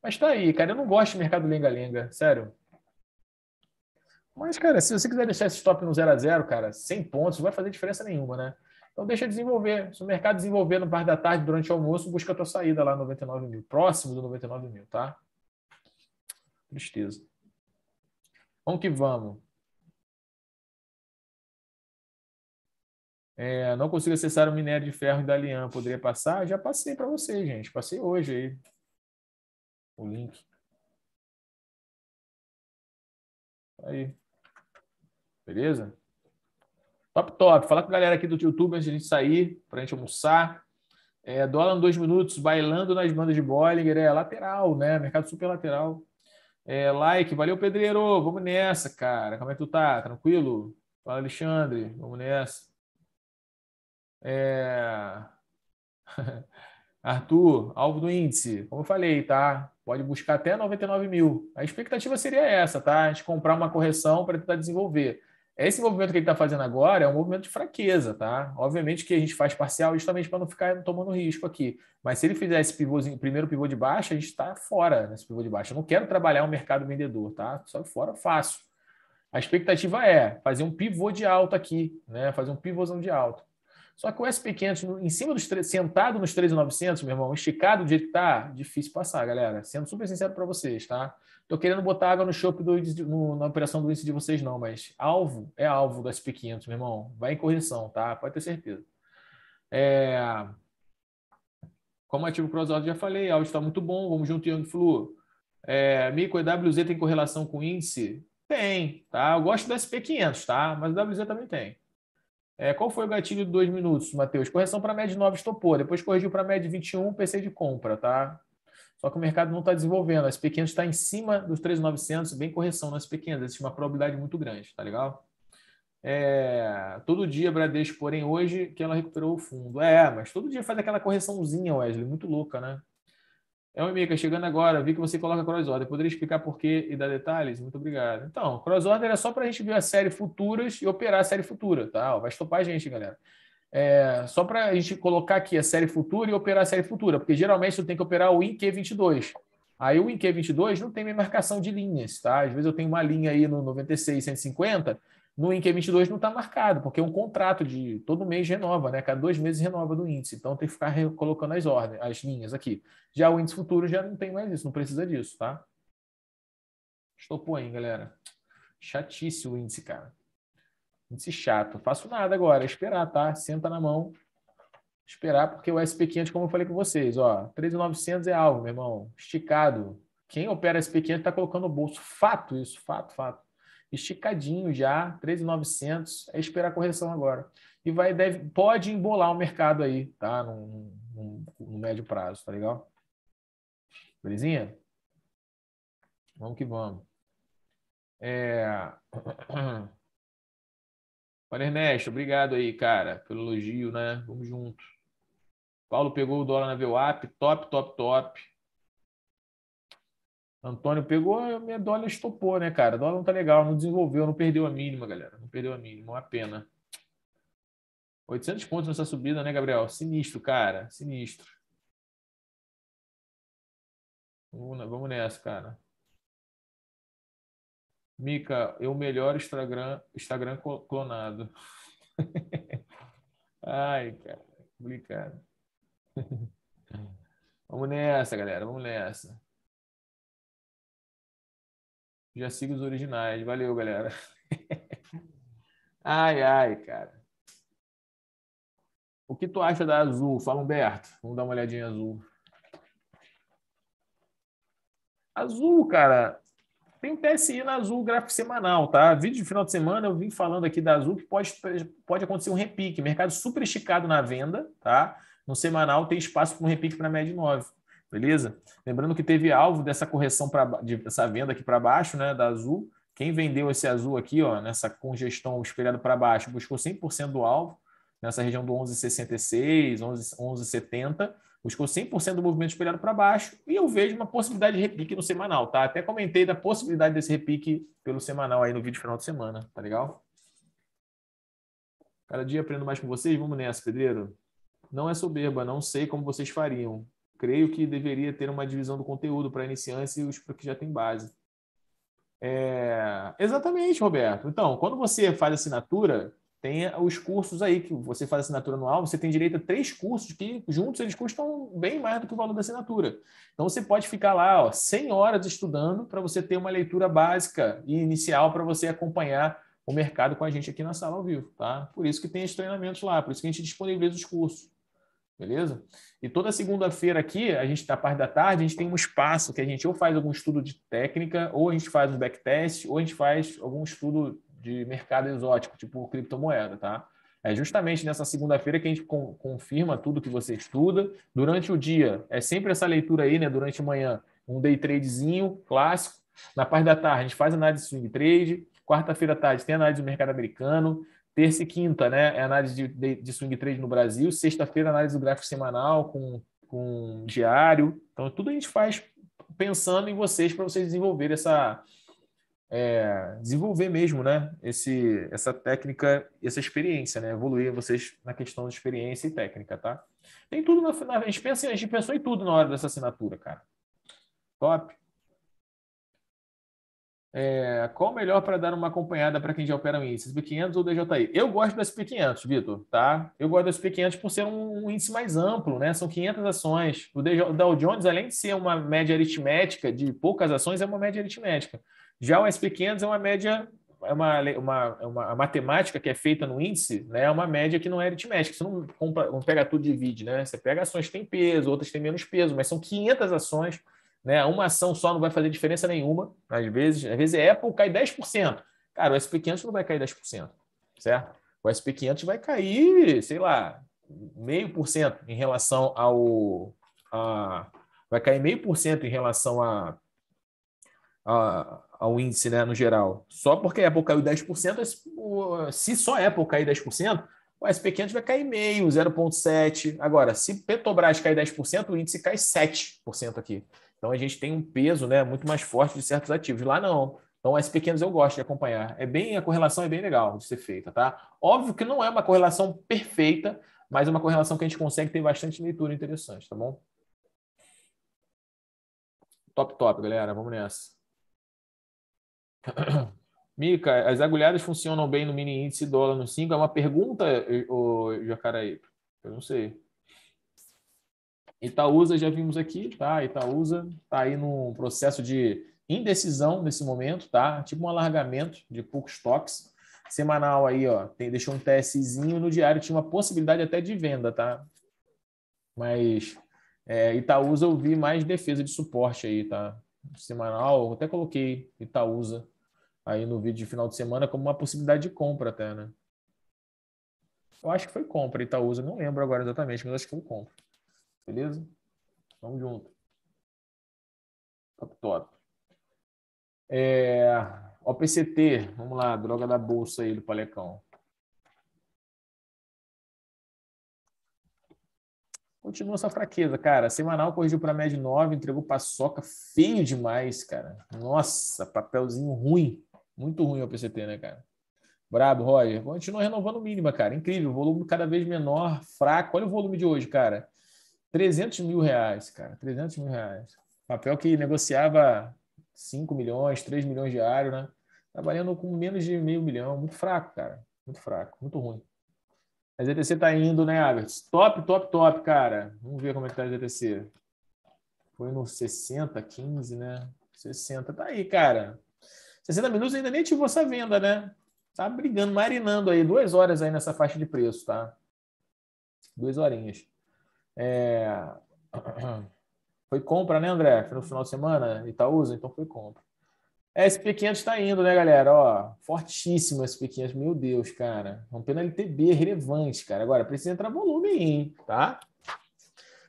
Mas tá aí, cara, eu não gosto de mercado lenga-lenga, sério. Mas, cara, se você quiser deixar esse stop no 0 a 0 cara, 100 pontos, não vai fazer diferença nenhuma, né? Então deixa desenvolver. Se o mercado desenvolver no par da tarde durante o almoço, busca a tua saída lá 99 mil, próximo do 99 mil, tá? Tristeza. Vamos que vamos. É, não consigo acessar o minério de ferro da Lian. Poderia passar? Já passei para você gente. Passei hoje aí. O link. Aí. Beleza? Top, top. Falar com a galera aqui do YouTube antes de a gente sair, para a gente almoçar. É, dólar em dois minutos, bailando nas bandas de Bollinger. É lateral, né? Mercado super lateral. É, like, valeu, Pedreiro. Vamos nessa, cara. Como é que tu tá? Tranquilo? Fala, Alexandre. Vamos nessa. É... (laughs) Arthur, alvo do índice. Como eu falei, tá? Pode buscar até 99 mil. A expectativa seria essa, tá? A gente comprar uma correção para tentar desenvolver. Esse movimento que ele está fazendo agora é um movimento de fraqueza, tá? Obviamente que a gente faz parcial justamente para não ficar tomando risco aqui. Mas se ele fizer esse pivôzinho, primeiro pivô de baixo, a gente está fora nesse pivô de baixo. Eu não quero trabalhar um mercado vendedor, tá? Só fora fácil. A expectativa é fazer um pivô de alto aqui, né? Fazer um pivôzão de alto. Só que o SP500, em cima dos sentado nos 13,900, meu irmão, esticado do jeito que está, difícil passar, galera. Sendo super sincero para vocês, tá? Tô querendo botar água no chope do, no, na operação do índice de vocês, não, mas alvo é alvo do SP500, meu irmão. Vai em correção, tá? Pode ter certeza. É... Como ativo crossover, já falei, áudio está muito bom, vamos junto, em Flu. É, Micro e WZ tem correlação com índice? Tem, tá? Eu gosto do SP500, tá? Mas o WZ também tem. É, qual foi o gatilho de dois minutos, Matheus? Correção para a média 9 estopou, depois corrigiu para a média 21, PC de compra, tá? Só que o mercado não está desenvolvendo. A SP500 está em cima dos 3.900, bem correção nas SP500. Existe uma probabilidade muito grande, tá legal? É, todo dia Bradesco, porém, hoje que ela recuperou o fundo. É, mas todo dia faz aquela correçãozinha, Wesley, muito louca, né? É o Mica, chegando agora, vi que você coloca cross-order. Poderia explicar por quê e dar detalhes? Muito obrigado. Então, cross-order é só para a gente ver a série futuras e operar a série futura, tá? Vai estopar a gente, galera. É, só para a gente colocar aqui a série futura e operar a série futura, porque geralmente eu tenho que operar o INQ22. Aí o INQ22 não tem minha marcação de linhas, tá? Às vezes eu tenho uma linha aí no 96, 150, no INC 22 não está marcado, porque é um contrato de todo mês renova, né? Cada dois meses renova do índice, então tem que ficar colocando as ordens, as linhas aqui. Já o índice futuro já não tem mais isso, não precisa disso, tá? Estopou aí, galera. Chatice o índice, cara. Índice chato. Faço nada agora, é esperar, tá? Senta na mão, esperar, porque o SP500, como eu falei com vocês, ó, 13.900 é alvo, meu irmão, esticado. Quem opera SP500 está colocando no bolso. Fato isso, fato, fato esticadinho já, 13,900, é esperar a correção agora. E vai deve, pode embolar o mercado aí, tá? No, no, no médio prazo, tá legal? Belezinha? Vamos que vamos. É... Olha, (clears throat) Ernesto, obrigado aí, cara, pelo elogio, né? Vamos junto. Paulo pegou o dólar na VWAP, top, top, top. Antônio pegou, a ah, minha dólar estopou, né, cara? A dólar não tá legal, não desenvolveu, não perdeu a mínima, galera. Não perdeu a mínima, é uma pena. 800 pontos nessa subida, né, Gabriel? Sinistro, cara. Sinistro. Vamos nessa, cara. Mica, eu melhor Instagram, Instagram clonado. (laughs) Ai, cara, complicado. (laughs) Vamos nessa, galera, vamos nessa. Já siga os originais. Valeu, galera. (laughs) ai, ai, cara. O que tu acha da Azul? Fala, Humberto. Vamos dar uma olhadinha Azul. Azul, cara, tem PSI na Azul, gráfico semanal, tá? Vídeo de final de semana eu vim falando aqui da Azul que pode, pode acontecer um repique. Mercado super esticado na venda, tá? No semanal tem espaço para um repique para média 9. Beleza? Lembrando que teve alvo dessa correção para dessa venda aqui para baixo, né, da azul. Quem vendeu esse azul aqui, ó, nessa congestão espelhada para baixo, buscou 100% do alvo, nessa região do 11,66, 11,70, buscou 100% do movimento espelhado para baixo e eu vejo uma possibilidade de repique no semanal, tá? Até comentei da possibilidade desse repique pelo semanal aí no vídeo final de semana, tá legal? Cada dia aprendo mais com vocês, vamos nessa, Pedreiro. Não é soberba, não sei como vocês fariam creio que deveria ter uma divisão do conteúdo para iniciantes e os que já têm base. É... Exatamente, Roberto. Então, quando você faz assinatura, tem os cursos aí que você faz assinatura anual, você tem direito a três cursos que juntos eles custam bem mais do que o valor da assinatura. Então você pode ficar lá, ó, 100 horas estudando para você ter uma leitura básica e inicial para você acompanhar o mercado com a gente aqui na sala ao vivo, tá? Por isso que tem os treinamentos lá, por isso que a gente disponibiliza os cursos. Beleza? E toda segunda-feira aqui, a gente, na tá parte da tarde, a gente tem um espaço que a gente ou faz algum estudo de técnica, ou a gente faz um backtest, ou a gente faz algum estudo de mercado exótico, tipo criptomoeda, tá? É justamente nessa segunda-feira que a gente confirma tudo que você estuda. Durante o dia, é sempre essa leitura aí, né? Durante a manhã, um day tradezinho clássico. Na parte da tarde, a gente faz análise de swing trade. Quarta-feira à tarde, tem análise do mercado americano. Terça e quinta, né? É análise de, de, de swing trade no Brasil. Sexta-feira, análise do gráfico semanal com, com diário. Então, tudo a gente faz pensando em vocês para vocês desenvolver essa. É, desenvolver mesmo, né? Esse, essa técnica, essa experiência, né? Evoluir vocês na questão de experiência e técnica, tá? Tem tudo na, na a gente pensa, a gente pensou em tudo na hora dessa assinatura, cara. Top. É, qual o melhor para dar uma acompanhada para quem já opera um índice, SP500 ou DJI? Eu gosto do SP500, Vitor, tá? Eu gosto do SP500 por ser um, índice mais amplo, né? São 500 ações. O Dow Jones, além de ser uma média aritmética de poucas ações, é uma média aritmética. Já o SP500 é uma média, é uma, uma, é uma matemática que é feita no índice, né? É uma média que não é aritmética. Você não, compra, não pega tudo e divide, né? Você pega ações que têm peso, outras têm menos peso, mas são 500 ações né? Uma ação só não vai fazer diferença nenhuma. Às vezes, às vezes a Apple cai 10%. Cara, o SP500 não vai cair 10%, certo? O SP500 vai cair, sei lá, meio por cento em relação ao... A, vai cair meio por cento em relação a, a, ao índice né, no geral. Só porque a Apple caiu 10%, se só a Apple cair 10%, o SP500 vai cair meio, 0,7%. Agora, se Petrobras cair 10%, o índice cai 7% aqui. Então a gente tem um peso né, muito mais forte de certos ativos. Lá não. Então, as pequenas eu gosto de acompanhar. É bem, a correlação é bem legal de ser feita, tá? Óbvio que não é uma correlação perfeita, mas é uma correlação que a gente consegue ter bastante leitura interessante, tá bom? Top, top, galera. Vamos nessa. (clears throat) Mica, as agulhadas funcionam bem no mini índice dólar no 5? É uma pergunta, o Jacaraí? Eu não sei. Itaúsa, já vimos aqui, tá? Itaúsa está aí num processo de indecisão nesse momento, tá? Tipo um alargamento de poucos toques. Semanal aí, ó, tem, deixou um TSzinho no diário, tinha uma possibilidade até de venda, tá? Mas é, Itaúsa eu vi mais defesa de suporte aí, tá? Semanal, eu até coloquei Itaúsa aí no vídeo de final de semana como uma possibilidade de compra até, né? Eu acho que foi compra Itaúsa, não lembro agora exatamente, mas acho que foi compra. Beleza? Vamos junto. Top, top. É, OPCT, vamos lá, droga da bolsa aí do Palecão. Continua essa fraqueza, cara. Semanal corrigiu para média 9, entregou paçoca feio demais, cara. Nossa, papelzinho ruim. Muito ruim o PCT, né, cara? Brabo, Roger. Continua renovando mínima, cara. Incrível. Volume cada vez menor, fraco. Olha o volume de hoje, cara. 300 mil reais, cara, 300 mil reais. Papel que negociava 5 milhões, 3 milhões diário, né? Trabalhando com menos de meio milhão, muito fraco, cara, muito fraco, muito ruim. A ZTC tá indo, né, Albert? Top, top, top, cara. Vamos ver como é que tá a ZTC. Foi no 60, 15, né? 60, tá aí, cara. 60 minutos ainda nem ativou essa venda, né? Tá brigando, marinando aí, duas horas aí nessa faixa de preço, tá? Duas horinhas. É... (clears throat) Foi compra, né, André? Foi no final de semana, Itaúsa, então foi compra. É, SP500 está indo, né, galera? Ó, fortíssimo SP500, meu Deus, cara. Rompendo LTB, relevante, cara. Agora, precisa entrar volume aí, hein, tá?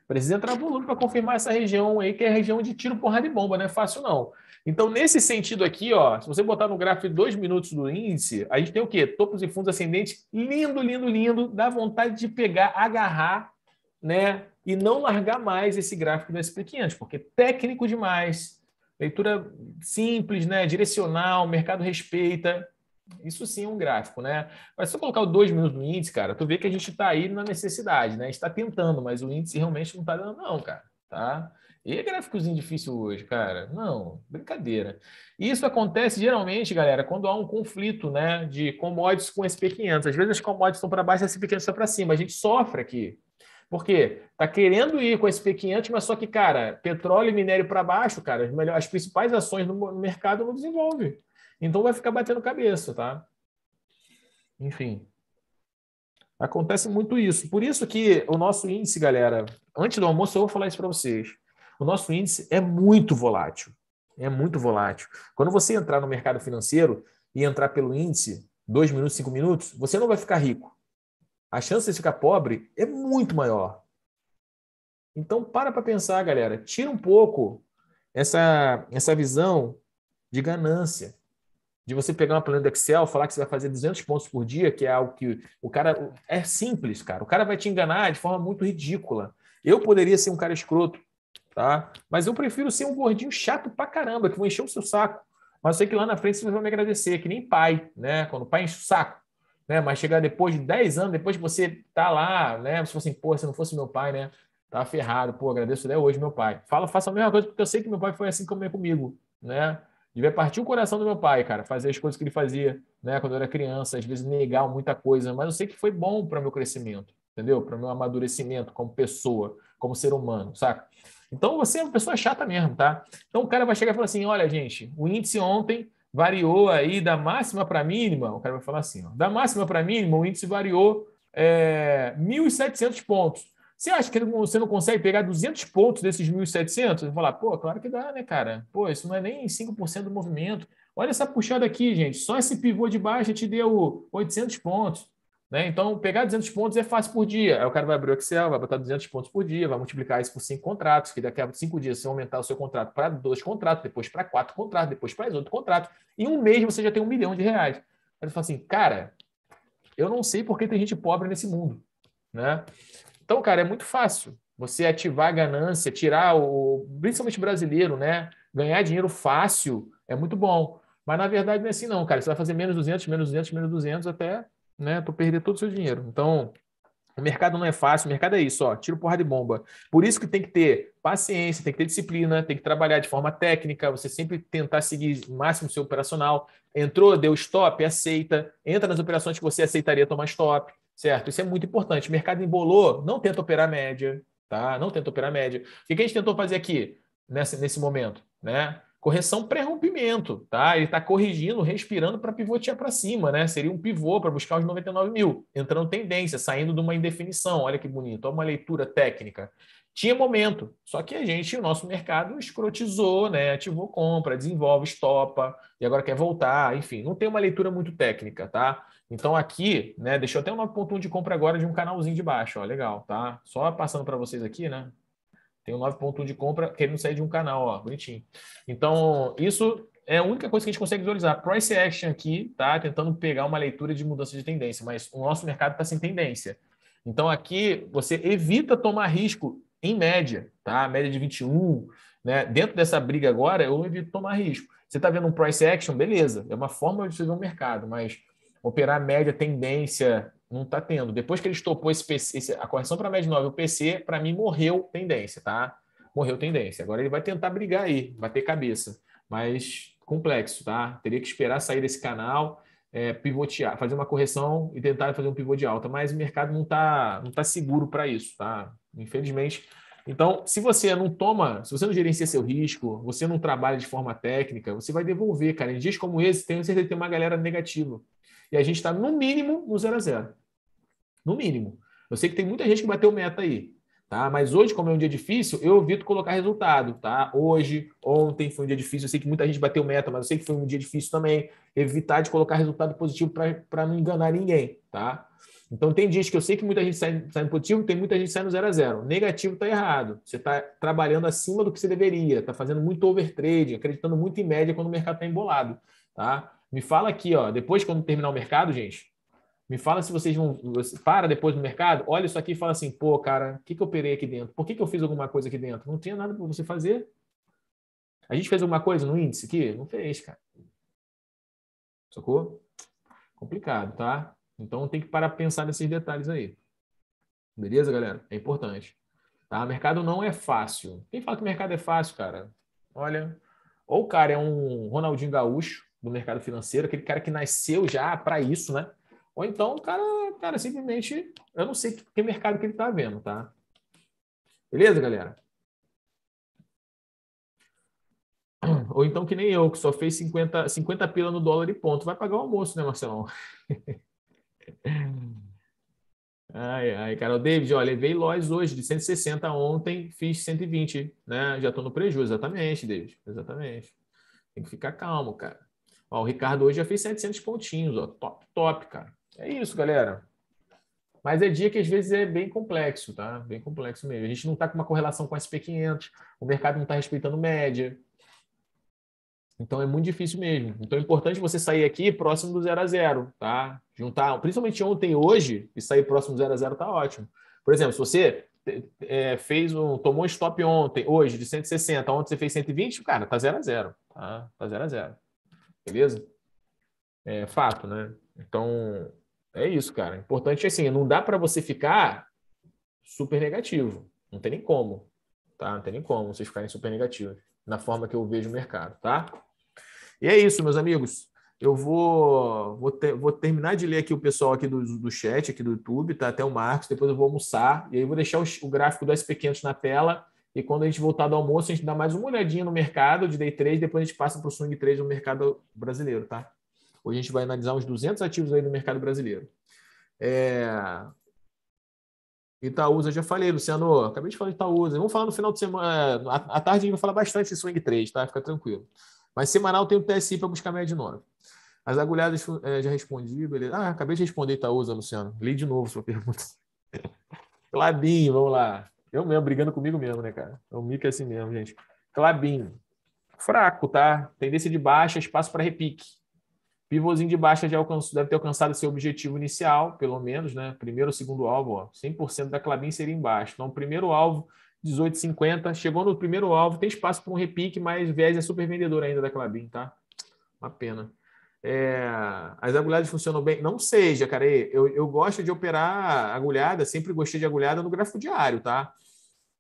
Precisa entrar volume para confirmar essa região aí, que é a região de tiro, porrada e bomba, não é fácil não. Então, nesse sentido aqui, ó, se você botar no gráfico de dois minutos do índice, a gente tem o quê? Topos e fundos ascendentes, lindo, lindo, lindo. Dá vontade de pegar, agarrar né? E não largar mais esse gráfico do SP500, porque técnico demais, leitura simples, né? Direcional, mercado respeita. Isso sim é um gráfico, né? Mas se eu colocar o 2 minutos no índice, cara, tu vê que a gente está aí na necessidade, né? A gente está tentando, mas o índice realmente não está dando, não, cara. Tá? E é gráficozinho difícil hoje, cara? Não, brincadeira. Isso acontece geralmente, galera, quando há um conflito né, de commodities com SP500. Às vezes as commodities estão para baixo e a SP500 estão para cima. A gente sofre aqui. Porque tá querendo ir com esse P500, mas só que, cara, petróleo e minério para baixo, cara, as, melhores, as principais ações no mercado não desenvolve. Então vai ficar batendo cabeça, tá? Enfim. Acontece muito isso. Por isso que o nosso índice, galera, antes do almoço eu vou falar isso para vocês. O nosso índice é muito volátil. É muito volátil. Quando você entrar no mercado financeiro e entrar pelo índice, dois minutos, cinco minutos, você não vai ficar rico a chance de ficar pobre é muito maior. Então, para para pensar, galera. Tira um pouco essa, essa visão de ganância. De você pegar uma planilha do Excel, falar que você vai fazer 200 pontos por dia, que é algo que o cara. É simples, cara. O cara vai te enganar de forma muito ridícula. Eu poderia ser um cara escroto, tá? Mas eu prefiro ser um gordinho chato pra caramba, que vou encher o seu saco. Mas eu sei que lá na frente você vai me agradecer, que nem pai, né? Quando o pai enche o saco né? Mas chegar depois de 10 anos, depois que você tá lá, né? Se fosse assim, pô, se não fosse meu pai, né? Tá ferrado, pô, agradeço até hoje meu pai. Fala, faça a mesma coisa, porque eu sei que meu pai foi assim como é comigo, né? Devia partir o coração do meu pai, cara, fazer as coisas que ele fazia, né? Quando eu era criança, às vezes negar muita coisa, mas eu sei que foi bom para meu crescimento, entendeu? Para meu amadurecimento como pessoa, como ser humano, saca? Então você é uma pessoa chata mesmo, tá? Então o cara vai chegar e falar assim: olha, gente, o índice ontem variou aí da máxima para mínima, o cara vai falar assim, ó, da máxima para mínima o índice variou é, 1.700 pontos. Você acha que você não consegue pegar 200 pontos desses 1.700? E falar, pô, claro que dá, né, cara? Pô, isso não é nem 5% do movimento. Olha essa puxada aqui, gente. Só esse pivô de baixo te deu 800 pontos. Né? Então, pegar 200 pontos é fácil por dia. Aí o cara vai abrir o Excel, vai botar 200 pontos por dia, vai multiplicar isso por cinco contratos, que daqui a cinco dias você aumentar o seu contrato para dois contratos, depois para quatro contratos, depois para outro contrato. Em um mês você já tem um milhão de reais. Aí você fala assim, cara, eu não sei porque tem gente pobre nesse mundo. Né? Então, cara, é muito fácil você ativar a ganância, tirar o. principalmente brasileiro, né? Ganhar dinheiro fácil é muito bom. Mas na verdade não é assim, não, cara. Você vai fazer menos 200, menos 200, menos 200 até né? Tu perder todo o seu dinheiro. Então, o mercado não é fácil, o mercado é isso, ó, tiro porrada de bomba. Por isso que tem que ter paciência, tem que ter disciplina, tem que trabalhar de forma técnica, você sempre tentar seguir o máximo seu operacional. Entrou, deu stop, aceita, entra nas operações que você aceitaria tomar stop, certo? Isso é muito importante. O mercado embolou, não tenta operar média, tá? Não tenta operar média. O que a gente tentou fazer aqui, nesse, nesse momento, né? correção pré-rompimento, tá? Ele está corrigindo, respirando para pivotear para cima, né? Seria um pivô para buscar os 99 mil, entrando tendência, saindo de uma indefinição. Olha que bonito, olha uma leitura técnica. Tinha momento, só que a gente, o nosso mercado, escrotizou, né? Ativou compra, desenvolve, estopa, e agora quer voltar, enfim, não tem uma leitura muito técnica, tá? Então aqui, né, deixou até um 9.1 de compra agora de um canalzinho de baixo, ó, legal, tá? Só passando para vocês aqui, né? Tenho 9.1 de compra querendo sair de um canal, ó, bonitinho. Então, isso é a única coisa que a gente consegue visualizar. Price action aqui tá tentando pegar uma leitura de mudança de tendência, mas o nosso mercado está sem tendência. Então, aqui você evita tomar risco em média, tá? Média de 21, né? Dentro dessa briga agora, eu evito tomar risco. Você está vendo um price action, beleza, é uma forma de você ver o um mercado, mas operar média, tendência, não está tendo. Depois que ele estopou esse PC, a correção para média 9, o PC, para mim, morreu tendência, tá? Morreu tendência. Agora ele vai tentar brigar aí, vai ter cabeça. Mas complexo, tá? Teria que esperar sair desse canal, é, pivotear, fazer uma correção e tentar fazer um pivô de alta. Mas o mercado não está não tá seguro para isso, tá? Infelizmente. Então, se você não toma, se você não gerencia seu risco, você não trabalha de forma técnica, você vai devolver, cara. Em dias como esse, tenho certeza que tem uma galera negativa. E a gente está, no mínimo, no zero a zero. No mínimo. Eu sei que tem muita gente que bateu meta aí, tá? Mas hoje, como é um dia difícil, eu evito colocar resultado, tá? Hoje, ontem foi um dia difícil, eu sei que muita gente bateu meta, mas eu sei que foi um dia difícil também. Evitar de colocar resultado positivo para não enganar ninguém, tá? Então tem dias que eu sei que muita gente sai, sai no positivo, tem muita gente sai no zero a zero. Negativo está errado. Você está trabalhando acima do que você deveria, está fazendo muito overtrade, acreditando muito em média quando o mercado está embolado, tá? Me fala aqui, ó, depois quando terminar o mercado, gente, me fala se vocês vão. Você para depois no mercado, olha isso aqui e fala assim: pô, cara, o que, que eu operei aqui dentro? Por que, que eu fiz alguma coisa aqui dentro? Não tinha nada para você fazer. A gente fez alguma coisa no índice aqui? Não fez, cara. Sacou? Complicado, tá? Então tem que parar para pensar nesses detalhes aí. Beleza, galera? É importante. Tá? O mercado não é fácil. Quem fala que o mercado é fácil, cara? Olha, ou o cara é um Ronaldinho Gaúcho do mercado financeiro, aquele cara que nasceu já para isso, né? Ou então o cara, cara simplesmente, eu não sei que, mercado que ele está vendo, tá? Beleza, galera? (clears throat) Ou então que nem eu, que só fez 50, 50 pila no dólar e ponto. Vai pagar o almoço, né, Marcelão? (laughs) ai, ai, cara. O David, olha, levei lojas hoje de 160 ontem, fiz 120, né? Já estou no prejuízo. Exatamente, David. Exatamente. Tem que ficar calmo, cara. Ó, o Ricardo hoje já fez 700 pontinhos, ó. Top, top, cara. É isso, galera. Mas é dia que às vezes é bem complexo, tá? Bem complexo mesmo. A gente não está com uma correlação com o SP500, o mercado não está respeitando média. Então é muito difícil mesmo. Então é importante você sair aqui próximo do zero a zero, tá? Juntar, principalmente ontem e hoje, e sair próximo do zero a zero tá ótimo. Por exemplo, se você é, fez um, tomou um stop ontem, hoje, de 160, ontem você fez 120, cara, tá zero a zero, tá? Tá zero a zero. Beleza? É fato, né? Então, é isso, cara. Importante é assim, não dá para você ficar super negativo. Não tem nem como, tá? Não tem nem como vocês ficarem super negativos na forma que eu vejo o mercado, tá? E é isso, meus amigos. Eu vou vou, ter, vou terminar de ler aqui o pessoal aqui do, do chat, aqui do YouTube, tá? Até o Marcos. Depois eu vou almoçar e aí eu vou deixar o, o gráfico do SP500 na tela. E quando a gente voltar do almoço, a gente dá mais uma olhadinha no mercado de day 3, depois a gente passa para o swing 3 no mercado brasileiro, tá? Hoje a gente vai analisar uns 200 ativos aí do mercado brasileiro. É... Itaúsa, já falei, Luciano, acabei de falar de Itaúsa. Vamos falar no final de semana, é, à tarde a gente vai falar bastante de swing 3, tá? Fica tranquilo. Mas semanal tem o TSI para buscar média de 9. As agulhadas é, já respondi, beleza. Ah, acabei de responder Itaúsa, Luciano. Li de novo sua pergunta. (laughs) Clabin, vamos lá. Eu mesmo, brigando comigo mesmo, né, cara? O é mico é assim mesmo, gente. Clabin, fraco, tá? Tendência de baixa, espaço para repique. Pivôzinho de baixa já alcançou, deve ter alcançado seu objetivo inicial, pelo menos, né? Primeiro ou segundo alvo, ó, 100% da Clabin seria embaixo. Então, primeiro alvo, 18,50. Chegou no primeiro alvo, tem espaço para um repique, mas Vez é super vendedor ainda da Clabin, tá? Uma pena. É, as agulhadas funcionam bem? Não seja, cara. Eu, eu gosto de operar agulhada, sempre gostei de agulhada no gráfico diário, tá?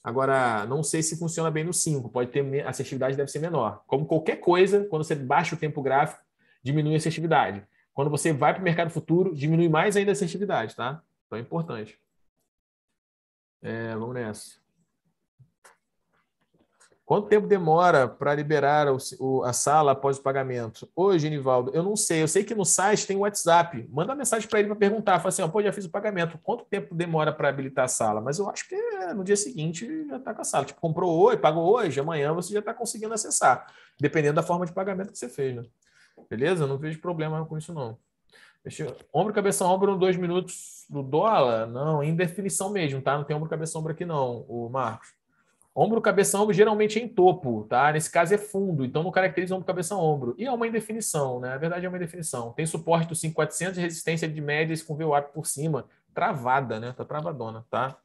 Agora, não sei se funciona bem no 5, pode ter, a assertividade deve ser menor. Como qualquer coisa, quando você baixa o tempo gráfico, diminui a assertividade. Quando você vai para o mercado futuro, diminui mais ainda a assertividade, tá? Então é importante. É, vamos nessa. Quanto tempo demora para liberar o, o, a sala após o pagamento? Hoje, Nivaldo, eu não sei. Eu sei que no site tem o WhatsApp. Manda mensagem para ele para perguntar. Fala assim, ó, pô, já fiz o pagamento. Quanto tempo demora para habilitar a sala? Mas eu acho que é, no dia seguinte já está com a sala. Tipo, comprou hoje, pagou hoje, amanhã você já está conseguindo acessar. Dependendo da forma de pagamento que você fez, né? Beleza? não vejo problema com isso, não. Ombro, cabeça, ombro, dois minutos do dólar? Não, em é definição mesmo, tá? Não tem ombro, cabeça, ombro aqui, não, o Marcos. Ombro, cabeça, ombro geralmente é em topo, tá? Nesse caso é fundo, então não caracteriza ombro, cabeça, ombro. E é uma indefinição, né? Na verdade é uma indefinição. Tem suporte dos 5400 e resistência de médias com VWAP por cima, travada, né? Tá travadona, tá?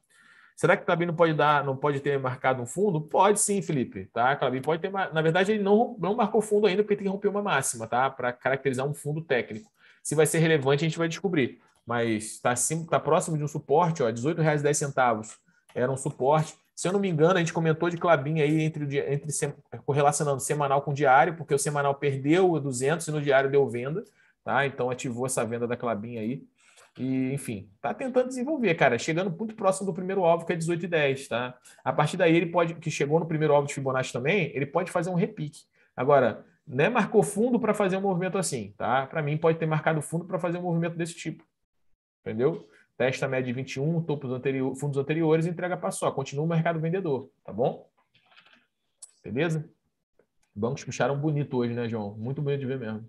Será que o Clabin não pode dar, não pode ter marcado um fundo? Pode sim, Felipe, tá? Clabin pode ter, na verdade ele não não marcou fundo ainda porque tem que romper uma máxima, tá? Para caracterizar um fundo técnico. Se vai ser relevante a gente vai descobrir, mas está tá próximo de um suporte, ó, R$18,10 era um suporte. Se eu não me engano, a gente comentou de Clabin aí entre, entre correlacionando semanal com diário, porque o semanal perdeu 200 e no diário deu venda, tá? Então ativou essa venda da Clabin aí. E, enfim, tá tentando desenvolver, cara, chegando muito próximo do primeiro alvo, que é 18 e 10, tá? A partir daí, ele pode, que chegou no primeiro alvo de Fibonacci também, ele pode fazer um repique. Agora, né, marcou fundo para fazer um movimento assim, tá? Para mim, pode ter marcado fundo para fazer um movimento desse tipo. Entendeu? Testa a média de 21, topos anteriores fundos anteriores, entrega para só. Continua o mercado vendedor, tá bom? Beleza? Bancos puxaram bonito hoje, né, João? Muito bonito de ver mesmo.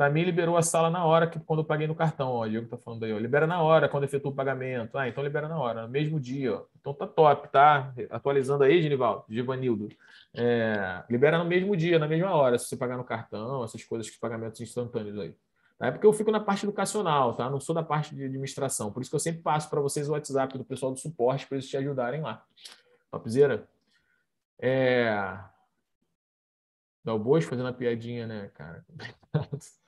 Para mim, liberou a sala na hora que quando eu paguei no cartão. Ó, o Diego tá falando aí, ó. Libera na hora quando efetua o pagamento. Ah, então libera na hora, no mesmo dia. Ó. Então tá top, tá? Atualizando aí, Genivaldo, Givanildo. É, libera no mesmo dia, na mesma hora, se você pagar no cartão, essas coisas que pagamentos instantâneos aí. É porque eu fico na parte educacional, tá? Não sou da parte de administração. Por isso que eu sempre passo para vocês o WhatsApp do pessoal do suporte para eles te ajudarem lá. Topzera? É... Dalbois fazendo a piadinha, né, cara? (laughs)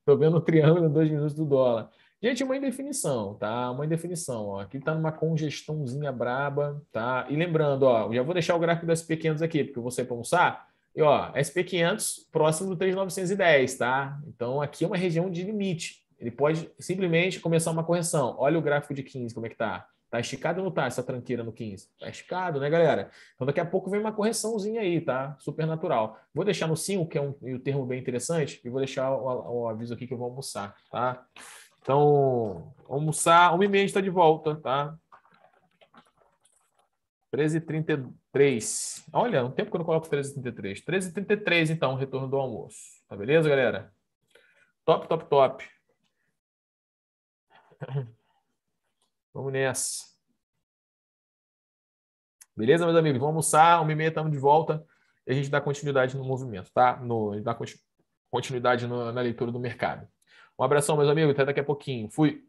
Estou vendo o triângulo dois minutos do dólar. Gente, uma indefinição, tá? Uma indefinição. Ó. Aqui está numa congestãozinha braba, tá? E lembrando, ó, já vou deixar o gráfico do SP500 aqui, porque eu vou sair para almoçar. E, ó, SP500 próximo do 3,910, tá? Então, aqui é uma região de limite. Ele pode simplesmente começar uma correção. Olha o gráfico de 15, como é que tá? Tá esticado ou não tá essa tranqueira no 15? Tá esticado, né, galera? Então daqui a pouco vem uma correçãozinha aí, tá? Super natural. Vou deixar no 5, que é um, um termo bem interessante, e vou deixar o, o, aviso aqui que eu vou almoçar, tá? Então, almoçar, 1 e meia está de volta, tá? 13h33. Olha, um tempo que eu não coloco 13h33. 13h33, então, retorno do almoço. Tá beleza, galera? Top, top, top. (laughs) Vamos nessa. Beleza, meus amigos? Vamos almoçar, uma e meia estamos de volta e a gente dá continuidade no movimento, tá? No, dá continuidade no, na leitura do mercado. Um abração, meus amigos. Até daqui a pouquinho. Fui.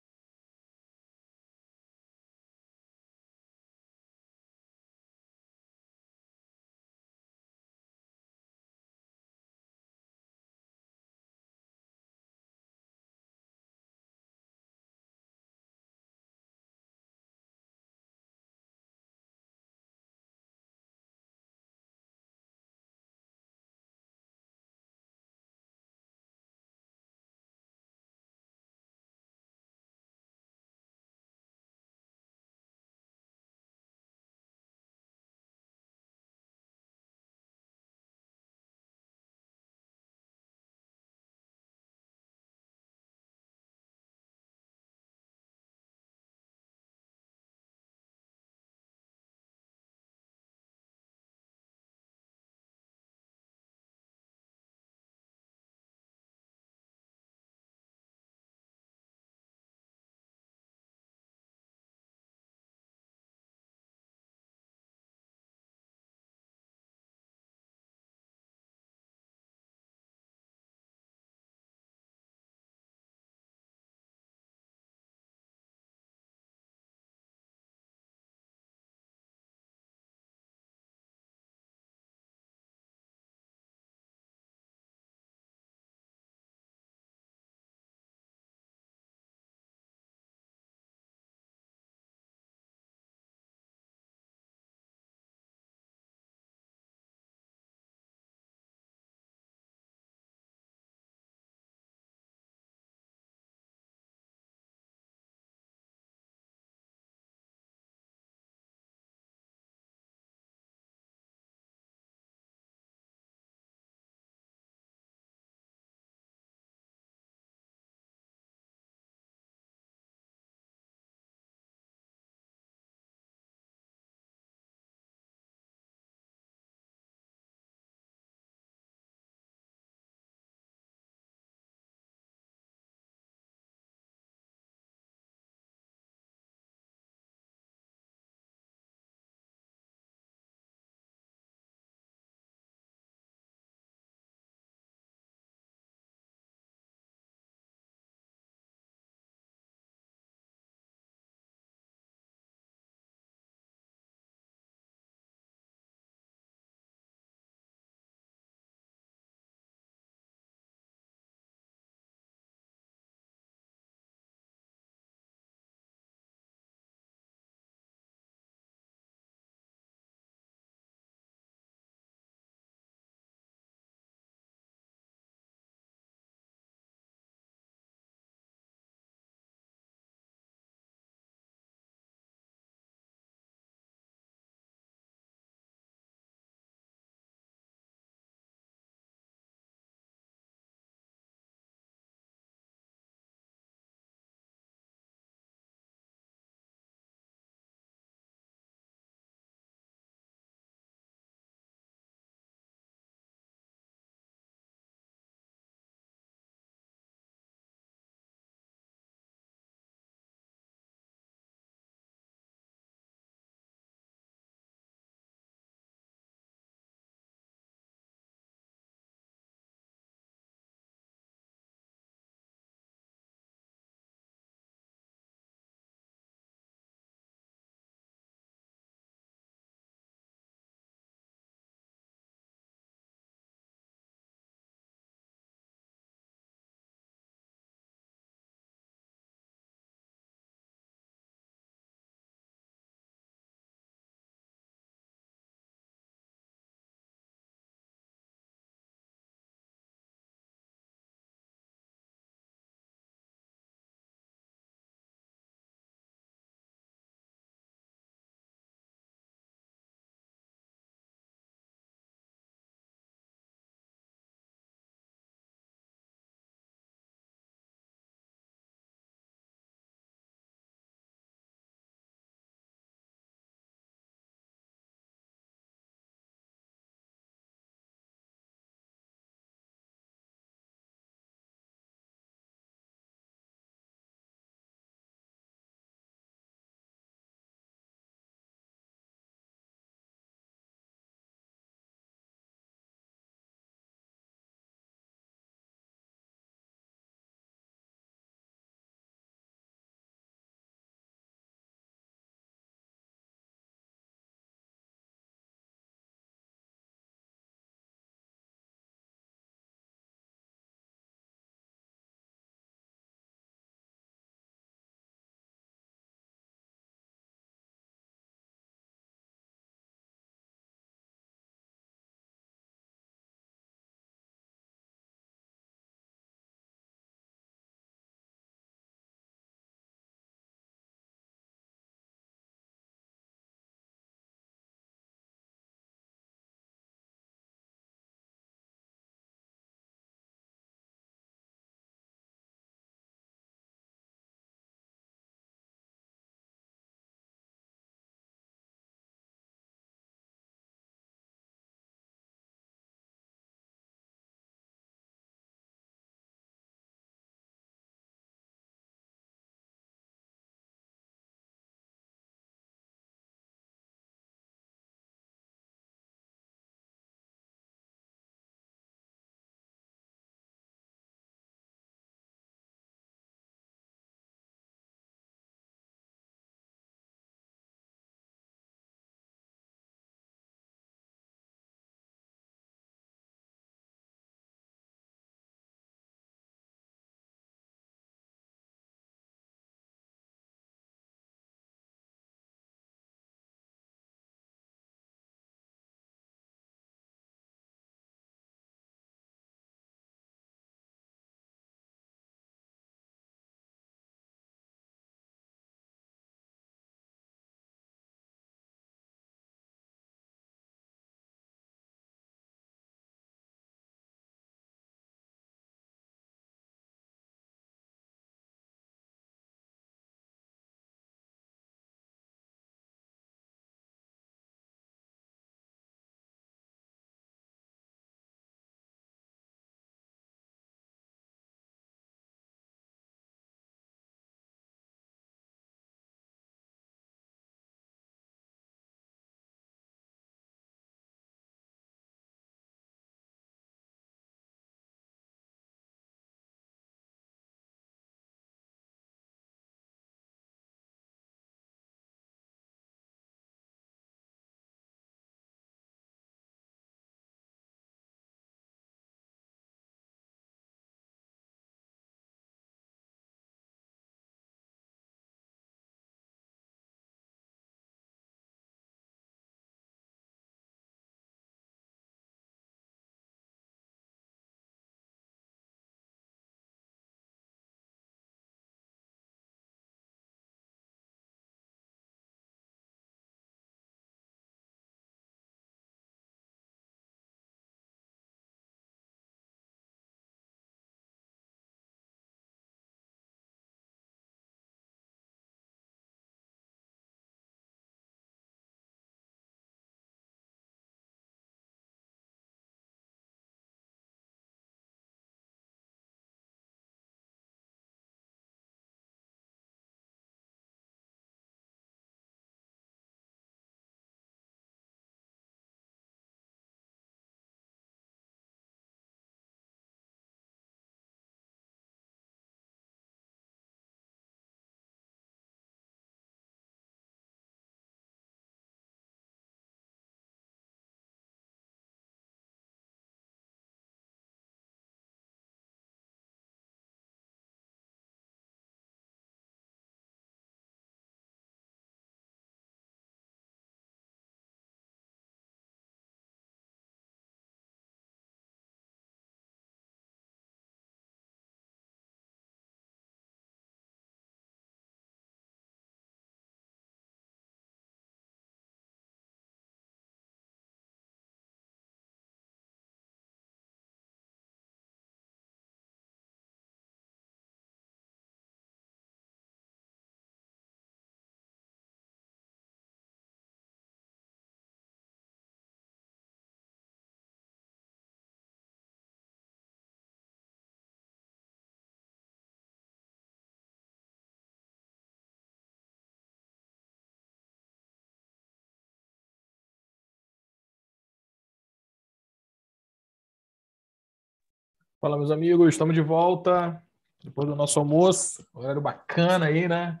Fala, meus amigos, estamos de volta depois do nosso almoço. Horário bacana aí, né?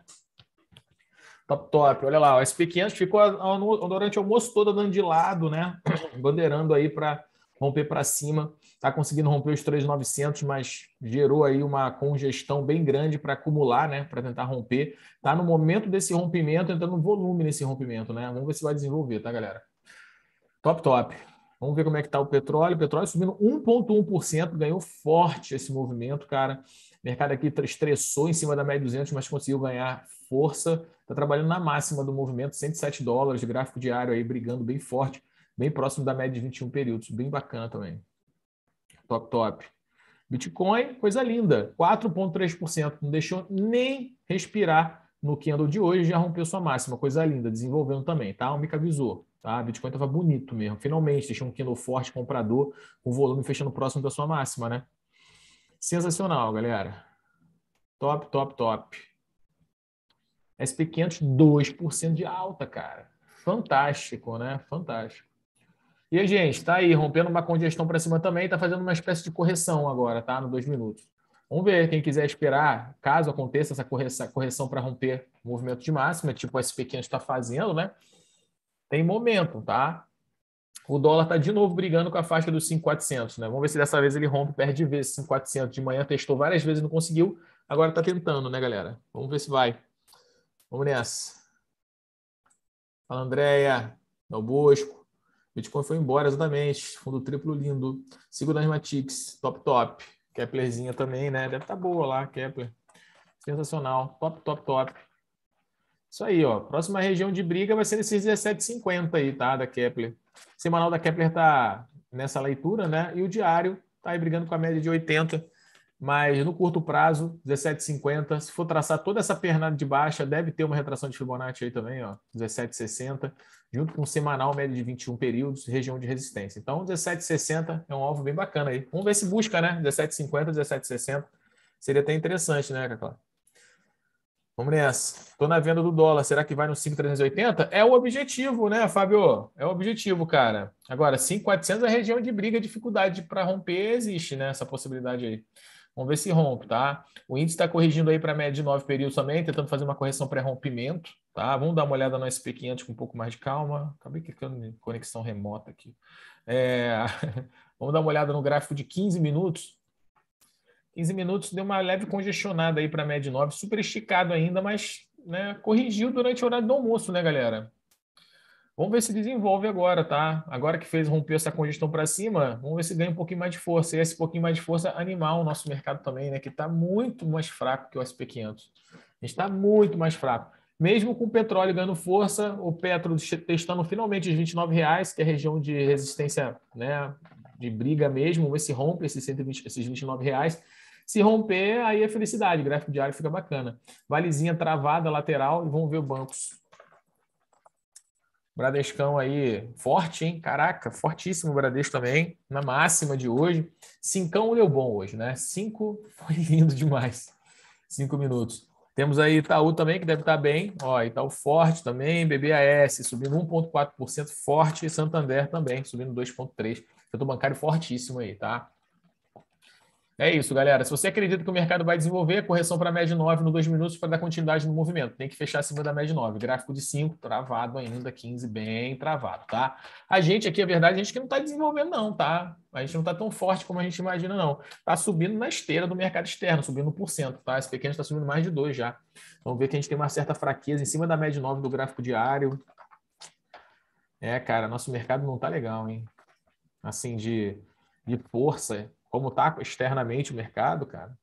Top, top. Olha lá, o SP500 ficou durante o almoço todo dando de lado, né? (clears throat) Bandeirando aí para romper para cima. Está conseguindo romper os 3,900, mas gerou aí uma congestão bem grande para acumular, né? Para tentar romper. Está no momento desse rompimento, entrando volume nesse rompimento, né? Vamos ver se vai desenvolver, tá, galera? Top, top. Vamos ver como é que está o petróleo. O petróleo subindo 1,1%, ganhou forte esse movimento, cara. O mercado aqui estressou em cima da média 200, mas conseguiu ganhar força. Está trabalhando na máxima do movimento, 107 dólares, gráfico diário aí brigando bem forte, bem próximo da média de 21 períodos. Bem bacana também. Top, top. Bitcoin, coisa linda, 4,3%. Não deixou nem respirar no candle de hoje, já rompeu sua máxima. Coisa linda, desenvolvendo também, tá? O Mica avisou. Tá? Bitcoin estava bonito mesmo. Finalmente, deixou um candle forte comprador com volume fechando próximo da sua máxima, né? Sensacional, galera. Top, top, top. SP500, 2% de alta, cara. Fantástico, né? Fantástico. E aí, gente, tá aí, rompendo uma congestão para cima também, tá fazendo uma espécie de correção agora, tá? No dois minutos. Vamos ver, quem quiser esperar, caso aconteça essa correção para romper movimento de máxima, tipo o SP500 está fazendo, né? tem momento, tá? O dólar está de novo brigando com a faixa dos 5,400, né? Vamos ver se dessa vez ele rompe, perde de vez 5,400. De manhã testou várias vezes e não conseguiu. Agora está tentando, né, galera? Vamos ver se vai. Vamos nessa. Fala, Andréia. Dal Bosco. Bitcoin foi embora, exatamente. Fundo triplo lindo. Sigo das Matix. Top, top. Keplerzinha também, né? Deve estar tá boa lá, Kepler. Sensacional. Top, top, top. Isso aí, ó. Próxima região de briga vai ser nesses 17,50 aí, tá? Da Kepler. semanal da Kepler tá nessa leitura, né? E o diário tá aí brigando com a média de 80. Mas no curto prazo, 17,50. Se for traçar toda essa pernada de baixa, deve ter uma retração de Fibonacci aí também, ó. 17,60. Junto com o semanal, média de 21 períodos, região de resistência. Então, 17,60 é um alvo bem bacana aí. Vamos ver se busca, né? 17,50, 17,60. Seria até interessante, né, Cacá? Vamos nessa. Estou na venda do dólar. Será que vai no 5,380? É o objetivo, né, Fábio? É o objetivo, cara. Agora, 5,400 é a região de briga, dificuldade para romper existe, né? Essa possibilidade aí. Vamos ver se rompe, tá? O índice está corrigindo aí para a média de nove períodos também, tentando fazer uma correção pré-rompimento, tá? Vamos dar uma olhada no SP500 com um pouco mais de calma. Acabei clicando em conexão remota aqui. É... (laughs) Vamos dar uma olhada no gráfico de 15 minutos. 15 minutos deu uma leve congestionada aí para a média 9, super esticado ainda, mas né, corrigiu durante o horário do almoço, né, galera? Vamos ver se desenvolve agora, tá? Agora que fez, romper essa congestão para cima, vamos ver se ganha um pouquinho mais de força. E esse pouquinho mais de força animal o nosso mercado também, né? Que está muito mais fraco que o SP500. Está muito mais fraco. Mesmo com o petróleo ganhando força, o Petro testando finalmente os 29 reais, que é a região de resistência, né? De briga mesmo, vamos ver se rompe esses, 120, esses 29 reais. Se romper, aí é felicidade. O gráfico diário fica bacana. Valezinha travada, lateral, e vamos ver o bancos. Bradescão aí, forte, hein? Caraca, fortíssimo o Bradesco também, na máxima de hoje. Cincão deu bom hoje, né? Cinco (laughs) foi lindo demais. Cinco minutos. Temos aí Itaú também, que deve estar bem. Ó, Itaú forte também, BBAS subindo 1,4% forte, Santander também subindo 2,3%. Setor bancário fortíssimo aí, tá? É isso, galera. Se você acredita que o mercado vai desenvolver, correção para a média 9 no 2 minutos para dar continuidade no movimento. Tem que fechar acima da média 9. Gráfico de 5, travado ainda, 15, bem travado, tá? A gente aqui, a verdade, a gente que não está desenvolvendo, não, tá? A gente não está tão forte como a gente imagina, não. Está subindo na esteira do mercado externo, subindo por cento, tá? Esse pequeno está subindo mais de 2 já. Vamos ver que a gente tem uma certa fraqueza em cima da média 9 do gráfico diário. É, cara, nosso mercado não tá legal, hein? Assim, de, de força como tá externamente o mercado, cara,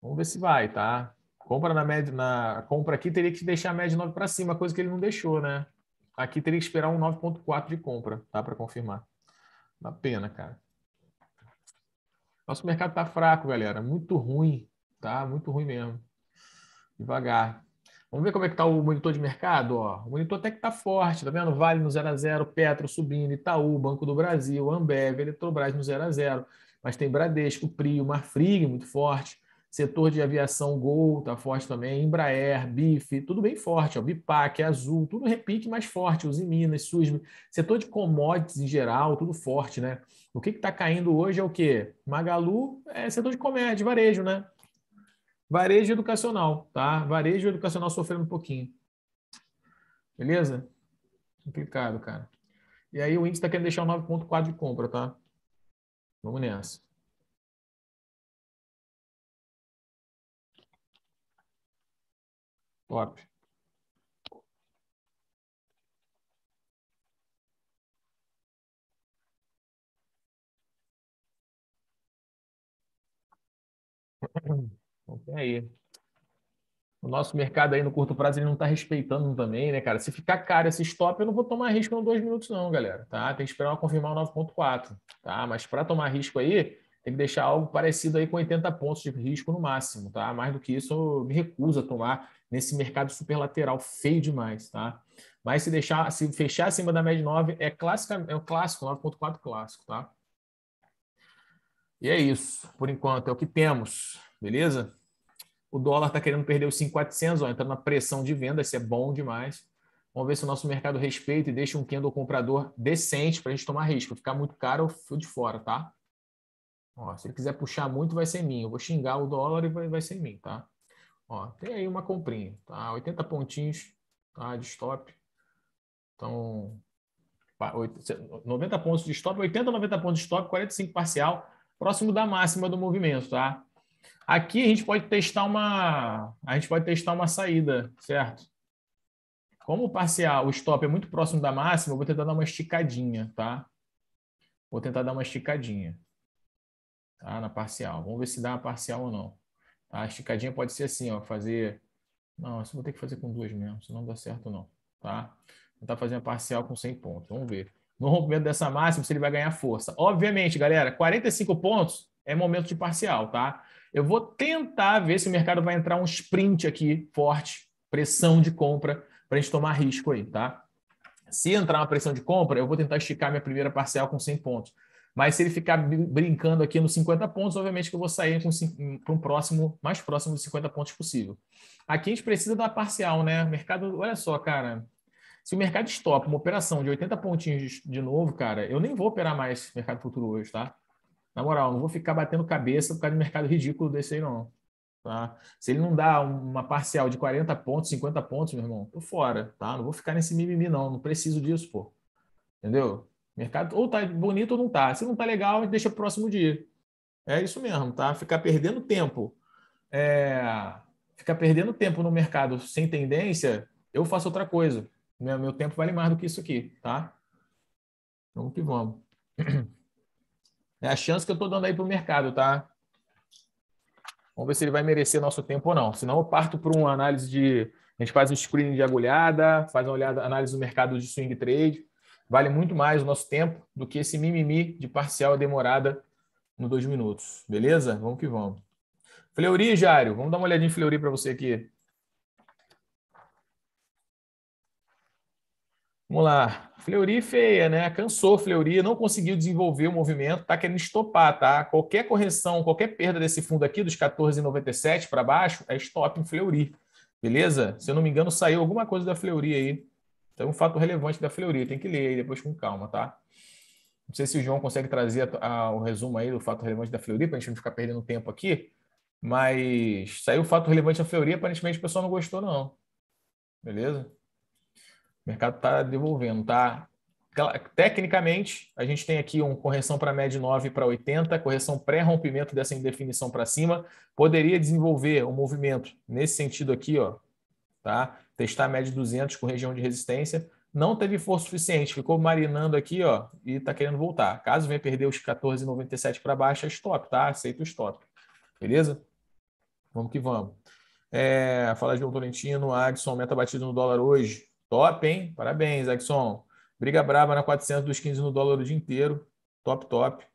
vamos ver se vai, tá? Compra na média, na compra aqui teria que deixar a média 9 para cima, coisa que ele não deixou, né? Aqui teria que esperar um 9.4 de compra, tá? Para confirmar. Uma pena, cara. Nosso mercado tá fraco, galera. Muito ruim, tá? Muito ruim mesmo. Devagar. Vamos ver como é que está o monitor de mercado. Ó. O monitor até que está forte, tá vendo? Vale no 0 a 0, Petro subindo, Itaú, Banco do Brasil, Ambev, Eletrobras no 0 a 0. Mas tem Bradesco, Prio, Marfrig muito forte, setor de aviação Gol está forte também, Embraer, BIF, tudo bem forte, ó. Bipac, Azul, tudo repique mais forte, Uzi Minas, SUSM, setor de commodities em geral, tudo forte, né? O que está caindo hoje é o quê? Magalu é setor de comédia, de varejo, né? Varejo educacional, tá? Varejo educacional sofrendo um pouquinho. Beleza? Complicado, cara. E aí o índice está querendo deixar o 9.4 de compra, tá? Vamos nessa. Top. (clears throat) Então, tem aí. O nosso mercado aí no curto prazo ele não está respeitando também, né, cara? Se ficar caro esse stop, eu não vou tomar risco em dois minutos, não, galera. Tá? Tem que esperar uma confirmar o 9.4. Tá? Mas para tomar risco aí, tem que deixar algo parecido aí com 80 pontos de risco no máximo, tá? Mais do que isso, eu me recuso a tomar nesse mercado super lateral, feio demais, tá? Mas se deixar, se fechar acima da média 9, é, clássica, é o clássico, 9.4 clássico, tá? E é isso, por enquanto, é o que temos beleza? O dólar está querendo perder os 5,400, ó, entrando na pressão de venda, isso é bom demais. Vamos ver se o nosso mercado respeita e deixa um candle comprador decente para a gente tomar risco. Ficar muito caro, eu fui de fora, tá? Ó, se ele quiser puxar muito, vai ser mim. Eu vou xingar o dólar e vai, vai ser mim, tá? Ó, tem aí uma comprinha, tá? 80 pontinhos tá? de stop. Então, 90 pontos de stop, 80, 90 pontos de stop, 45 parcial, próximo da máxima do movimento, tá? Aqui a gente pode testar uma, a gente pode testar uma saída, certo? Como o parcial, o stop é muito próximo da máxima, eu vou tentar dar uma esticadinha, tá? Vou tentar dar uma esticadinha. Tá? Na parcial. Vamos ver se dá uma parcial ou não. Tá? A esticadinha pode ser assim, ó, fazer Não, isso eu vou ter que fazer com duas mesmo, senão não dá certo não, tá? Vou tentar fazer uma parcial com 100 pontos. Vamos ver. No rompimento dessa máxima, se ele vai ganhar força. Obviamente, galera, 45 pontos é momento de parcial, tá? Eu vou tentar ver se o mercado vai entrar um sprint aqui forte, pressão de compra, para a gente tomar risco aí, tá? Se entrar uma pressão de compra, eu vou tentar esticar minha primeira parcial com 100 pontos. Mas se ele ficar brincando aqui nos 50 pontos, obviamente que eu vou sair para um próximo, mais próximo dos 50 pontos possível. Aqui a gente precisa da parcial, né? O mercado, olha só, cara. Se o mercado stop uma operação de 80 pontinhos de novo, cara, eu nem vou operar mais mercado futuro hoje, tá? na moral, não vou ficar batendo cabeça por causa do mercado ridículo desse aí, não. Tá? Se ele não dá uma parcial de 40 pontos, 50 pontos, meu irmão, tô fora, tá? Não vou ficar nesse mimimi, não. Não preciso disso, pô. Entendeu? Mercado ou tá bonito ou não tá. Se não tá legal, deixa pro próximo dia. É isso mesmo, tá? Ficar perdendo tempo. É... Ficar perdendo tempo no mercado sem tendência, eu faço outra coisa. Meu, meu tempo vale mais do que isso aqui, tá? Vamos que vamos. (clears throat) É a chance que eu estou dando aí para o mercado, tá? Vamos ver se ele vai merecer nosso tempo ou não. Senão eu parto para uma análise de. A gente faz um screening de agulhada, faz uma olhada, análise do mercado de swing trade. Vale muito mais o nosso tempo do que esse mimimi de parcial demorada no dois minutos. Beleza? Vamos que vamos. Fleury, Jário, vamos dar uma olhadinha em Fleury para você aqui. Vamos lá. Fleury feia, né? Cansou Fleury, não conseguiu desenvolver o movimento, tá querendo estopar, tá? Qualquer correção, qualquer perda desse fundo aqui, dos 14,97 para baixo, é stop em Fleury, beleza? Se eu não me engano, saiu alguma coisa da Fleury aí. Então, é um fato relevante da Fleury, tem que ler aí depois com calma, tá? Não sei se o João consegue trazer a, a, o resumo aí do fato relevante da Fleury, para a gente não ficar perdendo tempo aqui, mas saiu o fato relevante da Fleury, aparentemente o pessoal não gostou, não. Beleza? O mercado está devolvendo, tá? Tecnicamente, a gente tem aqui uma correção para média 9 para 80, correção pré-rompimento dessa indefinição para cima. Poderia desenvolver um movimento nesse sentido aqui, ó, tá? Testar a média 200 com região de resistência. Não teve força suficiente, ficou marinando aqui, ó, e está querendo voltar. Caso venha perder os 14,97 para baixo, é stop, tá? Aceita o stop. Beleza? Vamos que vamos. É, fala de João Tolentino, Adson meta batida no dólar hoje. Top, hein? Parabéns, Exxon. Briga braba na 400 dos 15 no dólar o dia inteiro. Top, top.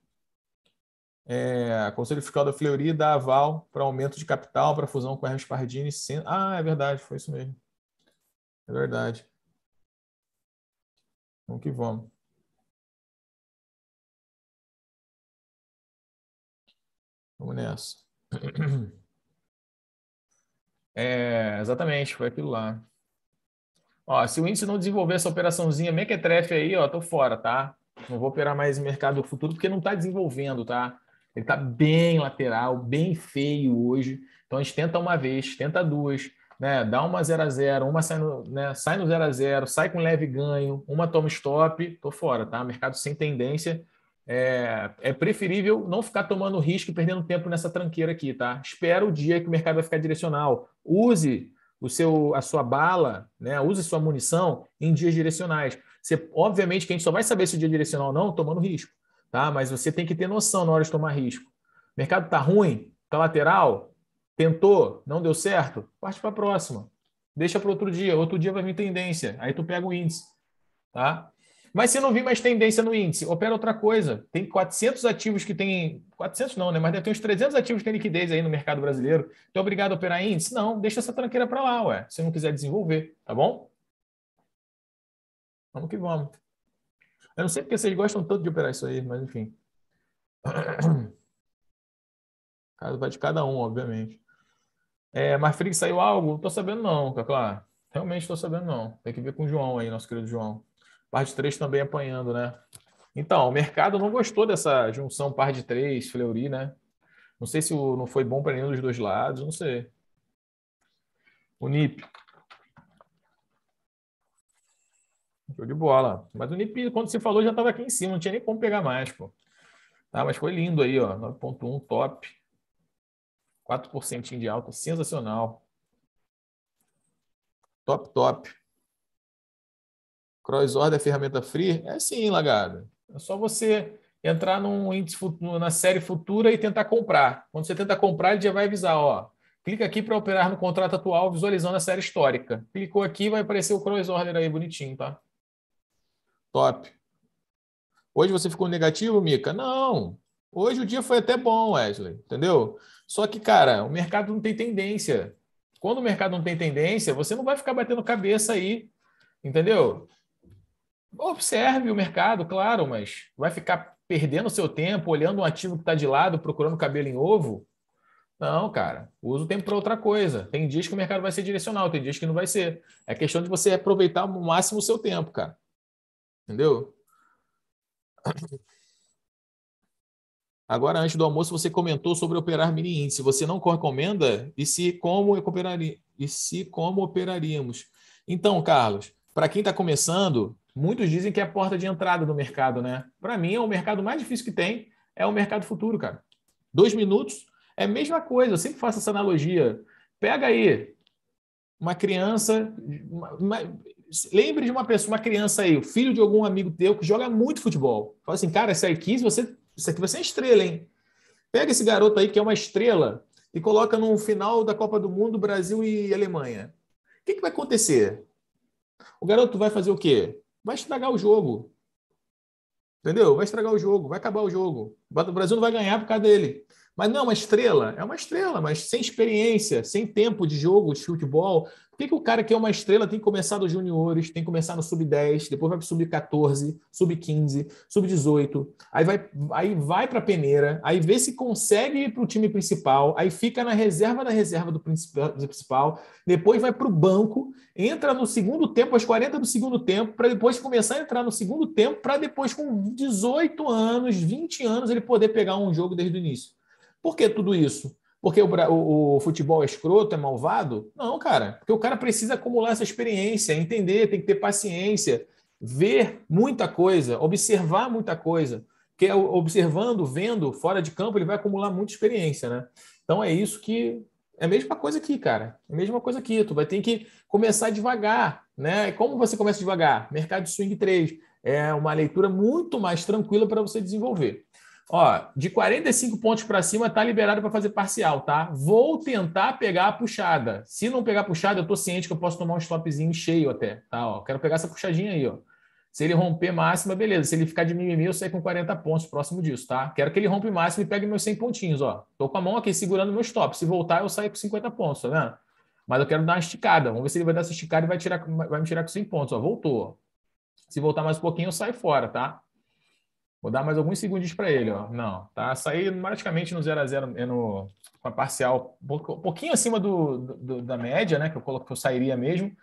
É, Conselho Fiscal da Fleury dá aval para aumento de capital para fusão com Hermes Pardini. Sem... Ah, é verdade, foi isso mesmo. É verdade. Vamos que vamos. Vamos nessa. (clears throat) É, exatamente, foi aquilo lá. Ó, se o índice não desenvolver essa operaçãozinha mequetrefe aí, ó, tô fora, tá? Não vou operar mais mercado futuro porque não está desenvolvendo, tá? Ele está bem lateral, bem feio hoje. Então a gente tenta uma vez, tenta duas, né? Dá uma 0 a 0, uma sai no, né? sai no 0 a 0, sai com leve ganho, uma toma stop, tô fora, tá? Mercado sem tendência. É, é preferível não ficar tomando risco e perdendo tempo nessa tranqueira aqui, tá? Espera o dia que o mercado vai ficar direcional. Use o seu, a sua bala, né? use sua munição em dias direcionais. Você, obviamente que a gente só vai saber se o dia é direcional ou não tomando risco, tá? mas você tem que ter noção na hora de tomar risco. O mercado está ruim, está lateral, tentou, não deu certo, parte para a próxima. Deixa para outro dia, outro dia vai vir tendência, aí tu pega o índice. Tá? Mas se não vir mais tendência no índice, opera outra coisa. Tem 400 ativos que tem. 400 não, né? Mas deve ter uns 300 ativos que tem liquidez aí no mercado brasileiro. então é obrigado a operar índice? Não, deixa essa tranqueira para lá, ué. Se não quiser desenvolver, tá bom? Vamos que vamos. Eu não sei porque vocês gostam tanto de operar isso aí, mas enfim. (clears throat) Caso vai de cada um, obviamente. É, mas Frig saiu algo? Não tô sabendo não, claro Realmente estou sabendo não. Tem que ver com o João aí, nosso querido João par de três também apanhando, né? Então, o mercado não gostou dessa junção par de três, Fleury, né? Não sei se não foi bom para nenhum dos dois lados, não sei. O NIP. Show de bola. Mas o NIP, quando você falou, já estava aqui em cima, não tinha nem como pegar mais, pô. Tá, mas foi lindo aí, ó. 9.1 top. 4% de alta, sensacional. Top, top. Cross-order é ferramenta free? É sim, Lagarda. É só você entrar num índice na série futura e tentar comprar. Quando você tenta comprar, ele já vai avisar, ó, clica aqui para operar no contrato atual visualizando a série histórica. Clicou aqui, vai aparecer o cross-order aí bonitinho, tá? Top. Hoje você ficou negativo, Mica? Não. Hoje o dia foi até bom, Wesley, entendeu? Só que, cara, o mercado não tem tendência. Quando o mercado não tem tendência, você não vai ficar batendo cabeça aí, entendeu? Observe o mercado, claro, mas vai ficar perdendo seu tempo olhando um ativo que está de lado, procurando cabelo em ovo? Não, cara. Usa o tempo para outra coisa. Tem dias que o mercado vai ser direcional, tem dias que não vai ser. É questão de você aproveitar ao máximo o seu tempo, cara. Entendeu? Agora, antes do almoço, você comentou sobre operar mini índice. Você não recomenda? E se como operari E se como operaríamos? Então, Carlos, para quem está começando, Muitos dizem que é a porta de entrada do mercado, né? Para mim, é o mercado mais difícil que tem, é o mercado futuro, cara. Dois minutos é a mesma coisa, eu sempre faço essa analogia. Pega aí uma criança, uma, uma, lembre de uma pessoa, uma criança aí, o filho de algum amigo teu que joga muito futebol. Fala assim, cara, essa aí 15, você, isso aqui vai ser é estrela, hein? Pega esse garoto aí que é uma estrela e coloca no final da Copa do Mundo, Brasil e Alemanha. O que, que vai acontecer? O garoto vai fazer o quê? vai estragar o jogo. Entendeu? Vai estragar o jogo, vai acabar o jogo. O Brasil não vai ganhar por causa dele. Mas não é uma estrela? É uma estrela, mas sem experiência, sem tempo de jogo, de futebol. Por que, que o cara que é uma estrela tem que começar dos juniores, tem que começar no sub-10, depois vai para sub-14, sub-15, sub-18, aí vai, aí vai para a peneira, aí vê se consegue ir para o time principal, aí fica na reserva da reserva do principal, depois vai para o banco, entra no segundo tempo, às 40 do segundo tempo, para depois começar a entrar no segundo tempo, para depois com 18 anos, 20 anos, ele poder pegar um jogo desde o início. Por que tudo isso? Porque o, o, o, futebol é escroto, é malvado? Não, cara. Porque o cara precisa acumular essa experiência, entender, tem que ter paciência, ver muita coisa, observar muita coisa. Porque observando, vendo, fora de campo, ele vai acumular muita experiência, né? Então é isso que. É a mesma coisa aqui, cara. É a mesma coisa aqui. Tu vai ter que começar devagar, né? Como você começa devagar? Mercado de swing 3 é uma leitura muito mais tranquila para você desenvolver. Ó, de 45 pontos para cima tá liberado para fazer parcial, tá? Vou tentar pegar a puxada. Se não pegar a puxada, eu tô ciente que eu posso tomar um stopzinho cheio até, tá? Ó, quero pegar essa puxadinha aí, ó. Se ele romper máxima, beleza. Se ele ficar de mimimi, eu saio com 40 pontos próximo disso, tá? Quero que ele rompe máximo e pegue meus 100 pontinhos, ó. Tô com a mão aqui segurando meu stop. Se voltar, eu saio com 50 pontos, tá vendo? Mas eu quero dar uma esticada. Vamos ver se ele vai dar essa esticada e vai, tirar, vai me tirar com 100 pontos, ó. Voltou, Se voltar mais um pouquinho, eu saio fora, tá? Vou dar mais alguns segundos para ele, ó. Não, tá? Saí praticamente no 0 a 0 é no com a parcial, um pouquinho acima do, do, da média, né? Que eu coloco que eu sairia mesmo,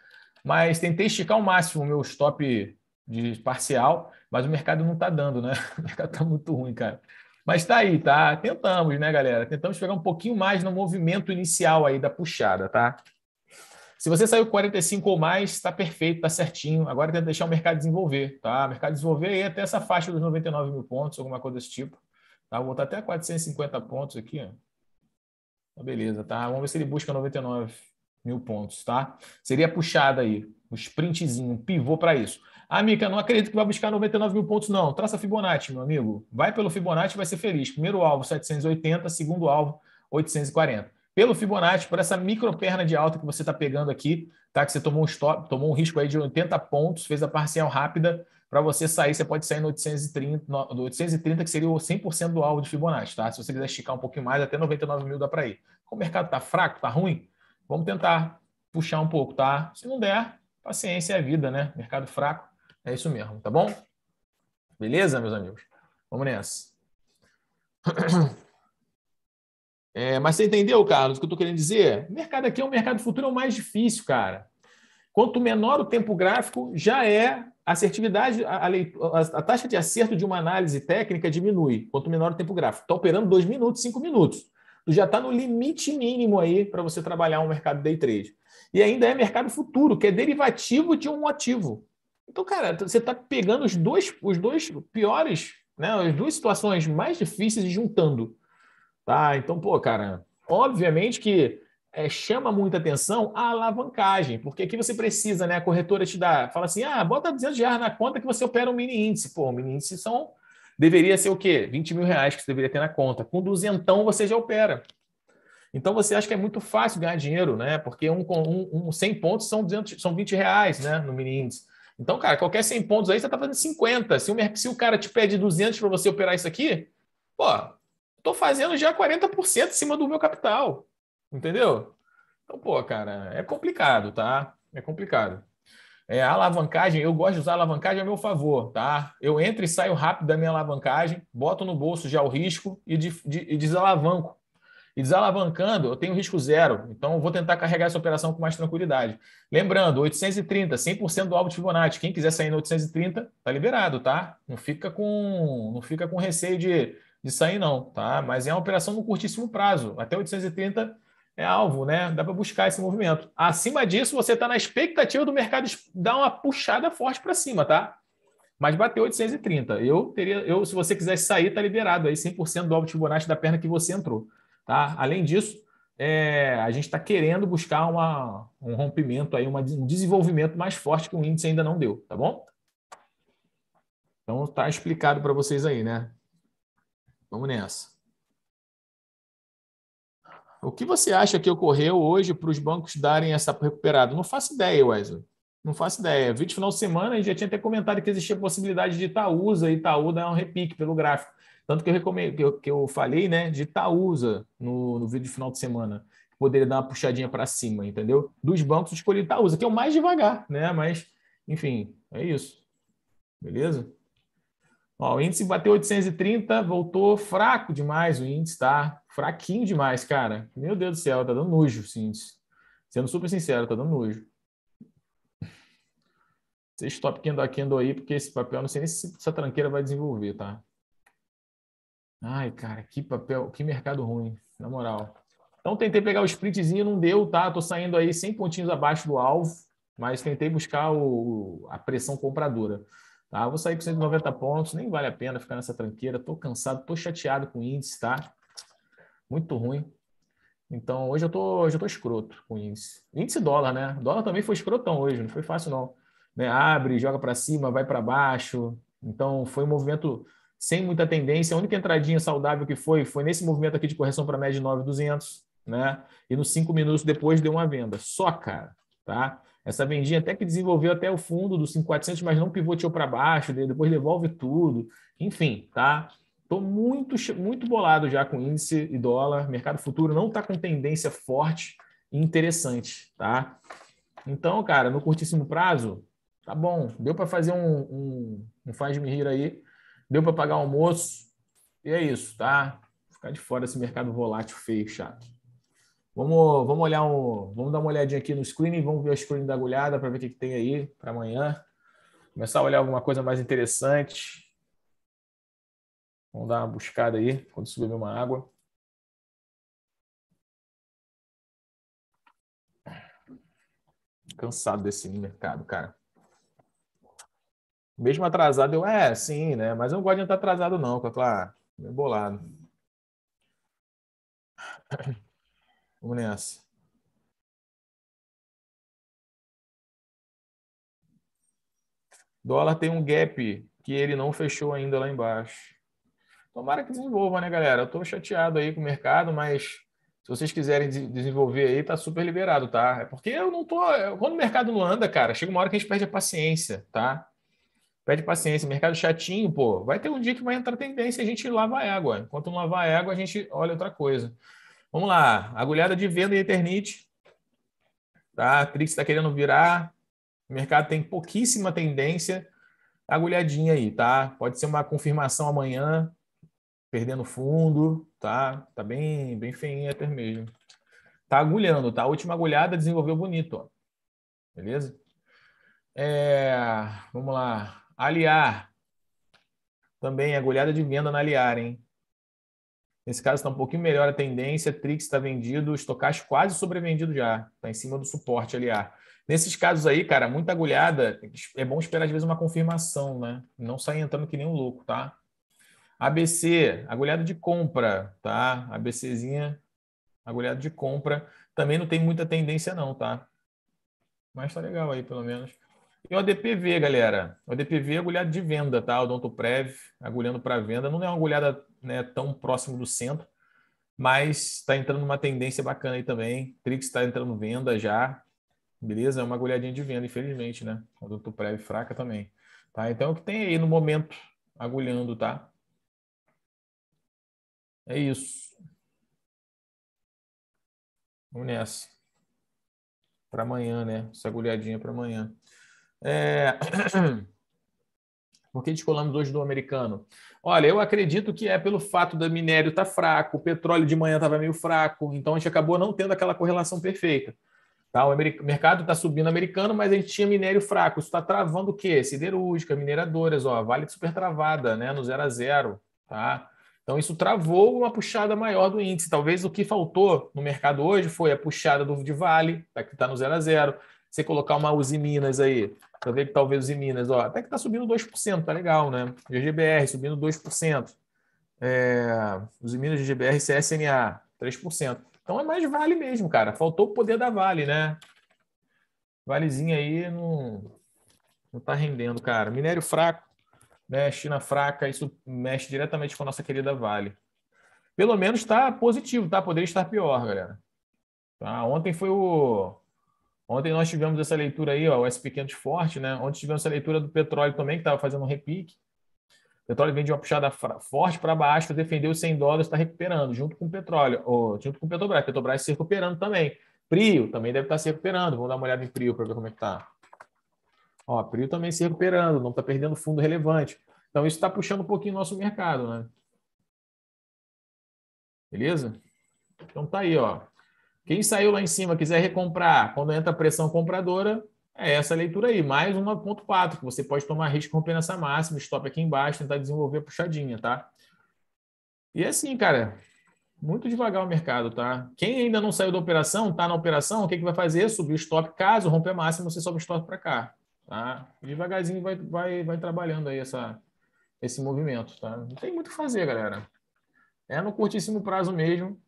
mas tentei esticar ao máximo o meu stop de parcial, mas o mercado não tá dando, né? (laughs) O mercado tá muito ruim, cara. Mas tá aí, tá? Tentamos, né, galera? Tentamos pegar um pouquinho mais no movimento inicial aí da puxada, tá? Se você saiu 45 ou mais, está perfeito, está certinho. Agora tenta deixar o mercado desenvolver, tá? O mercado desenvolver aí até essa faixa dos 99 mil pontos, alguma coisa desse tipo. Tá? Vou botar até 450 pontos aqui, ó. Então, beleza, tá? Vamos ver se ele busca 99 mil pontos, tá? Seria puxada aí, um sprintzinho, um pivô para isso. Ah, Mica, não acredito que vai buscar 99 mil pontos, não. Traça Fibonacci, meu amigo. Vai pelo Fibonacci vai ser feliz. Primeiro alvo, 780. Segundo alvo, 840 pelo Fibonacci, por essa micro perna de alta que você está pegando aqui, tá? Que você tomou um stop, tomou um risco aí de 80 pontos, fez a parcial rápida para você sair, você pode sair no 830, no 830 que seria o 100% do alvo de Fibonacci, tá? Se você quiser esticar um pouquinho mais, até 99 mil dá para ir. Como o mercado está fraco, está ruim, vamos tentar puxar um pouco, tá? Se não der, paciência é vida, né? Mercado fraco, é isso mesmo, tá bom? Beleza, meus amigos? Vamos nessa. (clears throat) É, mas você entendeu, Carlos, o que eu estou querendo dizer? O mercado aqui é um mercado futuro, é o mais difícil, cara. Quanto menor o tempo gráfico, já é a assertividade, a, a, a, taxa de acerto de uma análise técnica diminui. Quanto menor o tempo gráfico. Está operando dois minutos, cinco minutos. Tu já está no limite mínimo aí para você trabalhar um mercado day trade. E ainda é mercado futuro, que é derivativo de um ativo. Então, cara, você está pegando os dois, os dois piores, né, as duas situações mais difíceis e juntando. Tá? Então, pô, cara, obviamente que é, chama muita atenção a alavancagem, porque aqui você precisa, né? A corretora te dá, fala assim, ah, bota 200 reais na conta que você opera um mini índice. Pô, um mini índice são, deveria ser o quê? 20 mil reais que você deveria ter na conta. Com duzentão você já opera. Então você acha que é muito fácil ganhar dinheiro, né? Porque um, um, um 100 pontos são, 200, são 20 reais, né? No mini índice. Então, cara, qualquer 100 pontos aí você tá fazendo 50. Se o, se o cara te pede 200 para você operar isso aqui, pô, estou fazendo já 40% em cima do meu capital. Entendeu? Então, pô, cara, é complicado, tá? É complicado. É, a alavancagem, eu gosto de usar a alavancagem a meu favor, tá? Eu entro e saio rápido da minha alavancagem, boto no bolso já o risco e, de, de, e desalavanco. E desalavancando, eu tenho risco zero. Então, vou tentar carregar essa operação com mais tranquilidade. Lembrando, 830, 100% do alvo de Fibonacci. Quem quiser sair no 830, tá liberado, tá? Não fica com, não fica com receio de de sair, não, tá? Mas é uma operação no curtíssimo prazo. Até 830 é alvo, né? Dá para buscar esse movimento. Acima disso, você está na expectativa do mercado dar uma puxada forte para cima, tá? Mas bateu 830. Eu teria, eu, se você quiser sair, tá liberado aí 100% do alvo Fibonacci da perna que você entrou, tá? Além disso, é, a gente está querendo buscar uma, um rompimento aí, uma, um desenvolvimento mais forte que o índice ainda não deu, tá bom? Então tá explicado para vocês aí, né? Vamos nessa. O que você acha que ocorreu hoje para os bancos darem essa recuperada? Não faço ideia, Wesley. Não faço ideia. Vídeo final de semana, a gente já tinha até comentado que existia a possibilidade de Itaúsa e Itaú dar um repique pelo gráfico. Tanto que eu, recomendo, que eu, que eu falei né, de Itaúsa no, no vídeo de final de semana, poderia dar uma puxadinha para cima, entendeu? Dos bancos, eu escolhi Itaúsa, que é o mais devagar, né? Mas, enfim, é isso. Beleza? Ó, o índice bateu 830, voltou fraco demais o índice, tá? Fraquinho demais, cara. Meu Deus do céu, tá dando nojo esse índice. Sendo super sincero, tá dando nojo. Vocês stop Kendo Kendo aí, porque esse papel, não sei nem se essa tranqueira vai desenvolver, tá? Ai, cara, que papel, que mercado ruim, na moral. Então tentei pegar o sprintzinho, não deu, tá? Tô saindo aí 100 pontinhos abaixo do alvo, mas tentei buscar o, a pressão compradora. Tá? vou sair com 190 pontos, nem vale a pena ficar nessa tranqueira. Estou cansado, estou chateado com o índice, tá? Muito ruim. Então, hoje eu tô, hoje eu tô escroto com o índice. Índice dólar, né? dólar também foi escrotão hoje, não foi fácil não. Né? Abre, joga para cima, vai para baixo. Então, foi um movimento sem muita tendência. A única entradinha saudável que foi, foi nesse movimento aqui de correção para média de 9,200, né? E nos cinco minutos depois deu uma venda. Só, cara, tá? Essa vendinha até que desenvolveu até o fundo dos 5400, mas não pivoteou para baixo, depois devolve tudo. Enfim, tá? Estou muito, muito bolado já com índice e dólar. Mercado futuro não está com tendência forte e interessante, tá? Então, cara, no curtíssimo prazo, tá bom. Deu para fazer um, um, um faz-me rir aí. Deu para pagar almoço. E é isso, tá? Ficar de fora esse mercado volátil feio, chato. Vamos, vamos olhar um, vamos dar uma olhadinha aqui no screen, vamos ver o screen da agulhada para ver o que, que tem aí para amanhã. Começar a olhar alguma coisa mais interessante. Vamos dar uma buscada aí quando subir uma água. Cansado desse mercado, cara. Mesmo atrasado, eu é, sim, né? Mas eu não gosto de estar atrasado, não, claro. Ah, meio bolado. Vamos nessa. Dólar tem um gap que ele não fechou ainda lá embaixo. Tomara que desenvolva, né, galera? Eu estou chateado aí com o mercado, mas se vocês quiserem desenvolver aí, tá super liberado, tá? É porque eu não tô. Quando o mercado não anda, cara, chega uma hora que a gente perde a paciência, tá? Perde paciência. Mercado chatinho, pô, vai ter um dia que vai entrar tendência e a gente lava a água. Enquanto não lavar a água, a gente olha outra coisa. Vamos lá, agulhada de venda e Eternit. Tá? A Trix está querendo virar. O mercado tem pouquíssima tendência. Agulhadinha aí, tá? Pode ser uma confirmação amanhã, perdendo fundo, tá? Tá bem, bem feinha até mesmo. Tá agulhando, tá? A última agulhada desenvolveu bonito, ó. Beleza? É, vamos lá. Aliar. Também agulhada de venda na Aliar, hein? Nesse caso está um pouquinho melhor a tendência, Trix está vendido, Stocast quase sobrevendido já, está em cima do suporte, aliás. Nesses casos aí, cara, muita agulhada, é bom esperar às vezes uma confirmação, né? Não sair entrando que nem um louco, tá? ABC, agulhada de compra, tá? ABCzinha, agulhada de compra. Também não tem muita tendência não, tá? Mas tá legal aí, pelo menos. E o ADPV, galera. O ADPV é agulhada de venda, tá? O Donto Prev, agulhando para venda. Não é uma agulhada né, tão próximo do centro, mas está entrando uma tendência bacana aí também. Trix está entrando venda já, beleza? É uma agulhadinha de venda, infelizmente, né? Produto prévio fraca também. Tá? Então, o que tem aí no momento agulhando, tá? É isso. Vamos nessa. Para amanhã, né? Essa agulhadinha para amanhã. É... (clears throat) Por que descolamos hoje do americano? Olha, eu acredito que é pelo fato do minério estar tá fraco, o petróleo de manhã estava meio fraco, então a gente acabou não tendo aquela correlação perfeita. Tá? O mercado está subindo americano, mas a gente tinha minério fraco. Isso está travando o quê? Siderúrgica, mineradoras, ó, vale super travada, né? No zero a zero. Tá? Então, isso travou uma puxada maior do índice. Talvez o que faltou no mercado hoje foi a puxada do de Vale, tá? que está no zero a zero. Você colocar uma Uzi Minas aí, você ver que talvez os em Minas, ó, até que está subindo 2%, tá legal, né? GGBR subindo 2%. É, os Minas GGBR e CSNA, 3%. Então é mais vale mesmo, cara. Faltou o poder da Vale, né? Valezinha aí não, não tá rendendo, cara. Minério fraco, né? China fraca, isso mexe diretamente com a nossa querida Vale. Pelo menos está positivo, tá? Poderia estar pior, galera. Tá? Ontem foi o Ontem nós tivemos essa leitura aí, ó, o SP 500 forte, né? Ontem tivemos essa leitura do petróleo também, que estava fazendo um repique. O petróleo vem de uma puxada forte para baixo, defendeu os 100 dólares, está recuperando, junto com o petróleo, ou, junto com o Petrobras. Petrobras se recuperando também. Prio também deve estar tá se recuperando. Vamos dar uma olhada em Prio para ver como é que está. Ó, Prio também se recuperando, não está perdendo fundo relevante. Então, isso está puxando um pouquinho o nosso mercado, né? Beleza? Então, tá aí, ó. Quem saiu lá em cima quiser recomprar, quando entra a pressão compradora, é essa leitura aí, mais um 9.4, que você pode tomar risco com essa máxima, stop aqui embaixo, tentar desenvolver a puxadinha, tá? E é assim, cara, muito devagar o mercado, tá? Quem ainda não saiu da operação, tá na operação, o que, que vai fazer? Subir o stop, caso romper a máxima, você sobe o stop para cá, tá? Devagarzinho vai, vai, vai trabalhando aí essa, esse movimento, tá? Não tem muito o que fazer, galera. É no curtíssimo prazo mesmo,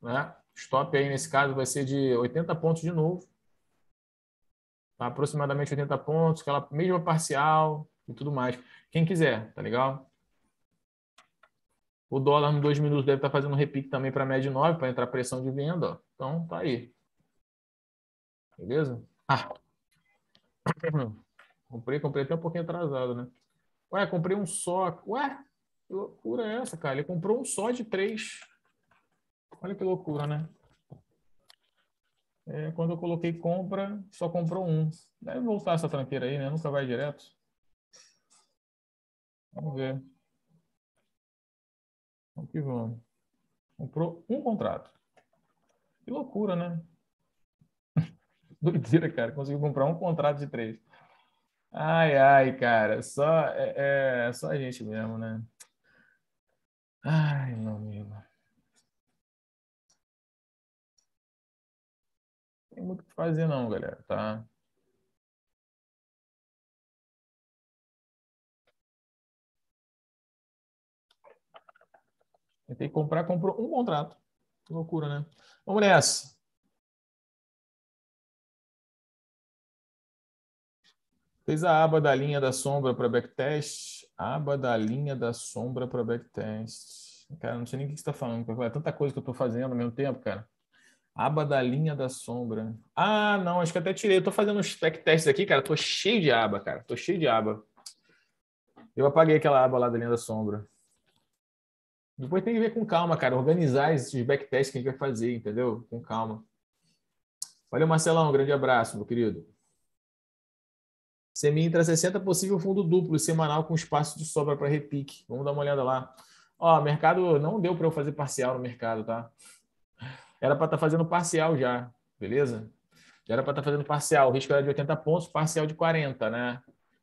né? Stop aí, nesse caso, vai ser de 80 pontos de novo. Tá? Aproximadamente 80 pontos, aquela mesma parcial e tudo mais. Quem quiser, tá legal? O dólar em dois minutos deve estar fazendo repique também para média 9, para entrar pressão de venda. Ó. Então, tá aí. Beleza? Ah. (coughs) comprei, comprei até um pouquinho atrasado, né? Ué, comprei um só. Ué, que loucura é essa, cara? Ele comprou um só de três. Olha que loucura, né? É, quando eu coloquei compra, só comprou um. Deve voltar essa tranqueira aí, né? Nunca vai direto. Vamos ver. Vamos que vamos. Comprou um contrato. Que loucura, né? (laughs) Doideira, cara. Conseguiu comprar um contrato de três. Ai, ai, cara. Só, é, é só a gente mesmo, né? Ai, meu amigo. tem muito o que fazer não, galera, tá? Tentei comprar, comprou um contrato. Que loucura, né? Vamos nessa. Fez a aba da linha da sombra para backtest. Aba da linha da sombra para backtest. Cara, não sei nem o que você está falando. É tanta coisa que eu estou fazendo ao mesmo tempo, cara. Aba da linha da sombra. Ah, não, acho que até tirei. Eu tô fazendo uns backtests aqui, cara. Tô cheio de aba, cara. Tô cheio de aba. Eu apaguei aquela aba lá da linha da sombra. Depois tem que ver com calma, cara. Organizar esses backtests que a gente vai fazer, entendeu? Com calma. Valeu, Marcelão. Um grande abraço, meu querido. Semi entra 60, possível fundo duplo, semanal com espaço de sobra para repique. Vamos dar uma olhada lá. Ó, mercado não deu para eu fazer parcial no mercado, tá? Era para estar tá fazendo parcial já, beleza? Já era para estar tá fazendo parcial. O risco era de 80 pontos, parcial de 40, né?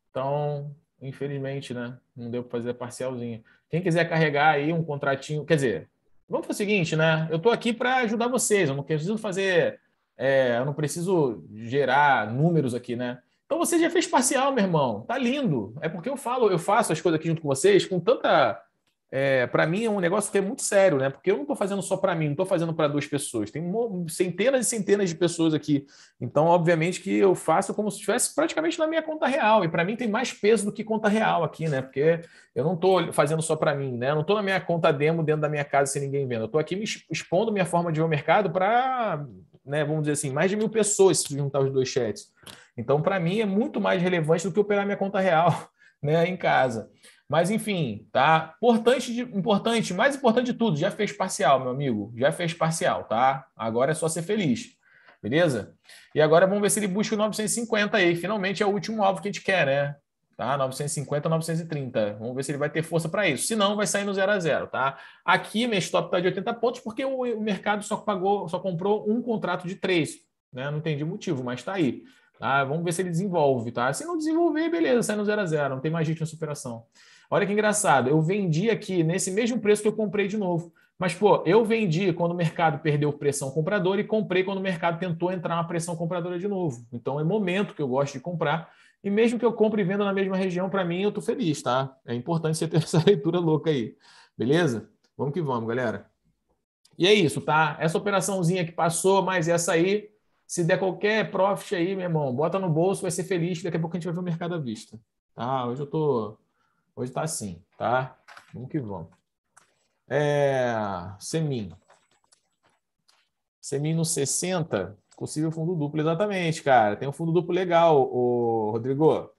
Então, infelizmente, né? Não deu para fazer parcialzinho. Quem quiser carregar aí um contratinho, quer dizer, vamos fazer o seguinte, né? Eu estou aqui para ajudar vocês, eu não preciso fazer, é, eu não preciso gerar números aqui, né? Então você já fez parcial, meu irmão. Tá lindo. É porque eu falo, eu faço as coisas aqui junto com vocês com tanta é, para mim é um negócio que é muito sério, né? Porque eu não estou fazendo só para mim, não estou fazendo para duas pessoas. Tem centenas e centenas de pessoas aqui. Então, obviamente, que eu faço como se estivesse praticamente na minha conta real. E para mim tem mais peso do que conta real aqui, né? Porque eu não estou fazendo só para mim, né? Eu não estou na minha conta demo dentro da minha casa sem ninguém vendo. Eu estou aqui me expondo minha forma de ver o mercado para, né, vamos dizer assim, mais de mil pessoas se juntar os dois chats. Então, para mim, é muito mais relevante do que operar minha conta real (laughs) né, em casa. Mas, enfim, tá? Importante, de, importante, mais importante de tudo, já fez parcial, meu amigo. Já fez parcial, tá? Agora é só ser feliz. Beleza? E agora vamos ver se ele busca o 950 aí. Finalmente é o último alvo que a gente quer, né? Tá? 950, 930. Vamos ver se ele vai ter força para isso. Se não, vai sair no 0 a 0, tá? Aqui meu stop tá de 80 pontos porque o, mercado só pagou, só comprou um contrato de três, né? Não entendi o motivo, mas tá aí. Tá? Vamos ver se ele desenvolve, tá? Se não desenvolver, beleza, sai no 0 a 0, não tem mais gente na superação. Olha que engraçado, eu vendi aqui nesse mesmo preço que eu comprei de novo. Mas, pô, eu vendi quando o mercado perdeu pressão compradora e comprei quando o mercado tentou entrar na pressão compradora de novo. Então, é momento que eu gosto de comprar. E mesmo que eu compre e venda na mesma região, para mim, eu tô feliz, tá? É importante você ter (laughs) essa leitura louca aí. Beleza? Vamos que vamos, galera. E é isso, tá? Essa operaçãozinha que passou, mas essa aí, se der qualquer profit aí, meu irmão, bota no bolso, vai ser feliz. Daqui a pouco a gente vai ver o mercado à vista. Tá? Hoje eu tô Hoje está assim, tá? Vamos que vamos. É, Semin. Semin no 60, possível fundo duplo, exatamente, cara. Tem um fundo duplo legal, o Rodrigo.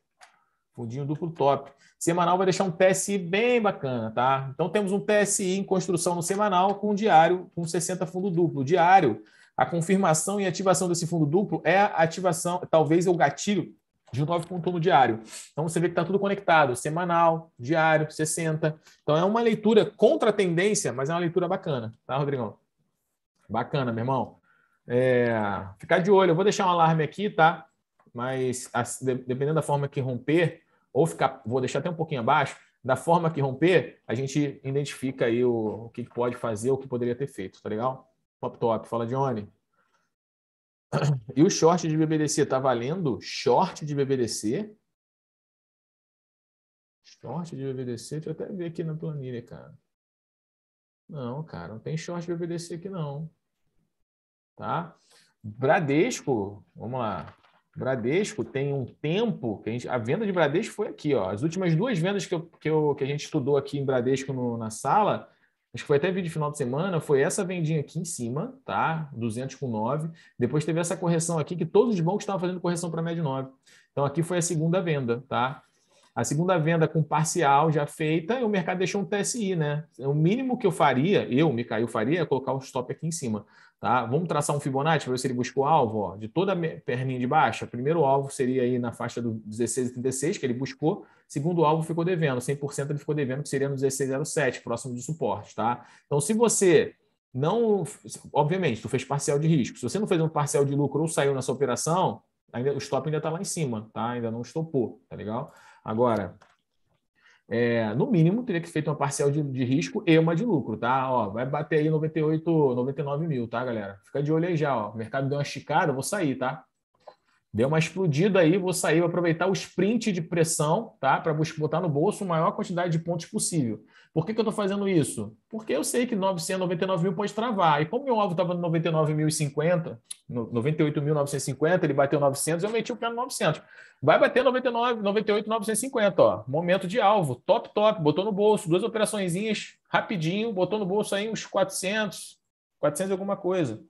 Fundinho duplo top. Semanal vai deixar um TSI bem bacana, tá? Então temos um TSI em construção no semanal com diário com 60 fundo duplo. Diário, a confirmação e ativação desse fundo duplo é a ativação, talvez é o gatilho de 9.1 diário. Então você vê que está tudo conectado, semanal, diário, 60. Então é uma leitura contra a tendência, mas é uma leitura bacana, tá, Rodrigão? Bacana, meu irmão. É... Ficar de olho, eu vou deixar um alarme aqui, tá? Mas dependendo da forma que romper, ou ficar, vou deixar até um pouquinho abaixo, da forma que romper, a gente identifica aí o, o que pode fazer, o que poderia ter feito, tá legal? Top, top. Fala, Johnny. (clears throat) E o short de BBDC está valendo? Short de BBDC? Short de BBDC? Deixa eu até ver aqui na planilha, cara. Não, cara, não tem short de BBDC aqui, não. Tá? Bradesco, vamos lá. Bradesco tem um tempo que a, gente, a venda de Bradesco foi aqui, ó. As últimas duas vendas que, eu, que, eu, que a gente estudou aqui em Bradesco no, na sala acho que foi até vídeo final de semana, foi essa vendinha aqui em cima, tá? 200 com 9. Depois teve essa correção aqui, que todos os bancos estavam fazendo correção para média 9. Então aqui foi a segunda venda, tá? A segunda venda com parcial já feita, o mercado deixou um TSI, né? O mínimo que eu faria, eu, Micael, faria é colocar o stop aqui em cima. Tá? Vamos traçar um Fibonacci para ver se ele buscou alvo. Ó, de toda a perninha de baixa, o primeiro alvo seria aí na faixa do 16,36, que ele buscou. Segundo alvo ficou devendo, 100% ele ficou devendo, que seria no 16,07, próximo de suporte. Tá? Então, se você não... Obviamente, tu fez parcial de risco. Se você não fez um parcial de lucro ou saiu nessa operação, ainda, o stop ainda está lá em cima, tá? ainda não estopou, tá legal? Agora, é, no mínimo, teria que feito uma parcial de, de, risco e uma de lucro, tá? Ó, vai bater aí 98, 99 mil, tá, galera? Fica de olho aí já, ó. O mercado deu uma esticada, eu vou sair, tá? Deu uma explodida aí, vou sair, vou aproveitar o sprint de pressão, tá? Para botar no bolso a maior quantidade de pontos possível. Por que, que eu estou fazendo isso? Porque eu sei que 999 mil pode travar. E como meu alvo estava no 99.050, 98.950, ele bateu 900, eu meti o pé no 900. Vai bater 99, 98.950, ó. Momento de alvo, top, top. Botou no bolso, duas operaçõezinhas, rapidinho. Botou no bolso aí uns 400, 400 alguma coisa.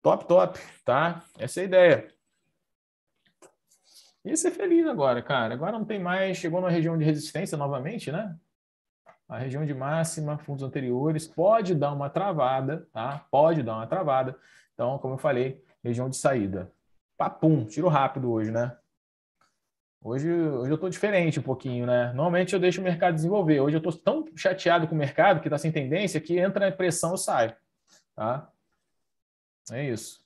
Top, top, tá? Essa é a ideia ia ser feliz agora, cara. Agora não tem mais. Chegou na região de resistência novamente, né? A região de máxima, fundos anteriores, pode dar uma travada, tá? Pode dar uma travada. Então, como eu falei, região de saída. Papum, tiro rápido hoje, né? Hoje, hoje eu estou diferente um pouquinho, né? Normalmente eu deixo o mercado desenvolver. Hoje eu estou tão chateado com o mercado que está sem tendência que entra em pressão e sai. Tá? É isso.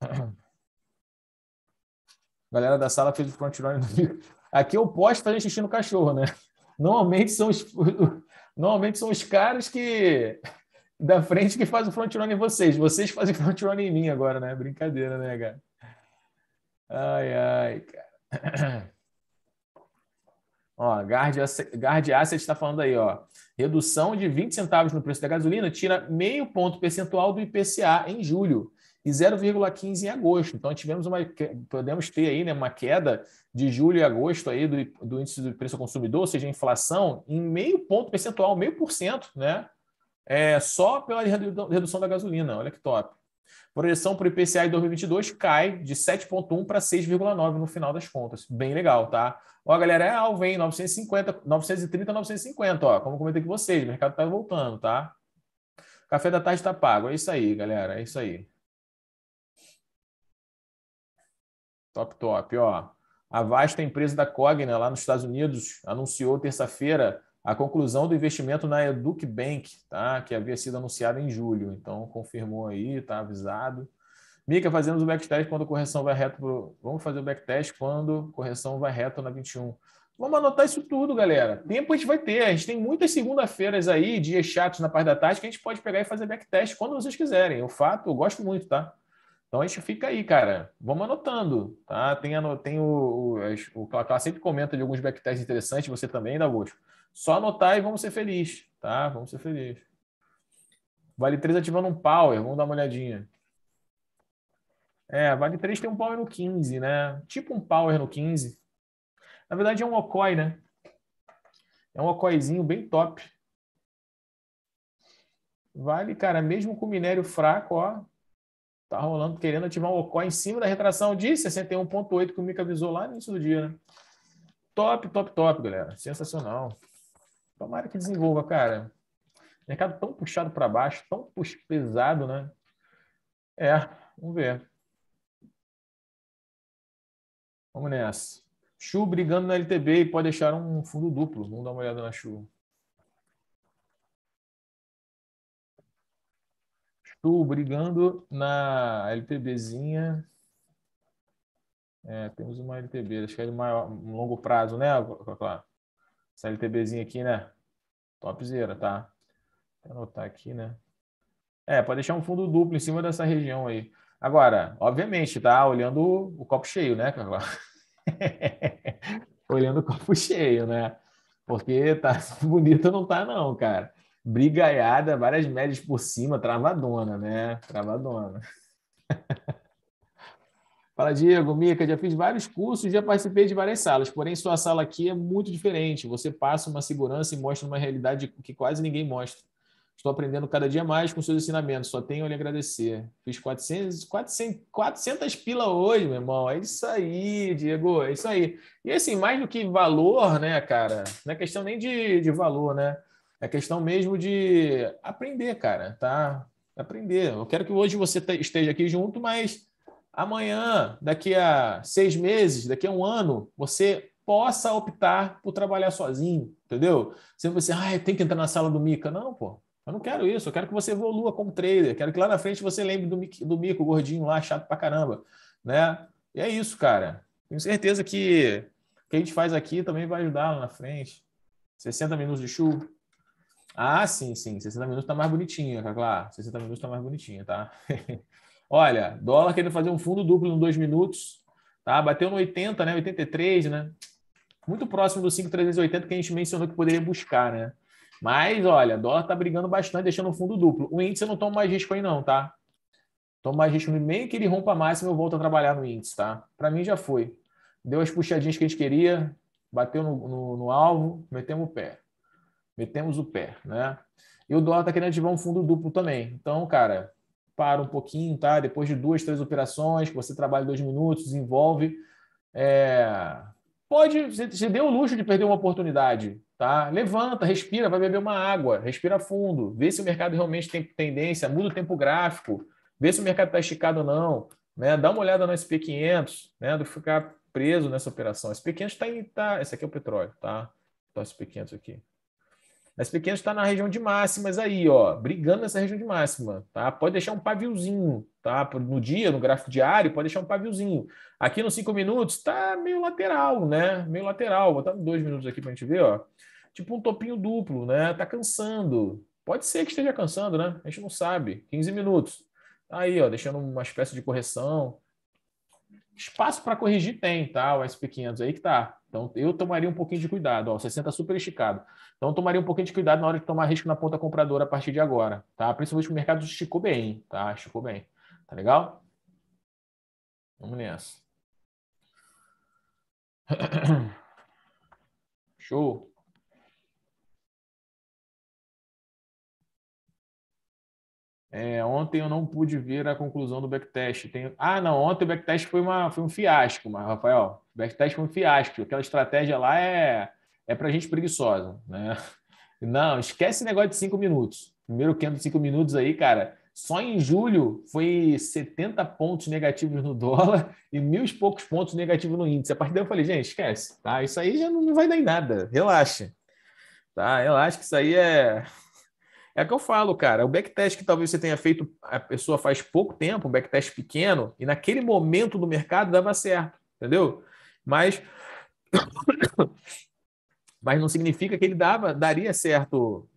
(clears throat) A galera da sala fez o front run. No... Aqui eu posso fazer xixi no cachorro, né? Normalmente são os, (laughs) normalmente são os caras que da frente que fazem o front run em vocês. Vocês fazem o front run em mim agora, né? Brincadeira, né, cara? Ai, ai, cara. (clears throat) Ó, Guard, Guard Asset está falando aí, ó. Redução de 20 centavos no preço da gasolina tira meio ponto percentual do IPCA em julho e 0,15 em agosto. Então tivemos uma podemos ter aí né, uma queda de julho e agosto aí do, do índice do preço ao consumidor, ou seja, a inflação em meio ponto percentual, meio por cento, né? É, só pela redução da gasolina. Olha que top. Projeção para o IPCA em 2022 cai de 7,1 para 6,9 no final das contas. Bem legal, tá? Ó, galera, é alvo, hein? 950, 930, 950, ó. Como comentei com vocês, o mercado está voltando, tá? Café da tarde está pago. É isso aí, galera. É isso aí. Top, top. Ó, a vasta empresa da Cogna, lá nos Estados Unidos, anunciou terça-feira a conclusão do investimento na Bank, tá? que havia sido anunciada em julho. Então, confirmou aí, está avisado. Mica, fazemos o backtest quando a correção vai reto. Pro... Vamos fazer o backtest quando a correção vai reto na 21. Vamos anotar isso tudo, galera. Tempo a gente vai ter. A gente tem muitas segunda-feiras aí, dias chatos na parte da tarde, que a gente pode pegar e fazer backtest quando vocês quiserem. O fato, eu gosto muito, tá? Então isso fica aí, cara. Vamos anotando, tá? Tem, tem o, o, o Clacá sempre comenta de alguns backtests interessantes, você também, Dagosto. Né, Só anotar e vamos ser felizes, tá? Vamos ser felizes. Vale 3 ativando um power, vamos dar uma olhadinha. É, Vale 3 tem um power no 15, né? Tipo um power no 15. Na verdade é um Okoi, né? É um Okoizinho bem top. Vale, cara, mesmo com minério fraco, ó, Tá rolando, querendo ativar um OCOI em cima da retração de 61,8 que o Mica avisou lá no início do dia, né? Top, top, top, galera. Sensacional. Tomara que desenvolva, cara. Mercado tão puxado para baixo, tão pesado, né? É, vamos ver. Vamos nessa. Chu brigando na LTB e pode deixar um fundo duplo. Vamos dar uma olhada na Chu. Estou brigando na LTBzinha. É, temos uma LTB, acho que é de maior, um longo prazo, né, Clá? Essa LTBzinha aqui, né? Topzera, tá? Vou anotar aqui, né? É, pode deixar um fundo duplo em cima dessa região aí. Agora, obviamente, tá olhando o, copo cheio, né, Carla? (laughs) olhando o copo cheio, né? Porque tá (laughs) bonito, não tá não, cara brigaiada, várias médias por cima, travadona, né? Travadona. (laughs) Fala, Diego, Mica, já fiz vários cursos, já participei de várias salas, porém sua sala aqui é muito diferente. Você passa uma segurança e mostra uma realidade que quase ninguém mostra. Estou aprendendo cada dia mais com seus ensinamentos, só tenho a lhe agradecer. Fiz 400, 400, 400 pila hoje, meu irmão. É isso aí, Diego, é isso aí. E assim, mais do que valor, né, cara? Não é questão nem de, de valor, né? É questão mesmo de aprender, cara, tá? Aprender. Eu quero que hoje você esteja aqui junto, mas amanhã, daqui a seis meses, daqui a um ano, você possa optar por trabalhar sozinho, entendeu? Sempre você, ah, tem que entrar na sala do Mica. Não, pô. Eu não quero isso, eu quero que você evolua como trader, quero que lá na frente você lembre do, Mico, do Mico gordinho lá, chato pra caramba, né? E é isso, cara. Tenho certeza que o que a gente faz aqui também vai ajudar lá na frente. 60 minutos de chuva. Ah, sim, sim. 60 minutos tá mais bonitinho, claro. 60 minutos tá mais bonitinho, tá? tá, tá? (laughs) Olha, dólar querendo fazer um fundo duplo em dois minutos, tá? Bateu no 80, né? 83, né? Muito próximo do 5,380 que a gente mencionou que poderia buscar, né? Mas, olha, dólar tá brigando bastante, deixando um fundo duplo. O índice eu não tomo mais risco aí, não, tá? Tomo mais risco no meio que ele rompa a máxima, eu volto a trabalhar no índice, tá? Para mim já foi. Deu as puxadinhas que a gente queria, bateu no, no, no alvo, metemos o pé metemos o pé, né? E o dólar tá querendo ativar um fundo duplo também. Então, cara, para um pouquinho, tá? Depois de duas, três operações, você trabalha dois minutos, desenvolve. É... Pode, se deu o luxo de perder uma oportunidade, tá? Levanta, respira, vai beber uma água, respira fundo, vê se o mercado realmente tem tendência, muda o tempo gráfico, vê se o mercado está esticado ou não, né? Dá uma olhada no SP500, né? Do ficar preso nessa operação. SP500 está em. Tá, esse aqui é o petróleo, tá? tá então, SP500 aqui. As pequenas está na região de máximas aí, ó, brigando nessa região de máxima, tá? Pode deixar um paviozinho, tá? No dia, no gráfico diário, pode deixar um paviozinho. Aqui nos cinco minutos tá meio lateral, né? Meio lateral. Vou botar dois minutos aqui para a gente ver, ó. Tipo um topinho duplo, né? Tá cansando. Pode ser que esteja cansando, né? A gente não sabe. 15 minutos. Tá aí, ó, deixando uma espécie de correção. Espaço para corrigir tem, tá? O SP500 aí que tá. Então, eu tomaria um pouquinho de cuidado. Ó, 60 super esticado. Então, tomaria um pouquinho de cuidado na hora de tomar risco na ponta compradora a partir de agora, tá? Principalmente o mercado esticou bem, tá? Esticou bem. Tá legal? Vamos nessa. (coughs) Show. É, ontem eu não pude ver a conclusão do backtest. Ah, não, ontem o backtest foi, uma, foi um fiasco, mas, Rafael, backtest foi um fiasco. Aquela estratégia lá é, é para gente preguiçosa. Né? (laughs) Não, esquece esse negócio de cinco minutos. Primeiro quinto de cinco minutos aí, cara. Só em julho foi 70 pontos negativos no dólar (laughs) e mil e poucos pontos negativos no índice. A partir daí eu falei, gente, esquece, tá? Isso aí já não vai dar em nada, relaxa. Tá? Relaxa que isso aí é... É o que eu falo, cara. O backtest que talvez você tenha feito, a pessoa faz pouco tempo, um backtest pequeno, e naquele momento do mercado dava certo, entendeu? Mas, mas não significa que ele dava, daria certo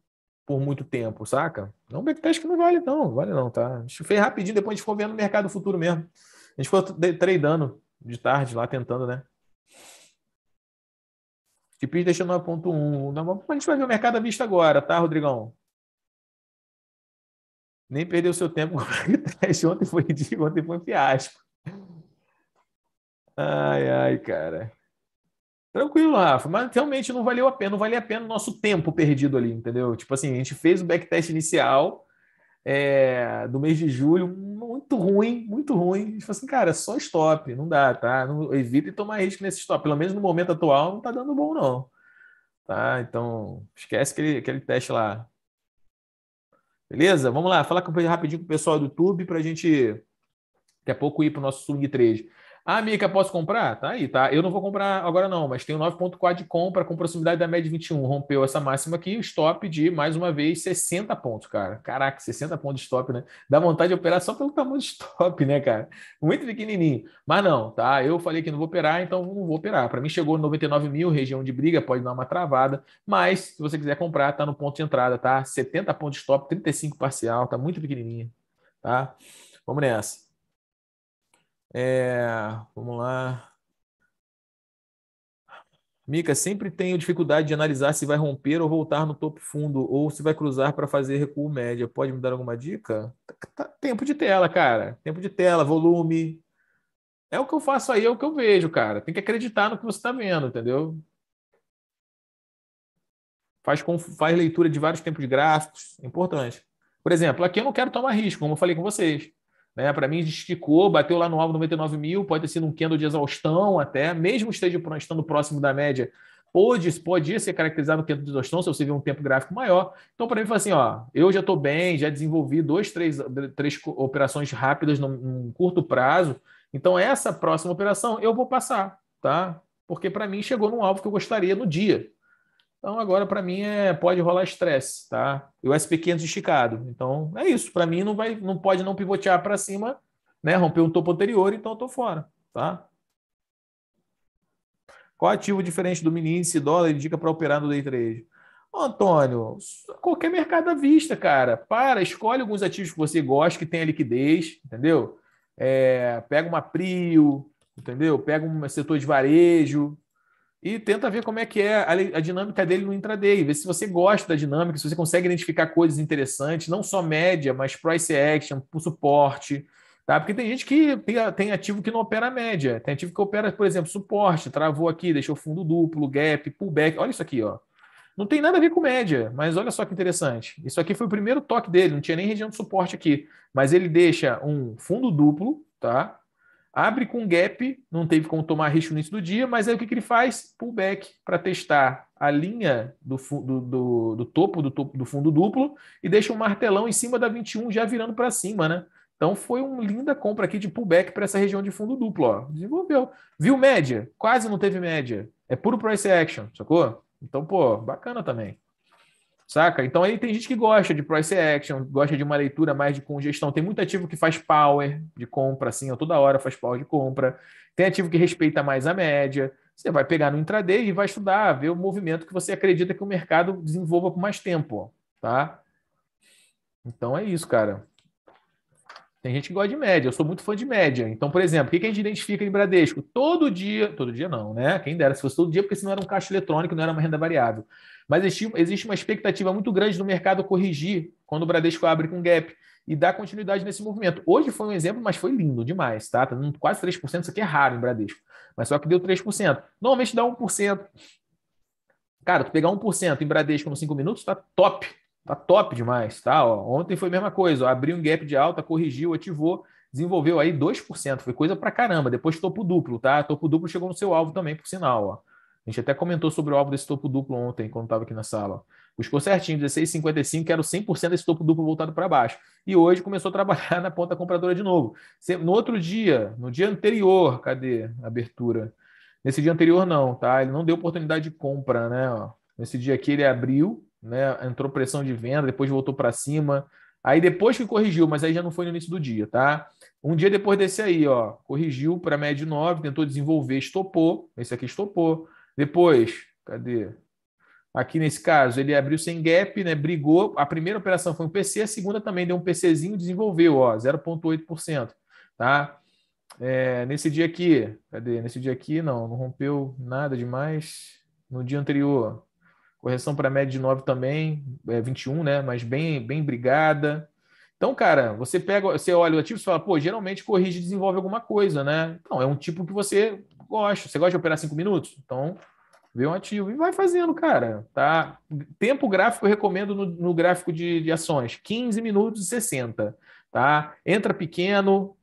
por muito tempo, saca? Não, backtest que não vale não, vale não, tá? A gente fez rapidinho, depois a gente foi vendo o mercado futuro mesmo. A gente foi tradando de tarde lá, tentando, né? Tipis deixou 9.1. A gente vai ver o mercado à vista agora, tá, Rodrigão? Nem perdeu seu tempo com o backtest. (laughs) Ontem foi ontem foi um fiasco. Ai, ai, cara. Tranquilo, Rafa, mas realmente não valeu a pena, não valia a pena o nosso tempo perdido ali, entendeu? Tipo assim, a gente fez o backtest inicial é, do mês de julho, muito ruim, muito ruim. A gente falou assim, cara, só stop, não dá, tá? Evita evite tomar risco nesse stop, pelo menos no momento atual não tá dando bom, não. Tá? Então, esquece aquele, aquele teste lá. Beleza? Vamos lá, falar rapidinho com o pessoal do YouTube para a gente daqui a pouco ir para o nosso Sub 3. Ah, amiga, posso comprar? Tá aí, tá? Eu não vou comprar agora não, mas tenho 9.4 de compra com proximidade da média 21. Rompeu essa máxima aqui, o stop de, mais uma vez, 60 pontos, cara. Caraca, 60 pontos de stop, né? Dá vontade de operar só pelo tamanho de stop, né, cara? Muito pequenininho. Mas não, tá? Eu falei que não vou operar, então não vou operar. Para mim chegou 99 mil, região de briga, pode dar uma travada, mas se você quiser comprar, tá no ponto de entrada, tá? 70 pontos de stop, 35 parcial, tá muito pequenininho, tá? Vamos nessa. É, vamos lá. Mica, sempre tenho dificuldade de analisar se vai romper ou voltar no topo fundo, ou se vai cruzar para fazer recuo média. Pode me dar alguma dica? Tá, tá, tempo de tela, cara. Tempo de tela, volume. É o que eu faço aí, é o que eu vejo, cara. Tem que acreditar no que você está vendo, entendeu? Faz, com, faz leitura de vários tempos de gráficos. importante. Por exemplo, aqui eu não quero tomar risco, como eu falei com vocês. Né? Para mim, esticou, bateu lá no alvo 99 mil, pode ter sido um candle de exaustão até, mesmo esteja estando próximo da média, pode, pode ser caracterizado no candle de exaustão se você vê um tempo gráfico maior. Então, para mim, foi assim: ó, eu já estou bem, já desenvolvi dois, três, três operações rápidas num, num curto prazo. Então, essa próxima operação eu vou passar, tá? Porque para mim chegou num alvo que eu gostaria no dia. Então, agora, para mim, é, pode rolar estresse, tá? E o SP500 esticado. Então, é isso. Para mim, não, vai, não pode não pivotear para cima, né? Romper um topo anterior, então eu estou fora, tá? Qual ativo diferente do mini índice dólar indica para operar no day trade? Antônio, qualquer mercado à vista, cara. Para, escolhe alguns ativos que você gosta, que tenha liquidez, entendeu? É, pega uma Prio, entendeu? Pega um setor de varejo, e tenta ver como é que é a, a, dinâmica dele no intraday, ver se você gosta da dinâmica, se você consegue identificar coisas interessantes, não só média, mas price action, suporte, tá? Porque tem gente que tem, tem ativo que não opera média, tem ativo que opera, por exemplo, suporte, travou aqui, deixou fundo duplo, gap, pullback, olha isso aqui, ó. Não tem nada a ver com média, mas olha só que interessante. Isso aqui foi o primeiro toque dele, não tinha nem região de suporte aqui, mas ele deixa um fundo duplo, tá? Abre com gap, não teve como tomar risco no início do dia, mas aí o que, que ele faz? Pullback para testar a linha do, do, do, do, topo, do topo do fundo duplo e deixa um martelão em cima da 21 já virando para cima, né? Então foi uma linda compra aqui de pullback para essa região de fundo duplo, ó. Desenvolveu. Viu média? Quase não teve média. É puro price action, sacou? Então, pô, bacana também saca? Então aí tem gente que gosta de price action, gosta de uma leitura mais de congestão. Tem muito ativo que faz power de compra, assim, ó, toda hora faz power de compra. Tem ativo que respeita mais a média. Você vai pegar no intraday e vai estudar, ver o movimento que você acredita que o mercado desenvolva por mais tempo, ó, tá? Então é isso, cara. Tem gente que gosta de média, eu sou muito fã de média. Então, por exemplo, o que a gente identifica em Bradesco? Todo dia, todo dia não, né? Quem dera se fosse todo dia, porque senão era um caixa eletrônico, não era uma renda variável. Mas existe uma expectativa muito grande do mercado corrigir quando o Bradesco abre com gap e dar continuidade nesse movimento. Hoje foi um exemplo, mas foi lindo demais, tá? Tá dando quase 3%, isso aqui é raro em Bradesco, mas só que deu 3%. Normalmente dá 1%. Cara, tu pegar 1% em Bradesco nos 5 minutos, tá top. Tá top demais, tá? Ó, ontem foi a mesma coisa, ó, abriu um gap de alta, corrigiu, ativou, desenvolveu aí 2%, foi coisa pra caramba. Depois topo duplo, tá? Topo duplo chegou no seu alvo também, por sinal, ó. A gente até comentou sobre o alvo desse topo duplo ontem, quando estava aqui na sala. Buscou certinho, 16,55, era 100% desse topo duplo voltado para baixo. E hoje começou a trabalhar (laughs) na ponta compradora de novo. No outro dia, no dia anterior, cadê a abertura? Nesse dia anterior, não, tá? Ele não deu oportunidade de compra, né? Nesse dia aqui ele abriu, né? Entrou pressão de venda, depois voltou para cima. Aí depois que corrigiu, mas aí já não foi no início do dia, tá? Um dia depois desse aí, ó, corrigiu para média 9, tentou desenvolver, estopou. Esse aqui estopou. Depois, cadê? Aqui nesse caso, ele abriu sem gap, né? Brigou. A primeira operação foi um PC, a segunda também deu um PCzinho, desenvolveu, ó, 0,8%. Tá? É, nesse dia aqui, cadê? Nesse dia aqui, não, não rompeu nada demais. No dia anterior, correção para média de 9 também, é 21, né? Mas bem, bem brigada. Então, cara, você pega, você olha o ativo e fala, pô, geralmente corrige e desenvolve alguma coisa, né? Então, é um tipo que você gosta. Você gosta de operar cinco minutos? Então, vê um ativo e vai fazendo, cara. Tá? Tempo gráfico eu recomendo no, no gráfico de, de, ações, 15 minutos e 60. Tá? Entra pequeno,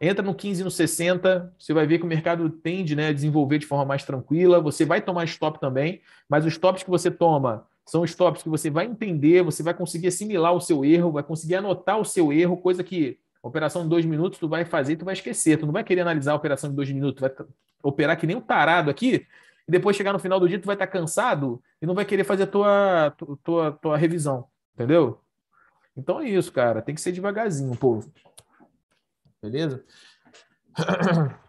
entra no 15 e no 60, você vai ver que o mercado tende né, a desenvolver de forma mais tranquila, você vai tomar stop também, mas os stops que você toma são stops que você vai entender, você vai conseguir assimilar o seu erro, vai conseguir anotar o seu erro, coisa que operação de dois minutos tu vai fazer, tu vai esquecer, tu não vai querer analisar a operação de dois minutos, tu vai operar que nem um tarado aqui, e depois chegar no final do dia tu vai estar tá cansado e não vai querer fazer tua, tua, tua revisão, entendeu? Então é isso, cara. Tem que ser devagarzinho, povo. Beleza? (clears throat)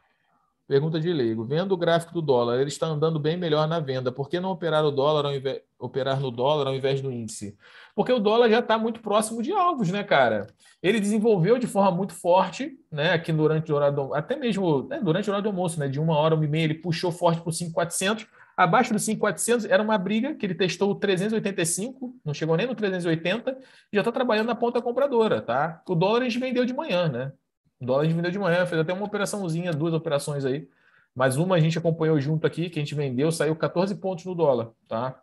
Pergunta de leigo. Vendo o gráfico do dólar, ele está andando bem melhor na venda. Por que não operar o dólar ao invés, operar no dólar ao invés do índice? Porque o dólar já está muito próximo de alvos, né, cara? Ele desenvolveu de forma muito forte, né? Aqui durante o horário do, até mesmo né, durante o horário do almoço, né? De uma hora, uma e meia, ele puxou forte para o 5,400. Abaixo do 5,400 era uma briga que ele testou o 385, não chegou nem no 380, e já está trabalhando na ponta compradora, tá? O dólar a gente vendeu de manhã, né? O dólar vendeu de manhã, fez até uma operaçãozinha, duas operações aí. Mas uma a gente acompanhou junto aqui, que a gente vendeu, saiu 14 pontos no dólar, tá?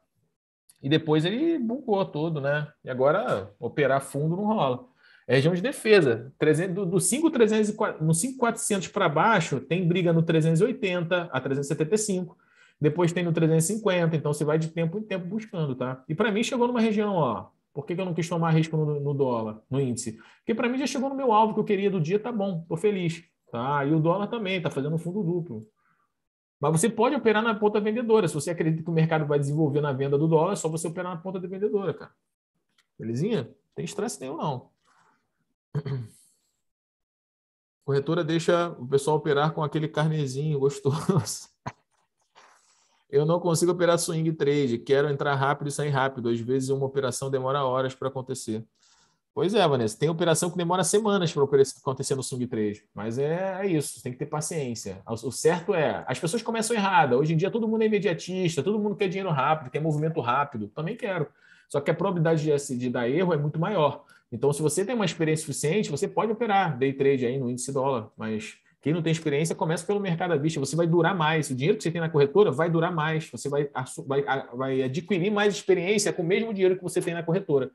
E depois ele bugou todo, né? E agora operar fundo não rola. É região de defesa. 300, do, no 5,400 para baixo, tem briga no 380 a 375. Depois tem no 350. Então você vai de tempo em tempo buscando, tá? E para mim chegou numa região, ó, por que, que eu não quis tomar risco no, no dólar, no índice? Porque para mim já chegou no meu alvo que eu queria do dia, tá bom, tô feliz. Tá? E o dólar também, tá fazendo um fundo duplo. Mas você pode operar na ponta vendedora. Se você acredita que o mercado vai desenvolver na venda do dólar, é só você operar na ponta de vendedora, cara. Belezinha? Não tem estresse nenhum, não. (clears throat) Corretora deixa o pessoal operar com aquele carnezinho gostoso. Eu não consigo operar swing trade. Quero entrar rápido e sair rápido. Às vezes uma operação demora horas para acontecer. Pois é, Vanessa. Tem operação que demora semanas para acontecer no swing trade. Mas é, é isso. Tem que ter paciência. O certo é... As pessoas começam errada. Hoje em dia todo mundo é imediatista. Todo mundo quer dinheiro rápido. Quer movimento rápido. Também quero. Só que a probabilidade de, assim, de dar erro é muito maior. Então, se você tem uma experiência suficiente, você pode operar day trade aí no índice dólar. Mas quem não tem experiência, começa pelo mercado à vista. Você vai durar mais. O dinheiro que você tem na corretora vai durar mais. Você vai, vai, vai adquirir mais experiência com o mesmo dinheiro que você tem na corretora.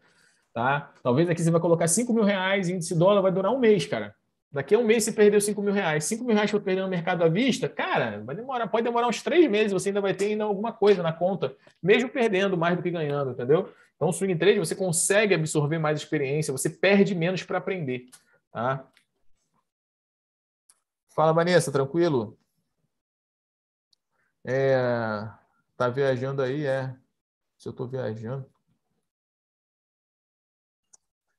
Tá? Talvez aqui você vai colocar 5 mil reais, índice dólar vai durar um mês, cara. Daqui a um mês você perdeu 5 mil reais. 5 mil reais que eu no mercado à vista, cara, vai demorar, pode demorar uns três meses, você ainda vai ter ainda alguma coisa na conta, mesmo perdendo mais do que ganhando, entendeu? Então, swing trade, você consegue absorver mais experiência, você perde menos para aprender. Tá? Fala, Vanessa, tranquilo? É, tá viajando aí, é. Se eu estou viajando.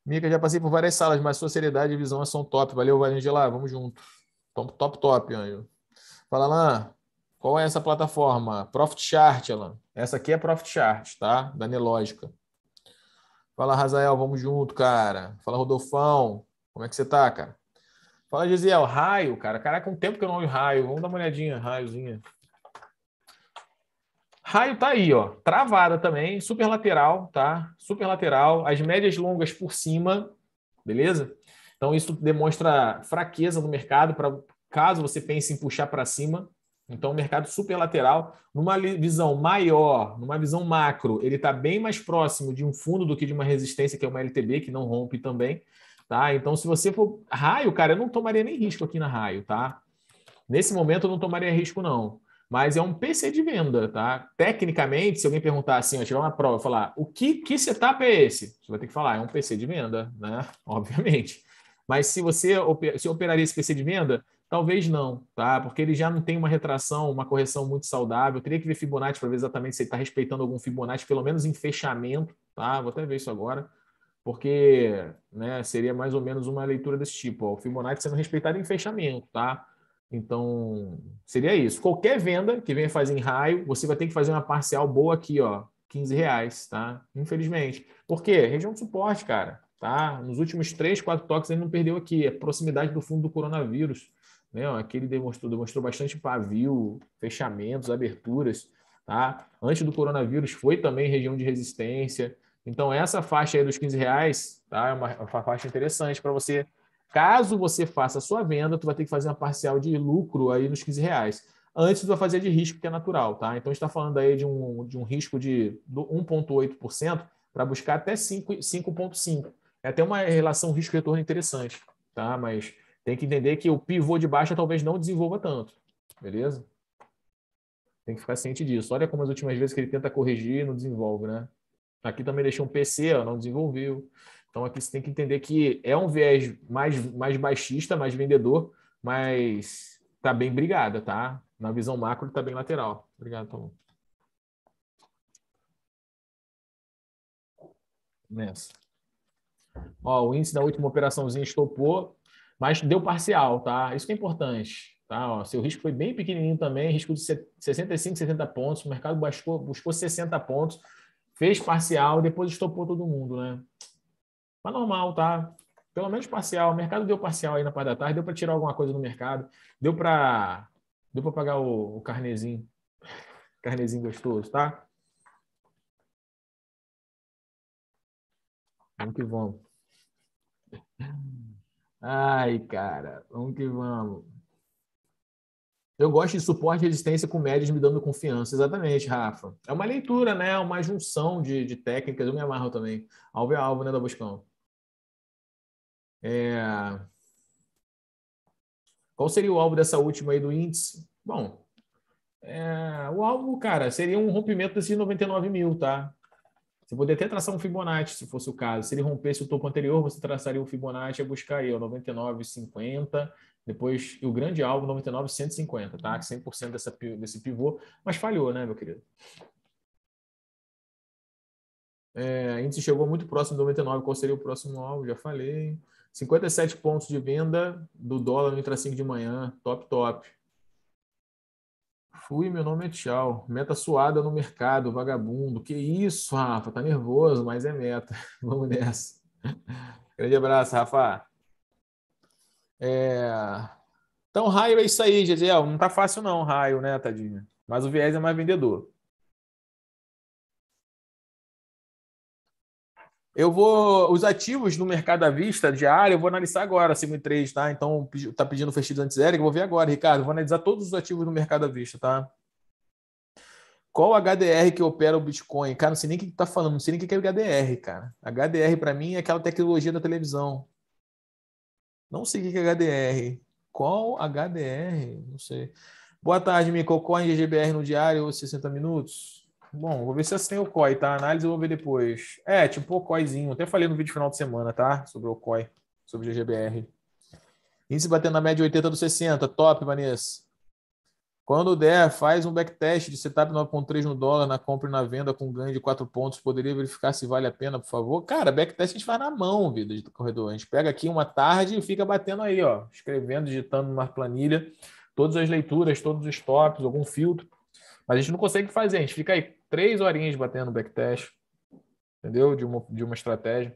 Mica, já passei por várias salas, mas sua seriedade e visão são top. Valeu, Valangela, vamos junto. Top, top, top, Anjo. Fala, Alain, qual é essa plataforma? Profit Chart, Alain. Essa aqui é Profit Chart, tá? Da Nelógica. Fala, Razael, vamos junto, cara. Fala, Rodolfão, como é que você tá, cara? Fala, Gisiel, raio, cara. Caraca, um tempo que eu não olho raio. Vamos dar uma olhadinha, raiozinha. Raio tá aí, ó. Travada também, super lateral, tá? Super lateral, as médias longas por cima, beleza? Então isso demonstra fraqueza do mercado para caso você pense em puxar para cima. Então, o mercado super lateral, numa visão maior, numa visão macro, ele está bem mais próximo de um fundo do que de uma resistência, que é uma LTB, que não rompe também tá? Então, se você for raio, cara, eu não tomaria nem risco aqui na raio, tá? Nesse momento, eu não tomaria risco, não. Mas é um PC de venda, tá? Tecnicamente, se alguém perguntar assim, eu tiver uma prova, falar o que, que setup é esse? Você vai ter que falar, é um PC de venda, né? (laughs) Obviamente. Mas se você se operaria esse PC de venda, Talvez não, tá? Porque ele já não tem uma retração, uma correção muito saudável. Eu teria que ver Fibonacci para ver exatamente se ele está respeitando algum Fibonacci, pelo menos em fechamento, tá? Vou até ver isso agora porque né, seria mais ou menos uma leitura desse tipo. Ó, o Fibonacci sendo respeitado em fechamento, tá? Então, seria isso. Qualquer venda que venha fazer em raio, você vai ter que fazer uma parcial boa aqui, ó, 15 reais, tá? Infelizmente. Por quê? Região de suporte, cara, tá? Nos últimos 3, 4 toques ele não perdeu aqui. é proximidade do fundo do coronavírus, né? aquele aqui ele demonstrou, demonstrou bastante pavio, fechamentos, aberturas, tá? Antes do coronavírus foi também região de resistência, então, essa faixa aí dos 15 reais tá? é uma, é uma faixa interessante para você. Caso você faça a sua venda, tu vai ter que fazer uma parcial de lucro aí nos 15 reais. Antes tu vai fazer de risco, que é natural, tá? Então, está falando aí de um, de um risco de 1,8% para buscar até 5,5%. É até uma relação risco-retorno interessante, tá? Mas tem que entender que o pivô de baixa talvez não desenvolva tanto, beleza? Tem que ficar ciente disso. Olha como as últimas vezes que ele tenta corrigir não desenvolve, né? Aqui também deixou um PC, ó, não desenvolveu. Então aqui você tem que entender que é um viés mais, mais baixista, mais vendedor, mas tá bem brigada, tá? Na visão macro tá bem lateral. Obrigado, Tom. Nessa. Ó, o índice da última operaçãozinha estopou, mas deu parcial, tá? Isso que é importante. Tá, ó, seu risco foi bem pequenininho também, risco de 65, 70 pontos. O mercado buscou, buscou 60 pontos fez parcial, depois estopou todo mundo, né? Mas normal, tá? Pelo menos parcial. O mercado deu parcial aí na parte da tarde, deu para tirar alguma coisa do mercado, deu para deu para pagar o, o carnezinho. (laughs) Carnezinho gostoso, tá? Vamos que vamos. Ai, cara, vamos que vamos. Eu gosto de suporte e resistência com médias me dando confiança. Exatamente, Rafa. É uma leitura, né? É uma junção de, de técnicas. Eu me amarro também. Alvo é alvo, né, da Buscão? É... Qual seria o alvo dessa última aí do índice? Bom, é... o alvo, cara, seria um rompimento desses 99 mil, tá? Você poderia até traçar um Fibonacci, se fosse o caso. Se ele rompesse o topo anterior, você traçaria o Fibonacci e buscaria 99,50 depois, o grande alvo 99, 150, tá? 100% uhum. dessa, desse pivô, mas falhou, né, meu querido? É, índice chegou muito próximo do 99, qual seria o próximo alvo? Já falei. 57 pontos de venda do dólar no Intra 5 de manhã, top, top. Fui, meu nome é Tchau. Meta suada no mercado, vagabundo. Que isso, Rafa? Tá nervoso, mas é meta. (laughs) Vamos nessa. Grande abraço, Rafa. É... Então, raio é isso aí, Gesiel. É, não tá fácil, não, raio, né, tadinha? Mas o viés é mais vendedor. Eu vou. Os ativos no mercado à vista diário, eu vou analisar agora, e 3, tá? Então, tá pedindo festivo antisérico, eu vou ver agora, Ricardo. vou analisar todos os ativos no mercado à vista, tá? Qual HDR que opera o Bitcoin? Cara, não sei nem o que tá falando, não sei nem o que é o HDR, cara. HDR, para mim, é aquela tecnologia da televisão. Não o que é HDR. Qual HDR? Não sei. Boa tarde, Mico. Coin é GGBR no diário, 60 minutos. Bom, vou ver se você tem o COI, tá? A análise eu vou ver depois. É, tipo o COIzinho. Até falei no vídeo final de semana, tá? Sobre o COI, sobre o GGBR. Índice batendo na média 80 do 60. Top, Vanessa. Quando der, faz um backtest de setup 9.3 no dólar na compra e na venda com ganho de 4 pontos. Poderia verificar se vale a pena, por favor? Cara, backtest a gente faz na mão, vida do corredor. A gente pega aqui uma tarde e fica batendo aí, ó, escrevendo, digitando numa planilha, todas as leituras, todos os tops, algum filtro. Mas a gente não consegue fazer, a gente fica aí três horinhas batendo backtest, entendeu? De uma, de uma estratégia.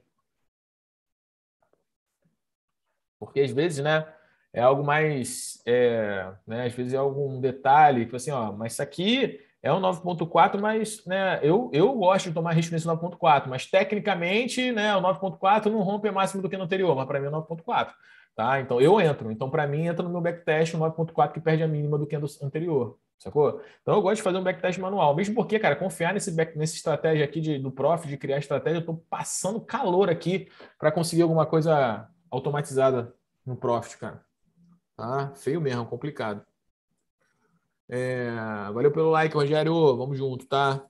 Porque às vezes, né? é algo mais, é, né, às vezes é algum detalhe, tipo assim, ó, mas isso aqui é um 9.4, mas né, eu, eu gosto de tomar risco nesse 9.4, mas tecnicamente né, o 9.4 não rompe máximo do que no anterior, mas para mim é 9.4. Tá? Então eu entro. Então, para mim, entra no meu backtest o 9.4 que perde a mínima do que no anterior. Sacou? Então eu gosto de fazer um backtest manual. Mesmo porque, cara, confiar nesse back, nessa estratégia aqui de, do prof, de criar estratégia, eu estou passando calor aqui para conseguir alguma coisa automatizada no prof, cara. Tá? Feio mesmo, complicado. É, valeu pelo like, Rogério. Vamos junto, tá?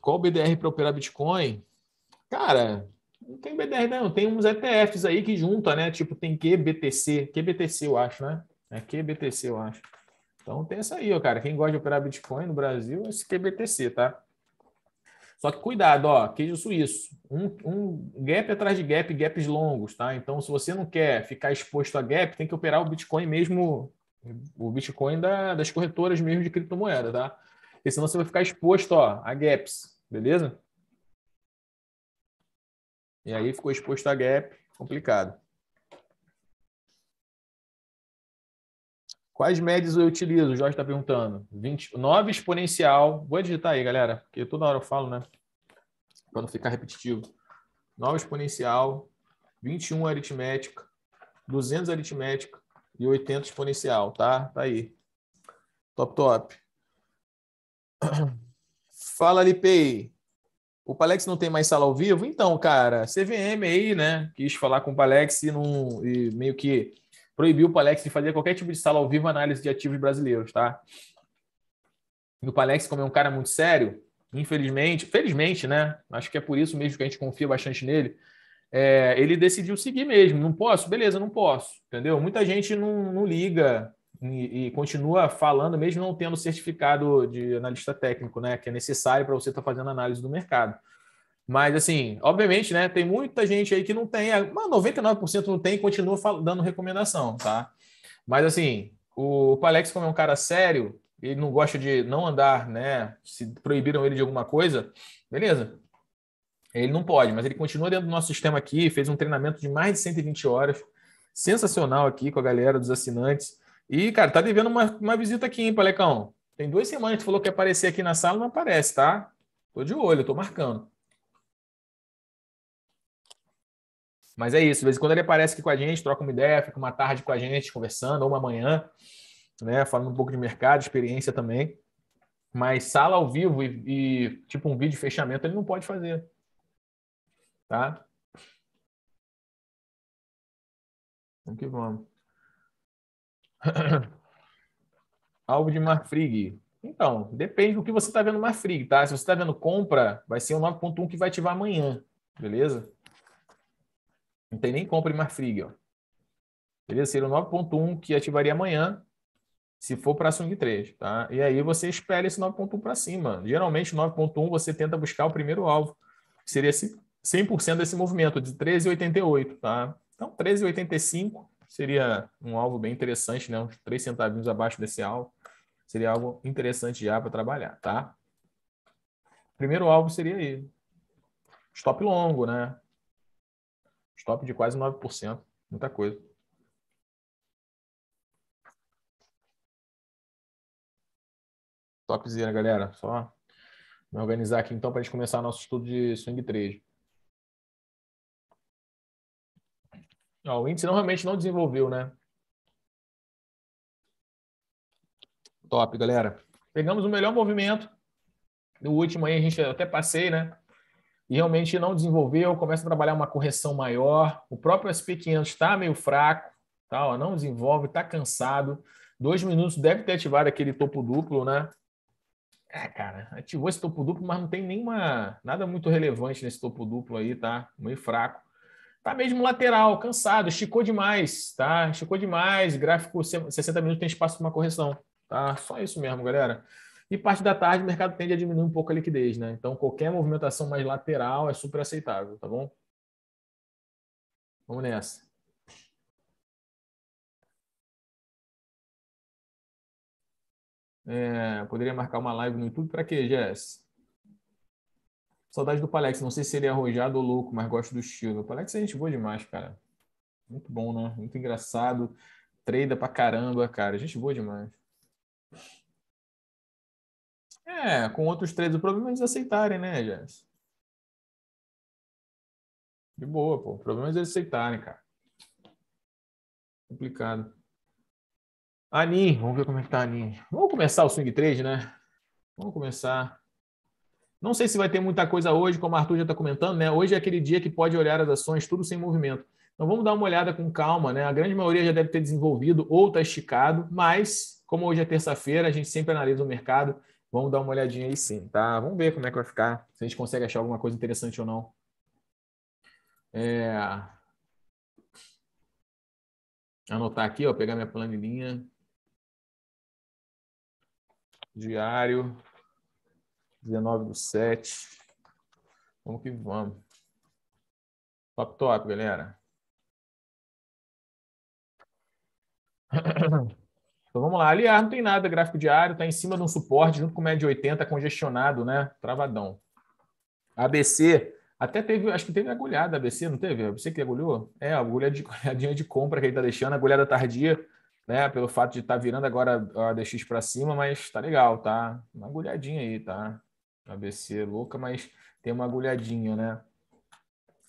Qual o BDR para operar Bitcoin? Cara, não tem BDR, né? não. Tem uns ETFs aí que junta, né? Tipo, tem QBTC. QBTC, eu acho, né? É QBTC, eu acho. Então tem essa aí, ó, cara. Quem gosta de operar Bitcoin no Brasil é esse QBTC, tá? Só que cuidado, ó, queijo suíço, um, um gap atrás de gap, gaps longos, tá? Então, se você não quer ficar exposto a gap, tem que operar o Bitcoin mesmo, o Bitcoin da, das corretoras mesmo de criptomoeda, tá? Porque senão você vai ficar exposto, ó, a gaps, beleza? E aí ficou exposto a gap, complicado. Quais médias eu utilizo? O Jorge está perguntando. 20, 9 exponencial. Vou digitar aí, galera, porque toda hora eu falo, né? Para não ficar repetitivo. 9 exponencial, 21 aritmética, 200 aritmética e 80 exponencial, tá? Tá aí. Top, top. (clears throat) Fala, Lipei. O Palex não tem mais sala ao vivo? Então, cara, CVM aí, né? Quis falar com o Palex e, não, e meio que proibiu o Palex de fazer qualquer tipo de sala ao vivo análise de ativos brasileiros, tá? E o Palex, como é um cara muito sério, infelizmente, felizmente, né? Acho que é por isso mesmo que a gente confia bastante nele. É, ele decidiu seguir mesmo. Não posso? Beleza, não posso. Entendeu? Muita gente não, não liga e, e, continua falando, mesmo não tendo certificado de analista técnico, né? Que é necessário para você estar tá fazendo análise do mercado. Mas, assim, obviamente, né? Tem muita gente aí que não tem, é, mas 99% não tem e continua dando recomendação, tá? Mas, assim, o Palex, como é um cara sério, ele não gosta de não andar, né? Se proibiram ele de alguma coisa, beleza. Ele não pode, mas ele continua dentro do nosso sistema aqui, fez um treinamento de mais de 120 horas, sensacional aqui com a galera dos assinantes. E, cara, tá devendo uma, uma visita aqui, hein, Palecão? Tem duas semanas que tu falou que ia aparecer aqui na sala, não aparece, tá? Tô de olho, tô marcando. Mas é isso, de vez em quando ele aparece aqui com a gente, troca uma ideia, fica uma tarde com a gente conversando, ou uma manhã, né? Falando um pouco de mercado, experiência também. Mas sala ao vivo e, e tipo um vídeo fechamento ele não pode fazer. Tá? Vamos que vamos. (coughs) Algo de Marfrig. Então, depende do que você está vendo Marfrig, tá? Se você está vendo compra, vai ser o 9.1 que vai ativar amanhã, beleza? Não tem nem compra em Marfrig, ó. Beleza? Seria o 9.1 que ativaria amanhã, se for para a Sung 3, tá? E aí você espera esse 9.1 para cima. Geralmente, 9.1 você tenta buscar o primeiro alvo, que seria 100% desse movimento, de 13,88, tá? Então, 13,85 seria um alvo bem interessante, né? Uns 3 centavinhos abaixo desse alvo. Seria algo interessante já para trabalhar, tá? Primeiro alvo seria aí. Stop longo, né? Stop de quase 9%, muita coisa. Topzera, galera. Só me organizar aqui então para a gente começar nosso estudo de swing trade. Ó, o índice não, realmente não desenvolveu, né? Top, galera. Pegamos o melhor movimento. No último aí a gente até passei, né? e realmente não desenvolveu, começa a trabalhar uma correção maior. O próprio SP500 está meio fraco, tá, ó, não desenvolve, está cansado. Dois minutos deve ter ativado aquele topo duplo, né? É, cara, ativou esse topo duplo, mas não tem nenhuma nada muito relevante nesse topo duplo aí, tá? Meio fraco. Tá mesmo lateral, cansado, esticou demais, tá? Esticou demais, gráfico 60 minutos tem espaço para uma correção, tá? Só isso mesmo, galera. E parte da tarde o mercado tende a diminuir um pouco a liquidez, né? Então qualquer movimentação mais lateral é super aceitável, tá bom? Vamos nessa. É, poderia marcar uma live no YouTube para quê, Jess? Saudade do Palex. Não sei se ele é arrojado ou louco, mas gosto do estilo. O Palex é gente boa demais, cara. Muito bom, né? Muito engraçado. Treida pra caramba, cara. A Gente boa demais. É, com outros três, o problema é eles aceitarem, né, Jess? De boa, pô. O problema é eles aceitarem, cara. Complicado. Anin, vamos ver como é que tá Anin. Vamos começar o swing trade, né? Vamos começar. Não sei se vai ter muita coisa hoje, como o Arthur já está comentando, né? Hoje é aquele dia que pode olhar as ações, tudo sem movimento. Então vamos dar uma olhada com calma, né? A grande maioria já deve ter desenvolvido ou está esticado, mas como hoje é terça-feira, a gente sempre analisa o mercado Vamos dar uma olhadinha aí sim, tá? Vamos ver como é que vai ficar, se a gente consegue achar alguma coisa interessante ou não. É... Anotar aqui, ó, pegar minha planilhinha. Diário, 19 do 7. Vamos que vamos. Top, top, galera. (clears throat) Então vamos lá, aliás, não tem nada, gráfico diário, está em cima de um suporte, junto com o médio 80, congestionado, né? Travadão. ABC, até teve, acho que teve agulhada ABC, não teve? ABC que agulhou? É, agulhada de, agulhadinha (laughs) de compra que ele está deixando, agulhada tardia, né? Pelo fato de estar tá virando agora a ADX para cima, mas tá legal, tá? Uma agulhadinha aí, tá? ABC louca, mas tem uma agulhadinha, né?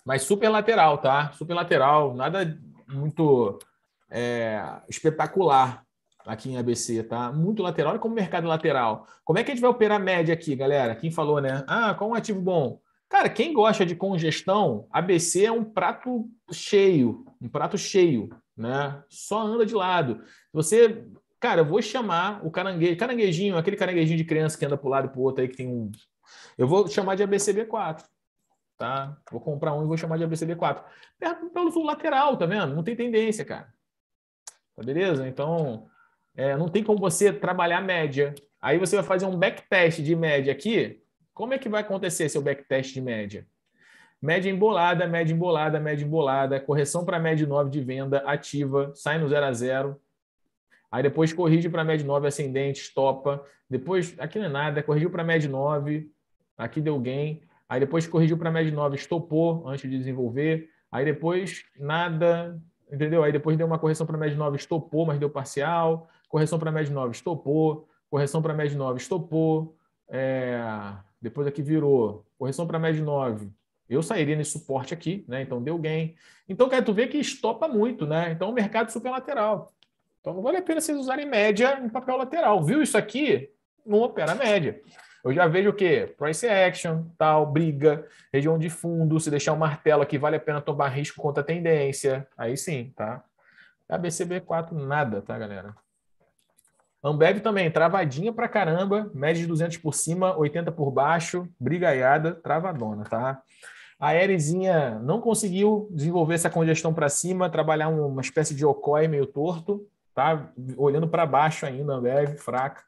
Mas super lateral, tá? Super lateral, nada muito é, espetacular, aqui em ABC, tá? Muito lateral. Olha como mercado é lateral. Como é que a gente vai operar média aqui, galera? Quem falou, né? Ah, qual um ativo bom? Cara, quem gosta de congestão, ABC é um prato cheio, um prato cheio, né? Só anda de lado. Você, cara, eu vou chamar o caranguejo, caranguejinho, aquele caranguejinho de criança que anda para o lado e para o outro aí que tem um. Eu vou chamar de ABCB4 tá? Vou comprar um e vou chamar de abcb 4 Pelo lateral, tá vendo? Não tem tendência, cara. Tá beleza? Então, é, não tem como você trabalhar média. Aí você vai fazer um backtest de média aqui. Como é que vai acontecer seu backtest de média? Média embolada, média embolada, média embolada, correção para média 9 de venda, ativa, sai no 0 a 0. Aí depois corrige para média 9 ascendente, estopa. Depois, aqui não é nada, corrigiu para média 9, aqui deu gain. Aí depois corrigiu para média 9, estopou antes de desenvolver. Aí depois nada, entendeu? Aí depois deu uma correção para média 9, estopou, mas deu parcial correção para média 9, estopou, correção para média 9, estopou, é, depois aqui virou correção para média 9. Eu sairia nesse suporte aqui, né? Então deu gain. Então, quer tu ver que estopa muito, né? Então, o mercado super lateral. Então, não vale a pena vocês usarem média em papel lateral. Viu isso aqui? Não opera média. Eu já vejo o quê? Price action, tal, briga, região de fundo. Se deixar um martelo aqui, vale a pena tomar risco contra a tendência. Aí sim, tá? ABCB 4 nada, tá, galera? Ambev também, travadinha pra caramba, média de 200 por cima, 80 por baixo, brigaiada, travadona, tá? A Erezinha não conseguiu desenvolver essa congestão para cima, trabalhar uma espécie de ocói meio torto, tá? Olhando para baixo ainda, Ambev, fraca.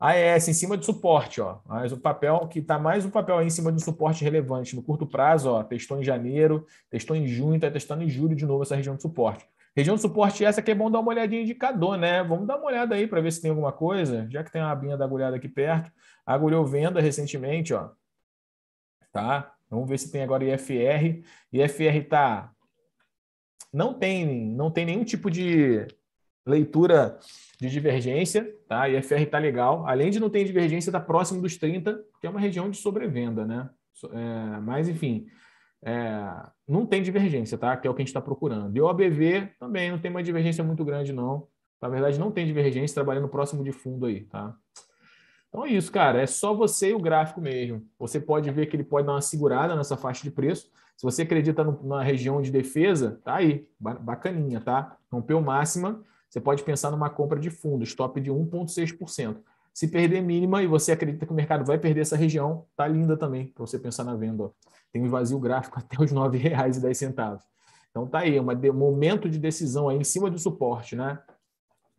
A ES em cima de suporte, ó. Mas o papel que está mais o papel em cima de um suporte relevante no curto prazo, ó. Testou em janeiro, testou em junho, tá testando em julho de novo essa região de suporte. Região de suporte essa que é bom dar uma olhadinha indicador, né? Vamos dar uma olhada aí para ver se tem alguma coisa, já que tem uma abinha da agulhada aqui perto. Agulhou venda recentemente, ó. Tá? Vamos ver se tem agora IFR. IFR tá não tem, não tem nenhum tipo de leitura de divergência, tá? IFR tá legal. Além de não ter divergência, tá próximo dos 30, que é uma região de sobrevenda, né? É, mas enfim, é, não tem divergência, tá? Que é o que a gente está procurando. E o ABV também não tem uma divergência muito grande, não. Na verdade, não tem divergência, trabalhando próximo de fundo aí, tá? Então é isso, cara. É só você e o gráfico mesmo. Você pode ver que ele pode dar uma segurada nessa faixa de preço. Se você acredita no, na região de defesa, tá aí. Bacaninha, tá? Rompeu máxima. Você pode pensar numa compra de fundo, stop de 1,6%. Se perder mínima e você acredita que o mercado vai perder essa região, tá linda também para você pensar na venda. Ó tem um vazio gráfico (laughs) até os R$ 9,10. Então tá aí, um de, momento de decisão aí em cima do suporte, né?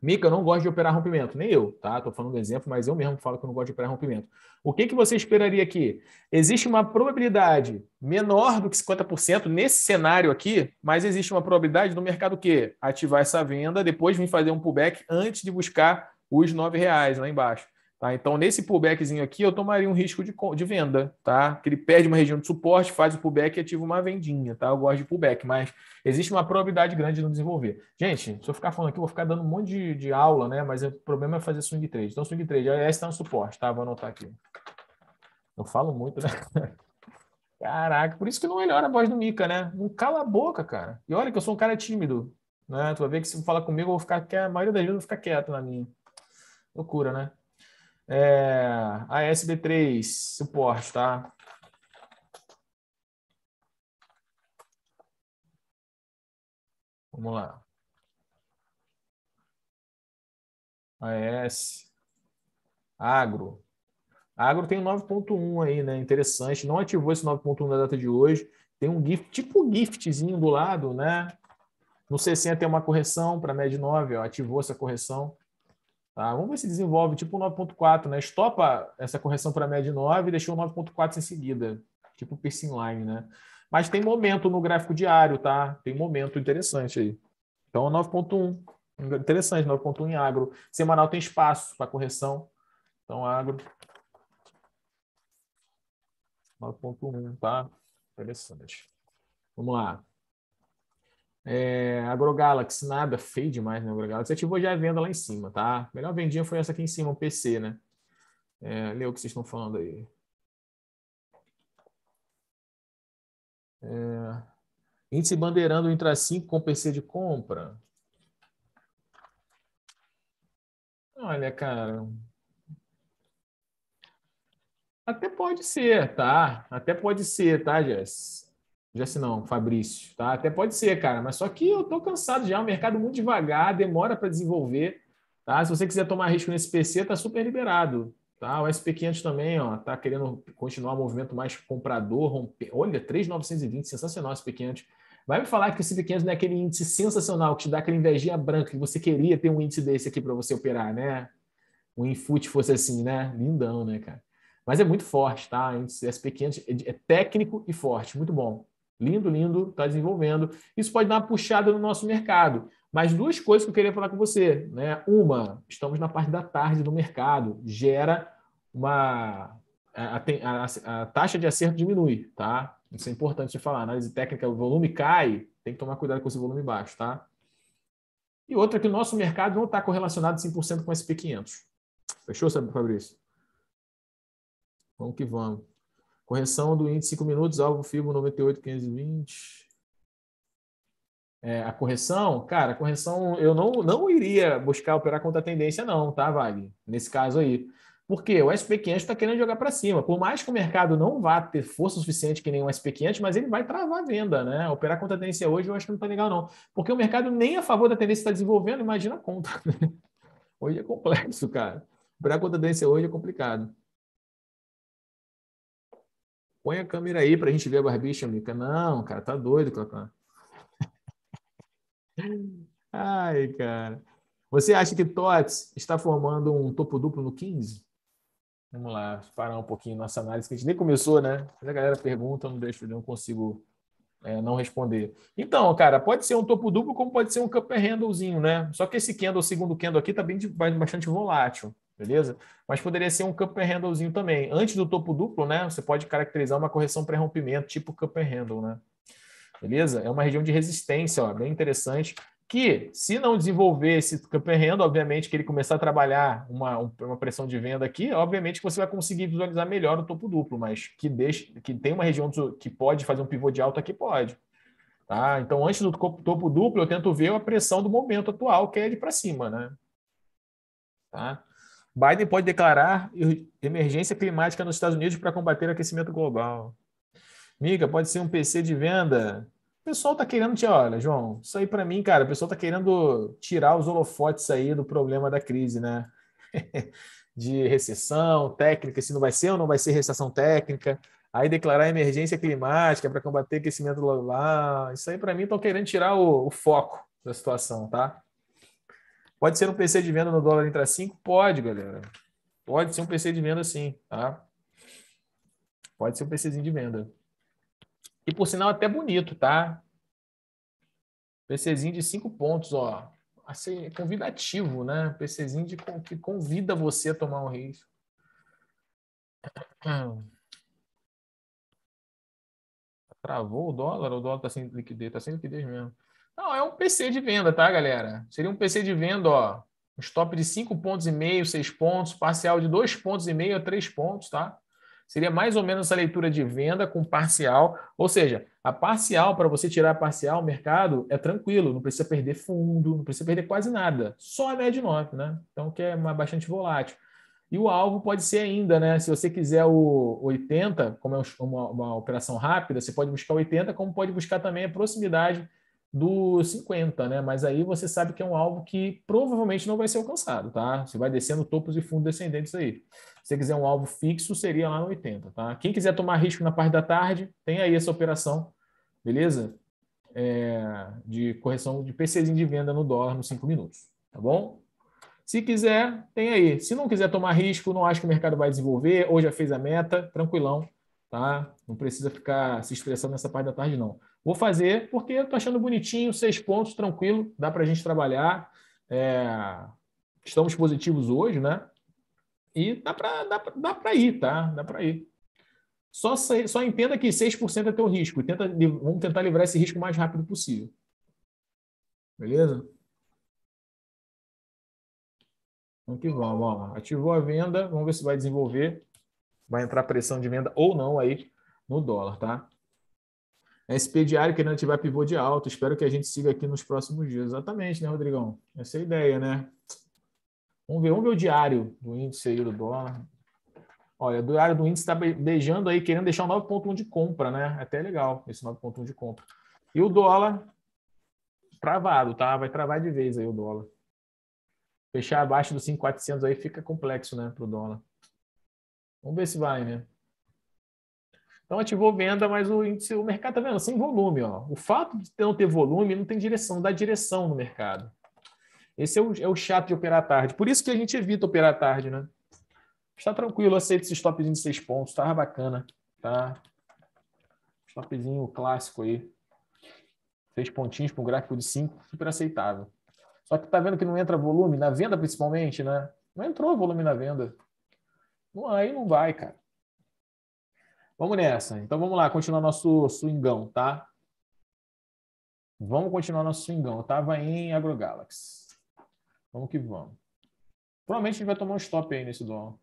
Mica, eu não gosto de operar rompimento, nem eu, tá? Tô falando um exemplo, mas eu mesmo falo que eu não gosto de operar rompimento. O que, que você esperaria aqui? Existe uma probabilidade menor do que 50% nesse cenário aqui, mas existe uma probabilidade do mercado que ativar essa venda, depois vir fazer um pullback antes de buscar os R$ reais lá embaixo. Tá? Então, nesse pullbackzinho aqui, eu tomaria um risco de, de venda, tá? Que ele perde uma região de suporte, faz o pullback e ativa uma vendinha, tá? Eu gosto de pullback, mas existe uma probabilidade grande de não desenvolver. Gente, se eu ficar falando aqui, eu vou ficar dando um monte de, de aula, né? Mas o problema é fazer swing trade. Então, swing trade, AES está no suporte, tá? Vou anotar aqui. Eu falo muito, né? (laughs) Caraca, por isso que não melhora a voz do Mica, né? Não cala a boca, cara. E olha que eu sou um cara tímido, né? Tu vai ver que se falar comigo, eu vou ficar, a maioria das vezes eu vou ficar quieto na minha. Loucura, né? É, ASB3, suporte, tá? Vamos lá. AS, agro. Agro tem 9.1 aí, né? Interessante. Não ativou esse 9.1 na data de hoje. Tem um gift, tipo um giftzinho do lado, né? No 60 tem uma correção para a média 9, ó, ativou essa correção. Tá? Vamos ver se desenvolve tipo 9.4, né? Estopa essa correção para a média 9 e deixou 9.4 em seguida, tipo piercing line, né? Mas tem momento no gráfico diário, tá? Tem momento interessante aí. Então 9.1, é interessante, 9.1 em agro. Semanal tem espaço para correção. Então agro 9.1, tá? Interessante. Vamos lá. É, AgroGalaxy, nada, feio demais, né? AgroGalaxy ativou já a venda lá em cima, tá? A melhor vendinha foi essa aqui em cima, o PC, né? É, lê o que vocês estão falando aí. É, índice bandeirando intra 5 com PC de compra. Olha, cara. Até pode ser, tá? Até pode ser, tá, Jess? Jesse não, Fabrício, tá? Até pode ser, cara, mas só que eu tô cansado já, o é mercado muito devagar, demora para desenvolver, tá? Se você quiser tomar risco nesse PC, tá super liberado, tá? O SP500 também, ó, tá querendo continuar o movimento mais comprador, romper. Olha, 3,920, sensacional esse SP500. Vai me falar que o SP500 não é aquele índice sensacional que te dá aquela invejinha branca que você queria ter um índice desse aqui para você operar, né? Um infoot fosse assim, né? Lindão, né, cara? Mas é muito forte, tá? O SP500 é, é técnico e forte, muito bom. Lindo, lindo, está desenvolvendo. Isso pode dar uma puxada no nosso mercado. Mas duas coisas que eu queria falar com você. Né? Uma, estamos na parte da tarde do mercado, gera uma. A, a, a, taxa de acerto diminui, tá? Isso é importante você falar. Análise técnica, o volume cai, tem que tomar cuidado com esse volume baixo, tá? E outra, que o nosso mercado não está correlacionado 100% com o SP500. Fechou, sabe, Fabrício? Vamos que vamos. Correção do índice 5 minutos, alvo FIBO 98520. É, a correção, cara, a correção eu não, não iria buscar operar contra a tendência, não, tá, Vale? Nesse caso aí. Porque o SP500 está querendo jogar para cima. Por mais que o mercado não vá ter força suficiente que nem o SP500, mas ele vai travar a venda, né? Operar contra a tendência hoje eu acho que não está legal, não. Porque o mercado nem a favor da tendência está desenvolvendo, imagina a conta. (laughs) Hoje é complexo, cara. Operar contra a tendência hoje é complicado. Põe a câmera aí para a gente ver a barbicha, Mica. Não, cara, tá doido, Cacá. Ai, cara. Você acha que TOTS está formando um topo duplo no 15? Vamos lá, parar um pouquinho nossa análise, que a gente nem começou, né? Mas a galera pergunta, não deixa, não consigo é, não responder. Então, cara, pode ser um topo duplo, como pode ser um cup handlezinho, né? Só que esse candle, o segundo candle aqui, tá bem, bastante volátil beleza? Mas poderia ser um Cupper Handlezinho também. Antes do topo duplo, né? Você pode caracterizar uma correção pré-rompimento, tipo Cupper Handle, né? Beleza? É uma região de resistência, ó, bem interessante. Que, se não desenvolver esse Cupper Handle, obviamente que ele começar a trabalhar uma, uma pressão de venda aqui, obviamente que você vai conseguir visualizar melhor o topo duplo, mas que, deixa, que tem uma região que pode fazer um pivô de alta aqui, pode. Tá? Então, antes do topo duplo, eu tento ver a pressão do momento atual, que é de para cima, né? Tá? Biden pode declarar emergência climática nos Estados Unidos para combater o aquecimento global. Miga, pode ser um PC de venda. O pessoal está querendo te olha, João. Isso aí para mim, cara, o pessoal está querendo tirar os holofotes aí do problema da crise, né? (laughs) de recessão técnica, se não vai ser ou não vai ser recessão técnica. Aí declarar emergência climática para combater aquecimento global. Isso aí para mim estão querendo tirar o, o foco da situação, tá? Pode ser um PC de venda no dólar entre 5? Pode, galera. Pode ser um PC de venda sim, tá? Pode ser um PCzinho de venda. E por sinal até bonito, tá? PCzinho de 5 pontos, ó. Assim, é convidativo, né? PCzinho de, que convida você a tomar um risco. Travou o dólar? O dólar tá sem liquidez, tá sem liquidez mesmo. Não, é um PC de venda, tá, galera? Seria um PC de venda, ó. Um stop de 5,5 pontos e meio, 6 pontos, parcial de 2,5 pontos e meio a 3 pontos, tá? Seria mais ou menos essa leitura de venda com parcial, ou seja, a parcial, para você tirar a parcial, o mercado é tranquilo, não precisa perder fundo, não precisa perder quase nada, só a média 9, né? Então, que é bastante volátil. E o alvo pode ser ainda, né? Se você quiser o 80, como é uma, uma operação rápida, você pode buscar 80, como pode buscar também a proximidade dos 50, né? Mas aí você sabe que é um alvo que provavelmente não vai ser alcançado, tá? Você vai descendo topos e fundos descendentes aí. Se você quiser um alvo fixo, seria lá no 80, tá? Quem quiser tomar risco na parte da tarde, tem aí essa operação, beleza? É, de correção de PCzinho de venda no dólar nos 5 minutos, tá bom? Se quiser, tem aí. Se não quiser tomar risco, não acha que o mercado vai desenvolver, ou já fez a meta, tranquilão, tá? Não precisa ficar se estressando nessa parte da tarde, não. Vou fazer porque estou achando bonitinho, seis pontos, tranquilo, dá para a gente trabalhar. É... Estamos positivos hoje, né? E dá para dá pra, dá pra ir, tá? Dá para ir. Só, só entenda que 6% é teu risco. Tenta, vamos tentar livrar esse risco o mais rápido possível. Beleza? Vamos então que vamos, vamos. Ativou a venda, vamos ver se vai desenvolver. Vai entrar pressão de venda ou não aí no dólar, tá? É SP Diário querendo ativar pivô de alto. Espero que a gente siga aqui nos próximos dias. Exatamente, né, Rodrigão? Essa é a ideia, né? Vamos ver, vamos ver o diário do índice aí do dólar. Olha, o diário do índice está beijando aí, querendo deixar um 9,1 de compra, né? É até legal esse 9,1 de compra. E o dólar travado, tá? Vai travar de vez aí o dólar. Fechar abaixo dos 5,400 aí fica complexo, né, para o dólar. Vamos ver se vai, né? Então ativou venda, mas o índice, o mercado está vendo assim, sem volume. Ó. O fato de não ter volume não tem direção, dá direção no mercado. Esse é o, é o chato de operar tarde. Por isso que a gente evita operar tarde, né? Está tranquilo, aceita esse stopzinho de seis pontos, tá bacana, tá? Stopzinho clássico aí. Seis pontinhos para um gráfico de cinco, super aceitável. Só que tá vendo que não entra volume na venda principalmente, né? Não entrou volume na venda. Não, aí não vai, cara. Vamos nessa. Então vamos lá, continuar nosso swingão, tá? Vamos continuar nosso swingão. Eu tava em AgroGalaxy. Vamos que vamos. Provavelmente a gente vai tomar um stop aí nesse dom.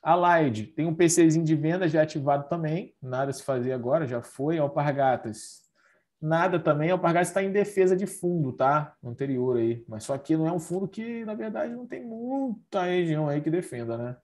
Allied, tem um PCzinho de venda já ativado também. Nada se fazer agora, já foi. Alpargatas, nada também. Alpargatas está em defesa de fundo, tá? Anterior aí. Mas só que não é um fundo que, na verdade, não tem muita região aí que defenda, né?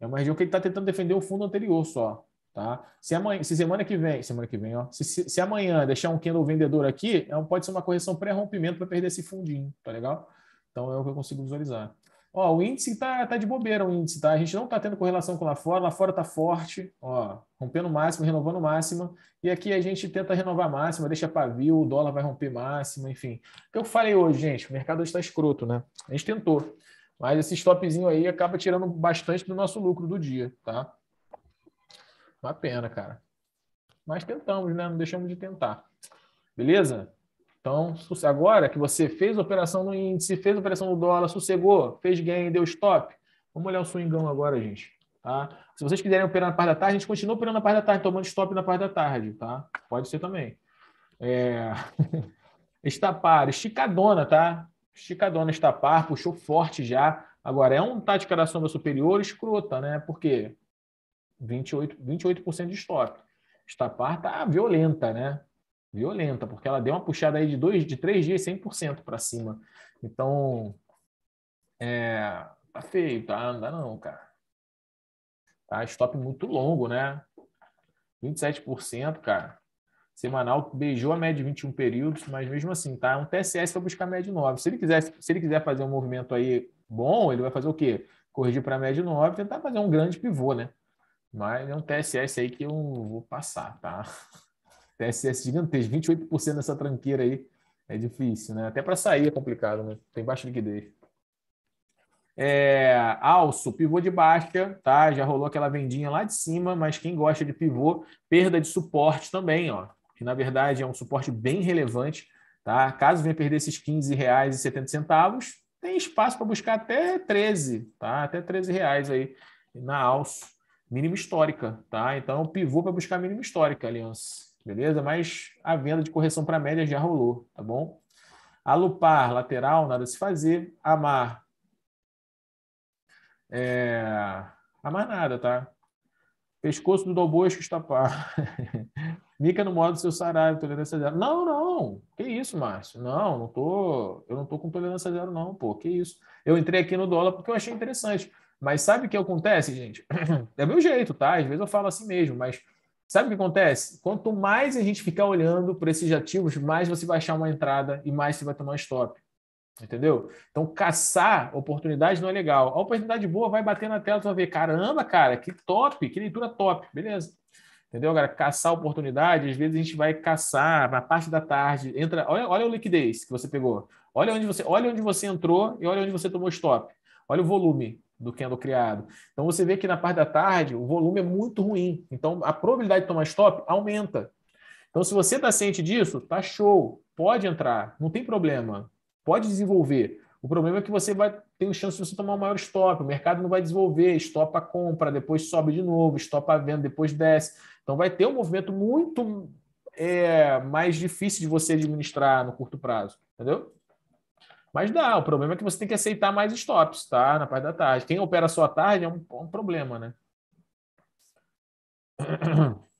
É uma região que ele está tentando defender o fundo anterior só. Tá? Se, amanhã, se semana que vem, semana que vem, ó, se, se, se amanhã deixar um candle vendedor aqui, é, pode ser uma correção pré-rompimento para perder esse fundinho, tá legal? Então é o que eu consigo visualizar. Ó, o índice tá, tá de bobeira, o índice, tá? A gente não tá tendo correlação com lá fora, lá fora tá forte, ó, rompendo máximo, renovando máximo, e aqui a gente tenta renovar máxima, deixa pavio, o dólar vai romper máximo, enfim. O que eu falei hoje, gente, o mercado está escroto, né? A gente tentou, mas esse stopzinho aí acaba tirando bastante do nosso lucro do dia, tá? Uma pena, cara. Mas tentamos, né? Não deixamos de tentar. Beleza? Então, agora que você fez operação no índice, fez operação no dólar, sossegou, fez gain, deu stop, vamos olhar o swingão agora, gente. Tá? Se vocês quiserem operar na parte da tarde, a gente continua operando na parte da tarde, tomando stop na parte da tarde, tá? Pode ser também. É... (laughs) par esticadona, tá? Esticadona, par puxou forte já. Agora, é um tática da sombra superior escrota, né? Porque 28%, 28 de estoque. Esta par está violenta, né? Violenta, porque ela deu uma puxada aí de dois, de três dias 100% para cima. Então, é, tá feio, tá? Não dá não, cara. Tá, stop muito longo, né? 27%, cara. Semanal beijou a média de 21 períodos, mas mesmo assim, tá? Um TSS para buscar a média 9. Se ele, quiser, se ele quiser fazer um movimento aí bom, ele vai fazer o quê? Corrigir para a média 9 tentar fazer um grande pivô, né? Mas é um TSS aí que eu vou passar, tá? TSS (laughs) gigantesco, 28% dessa tranqueira aí é difícil, né? Até para sair é complicado, né? Tem baixa liquidez. É, alço, pivô de baixa, tá? Já rolou aquela vendinha lá de cima, mas quem gosta de pivô, perda de suporte também, ó. Que na verdade é um suporte bem relevante, tá? Caso venha perder esses centavos, tem espaço para buscar até 13, tá? Até 13 reais aí na alço mínima histórica, tá? Então, pivô para buscar mínima histórica, Aliança, beleza? Mas a venda de correção para média já rolou, tá bom? Alupar, lateral, nada se fazer. Amar, é... amar nada, tá? Pescoço do está pá. (laughs) Mica no modo seu sarado, tolerância zero. Não, não. Que isso, Márcio? Não, não tô, eu não tô com tolerância zero não, pô. Que isso? Eu entrei aqui no dólar porque eu achei interessante. Mas sabe o que acontece, gente? (clears throat) É meu jeito, tá? Às vezes eu falo assim mesmo, mas sabe o que acontece? Quanto mais a gente ficar olhando para esses ativos, mais você vai achar uma entrada e mais você vai tomar stop. Entendeu? Então, caçar oportunidade não é legal. A oportunidade boa vai bater na tela, você vai ver, caramba, cara, que top, que leitura top, beleza. Entendeu, cara? Caçar oportunidade, às vezes a gente vai caçar na parte da tarde, entra, olha, olha o liquidez que você pegou. Olha onde você, olha onde você entrou e olha onde você tomou stop. Olha o volume do candle criado. Então você vê que na parte da tarde o volume é muito ruim. Então a probabilidade de tomar stop aumenta. Então se você está ciente disso, tá show, pode entrar, não tem problema, pode desenvolver. O problema é que você vai ter chance de você tomar um maior stop, o mercado não vai desenvolver, stop a compra, depois sobe de novo, stop a venda, depois desce. Então vai ter um movimento muito é, mais difícil de você administrar no curto prazo, entendeu? Mas dá, o problema é que você tem que aceitar mais stops, tá? Na parte da tarde. Quem opera só à tarde é um, é um problema, né? (clears throat)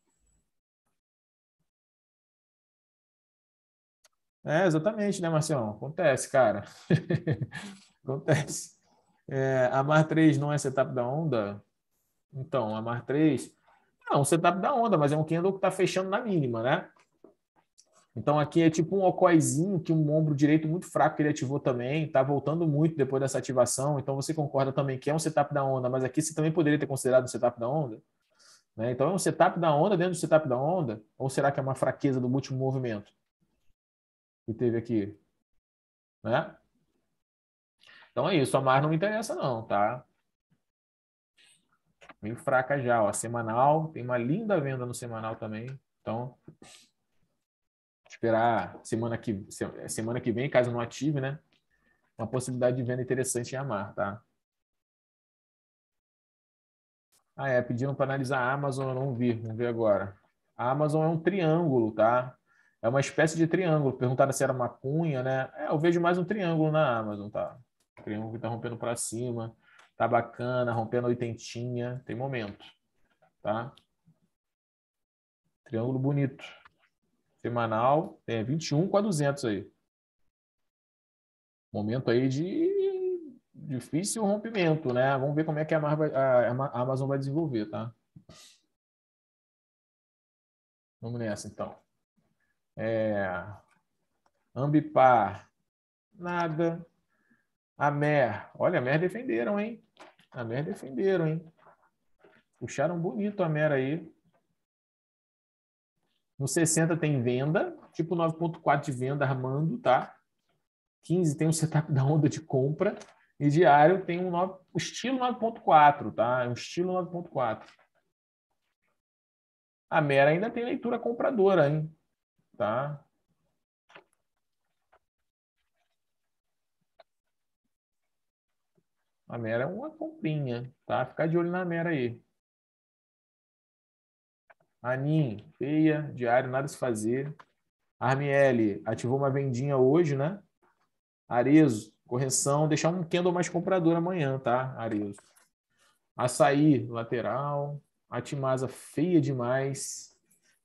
É, exatamente, né, Marcião? Acontece, cara. (laughs) Acontece. É, a Mar 3 não é setup da onda? Então, a Mar 3 não, é um setup da onda, mas é um candle que está fechando na mínima, né? Então aqui é tipo um ocoizinho que um ombro direito muito fraco que ele ativou também, tá voltando muito depois dessa ativação. Então você concorda também que é um setup da onda, mas aqui você também poderia ter considerado um setup da onda? Né? Então é um setup da onda dentro do setup da onda? Ou será que é uma fraqueza do último movimento que teve aqui? Né? Então é isso, a mar não me interessa não, tá? Meio fraca já, ó, semanal, tem uma linda venda no semanal também, então Esperar semana que, semana que vem, caso não ative, né? Uma possibilidade de venda interessante em Amar, tá? Ah, é, pediram para analisar a Amazon, eu não vi, vamos ver agora. A Amazon é um triângulo, tá? É uma espécie de triângulo. Perguntaram se era uma cunha, né? É, eu vejo mais um triângulo na Amazon, tá? O triângulo que está rompendo para cima, tá bacana, rompendo oitentinha, tem momento, tá? Triângulo bonito semanal, é 21 com a 200 aí. Momento aí de difícil rompimento, né? Vamos ver como é que a, Amazon vai desenvolver, tá? Vamos nessa, então. É... Ambipar, nada. A Mer, olha, a Mer defenderam, hein? A Mer defenderam, hein? Puxaram bonito a Mer aí. No 60 tem venda, tipo 9.4 de venda armando, tá? 15 tem um setup da onda de compra e diário tem um 9, o estilo 9.4, tá? É um estilo 9.4. A Mera ainda tem leitura compradora, hein? Tá? A Mera é uma comprinha, tá? Ficar de olho na Mera aí. Anin, feia, diário, nada se fazer. Armiele, ativou uma vendinha hoje, né? Arezo, correção, deixar um candle mais comprador amanhã, tá, Arezo? Açaí, lateral. Atimasa, feia demais.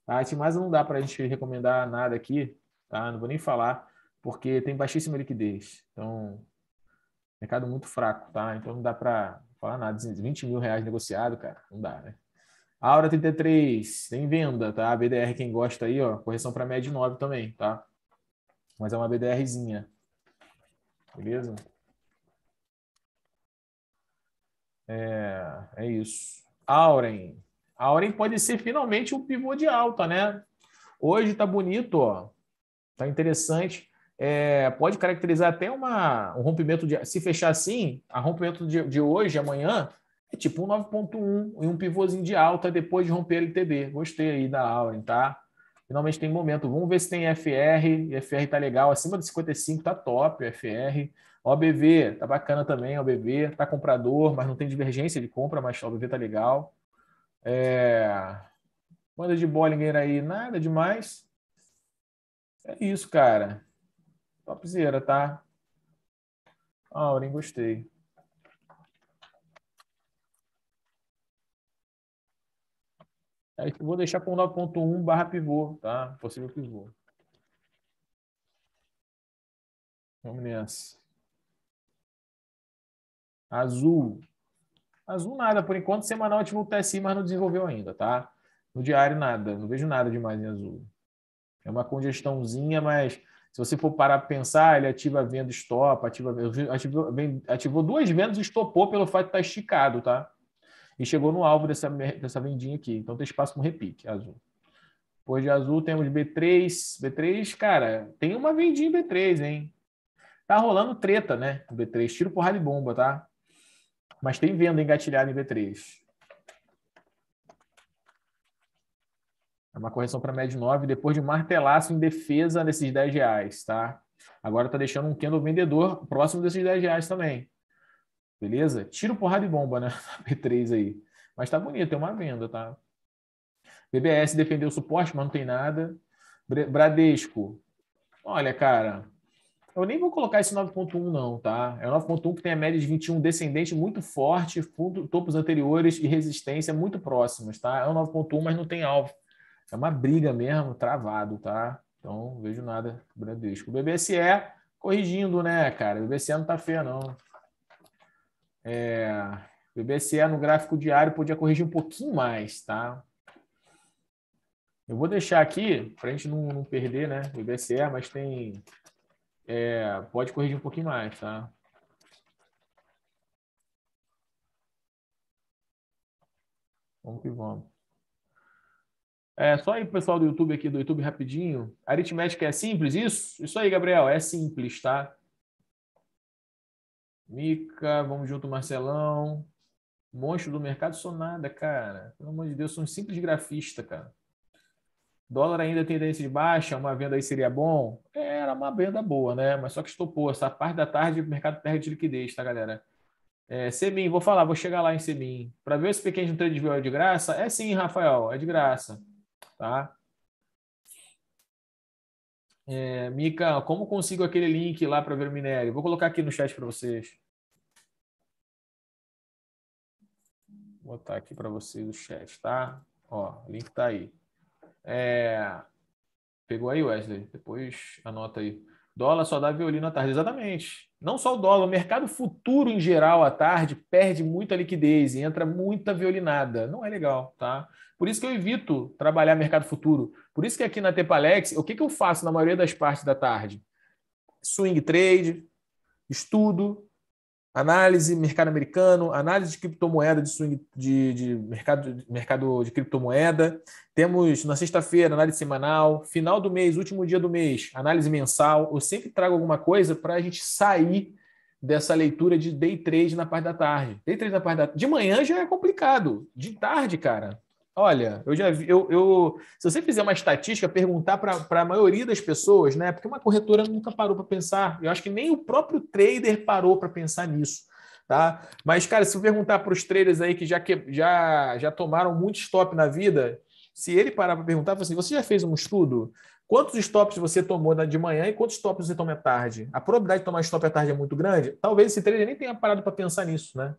A Atimasa não dá para a gente recomendar nada aqui, tá? Não vou nem falar, porque tem baixíssima liquidez. Então, mercado muito fraco, tá? Então não dá para falar nada. 20 mil reais negociado, cara, não dá, né? Aura 33, tem venda, tá? A BDR, quem gosta aí, ó, correção para média 9 também, tá? Mas é uma BDRzinha. Beleza? É, é isso. Auren. Auren pode ser finalmente um pivô de alta, né? Hoje tá bonito, ó. Tá interessante. É, pode caracterizar até uma, um rompimento de. Se fechar assim, a rompimento de, de hoje, amanhã, é tipo um 9.1 e um pivôzinho de alta depois de romper LTD. Gostei aí da Auren, tá? Finalmente tem momento. Vamos ver se tem FR. FR tá legal. Acima de 55 tá top FR. OBV tá bacana também. OBV tá comprador, mas não tem divergência de compra, mas OBV tá legal. É... Banda de Bollinger aí, nada demais. É isso, cara. Topzera, tá? Auren, gostei. É eu vou deixar com 9.1 barra pivô, tá? Possível pivô. Vamos nessa. Azul. Azul nada, por enquanto, semanal ativou o TSI, mas não desenvolveu ainda, tá? No diário nada, não vejo nada demais em azul. É uma congestãozinha, mas se você for parar para pensar, ele ativa venda stop, ativa, ativou, ativou duas vendas e estopou pelo fato de estar tá esticado, tá? e chegou no alvo dessa, dessa vendinha aqui. Então tem espaço para um repique azul. Depois de azul temos B3. B3, cara, tem uma vendinha B3, hein? Tá rolando treta, né? B3, tiro porrada e bomba, tá? Mas tem venda engatilhada em B3. É uma correção para médio 9, depois de martelaço em defesa desses 10 reais, tá? Agora tá deixando um candle vendedor próximo desses 10 reais também. Beleza? Tiro, porrada e bomba, né? (laughs) P3 aí. Mas tá bonito, tem é uma venda, tá? BBS defendeu o suporte, mas não tem nada. Bradesco. Olha, cara, eu nem vou colocar esse 9.1 não, tá? É o 9.1 que tem a média de 21 descendente muito forte, fundo, topos anteriores e resistência muito próximos, tá? É o 9.1, mas não tem alvo. É uma briga mesmo, travado, tá? Então, vejo nada Bradesco. O BBSE corrigindo, né, cara? O BBSE não tá feio não. É, o no gráfico diário podia corrigir um pouquinho mais, tá? Eu vou deixar aqui, para a gente não, não, perder, né? O mas tem. É, pode corrigir um pouquinho mais, tá? Vamos que vamos. É, só aí, pessoal do YouTube aqui, do YouTube rapidinho. Aritmética é simples, isso? Isso aí, Gabriel, é simples, tá? Mica, vamos junto, Marcelão. Monstro do mercado, sou nada, cara. Pelo amor de Deus, sou um simples grafista, cara. Dólar ainda tendência de baixa, uma venda aí seria bom? Era uma venda boa, né? Mas só que estopou. Essa parte da tarde o mercado perde liquidez, tá, galera? É, Semim, vou falar, vou chegar lá em Semim. Para ver se pequeno trade view é de graça? É sim, Rafael, é de graça. Tá? É, Mica, como consigo aquele link lá para ver o minério? Vou colocar aqui no chat para vocês. Vou botar aqui para vocês o chat, tá? Ó, o link tá aí. É... Pegou aí, Wesley? Depois anota aí. Dólar só dá violino à tarde. Exatamente não só o dólar, o mercado futuro em geral à tarde perde muita liquidez e entra muita violinada. Não é legal, tá? Por isso que eu evito trabalhar mercado futuro. Por isso que aqui na Tepalex, o que, que eu faço na maioria das partes da tarde? Swing trade, estudo, análise mercado americano, análise de criptomoeda de swing de, de mercado, de mercado de criptomoeda. Temos na sexta-feira análise semanal, final do mês, último dia do mês, análise mensal. Eu sempre trago alguma coisa para a gente sair dessa leitura de day trade na parte da tarde. Day trade na parte da de manhã já é complicado, de tarde, cara. Olha, eu já vi. Eu, eu se você fizer uma estatística, perguntar para a maioria das pessoas, né? Porque uma corretora nunca parou para pensar. Eu acho que nem o próprio trader parou para pensar nisso. Tá? Mas, cara, se eu perguntar para os traders aí que já, que já, já tomaram muito stop na vida, se ele parar para perguntar, assim, você já fez um estudo? Quantos stops você tomou de manhã e quantos stops você toma à tarde? A probabilidade de tomar stop à tarde é muito grande? Talvez esse trader nem tenha parado para pensar nisso, né?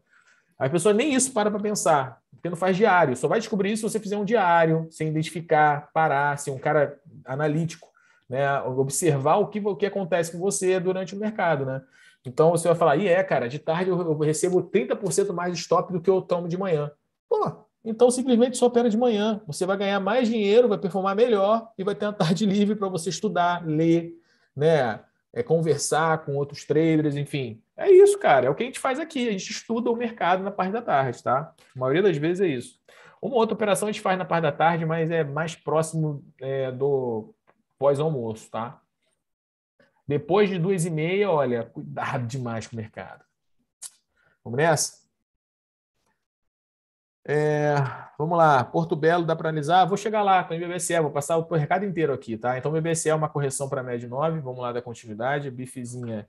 A pessoa nem isso para para pensar, porque não faz diário. Só vai descobrir isso se você fizer um diário, sem identificar, parar, ser um cara analítico, né? Observar o que, o que acontece com você durante o mercado, né? Então você vai falar, e é, cara, de tarde eu, eu recebo 30% mais de stop do que eu tomo de manhã. Pô, então simplesmente só opera de manhã. Você vai ganhar mais dinheiro, vai performar melhor e vai ter uma tarde livre para você estudar, ler, né? é conversar com outros traders, enfim. É isso, cara. É o que a gente faz aqui. A gente estuda o mercado na parte da tarde, tá? A maioria das vezes é isso. Uma outra operação a gente faz na parte da tarde, mas é mais próximo é, do pós-almoço, tá? Depois de duas e meia, olha, cuidado demais com o mercado. Vamos nessa? É, vamos lá, Porto Belo dá para analisar. Vou chegar lá com o MBSE, vou passar o recado inteiro aqui, tá? Então, o MBSE é uma correção para a média 9, vamos lá da continuidade, bifezinha.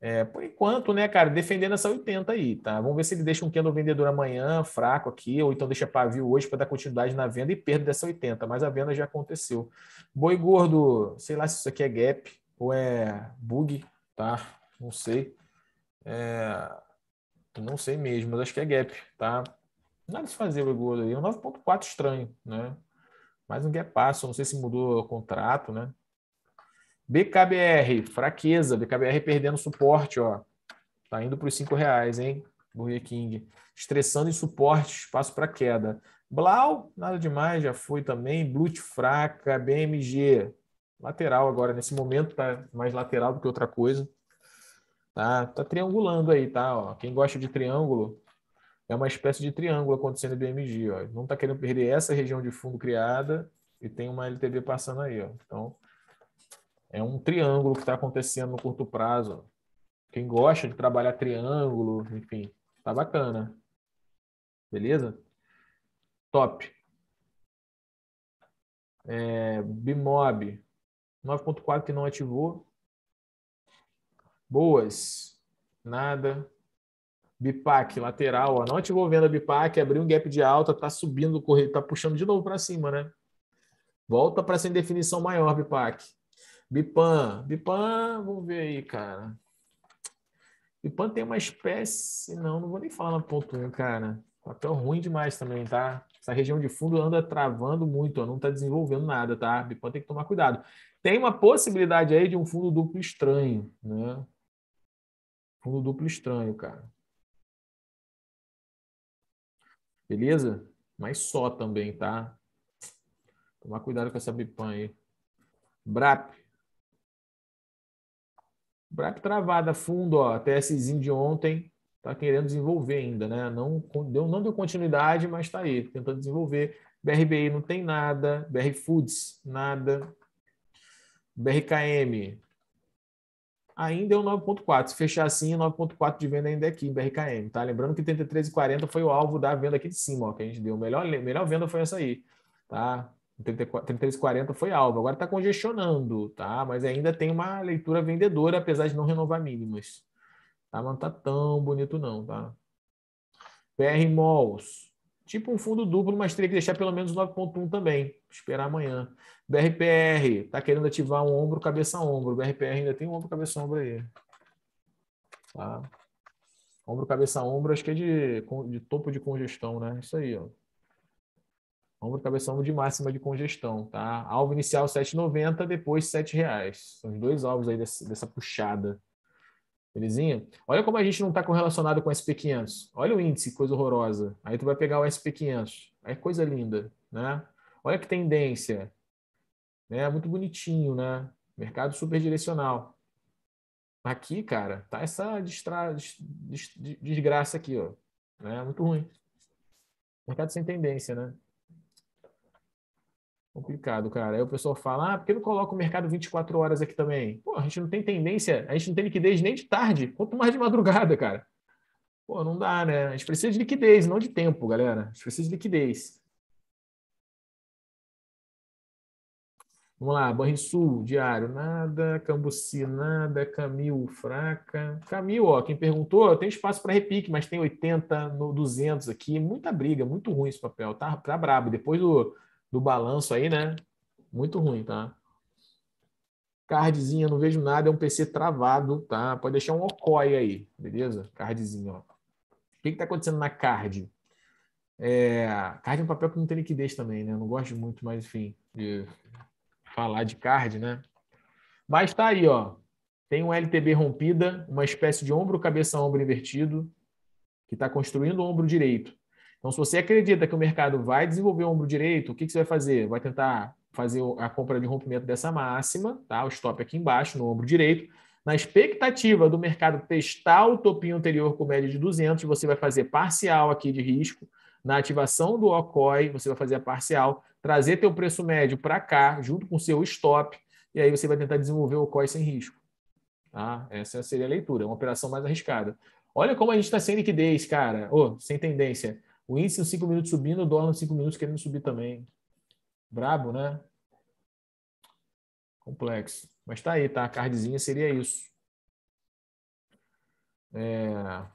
É, por enquanto, né, cara, defendendo essa 80 aí, tá? Vamos ver se ele deixa um candle vendedor amanhã, fraco aqui, ou então deixa pavio hoje para dar continuidade na venda e perda dessa 80, mas a venda já aconteceu. Boi gordo, sei lá se isso aqui é gap ou é bug, tá? Não sei. É, não sei mesmo, mas acho que é gap, tá? Nada de fazer o gol ali. É um 9.4 estranho, né? Mais um gap passo. Não sei se mudou o contrato, né? BKBR, fraqueza. BKBR perdendo suporte, ó. Tá indo para os 5 reais, hein? Burger King. Estressando em suporte, espaço para queda. Blau, nada demais, já foi também. Blut fraca, BMG. Lateral agora, nesse momento tá mais lateral do que outra coisa. Tá, tá triangulando aí, tá? Ó. Quem gosta de triângulo, é uma espécie de triângulo acontecendo em BMG. Ó. Não está querendo perder essa região de fundo criada e tem uma LTV passando aí. Ó. Então, é um triângulo que está acontecendo no curto prazo. Quem gosta de trabalhar triângulo, enfim, tá bacana. Beleza? Top. É, Bimob, 9.4 que não ativou. Boas, nada. BIPAC lateral, ó, não ativou venda BIPAC, abriu um gap de alta, tá subindo o correio, tá puxando de novo para cima, né? Volta para sem definição maior, BIPAC. BIPAN, BIPAN, vamos ver aí, cara. BIPAN tem uma espécie, não, não vou nem falar no ponto 1, cara. Papel ruim demais também, tá? Essa região de fundo anda travando muito, ó, não está desenvolvendo nada, tá? BIPAN tem que tomar cuidado. Tem uma possibilidade aí de um fundo duplo estranho, né? Fundo duplo estranho, cara. Beleza? Mas só também, tá? Tomar cuidado com essa bipan aí. BRAP. BRAP travada fundo, ó. Até essezinho de ontem. Tá querendo desenvolver ainda, né? Não deu, não deu continuidade, mas tá aí, tentando desenvolver. BRBI não tem nada. BR Foods, nada. BRKM, ainda é um 9.4. Se fechar assim, 9.4 de venda ainda é aqui em BRKM, tá? Lembrando que 33,40 foi o alvo da venda aqui de cima, ó, que a gente deu. Melhor, melhor venda foi essa aí, tá? 33,40 foi alvo. Agora está congestionando, tá? Mas ainda tem uma leitura vendedora, apesar de não renovar mínimas. Tá? Mas não tá tão bonito não, tá? PR Malls. Tipo um fundo duplo, mas teria que deixar pelo menos 9.1 também. Esperar amanhã. BRPR, está querendo ativar um ombro, cabeça, ombro. BRPR ainda tem um ombro, cabeça, ombro aí. Tá? Ombro, cabeça, ombro, acho que é de, de topo de congestão, né? Isso aí, ó. Ombro, cabeça, ombro de máxima de congestão, tá? Alvo inicial 7,90, depois R$ reais. São os dois alvos aí dessa, dessa puxada. Belezinha? Olha como a gente não está correlacionado com o SP500. Olha o índice, coisa horrorosa. Aí tu vai pegar o SP500. Aí é coisa linda, né? Olha que tendência. Né? Muito bonitinho, né? Mercado super direcional. Aqui, cara, tá essa desgraça aqui, ó. É Muito ruim. Mercado sem tendência, né? Complicado, cara. Aí o pessoal fala, ah, por que não coloca o mercado 24 horas aqui também? Pô, a gente não tem tendência, a gente não tem liquidez nem de tarde, quanto mais de madrugada, cara. Pô, não dá, né? A gente precisa de liquidez, não de tempo, galera. A gente precisa de liquidez. Vamos lá, Banrisul, diário, nada, Cambuci, nada, Camil, fraca. Camil, ó, quem perguntou, tem espaço para repique, mas tem 80, no 200 aqui. Muita briga, muito ruim esse papel, tá, tá brabo. Depois do do balanço aí, né? Muito ruim, tá? Cardzinha, não vejo nada, é um PC travado, tá? Pode deixar um OCOI aí, beleza? Cardzinho, ó. O que está acontecendo na card? É, card é um papel que não tem liquidez também, né? não gosto muito, mas enfim, de falar de card, né? Mas tá aí, ó. Tem um LTB rompida, uma espécie de ombro, cabeça, ombro invertido, que está construindo o ombro direito. Então, se você acredita que o mercado vai desenvolver o ombro direito, o que, que você vai fazer? Vai tentar fazer a compra de rompimento dessa máxima, tá? o stop aqui embaixo, no ombro direito. Na expectativa do mercado testar o topinho anterior com média de 200, você vai fazer parcial aqui de risco. Na ativação do OCOI, você vai fazer a parcial, trazer teu preço médio para cá, junto com o seu stop, e aí você vai tentar desenvolver o OCOI sem risco. Tá? Essa seria a leitura, é uma operação mais arriscada. Olha como a gente está sem liquidez, cara, oh, sem tendência. O índice em 5 minutos subindo, o dólar em 5 minutos querendo subir também. Brabo, né? Complexo. Mas tá aí, tá? A cardzinha seria isso. É,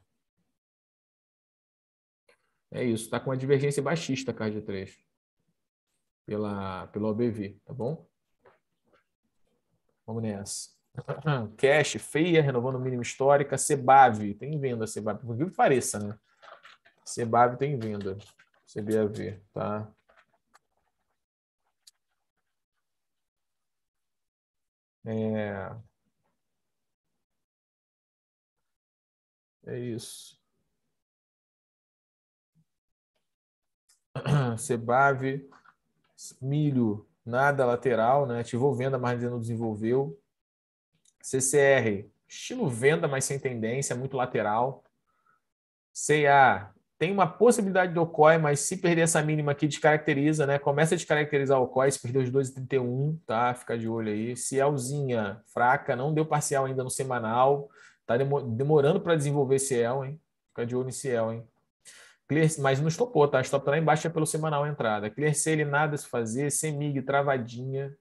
é isso. Tá com uma divergência baixista a card 3. Pela, pelo OBV, tá bom? Vamos nessa. (clears throat) Cash, feia, renovando o mínimo histórico. Sebav, tem venda Sebav, por que pareça, né? CBAV tem vinda. CBAV, tá? É... É isso. (clears throat) Sebave, milho, nada lateral, né? Ativou venda, mas ainda não desenvolveu. CCR, estilo venda, mas sem tendência, muito lateral. CA, tem uma possibilidade do COI, mas se perder essa mínima aqui, descaracteriza, né? Começa a descaracterizar o COI, se perder os 2,31, tá? Fica de olho aí. Cielzinha fraca, não deu parcial ainda no semanal, tá demorando para desenvolver Ciel, hein? Fica de olho em Ciel, hein? Clear, mas não estopou, tá? Estopou tá lá embaixo, é pelo semanal a entrada. Clear ele nada se fazer. Semig, travadinha.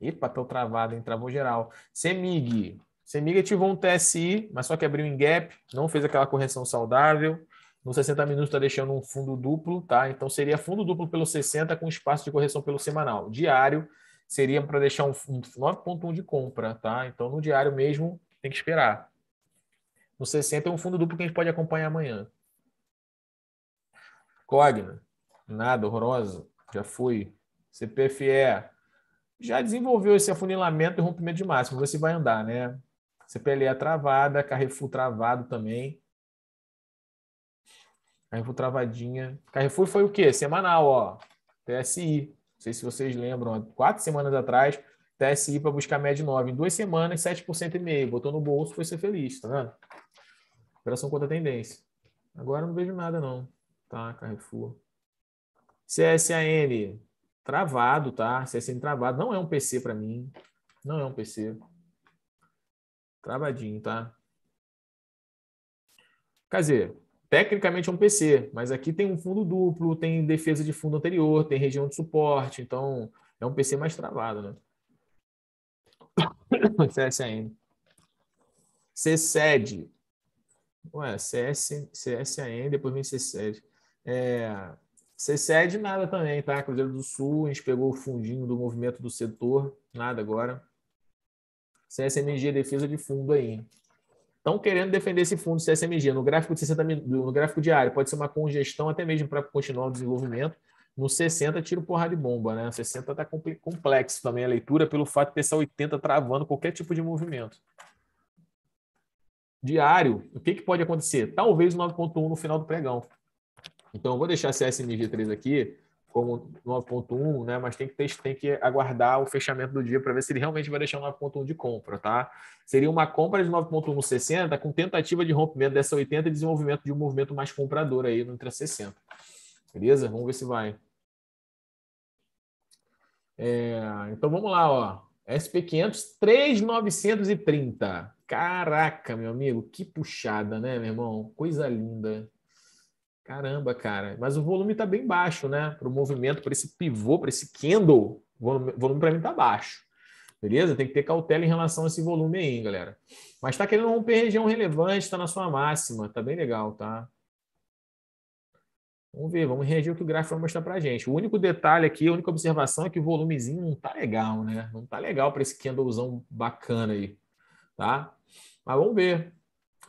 Epa, papel travado, hein? Travou geral. Semig. Semig ativou um TSI, mas só que abriu em gap, não fez aquela correção saudável. No 60 minutos está deixando um fundo duplo, tá? Então seria fundo duplo pelo 60 com espaço de correção pelo semanal. Diário seria para deixar um, 9.1 de compra, tá? Então no diário mesmo tem que esperar. No 60 é um fundo duplo que a gente pode acompanhar amanhã. Cogna, nada, horrorosa, já foi. CPFE, já desenvolveu esse afunilamento e rompimento de máximo, você vai andar, né? CPLE travada, Carrefour travado também. Carrefour Travadinha. Carrefour foi o quê? Semanal, ó. TSI. Não sei se vocês lembram. Quatro semanas atrás, TSI para buscar média 9. Em duas semanas, 7,5%. e meio. Botou no bolso, foi ser feliz, tá vendo? Operação contra a tendência. Agora não vejo nada, não. Tá, Carrefour. CSAN, travado, tá? CSN travado. Não é um PC para mim. Não é um PC. Travadinho, tá? Quer dizer, tecnicamente é um PC, mas aqui tem um fundo duplo, tem defesa de fundo anterior, tem região de suporte, então é um PC mais travado, né? CSAM. (coughs) CSED. Ué, CS, CSAN, depois vem CSED. É, CSED nada também, tá? Cruzeiro do Sul, a gente pegou o fundinho do movimento do setor, nada agora. CSMG, defesa de fundo aí estão querendo defender esse fundo CSMG. No gráfico de 60 no gráfico diário, pode ser uma congestão até mesmo para continuar o desenvolvimento. No 60, o porrada de bomba, né? No 60 está complexo também a leitura, pelo fato de ter essa 80 travando qualquer tipo de movimento. Diário, o que, que pode acontecer? Talvez o 9.1 no final do pregão. Então, eu vou deixar CSMG3 aqui como 9.1, né? Mas tem que, ter, tem que aguardar o fechamento do dia para ver se ele realmente vai deixar 9.1 de compra, tá? Seria uma compra de 9.160 com tentativa de rompimento dessa 80 e desenvolvimento de um movimento mais comprador aí no intra 60. Beleza? Vamos ver se vai. É, então vamos lá, ó. SP500 3,930. Caraca, meu amigo, que puxada, né, meu irmão? Coisa linda. Caramba, cara. Mas o volume está bem baixo, né? Para o movimento, para esse pivô, para esse candle, o volume, volume para mim está baixo. Beleza? Tem que ter cautela em relação a esse volume aí, galera. Mas está querendo romper região relevante, está na sua máxima. Está bem legal, tá? Vamos ver, vamos reagir o que o gráfico vai mostrar para gente. O único detalhe aqui, a única observação é que o volumezinho não tá legal, né? Não tá legal para esse candlezão bacana aí, tá? Mas vamos ver.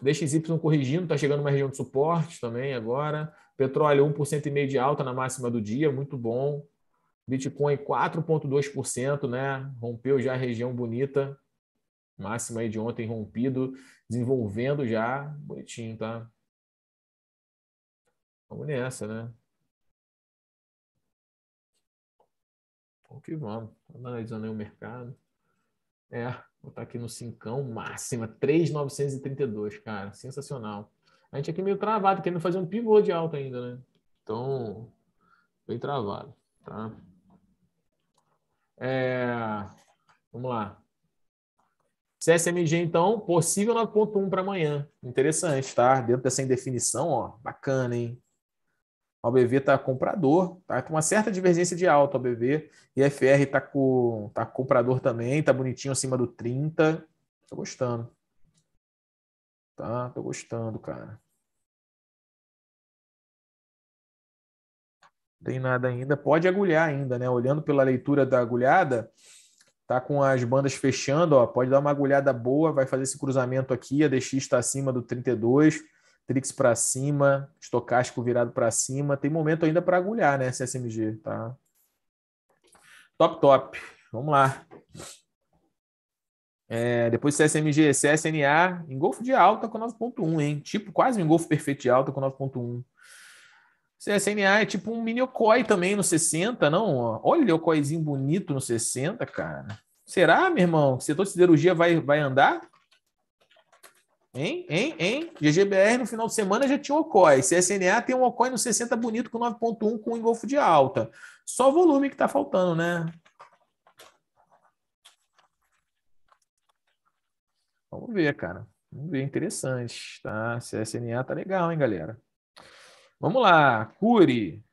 DXY corrigindo, está chegando uma região de suporte também agora. Petróleo 1% e meio de alta na máxima do dia, muito bom. Bitcoin 4.2%, né? Rompeu já a região bonita. Máxima aí de ontem rompido, desenvolvendo já, bonitinho, tá? Vamos nessa, né? Vamos que vamos. Analisando aí o mercado. É, Vou botar aqui no cincão, máxima, 3,932, cara. Sensacional. A gente aqui meio travado, querendo fazer um pivô de alta ainda, né? Então, bem travado, tá? É... Vamos lá. CSMG, então, possível 9.1 para amanhã. Interessante, tá? Dentro dessa indefinição, ó, bacana, hein? A OBV está comprador, tá com uma certa divergência de alta a OBV. IFR está com, tá comprador também, tá bonitinho acima do 30. Tô gostando. Tá, tô gostando, cara. Não tem nada ainda. Pode agulhar ainda, né? Olhando pela leitura da agulhada, tá com as bandas fechando, ó, pode dar uma agulhada boa, vai fazer esse cruzamento aqui, a DX está acima do 32, Trix para cima, estocástico virado para cima. Tem momento ainda para agulhar, né? CSMG, tá? Top, top. Vamos lá. É, depois CSMG, CSNA, engolfo de alta com 9.1, hein? Tipo, quase um engolfo perfeito de alta com 9.1. CSNA é tipo um mini também no 60, não? Olha o Okoizinho bonito no 60, cara. Será, meu irmão, que setor de siderurgia vai, vai andar? Hein? Hein? Hein? GGBR no final de semana já tinha OCOI. CSNA tem um OCOI no 60 bonito com 9.1 com um engolfo de alta. Só volume que tá faltando, né? Vamos ver, cara. Vamos ver, interessante, tá? CSNA tá legal, hein, galera? Vamos lá, Curi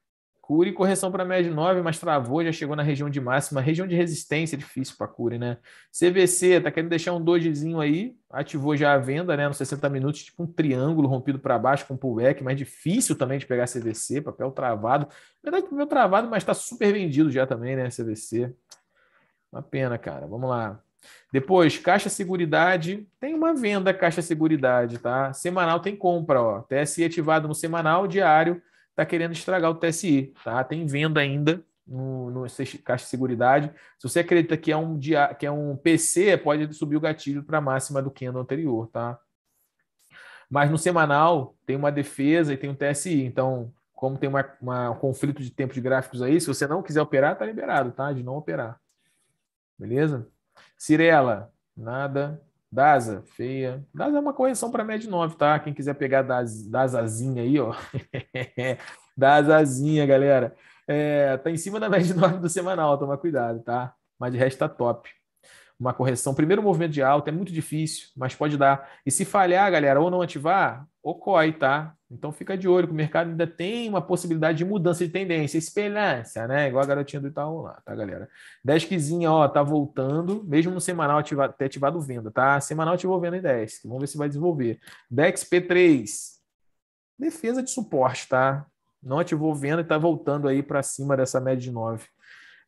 cura correção para média 9, mas travou, já chegou na região de máxima. Região de resistência é difícil para cura, né? CVC, tá querendo deixar um dogezinho aí, ativou já a venda, né? Nos 60 minutos, tipo um triângulo rompido para baixo com pullback, mas difícil também de pegar CVC, papel travado. Na verdade, papel travado, mas está super vendido já também, né? CVC. Uma pena, cara. Vamos lá. Depois, Caixa Seguridade, tem uma venda Caixa Seguridade, tá? Semanal tem compra, ó. TSI ativado no semanal, diário, está querendo estragar o TSI. Tá? Tem venda ainda no, no caixa de seguridade. Se você acredita que é um, dia, que é um PC, pode subir o gatilho para a máxima do candle anterior. Tá? Mas no semanal tem uma defesa e tem um TSI. Então, como tem uma, uma, um conflito de tempos de gráficos aí, se você não quiser operar, tá liberado, tá? De não operar. Beleza? Cirela, nada. Daza, feia. Daza é uma correção para média 9, tá? Quem quiser pegar das, Dazazinha aí, ó. (laughs) Dazazinha, galera. É, tá em cima da média 9 do semanal, toma cuidado, tá? Mas de resto tá top. Uma correção. Primeiro movimento de alta é muito difícil, mas pode dar. E se falhar, galera, ou não ativar, ocorre, tá? Então fica de olho que o mercado ainda tem uma possibilidade de mudança de tendência, espelhança, né? Igual a garotinha do Itaú lá, tá, galera? 10 quizinha, ó, tá voltando, mesmo no semanal ativado, ter ativado venda, tá? Semanal ativou venda em 10, vamos ver se vai desenvolver. DEX P3, defesa de suporte, tá? Não ativou venda e tá voltando aí para cima dessa média de 9.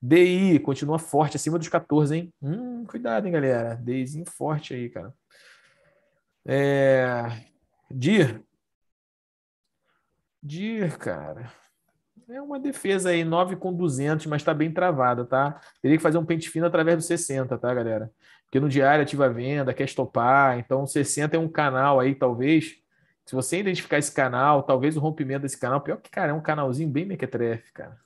DI continua forte, acima dos 14, hein? Hum, cuidado, hein, galera? DIzinho forte aí, cara. É... DIR, Dir, cara. É uma defesa aí, 9 com 200, mas tá bem travada, tá? Teria que fazer um pente fino através do 60, tá, galera? Porque no diário ativa a venda, quer estopar, então 60 é um canal aí, talvez. Se você identificar esse canal, talvez o rompimento desse canal, pior que, cara, é um canalzinho bem mequetrefe, cara.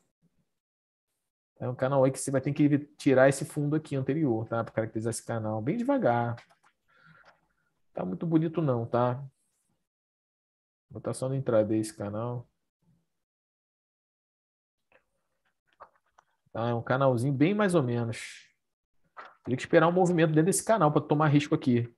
É um canal aí que você vai ter que tirar esse fundo aqui anterior, tá? Para caracterizar esse canal, bem devagar. Tá muito bonito não, tá? Vou estar só no intraday esse canal. Tá, é um canalzinho bem mais ou menos. Tem que esperar um movimento dentro desse canal para tomar risco aqui.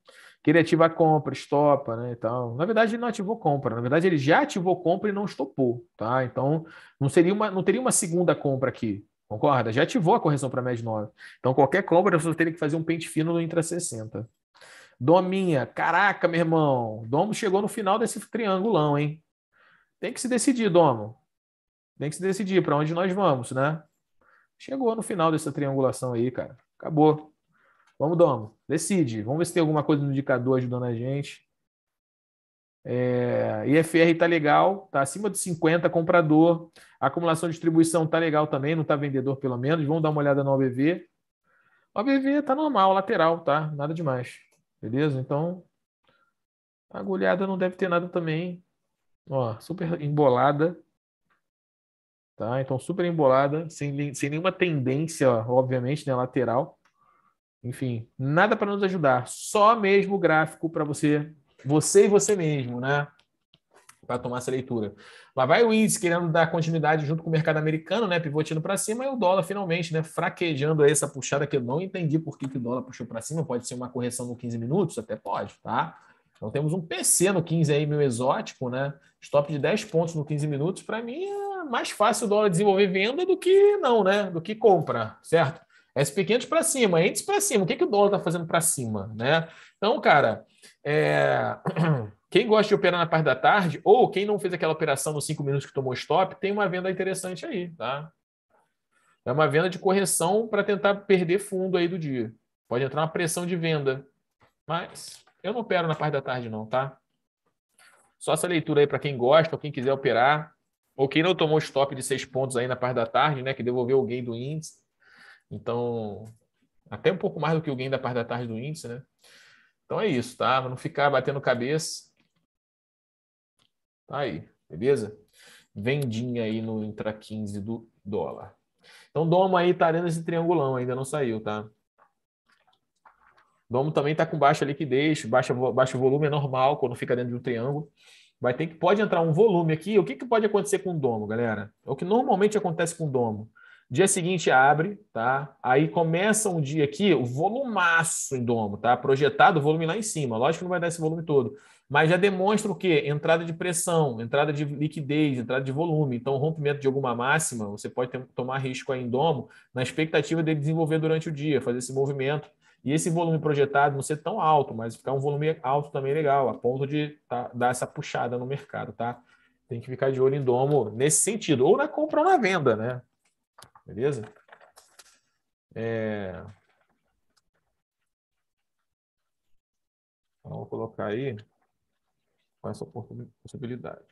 Que ele ativa a compra, estopa, né, e tal. Na verdade, ele não ativou compra. Na verdade, ele já ativou compra e não estopou, tá? Então, não seria uma, não teria uma segunda compra aqui. Concorda? Já ativou a correção para média 9. Então, qualquer compra, você teria que fazer um pente fino no intra 60. Dominha, caraca, meu irmão, Domo chegou no final desse triangulão, hein? Tem que se decidir, Domo. Tem que se decidir para onde nós vamos, né? Chegou no final dessa triangulação aí, cara. Acabou. Vamos, Domo. Decide. Vamos ver se tem alguma coisa no indicador ajudando a gente. É, IFR tá legal, tá acima de 50, comprador. Acumulação de distribuição tá legal também, não tá vendedor pelo menos. Vamos dar uma olhada no OBV. O OBV tá normal, lateral, tá? Nada demais. Beleza? Então, a agulhada não deve ter nada também. Ó, super embolada. Tá? Então, super embolada, sem, sem nenhuma tendência, ó, obviamente, né, lateral. Enfim, nada para nos ajudar. Só mesmo o gráfico para você, você e você mesmo, né? para tomar essa leitura. Lá vai o índice querendo dar continuidade junto com o mercado americano, né? Pivotando para cima, e o dólar finalmente, né? Fraquejando aí essa puxada que eu não entendi por que, que o dólar puxou para cima. Pode ser uma correção no 15 minutos? Até pode, tá? Então temos um PC no 15 aí, meio exótico, né? Stop de 10 pontos no 15 minutos. Para mim é mais fácil o dólar desenvolver venda do que não, né? Do que compra, certo? SP500 para cima, índice para cima. O que, que o dólar está fazendo para cima, né? Então, cara, é... (clears throat) Quem gosta de operar na parte da tarde, ou quem não fez aquela operação nos cinco minutos que tomou stop, tem uma venda interessante aí, tá? É uma venda de correção para tentar perder fundo aí do dia. Pode entrar uma pressão de venda. Mas eu não opero na parte da tarde, não, tá? Só essa leitura aí para quem gosta, ou quem quiser operar, ou quem não tomou stop de seis pontos aí na parte da tarde, né? Que devolveu o gain do índice. Então, até um pouco mais do que o gain da parte da tarde do índice, né? Então é isso, tá? Pra não ficar batendo cabeça. Tá aí, beleza? Vendinha aí no intra 15 do dólar. Então, Domo aí tá dentro triangulão, ainda não saiu, tá? Domo também tá com baixa liquidez, baixa, baixo volume é normal quando fica dentro de um triângulo. Vai ter que pode entrar um volume aqui. O que, que pode acontecer com o domo, galera? É o que normalmente acontece com o domo. Dia seguinte abre, tá? Aí começa um dia aqui, o volumaço em domo, tá? Projetado o volume lá em cima. Lógico que não vai dar esse volume todo, mas já demonstra o quê? Entrada de pressão, entrada de liquidez, entrada de volume. Então, rompimento de alguma máxima, você pode ter, tomar risco aí em domo, na expectativa dele desenvolver durante o dia, fazer esse movimento. E esse volume projetado não ser tão alto, mas ficar um volume alto também é legal, a ponto de tá, dar essa puxada no mercado, tá? Tem que ficar de olho em domo nesse sentido, ou na compra ou na venda, né? Beleza? É... Então, Vamos colocar aí com essa possibilidade.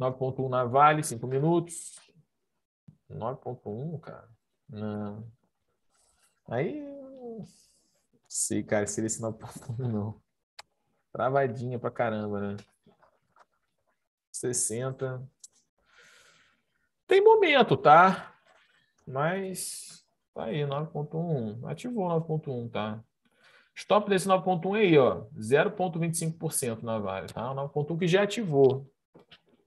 9.1 na Vale, 5 minutos. 9.1, cara. Não. Aí, não sei, cara, seria esse 9.1 não. Travadinha pra caramba, né? 60. Tem momento, tá? Mas tá aí, 9.1. Ativou 9.1, tá? Stop desse 9.1 aí, ó, 0.25% na Vale, tá? 9.1 que já ativou.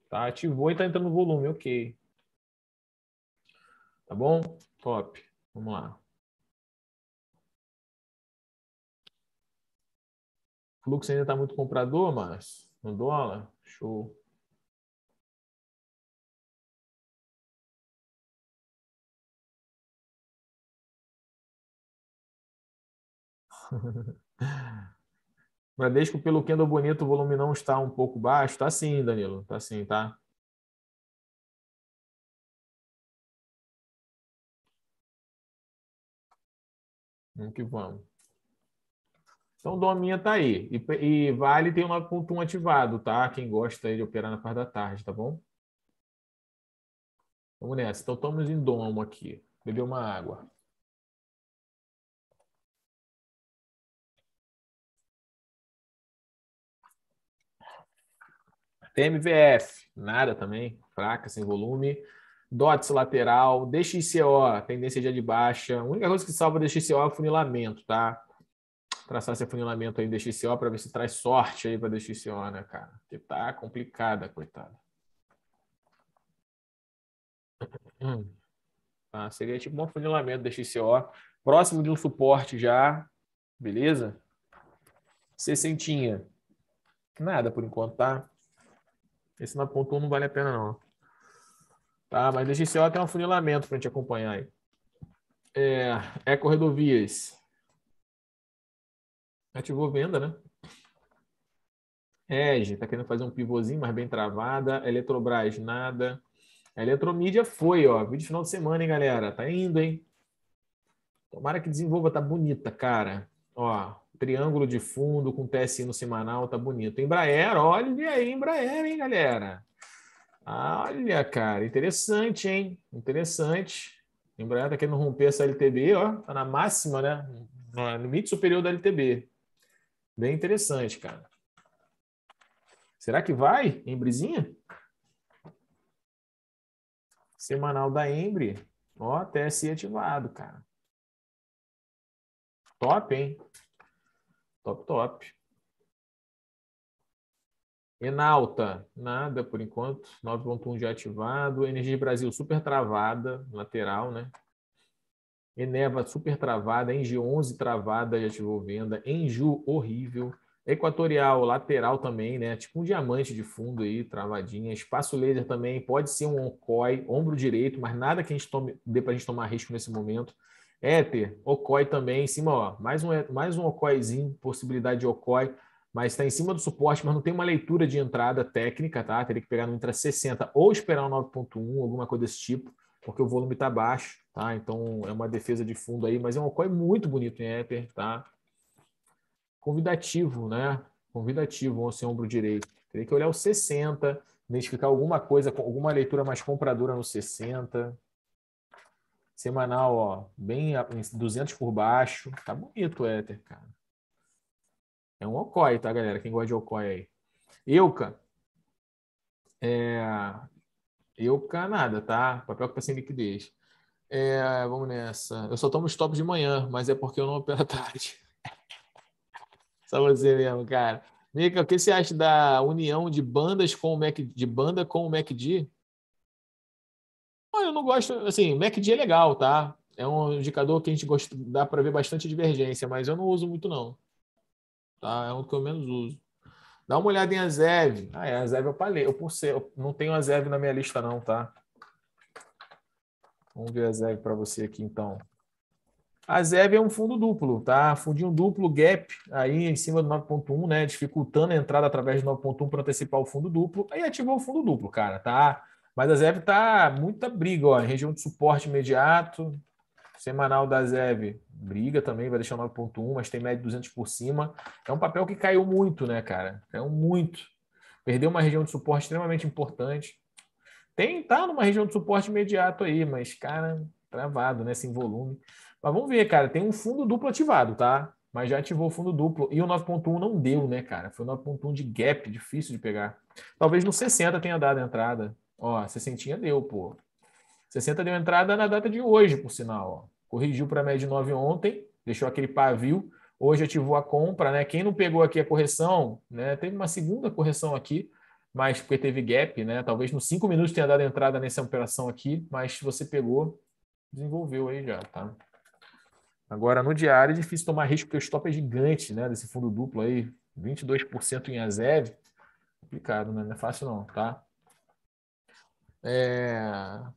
Tá? Ativou e tá entrando volume, OK. Tá bom? Top. Vamos lá. O fluxo ainda está muito comprador, mas no dólar, show. Bradesco, (laughs) pelo Kendo Bonito, o volume não está um pouco baixo? Tá sim, Danilo. Tá sim, tá? Vamos que vamos. Então, Dominha tá aí. E, e Vale tem o 9.1 ativado, tá? Quem gosta de operar na parte da tarde, tá bom? Vamos nessa. Então, estamos em domo aqui. Beber uma água. TMVF, nada também, fraca, sem volume. DOTS lateral, DXCO, tendência já de baixa. A única coisa que salva DXCO é o funilamento, tá? Traçar esse funilamento aí em DXCO para ver se traz sorte aí para DXCO, né, cara? Porque tá complicada, coitada. Hum. Tá, seria tipo um funilamento DXCO, próximo de um suporte já, beleza? Sessentinha. Nada por enquanto, tá? Esse na ponto 1 não vale a pena, não. Tá, mas deixa esse até um funilamento para a gente acompanhar aí. É, Rodovias. Ativou venda, né? Regi, tá querendo fazer um pivôzinho, mas bem travada. Eletrobras, nada. Eletromídia foi, ó. Vídeo final de semana, hein, galera? Tá indo, hein? Tomara que desenvolva, tá bonita, cara. Ó, triângulo de fundo com TSI no semanal, tá bonito. Embraer, olha aí, Embraer, hein, galera? Olha, cara, interessante, hein? Interessante. Embraer tá querendo romper essa LTB, ó, tá na máxima, né? No limite superior da LTB. Bem interessante, cara. Será que vai, Embrezinha? Semanal da Embre. Ó, TSI ativado, cara. Top, hein? Top, top. Enalta, nada por enquanto. 9.1 já ativado. Energia Brasil super travada, lateral, né? Eneva super travada. Engie 11 travada, já ativou venda. Enju horrível. Equatorial, lateral também, né? Tipo um diamante de fundo aí, travadinha. Espaço laser também, pode ser um oncói, ombro direito, mas nada que a gente tome, dê para a gente tomar risco nesse momento. Éter, Okoi também em cima, ó, mais um, é, mais um Okoizinho, possibilidade de Okoi, mas está em cima do suporte, mas não tem uma leitura de entrada técnica, tá? Teria que pegar no intra 60 ou esperar um 9.1, alguma coisa desse tipo, porque o volume está baixo, tá? Então é uma defesa de fundo aí, mas é um Okoi muito bonito em Éter, tá? Convidativo, né? Convidativo, ontem ombro direito. Teria que olhar o 60, identificar alguma coisa, alguma leitura mais compradora no 60, Semanal, ó, bem 200 por baixo. Tá bonito o éter, cara. É um ocói, tá, galera? Quem gosta de ocói aí. Euca. É... Euca nada, tá? Papel que tá sem liquidez. É... Vamos nessa. Eu só tomo stop de manhã, mas é porque eu não opero à tarde. (laughs) só você mesmo, cara. Mica, o que você acha da união de bandas com o Mac... de banda com o MacD? eu não gosto, assim, MACD é legal, tá? É um indicador que a gente gosta, dá para ver bastante divergência, mas eu não uso muito não. Tá? É um que eu menos uso. Dá uma olhada em Azev. Ah, é, Azev eu palei. Eu, por ser, eu não tenho Azev na minha lista não, tá? Vamos ver Azev para você aqui então. A ZEV é um fundo duplo, tá? Fundinho duplo, gap, aí em cima do 9.1, né? Dificultando a entrada através do 9.1 para antecipar o fundo duplo. Aí ativou o fundo duplo, cara, tá? Mas a ZEV tá muita briga, ó, região de suporte imediato. Semanal da ZEV, briga também, vai deixar 9.1, mas tem média de 200 por cima. É um papel que caiu muito, né, cara? Caiu muito. Perdeu uma região de suporte extremamente importante. Tem, tá numa região de suporte imediato aí, mas, cara, travado, né? Sem volume. Mas vamos ver, cara. Tem um fundo duplo ativado, tá? Mas já ativou o fundo duplo. E o 9.1 não deu, né, cara? Foi o 9.1 de gap, difícil de pegar. Talvez no 60 tenha dado a entrada. Ó, 60 deu, pô. 60 deu entrada na data de hoje, por sinal. Ó. Corrigiu para a média de 9 ontem, deixou aquele pavio. Hoje ativou a compra, né? Quem não pegou aqui a correção, né? Teve uma segunda correção aqui, mas porque teve gap, né? Talvez nos 5 minutos tenha dado entrada nessa operação aqui, mas se você pegou, desenvolveu aí já, tá? Agora, no diário é difícil tomar risco, porque o stop é gigante, né? Desse fundo duplo aí, 22% em Azev. Complicado, né? Não é fácil não, tá? É,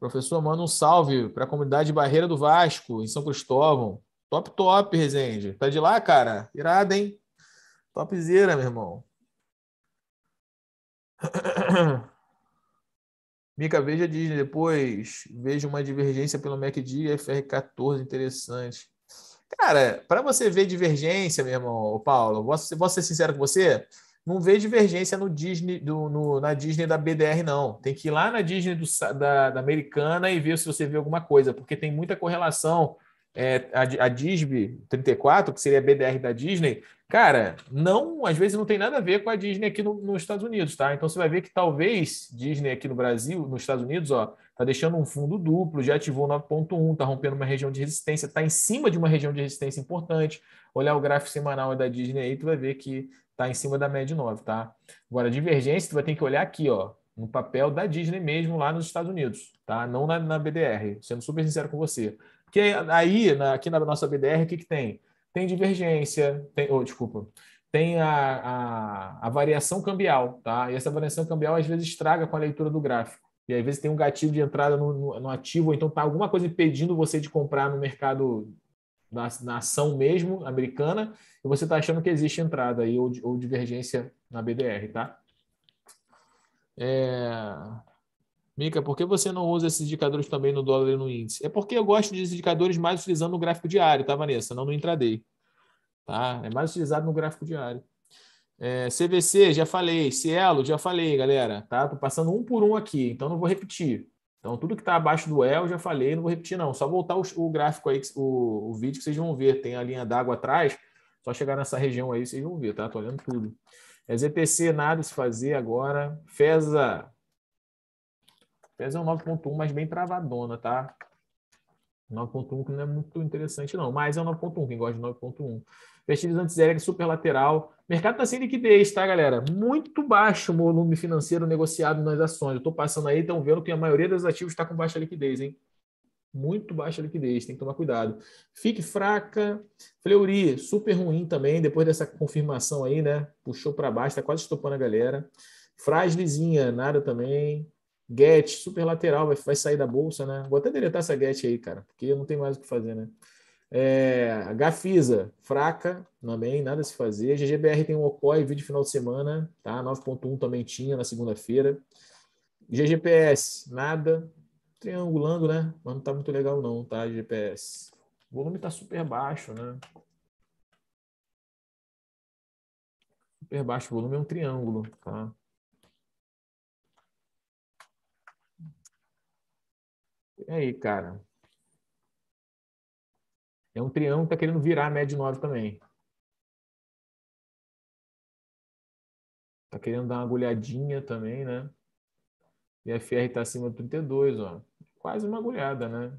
professor, manda um salve para a comunidade Barreira do Vasco, em São Cristóvão. Top, top, Resende. Tá de lá, cara? Irada, hein? Topzera, meu irmão. (coughs) Mica Veja diz depois, Veja uma divergência pelo MACD e FR14, interessante. Cara, para você ver divergência, meu irmão, Paulo, vou, vou ser sincero com você, não vê divergência no Disney, do, no, na Disney da BDR, não. Tem que ir lá na Disney do, da, da, americana e ver se você vê alguma coisa, porque tem muita correlação. É, a, a Disney 34, que seria a BDR da Disney, cara, não, às vezes não tem nada a ver com a Disney aqui no, nos Estados Unidos, tá? Então você vai ver que talvez Disney aqui no Brasil, nos Estados Unidos, ó, tá deixando um fundo duplo, já ativou 9.1, tá rompendo uma região de resistência, tá em cima de uma região de resistência importante. Olhar o gráfico semanal da Disney aí, tu vai ver que está em cima da média 9, tá? Agora, divergência, tu vai ter que olhar aqui, ó, no papel da Disney mesmo lá nos Estados Unidos, tá? Não na, na BDR, sendo super sincero com você. Porque aí, na, aqui na nossa BDR, o que, que tem? Tem divergência, tem, oh, desculpa, tem a, a, a, variação cambial, tá? E essa variação cambial às vezes estraga com a leitura do gráfico. E às vezes tem um gatilho de entrada no, no, no ativo, ou então tá alguma coisa impedindo você de comprar no mercado na, na ação mesmo americana e você está achando que existe entrada aí ou, ou divergência na BDR, tá? É... Mica, por que você não usa esses indicadores também no dólar e no índice? É porque eu gosto de indicadores mais utilizando no gráfico diário, tá, Vanessa? Não no intraday. Tá? É mais utilizado no gráfico diário. É, CVC, já falei. Cielo, já falei, galera. Tá? Tô passando um por um aqui, então não vou repetir. Então, tudo que está abaixo do El eu já falei, não vou repetir, não. Só voltar o, o gráfico aí, o, o, vídeo que vocês vão ver. Tem a linha d'água atrás. Só chegar nessa região aí, vocês vão ver, tá? Estou olhando tudo. É ZTC, nada se fazer agora. Feza. Feza é um 9.1, mas bem travadona, tá? 9.1 que não é muito interessante, não, mas é o 9.1, quem gosta de 9.1. Fertilizantes é super lateral. Mercado está sem liquidez, tá, galera? Muito baixo o volume financeiro negociado nas ações. Eu estou passando aí, estão vendo que a maioria dos ativos está com baixa liquidez, hein? Muito baixa liquidez, tem que tomar cuidado. Fique fraca. Fleury, super ruim também, depois dessa confirmação aí, né? Puxou para baixo, está quase estopando a galera. Fraslizinha, nada também. Get, super lateral, vai, vai sair da bolsa, né? Vou até deletar essa Get aí, cara, porque não tem mais o que fazer, né? É, Gafisa, fraca também, nada se fazer. GGBR tem um Ocoi, vídeo final de semana, tá? 9.1 também tinha na segunda-feira. GGPS, nada. Triangulando, né? Mas não tá muito legal não, tá? GPS. O volume tá super baixo, né? Super baixo. O volume é um triângulo, tá? E aí, cara. É um triângulo que tá querendo virar a média de 9 também. Tá querendo dar uma agulhadinha também, né? E a FR tá acima de 32, ó. Quase uma agulhada, né?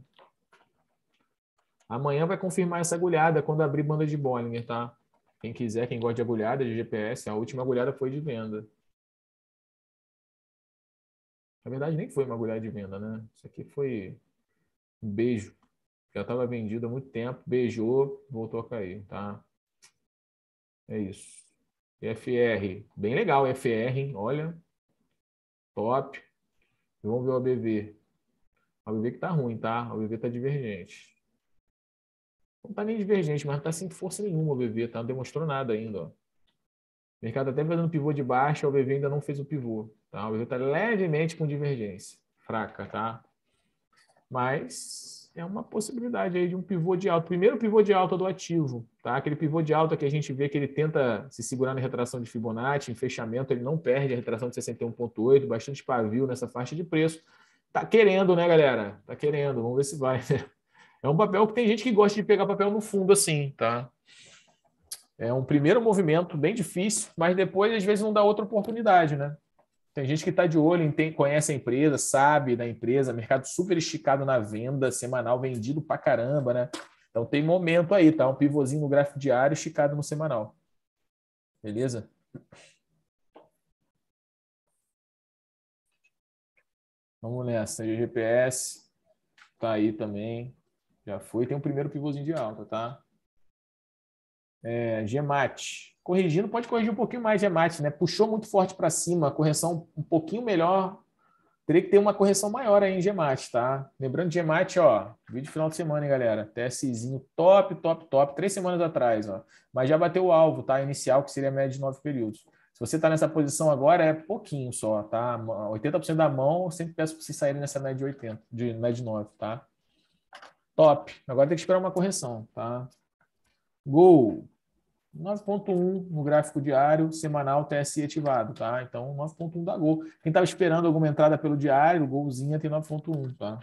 Amanhã vai confirmar essa agulhada quando abrir banda de Bollinger, tá? Quem quiser, quem gosta de agulhada de GPS, a última agulhada foi de venda. Na verdade, nem foi uma agulhada de venda, né? Isso aqui foi um beijo. Já estava vendido há muito tempo, beijou, voltou a cair, tá? É isso. FR, bem legal, FR, hein? Olha, top. Vamos ver o ABV. O ABV que tá ruim, tá? O ABV tá divergente. Não tá nem divergente, mas não tá sem força nenhuma o ABV, tá? Não demonstrou nada ainda, ó. O mercado até fazendo pivô de baixa, o ABV ainda não fez o pivô. Tá? O Brasil está levemente com divergência, fraca, tá? Mas é uma possibilidade aí de um pivô de alta. Primeiro pivô de alta do ativo, tá? Aquele pivô de alta que a gente vê que ele tenta se segurar na retração de Fibonacci, em fechamento ele não perde a retração de 61.8, bastante pavio nessa faixa de preço. Tá querendo, né, galera? Tá querendo. Vamos ver se vai, né? É um papel que tem gente que gosta de pegar papel no fundo assim, tá? É um primeiro movimento bem difícil, mas depois às vezes não dá outra oportunidade, né? Tem gente que está de olho, tem, conhece a empresa, sabe da empresa, mercado super esticado na venda, semanal vendido pra caramba, né? Então tem momento aí, tá? Um pivôzinho no gráfico diário esticado no semanal. Beleza? Vamos nessa. GPS tá aí também. Já foi. Tem o um primeiro pivôzinho de alta, tá? É, GMAT corrigindo, pode corrigir um pouquinho mais remate, né? Puxou muito forte para cima, correção um pouquinho melhor. Teria que ter uma correção maior aí em Gemate, tá? Lembrando de Gemate, ó, vídeo final de semana, hein, galera? TSzinho top, top, top, três semanas atrás, ó. Mas já bateu o alvo, tá? Inicial, que seria a média de nove períodos. Se você está nessa posição agora, é pouquinho só, tá? 80% da mão, eu sempre peço para vocês saírem nessa média de 80, de média de 9, tá? Top. Agora tem que esperar uma correção, tá? Gol. 9.1 no gráfico diário, semanal, TSI ativado, tá? Então, 9.1 da gol. Quem estava esperando alguma entrada pelo diário, golzinha tem 9.1, tá?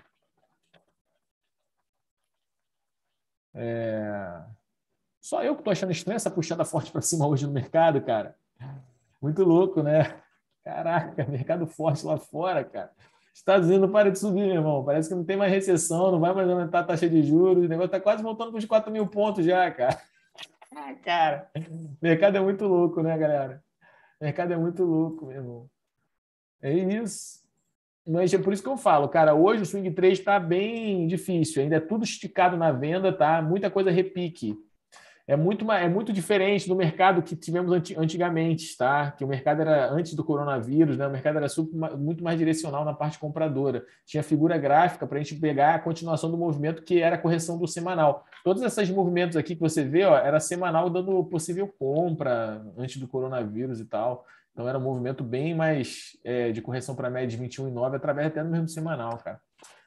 É... Só eu que tô achando estranha essa puxada (laughs) forte para cima hoje no mercado, cara. Muito louco, né? Caraca, mercado forte lá fora, cara. Estados Unidos para de subir, meu irmão. Parece que não tem mais recessão, não vai mais aumentar a taxa de juros. O negócio está quase voltando para os 4 mil pontos já, cara. Ah, cara, mercado é muito louco, né, galera? Mercado é muito louco, meu irmão. É isso. Mas é por isso que eu falo, cara, hoje o swing 3 está bem difícil, ainda é tudo esticado na venda, tá? Muita coisa repique é muito, é muito diferente do mercado que tivemos antigamente, tá? Que o mercado era antes do coronavírus, né? O mercado era super, muito mais direcional na parte compradora. Tinha figura gráfica para a gente pegar a continuação do movimento que era a correção do semanal. Todos esses movimentos aqui que você vê, ó, era semanal dando possível compra antes do coronavírus e tal. Então era um movimento bem mais é, de correção para média de 21 e 9 através até do mesmo semanal, cara.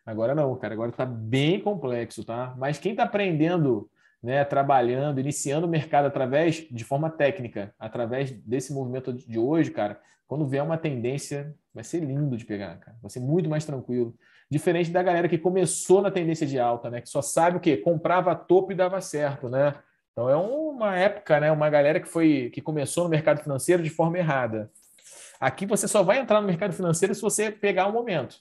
Agora não, cara. Agora está bem complexo, tá? Mas quem está aprendendo né, trabalhando, iniciando o mercado através de forma técnica, através desse movimento de hoje, cara, quando vier uma tendência, vai ser lindo de pegar, cara. Vai ser muito mais tranquilo. Diferente da galera que começou na tendência de alta, né? Que só sabe o quê? Comprava topo e dava certo, né? Então é uma época, né? Uma galera que foi que começou no mercado financeiro de forma errada. Aqui você só vai entrar no mercado financeiro se você pegar o momento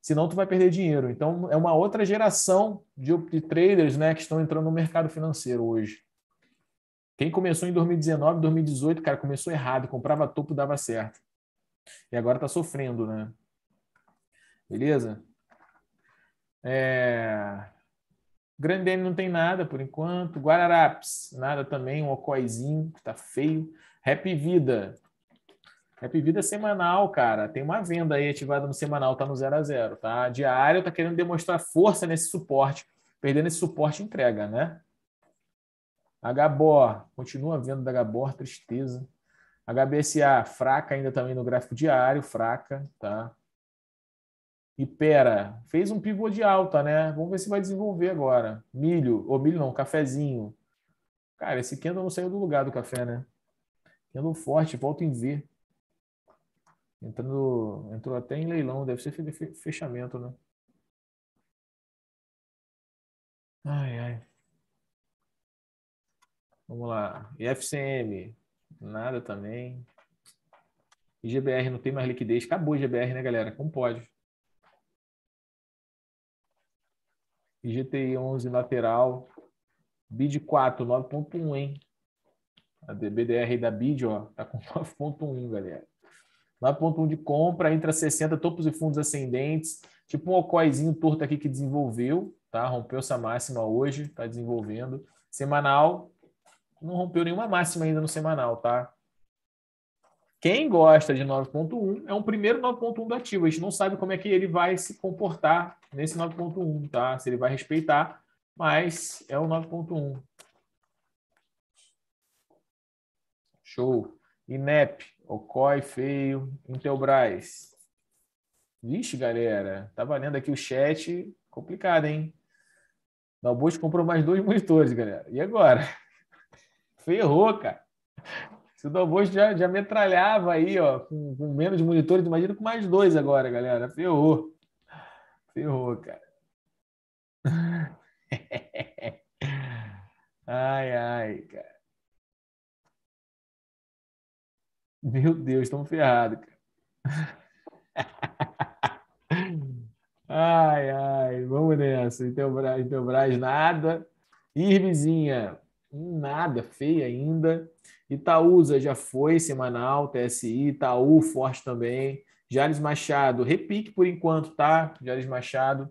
senão tu vai perder dinheiro. Então é uma outra geração de, de traders, né, que estão entrando no mercado financeiro hoje. Quem começou em 2019, 2018, cara, começou errado, comprava topo, dava certo. E agora está sofrendo, né? Beleza? É... Grandene não tem nada por enquanto. Guararapes, nada também. Um ocoizinho, que tá feio. Rap Vida, Rap Vida semanal, cara. Tem uma venda aí ativada no semanal, tá no 0 a 0 tá? Diário tá querendo demonstrar força nesse suporte. Perdendo esse suporte, entrega, né? Gabor, continua vendo da Gabor, tristeza. HBSA, fraca ainda também no gráfico diário, fraca, tá? Ipera, fez um pivô de alta, né? Vamos ver se vai desenvolver agora. Milho, ou milho não, cafezinho. Cara, esse Kendall não saiu do lugar do café, né? Kendall forte, volta em ver. Entrando, entrou até em leilão, deve ser fechamento, né? Ai, ai. Vamos lá. IFCM, nada também. IGBR não tem mais liquidez. Acabou o IGBR, né, galera? Como pode? IGTI 11 lateral. BID 4, 9.1, hein? A BDR da BID, ó, tá com 9.1, (laughs) galera. 9.1 ponto de compra, entra 60 topos e fundos ascendentes, tipo um ocoizinho torto aqui que desenvolveu, tá? Rompeu essa máxima hoje, está desenvolvendo. Semanal, não rompeu nenhuma máxima ainda no semanal, tá? Quem gosta de 9.1 é um primeiro 9.1 do ativo. A gente não sabe como é que ele vai se comportar nesse 9.1, tá? Se ele vai respeitar, mas é o 9.1. Show. INEP, Ocoi, feio. Intelbras. Vixe, galera. Tá valendo aqui o chat. Complicado, hein? Dalbot comprou mais dois monitores, galera. E agora? (laughs) Ferrou, cara. Se o Dalbot já, já metralhava aí, ó, com, com menos monitores, imagina com mais dois agora, galera. Ferrou. Ferrou, cara. (laughs) ai, ai, cara. Meu Deus, estamos ferrados, cara. ai, ai, vamos nessa. Intelbras, então, Intelbras então, nada. Irvizinha, nada, feia ainda. Itaúsa já foi semanal, TSI, Itaú forte também. Jales Machado, repique por enquanto, tá? Jales Machado,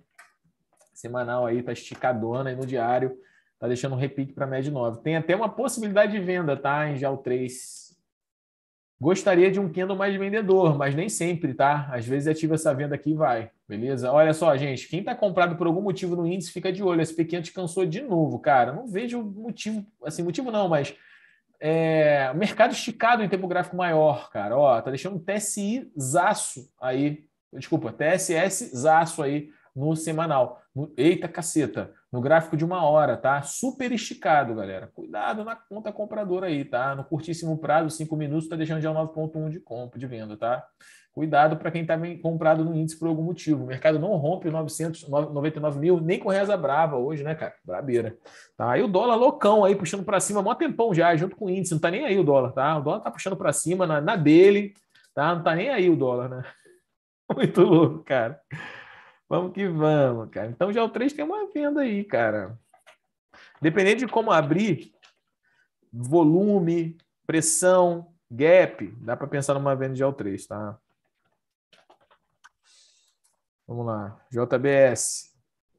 semanal aí, tá esticadona aí no diário, tá deixando um repique para média 9. Tem até uma possibilidade de venda, tá? Em Jal 3, Gostaria de um Kindle mais vendedor, mas nem sempre, tá? Às vezes ativa essa venda aqui e vai, beleza? Olha só, gente, quem está comprado por algum motivo no índice, fica de olho. Esse 500 cansou de novo, cara. Não vejo motivo, assim, motivo não, mas é, mercado esticado em tempo gráfico maior, cara. Ó, tá deixando um TSI zaço aí, desculpa, TSS zaço aí no semanal. Eita caceta, no gráfico de uma hora, tá? Super esticado, galera. Cuidado na conta compradora aí, tá? No curtíssimo prazo, cinco minutos, tá deixando já 9,1 de compra, de venda, tá? Cuidado para quem está comprado no índice por algum motivo. O mercado não rompe 999 mil, nem com reza brava hoje, né, cara? Brabeira. Tá? E o dólar loucão aí, puxando para cima, mó tempão já, junto com o índice. Não tá nem aí o dólar, tá? O dólar tá puxando para cima na, na dele, tá? Não tá nem aí o dólar, né? (laughs) Muito louco, cara. Vamos que vamos, cara. Então já o 3 tem uma venda aí, cara. Dependendo de como abrir, volume, pressão, gap, dá para pensar numa venda de o 3 tá? Vamos lá. JBS.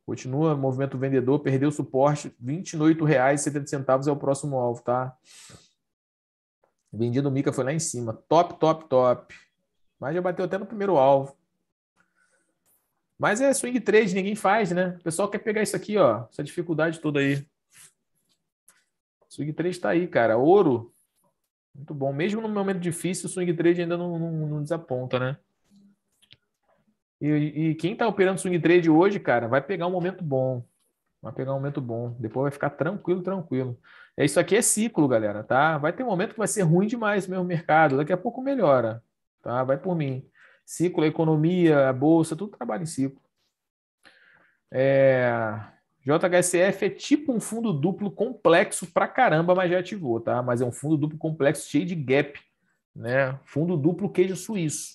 Continua movimento vendedor, perdeu suporte, R$ 28,70 é o próximo alvo, tá? Vendido o Mica foi lá em cima. Top, top, top. Mas já bateu até no primeiro alvo. Mas é swing trade, ninguém faz, né? O pessoal quer pegar isso aqui, ó, essa dificuldade toda aí. Swing trade está aí, cara. Ouro, muito bom. Mesmo no momento difícil, o swing trade ainda não, não, não desaponta, né? E, e quem está operando swing trade hoje, cara, vai pegar um momento bom. Vai pegar um momento bom. Depois vai ficar tranquilo, tranquilo. É isso aqui é ciclo, galera, tá? Vai ter um momento que vai ser ruim demais mesmo o mercado. Daqui a pouco melhora, tá? Vai por mim. Ciclo, a economia, a bolsa, tudo trabalha em ciclo. É... JHSF é tipo um fundo duplo complexo pra caramba, mas já ativou, tá? Mas é um fundo duplo complexo cheio de gap, né? Fundo duplo queijo suíço.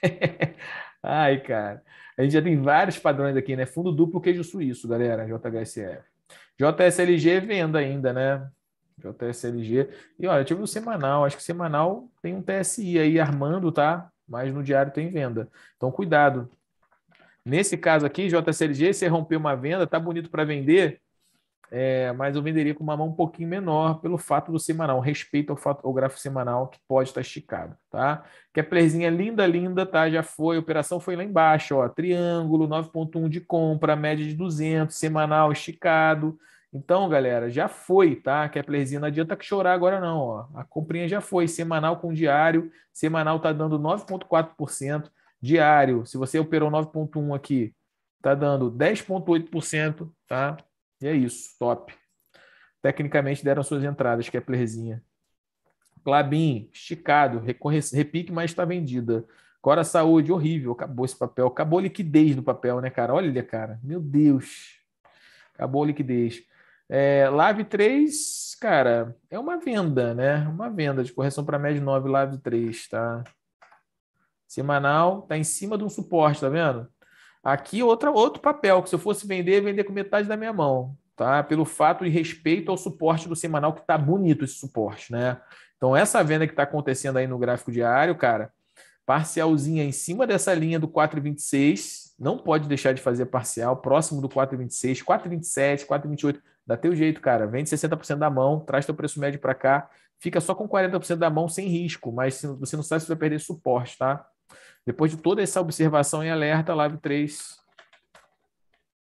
(laughs) Ai, cara. A gente já tem vários padrões aqui, né? Fundo duplo queijo suíço, galera, JHSF. JSLG é venda ainda, né? JSLG. E olha, eu tive o semanal, acho que semanal tem um TSI aí armando, tá? mas no diário tem venda. Então, cuidado. Nesse caso aqui, JCLG, você rompeu uma venda, tá bonito para vender, é, mas eu venderia com uma mão um pouquinho menor pelo fato do semanal, respeito ao, fato, ao gráfico semanal que pode estar tá esticado, tá? Keplerzinha é linda, linda, tá? Já foi, a operação foi lá embaixo, ó, triângulo, 9.1 de compra, média de 200, semanal esticado, então, galera, já foi, tá? Keplerzinho, não adianta chorar agora não, ó. A comprinha já foi, semanal com diário, semanal tá dando 9.4%, diário, se você operou 9.1 aqui, tá dando 10.8%, tá? E é isso, top. Tecnicamente deram suas entradas, Keplerzinha. É Clabin, esticado, repique, mas está vendida. Cora Saúde, horrível, acabou esse papel, acabou a liquidez do papel, né, cara? Olha, cara, meu Deus, acabou a liquidez. É, Live 3, cara, é uma venda, né? Uma venda de correção para média 9, Live 3, tá? Semanal, tá em cima de um suporte, tá vendo? Aqui outra, outro papel, que se eu fosse vender, vender com metade da minha mão, tá? Pelo fato de respeito ao suporte do semanal, que tá bonito esse suporte, né? Então, essa venda que tá acontecendo aí no gráfico diário, cara, parcialzinha em cima dessa linha do 4,26, não pode deixar de fazer parcial, próximo do 4,26, 4,27, 4,28, Dá teu jeito, cara. Vende 60% da mão, traz teu preço médio para cá, fica só com 40% da mão sem risco, mas você não sabe se vai perder suporte, tá? Depois de toda essa observação e alerta, Live 3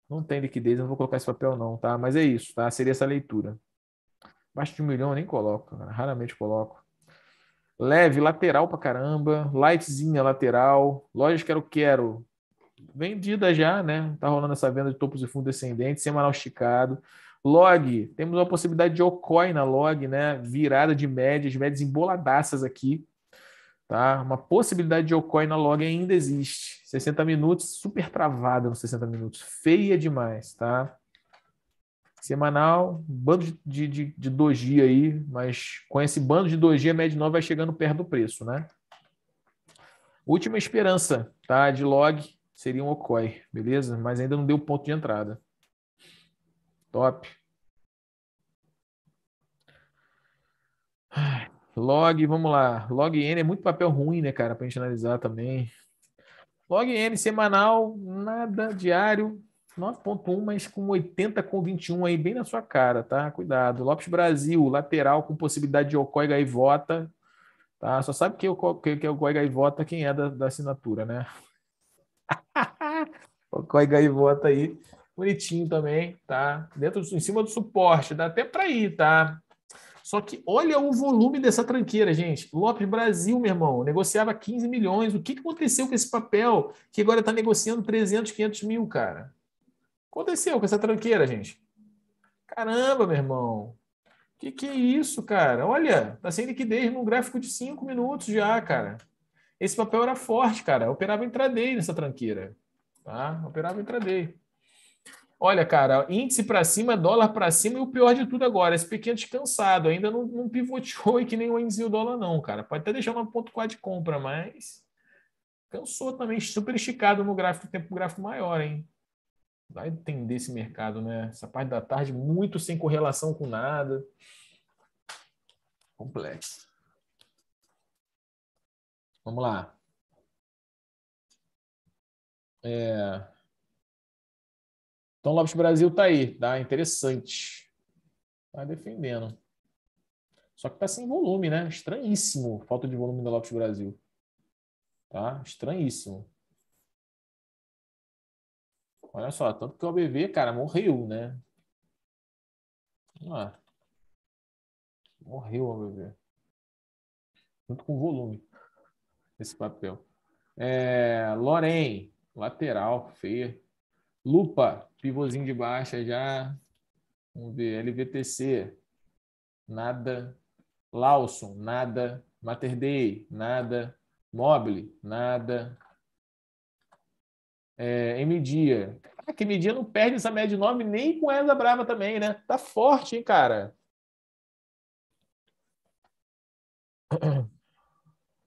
não tem liquidez, eu não vou colocar esse papel não, tá? Mas é isso, tá? Seria essa leitura. Abaixo de um milhão eu nem coloco, cara. raramente coloco. Leve, lateral pra caramba, lightzinha lateral, lojas quero quero, vendida já, né? Tá rolando essa venda de topos e fundos descendentes, semanal esticado. Log, temos uma possibilidade de OCOI na log, né? Virada de médias, médias emboladaças aqui. Tá? Uma possibilidade de OCOI na log ainda existe. 60 minutos, super travada nos 60 minutos. Feia demais, tá? Semanal, bando de, de, de doji aí, mas com esse bando de doji a média nova vai chegando perto do preço, né? Última esperança, tá? De log seria um OCOI, beleza? Mas ainda não deu ponto de entrada. Top. Log, vamos lá. Log N é muito papel ruim, né, cara, pra gente analisar também. Log N semanal, nada diário, 9.1, mas com 80 com 21 aí, bem na sua cara, tá? Cuidado. Lopes Brasil, lateral com possibilidade de Ocoi Gaivota, tá? Só sabe que, que, que é o Ocoi é, é Gaivota quem é da, da assinatura, né? (laughs) O Gaivota aí Bonitinho também, tá? Dentro, em cima do suporte, dá até para ir, tá? Só que olha o volume dessa tranqueira, gente. Lopes Brasil, meu irmão, negociava 15 milhões. O que aconteceu com esse papel que agora está negociando 300, 500 mil, cara? Aconteceu com essa tranqueira, gente. Caramba, meu irmão. Que que é isso, cara? Olha, tá sem liquidez num gráfico de 5 minutos já, cara. Esse papel era forte, cara. Eu operava intraday nessa tranqueira. Tá? Eu operava intraday. Olha, cara, índice para cima, dólar para cima e o pior de tudo agora, esse pequeno descansado, ainda não, não pivoteou (laughs) e que nem o índice e o dólar não, cara. Pode até deixar uma ponto quad de compra, mas cansou também, super esticado no gráfico, tempo gráfico maior, hein? Vai entender esse mercado, né? Essa parte da tarde muito sem correlação com nada. Complexo. Vamos lá. É... Então, Lopes Brasil está aí, tá? Interessante. Está defendendo. Só que está sem volume, né? Estranhíssimo. Falta de volume da Lopes Brasil. Tá? Estranhíssimo. Olha só, tanto que o ABV, cara, morreu, né? lá. morreu o ABV. Junto com volume. Esse papel. É, Loren, lateral, feia. Lupa, pivôzinho de baixa já. Vamos ver, LVTC, nada. Lawson, nada. Mater nada. Mobile, nada. É, M. Dia. Caraca, ah, M. Dia não perde essa média de nome nem com essa brava também, né? Tá forte, hein, cara?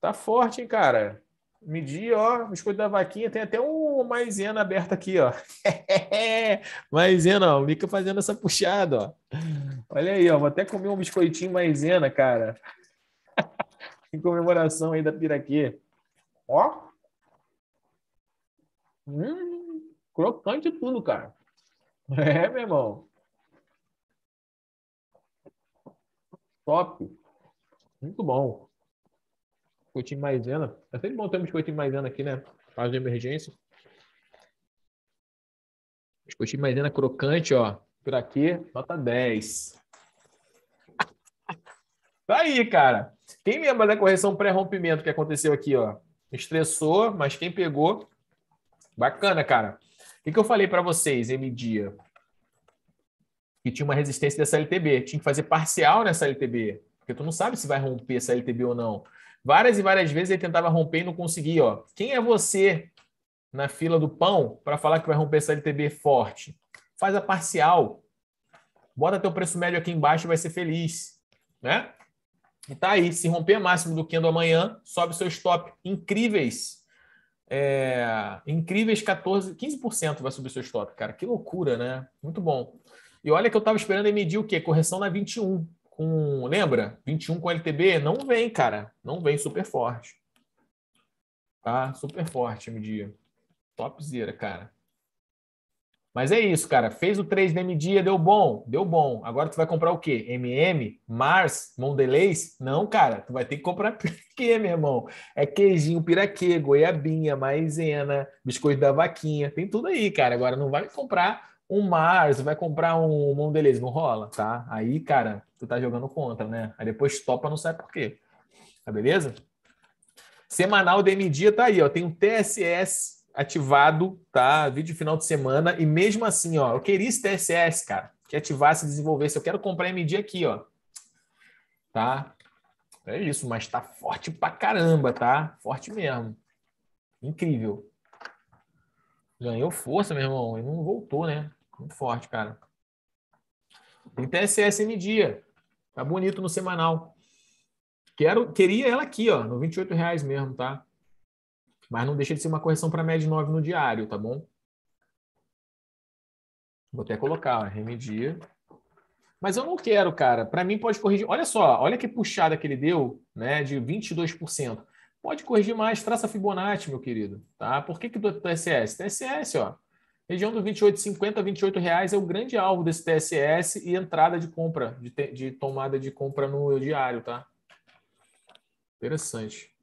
Tá forte, hein, cara? M. Dia, ó, biscoito da vaquinha. Tem até um com maisena aberta aqui, ó. (laughs) maisena, ó, o Mica fazendo essa puxada, ó. Olha aí, ó, vou até comer um biscoitinho maisena, cara. (laughs) em comemoração aí da piraquê. Ó. Hum, crocante tudo, cara. É, meu irmão. Top. Muito bom. Biscoitinho maisena. É sempre bom ter um biscoitinho maisena aqui, né? faz de emergência. Coxinha de maisena crocante, ó. Por aqui, nota 10. tá aí, cara. Quem lembra da correção pré-rompimento que aconteceu aqui, ó? Estressou, mas quem pegou? Bacana, cara. O que, que eu falei para vocês, M dia? Que tinha uma resistência dessa LTB. Tinha que fazer parcial nessa LTB. Porque tu não sabe se vai romper essa LTB ou não. Várias e várias vezes ele tentava romper e não conseguia, ó. Quem é você na fila do pão para falar que vai romper LTB forte. Faz a parcial. Bota teu preço médio aqui embaixo e vai ser feliz. Né? E tá aí. Se romper máximo do Kendo amanhã, sobe seu stop. Incríveis. É, incríveis 14, 15% vai subir seu stop, cara. Que loucura, né? Muito bom. E olha que eu estava esperando medir o quê? Correção na 21. Com, lembra? 21 com LTB? Não vem, cara. Não vem super forte. Tá? Super forte, medir. Topzera, cara. Mas é isso, cara. Fez o 3D dia deu bom, deu bom. Agora tu vai comprar o quê? MM? Mars? Mondelez? Não, cara. Tu vai ter que comprar (laughs) quê meu irmão. É queijinho, piraquê, goiabinha, maisena, biscoito da vaquinha. Tem tudo aí, cara. Agora não vai comprar um Mars, vai comprar um Mondelez. Não rola, tá? Aí, cara, tu tá jogando contra, né? Aí depois topa, não sabe por quê. Tá beleza? Semanal DM Dia tá aí, ó. Tem o um TSS ativado, tá? Vídeo final de semana. E mesmo assim, ó, eu queria esse TSS, cara, que ativasse, desenvolvesse. Eu quero comprar MD aqui, ó. Tá? É isso, mas tá forte pra caramba, tá? Forte mesmo. Incrível. Ganhou força, meu irmão. E não voltou, né? Muito forte, cara. Tem TSS MD. Tá bonito no semanal. Quero, queria ela aqui, ó, no 28 reais mesmo, tá? Mas não deixa de ser uma correção para média 9 no diário, tá bom? Vou até colocar, remedia. Mas eu não quero, cara. Para mim pode corrigir. Olha só, olha que puxada que ele deu, né, de 22%. Pode corrigir mais, traça Fibonacci, meu querido, tá? Por que que do TSS? TSS, ó. Região do 28,50 a 28 reais é o grande alvo desse TSS e entrada de compra, de, te, de tomada de compra no diário, tá? Interessante.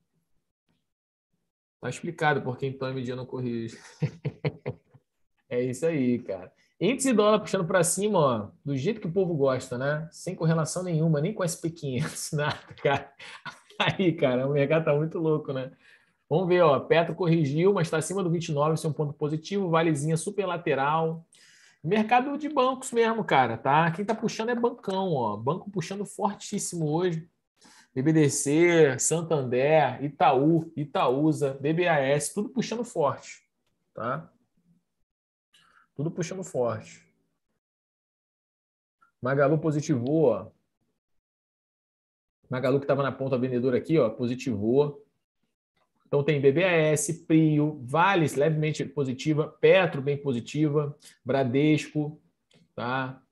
Tá explicado por então a medida não corrige. (laughs) é isso aí, cara. Índice dó dólar puxando para cima, ó, do jeito que o povo gosta, né? Sem correlação nenhuma, nem com SP500, (laughs) nada, cara. Aí, cara, o mercado tá muito louco, né? Vamos ver, ó, Petro corrigiu, mas está acima do 29, isso é um ponto positivo, valezinha super lateral. Mercado de bancos mesmo, cara, tá? Quem tá puxando é bancão, ó. Banco puxando fortíssimo hoje. BBDC, Santander, Itaú, Itaúsa, BBAS, tudo puxando forte, tá? Tudo puxando forte. Magalu positivou, ó. Magalu que estava na ponta vendedora aqui, ó, positivou. Então tem BBAS, Prio, Vales levemente positiva, Petro bem positiva, Bradesco, tá?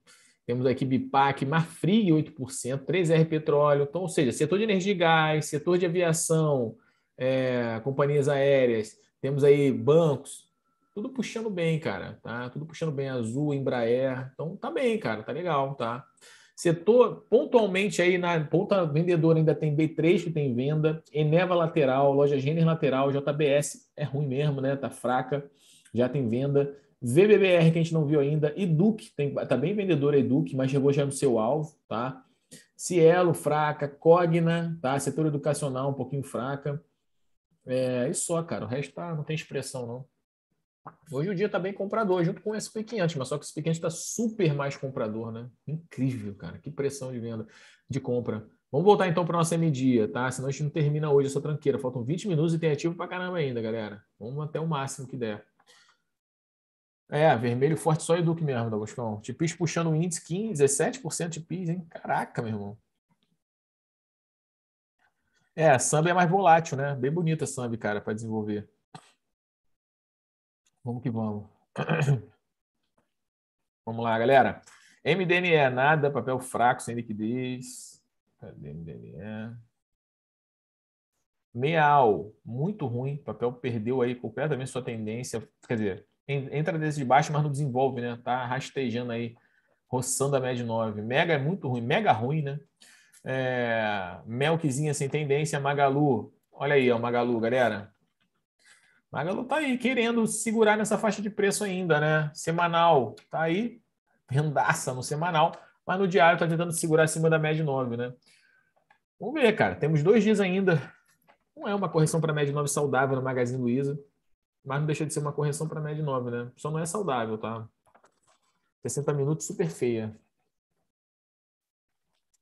Temos aqui BIPAC, Marfrig 8%, 3R Petróleo, então, ou seja, setor de energia e gás, setor de aviação, é, companhias aéreas, temos aí bancos, tudo puxando bem, cara, tá? Tudo puxando bem, Azul, Embraer, então tá bem, cara, tá legal, tá? Setor, pontualmente aí na ponta vendedora ainda tem B3 que tem venda, Eneva lateral, loja Gêner lateral, JBS é ruim mesmo, né? Tá fraca, já tem venda. VBBR que a gente não viu ainda, Eduk tem, tá bem vendedora Eduk, mas chegou já no seu alvo, tá? Cielo, fraca, Cogna, tá? Setor educacional um pouquinho fraca. É, e só, cara, o resto tá, não tem expressão, não. Hoje o dia tá bem comprador, junto com o SP500, mas só que o SP500 tá super mais comprador, né? Incrível, cara, que pressão de venda, de compra. Vamos voltar então para nossa M-dia, tá? Senão a gente não termina hoje essa tranqueira. Faltam 20 minutos e tem ativo pra caramba ainda, galera. Vamos até o máximo que der. É, vermelho forte só Eduque mesmo, Dagoscão. Tipis puxando o índice 15, 17% de PIS, hein? Caraca, meu irmão. É, samba é mais volátil, né? Bem bonita samba, cara, para desenvolver. Vamos que vamos. (clears throat) Vamos lá, galera. MDNE, nada, papel fraco, sem liquidez. Cadê MDNE? Meal, muito ruim. Papel perdeu aí completamente sua tendência. Quer dizer, entra desde baixo, mas não desenvolve, né? Tá rastejando aí, roçando a média 9. Mega é muito ruim, mega ruim, né? É, Melkzinha sem tendência, Magalu. Olha aí, ó, Magalu, galera. Magalu tá aí querendo segurar nessa faixa de preço ainda, né? Semanal, tá aí, rendaça no semanal, mas no diário tá tentando segurar acima da média 9, né? Vamos ver, cara. Temos dois dias ainda. Não é uma correção para média 9 saudável no Magazine Luiza mas não deixa de ser uma correção para a média 9, né? Só não é saudável, tá? 60 minutos super feia.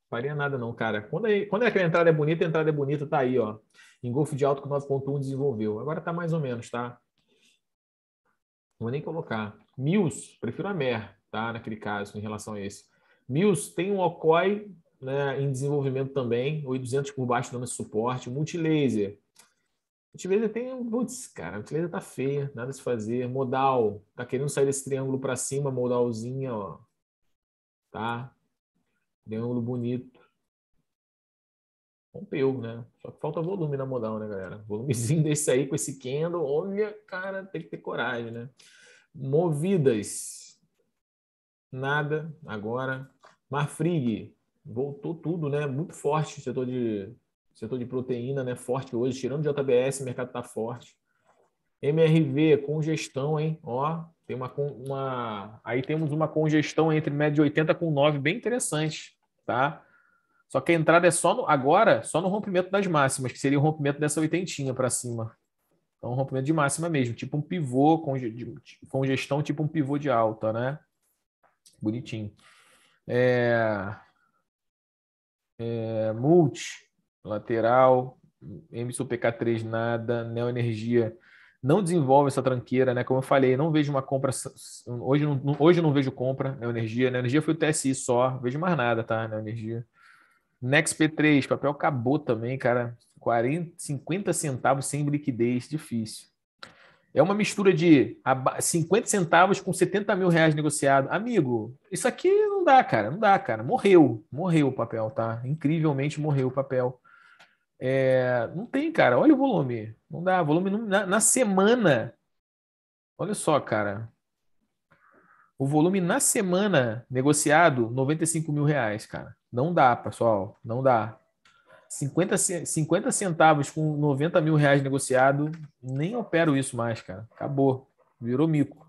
Faria nada não, cara. Quando, é, quando é que a entrada é bonita, a entrada é bonita, tá aí, ó. Em golfe de alto com 9.1 desenvolveu. Agora tá mais ou menos, tá? Não vou nem colocar. Mills, prefiro a Mer, tá? Naquele caso, em relação a esse. Mills tem um Okoi né, em desenvolvimento também, 800 por baixo dando suporte. Multilaser, Utileza tem, putz, cara, a tá feia, nada se fazer. Modal, tá querendo sair desse triângulo para cima, modalzinha, ó. Tá? Triângulo bonito. Rompeu, né? Só que falta volume na modal, né, galera? Volumezinho (laughs) desse aí com esse candle, olha, cara, tem que ter coragem, né? Movidas. Nada agora. Marfrig, voltou tudo, né? Muito forte o setor de setor de proteína, né, forte hoje, tirando o JBS, o mercado está forte. MRV, congestão, hein? Ó, tem uma, uma aí temos uma congestão entre média de 80 com 9, bem interessante, tá? Só que a entrada é só no, agora, só no rompimento das máximas, que seria o rompimento dessa oitentinha para cima. Então, rompimento de máxima mesmo, tipo um pivô, congestão, tipo um pivô de alta, né? Bonitinho. É... É... Multi. Lateral, MSUPK3 nada, Neoenergia não desenvolve essa tranqueira, né? Como eu falei, não vejo uma compra. Hoje não, hoje não vejo compra, Neoenergia. Neoenergia foi o TSI só, vejo mais nada, tá? Neoenergia. Next P3, papel acabou também, cara. 40, 50 centavos sem liquidez, difícil. É uma mistura de 50 centavos com 70 mil reais negociado. Amigo, isso aqui não dá, cara. Não dá, cara. Morreu. Morreu o papel, tá? Incrivelmente morreu o papel. É, não tem, cara. Olha o volume. Não dá. Volume não, na, na, semana. Olha só, cara. O volume na semana negociado, 95 mil reais, cara. Não dá, pessoal. Não dá. 50, 50 centavos com 90 mil reais negociado, nem opero isso mais, cara. Acabou. Virou mico.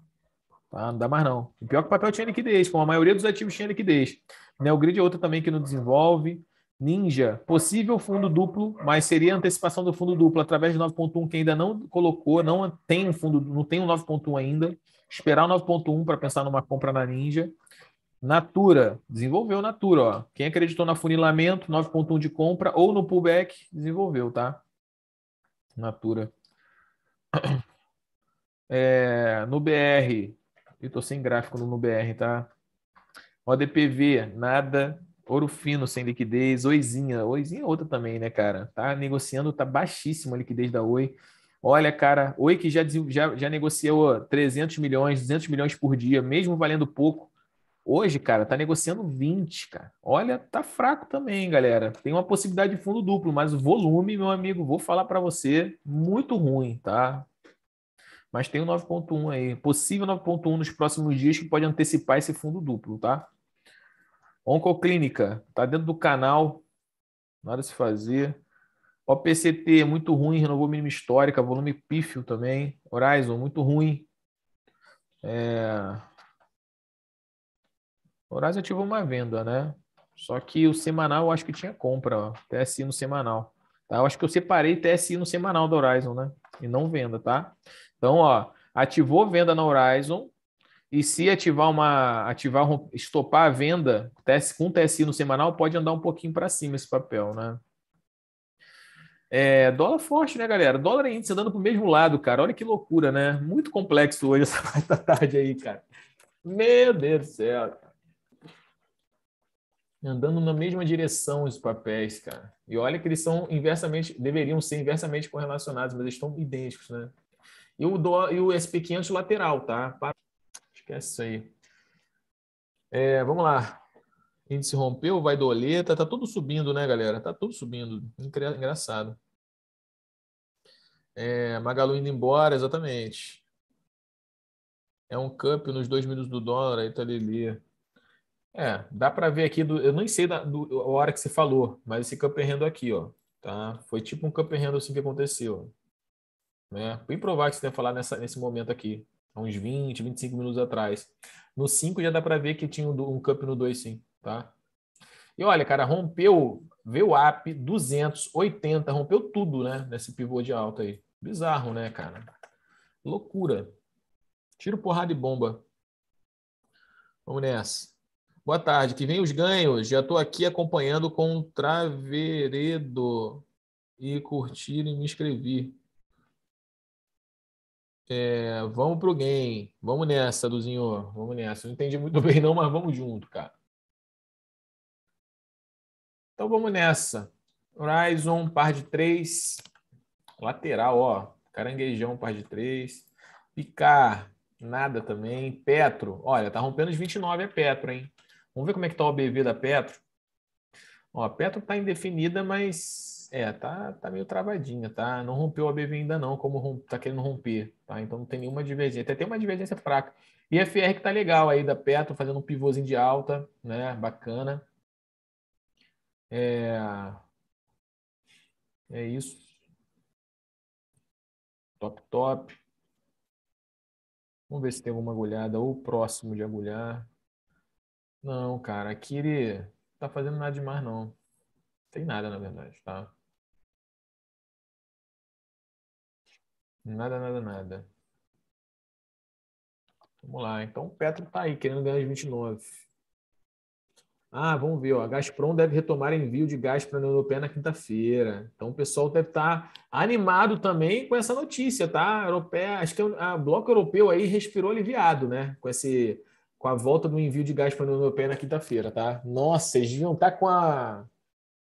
Tá? Não dá mais, não. O pior que o papel tinha liquidez, como a maioria dos ativos tinha liquidez. Neogrid né, é outra também que não desenvolve. Ninja, possível fundo duplo, mas seria antecipação do fundo duplo através do 9.1 que ainda não colocou, não tem um fundo, não tem um 9.1 ainda. Esperar o 9.1 para pensar numa compra na Ninja. Natura, desenvolveu Natura, ó. Quem acreditou no funilamento, 9.1 de compra ou no pullback, desenvolveu, tá? Natura. (clears throat) É, no BR, eu tô sem gráfico no BR, tá? ODPV, nada. Ouro fino sem liquidez, Oizinha, Oizinha é outra também, né, cara? Tá negociando, tá baixíssima a liquidez da Oi. Olha, cara, Oi que já, já, já negociou 300 milhões, 200 milhões por dia, mesmo valendo pouco. Hoje, cara, tá negociando 20, cara. Olha, tá fraco também, galera. Tem uma possibilidade de fundo duplo, mas o volume, meu amigo, vou falar para você, muito ruim, tá? Mas tem o 9.1 aí, possível 9.1 nos próximos dias que pode antecipar esse fundo duplo, tá? Oncoclínica, está dentro do canal, nada a se fazer. OPCT, muito ruim, renovou mínima histórica, volume pífio também. Horizon, muito ruim. É... Horizon ativou uma venda, né? Só que o semanal eu acho que tinha compra, ó. TSI no semanal. Tá? Eu acho que eu separei TSI no semanal da Horizon, né? E não venda, tá? Então, ó, ativou venda na Horizon, e se ativar uma. ativar, estopar a venda com TSI no semanal, pode andar um pouquinho para cima esse papel, né? É, dólar forte, né, galera? Dólar e índice andando para o mesmo lado, cara. Olha que loucura, né? Muito complexo hoje essa parte (laughs) da tarde aí, cara. Meu Deus do céu. Andando na mesma direção os papéis, cara. E olha que eles são inversamente, deveriam ser inversamente correlacionados, mas eles estão idênticos, né? E o, dó, e o SP500 lateral, tá? Para Esquece é isso aí. É, vamos lá. Índice rompeu, vai doleta. Tá tudo subindo, né, galera? Tá tudo subindo. Engraçado. É, Magalu indo embora, exatamente. É um cup nos dois minutos do dólar, aí tá ali. É, dá para ver aqui, do, eu nem sei da do, a hora que você falou, mas esse cup rendo aqui, ó. Tá? Foi tipo um cup rendo assim que aconteceu. Né? Bem provável que você tenha falado nessa, nesse momento aqui uns 20, 25 minutos atrás. No 5 já dá para ver que tinha um, cup no 2, sim, tá? E olha, cara, rompeu veio VWAP 280, rompeu tudo, né? Nesse pivô de alta aí. Bizarro, né, cara? Loucura. Tiro porrada e bomba. Vamos nessa. Boa tarde, que vem os ganhos. Já estou aqui acompanhando com o Traveredo. E curtir e me inscrevi. É, vamos pro game. Vamos nessa, Duzinho. Vamos nessa. Não entendi muito (laughs) bem, não, mas vamos junto, cara. Então vamos nessa. Horizon, par de três. Lateral, ó. Caranguejão, par de três. Picar, nada também. Petro, olha, tá rompendo os 29 é Petro, hein? Vamos ver como é que tá o BV da Petro. Ó, a Petro tá indefinida, mas é, tá, tá meio travadinha, tá? Não rompeu a BV ainda não, como romp, tá querendo romper, tá? Então não tem nenhuma divergência. Até tem uma divergência fraca. IFR que tá legal aí da Petro, fazendo um pivôzinho de alta, né? Bacana. É, é isso. Top, top. Vamos ver se tem alguma agulhada ou próximo de agulhar. Não, cara, aqui ele tá fazendo nada demais, não. Tem nada, na verdade, tá? Nada, nada, nada. Vamos lá. Então o Petro está aí, querendo ganhar de 29. Ah, vamos ver. Ó. A Gazprom deve retomar envio de gás para a União Europeia na quinta-feira. Então o pessoal deve estar tá animado também com essa notícia, tá? A Europeia, acho que é o Bloco Europeu aí respirou aliviado, né? Com esse com a volta do envio de gás para a União Europeia na quinta-feira, tá? Nossa, eles deviam estar tá com, a,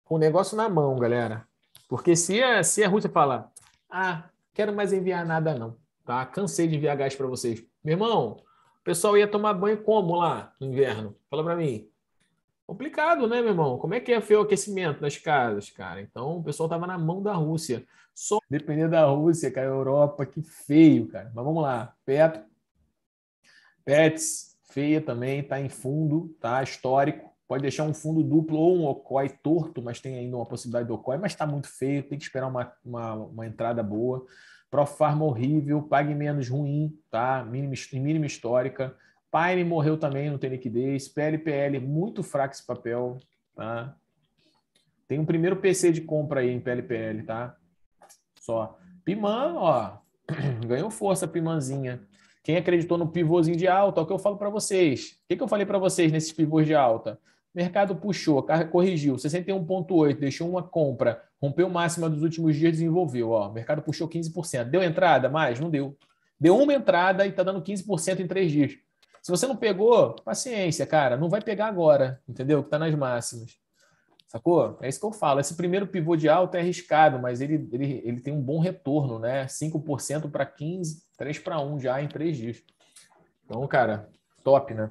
com o negócio na mão, galera. Porque se a, é, se a é Rússia falar, ah, quero mais enviar nada não, tá? Cansei de enviar gás para vocês. Meu irmão, o pessoal ia tomar banho como lá no inverno? Fala para mim. Complicado, né, meu irmão? Como é que ia é o aquecimento nas casas, cara? Então, o pessoal tava na mão da Rússia. Só depender da Rússia, cara, Europa, que feio, cara. Mas vamos lá. Pet, Pets, feia também, tá em fundo, tá histórico. Pode deixar um fundo duplo ou um ocói torto, mas tem ainda uma possibilidade do ocói, mas está muito feio, tem que esperar uma, uma, uma entrada boa. Profarma horrível, pague menos ruim, tá? Mínima, mínima histórica. Paine morreu também, não tem liquidez. PLPL, muito fraco esse papel, tá? Tem um primeiro PC de compra aí em PLPL, tá? Só. Piman, ó, (clears throat) ganhou força a Pimanzinha. Quem acreditou no pivôzinho de alta, é o que eu falo para vocês. O que, que eu falei para vocês nesses pivôs de alta? mercado puxou, corrigiu, 61,8, deixou uma compra, rompeu máxima dos últimos dias, desenvolveu. Ó, mercado puxou 15%. Deu entrada? Mais? Não deu. Deu uma entrada e está dando 15% em três dias. Se você não pegou, paciência, cara. Não vai pegar agora, entendeu? Que está nas máximas. Sacou? É isso que eu falo. Esse primeiro pivô de alta é arriscado, mas ele, ele, ele tem um bom retorno, né? 5% para 15%, 3 para 1 já em três dias. Então, cara, top, né?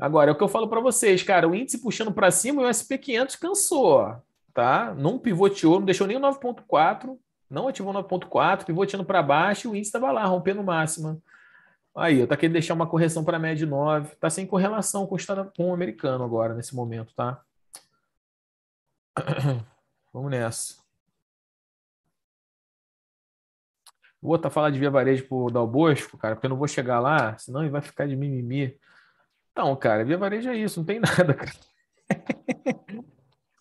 Agora, é o que eu falo para vocês, cara, o índice puxando para cima e o SP500 cansou, tá? Não pivoteou, não deixou nem o 9.4, não ativou 9.4, pivoteando para baixo e o índice estava lá, rompendo máxima. Aí, eu tá querendo deixar uma correção para a média de 9, tá sem correlação com o, com o americano agora, nesse momento, tá? (coughs) Vamos nessa. Vou tá falar de via varejo pro Dal Bosco, cara, porque eu não vou chegar lá, senão ele vai ficar de mimimi. Então, cara, Via Varejo é isso, não tem (laughs) nada, cara.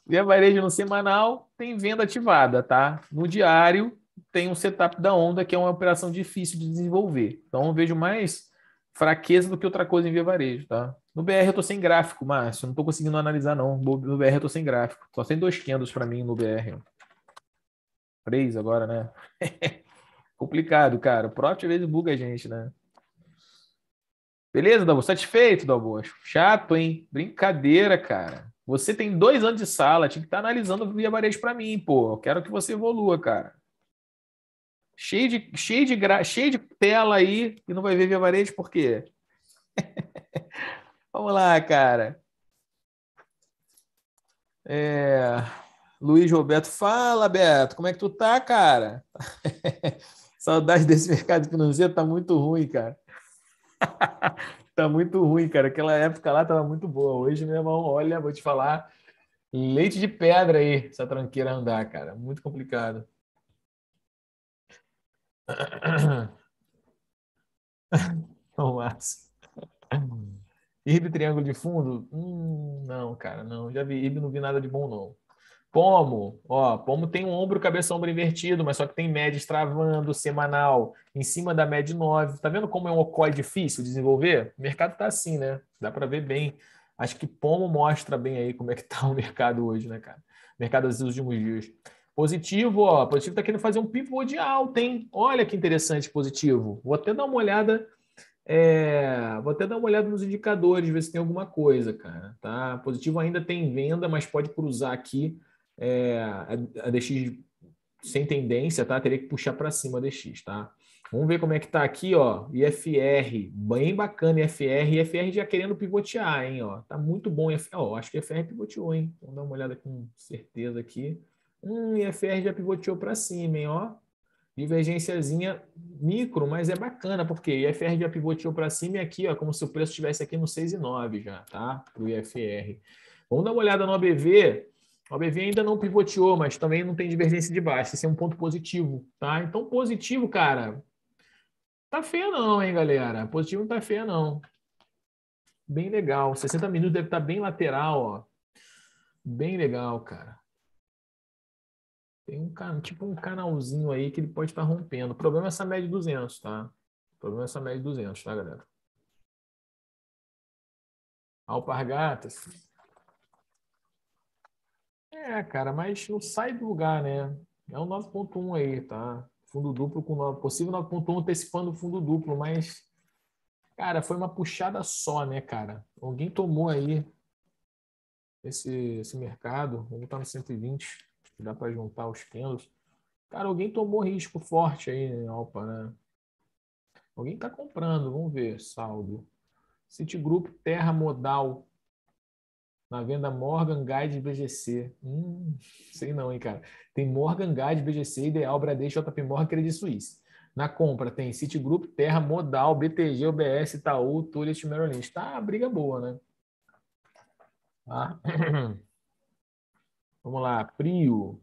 via Varejo no semanal tem venda ativada, tá? No diário tem um setup da onda, que é uma operação difícil de desenvolver. Então, eu vejo mais fraqueza do que outra coisa em Via Varejo, tá? No BR eu tô sem gráfico, Márcio, não tô conseguindo analisar, não. No BR eu tô sem gráfico. Só tem dois candles para mim no BR. Três agora, né? (laughs) Complicado, cara. O próprio às vezes buga a gente, né? Beleza, Dabu? Satisfeito, Dabu? Chato, hein? Brincadeira, cara. Você tem dois anos de sala, tinha que estar tá analisando o Via Varejo para mim, pô. Eu quero que você evolua, cara. Cheio de, cheio de, gra... cheio de tela aí e não vai ver Via Varejo por quê? (laughs) Vamos lá, cara. É... Luiz Roberto, fala, Beto, como é que tu tá, cara? (laughs) Saudade desse mercado financeiro tá muito ruim, cara. (laughs) tá muito ruim, cara. Aquela época lá tava muito boa. Hoje, meu irmão, olha, vou te falar, leite de pedra aí, essa tranqueira andar, cara. Muito complicado. Tomás. (coughs) Ibe triângulo de fundo? Hum, não, cara, não. Já vi Ibe não vi nada de bom, não. Pomo, ó, pomo tem um ombro cabeça ombro invertido, mas só que tem média estravando semanal em cima da média 9. Tá vendo como é um ocorre difícil de desenvolver? O mercado tá assim, né? Dá para ver bem. Acho que pomo mostra bem aí como é que (laughs) tá o mercado hoje, né, cara? Mercado dos últimos dias. Positivo, ó, positivo tá querendo fazer um pivô de alta, hein? Olha que interessante, positivo. Vou até dar uma olhada é, vou até dar uma olhada nos indicadores, ver se tem alguma coisa, cara. Tá? Positivo ainda tem venda, mas pode cruzar aqui é, a DX sem tendência, tá? Teria que puxar para cima a DX, tá? Vamos ver como é que tá aqui, ó. IFR, bem bacana IFR. IFR já querendo pivotear, hein, ó. Tá muito bom. IFR, ó, acho que IFR pivoteou, hein. Vamos dar uma olhada com certeza aqui. Hum, IFR já pivoteou para cima, hein, ó. Divergênciazinha micro, mas é bacana, porque IFR já pivoteou para cima e aqui, ó, como se o preço estivesse aqui no 6,9 já, tá? Pro IFR. Vamos dar uma olhada no ABV. O ABV ainda não pivoteou, mas também não tem divergência de baixo. Isso é um ponto positivo, tá? Então, positivo, cara, tá feia não, hein, galera? Positivo não tá feia não. Bem legal. 60 minutos deve estar tá bem lateral, ó. Bem legal, cara. Tem um tipo um canalzinho aí que ele pode estar tá rompendo. O problema é essa média de 200, tá? O problema é essa média de 200, tá, galera? Alpargatas. É, cara, mas não sai do lugar, né? É um 9.1 aí, tá? Fundo duplo com 9, possível 9.1 antecipando o fundo duplo, mas cara, foi uma puxada só, né, cara? Alguém tomou aí esse, esse mercado, vamos botar no 120, que dá para juntar os pêndulos. Cara, alguém tomou risco forte aí, né, Alpa, né? Alguém está comprando, vamos ver, saldo. Citigroup Terra Modal na venda Morgan Guide BGC. Hum, sei não, hein, cara. Tem Morgan Guide BGC, Ideal, Bradesco, JP Morgan, Credit Suisse. Na compra tem Citigroup, Terra, Modal, BTG, UBS, Itaú, Tullett, Merrill Lynch. Tá, briga boa, né? Tá. (clears throat) Vamos lá, Prio.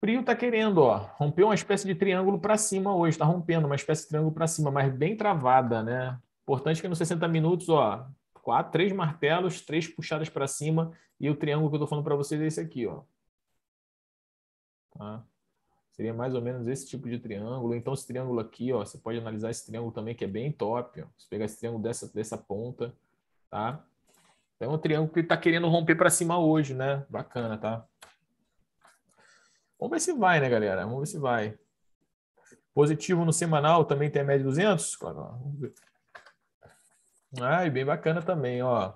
Prio tá querendo, ó, rompeu uma espécie de triângulo para cima hoje, tá rompendo uma espécie de triângulo para cima, mas bem travada, né? Importante que nos 60 minutos, ó, quatro, três martelos, três puxadas para cima e o triângulo que eu estou falando para vocês é esse aqui, ó. Tá? Seria mais ou menos esse tipo de triângulo. Então, esse triângulo aqui, ó, você pode analisar esse triângulo também, que é bem top. Ó. Se pegar esse triângulo dessa, dessa ponta, tá? Então, é um triângulo que está querendo romper para cima hoje, né? Bacana, tá? Vamos ver se vai, né, galera? Vamos ver se vai. Positivo no semanal também tem a média de 200? vamos ver. Ah, e bem bacana também, ó.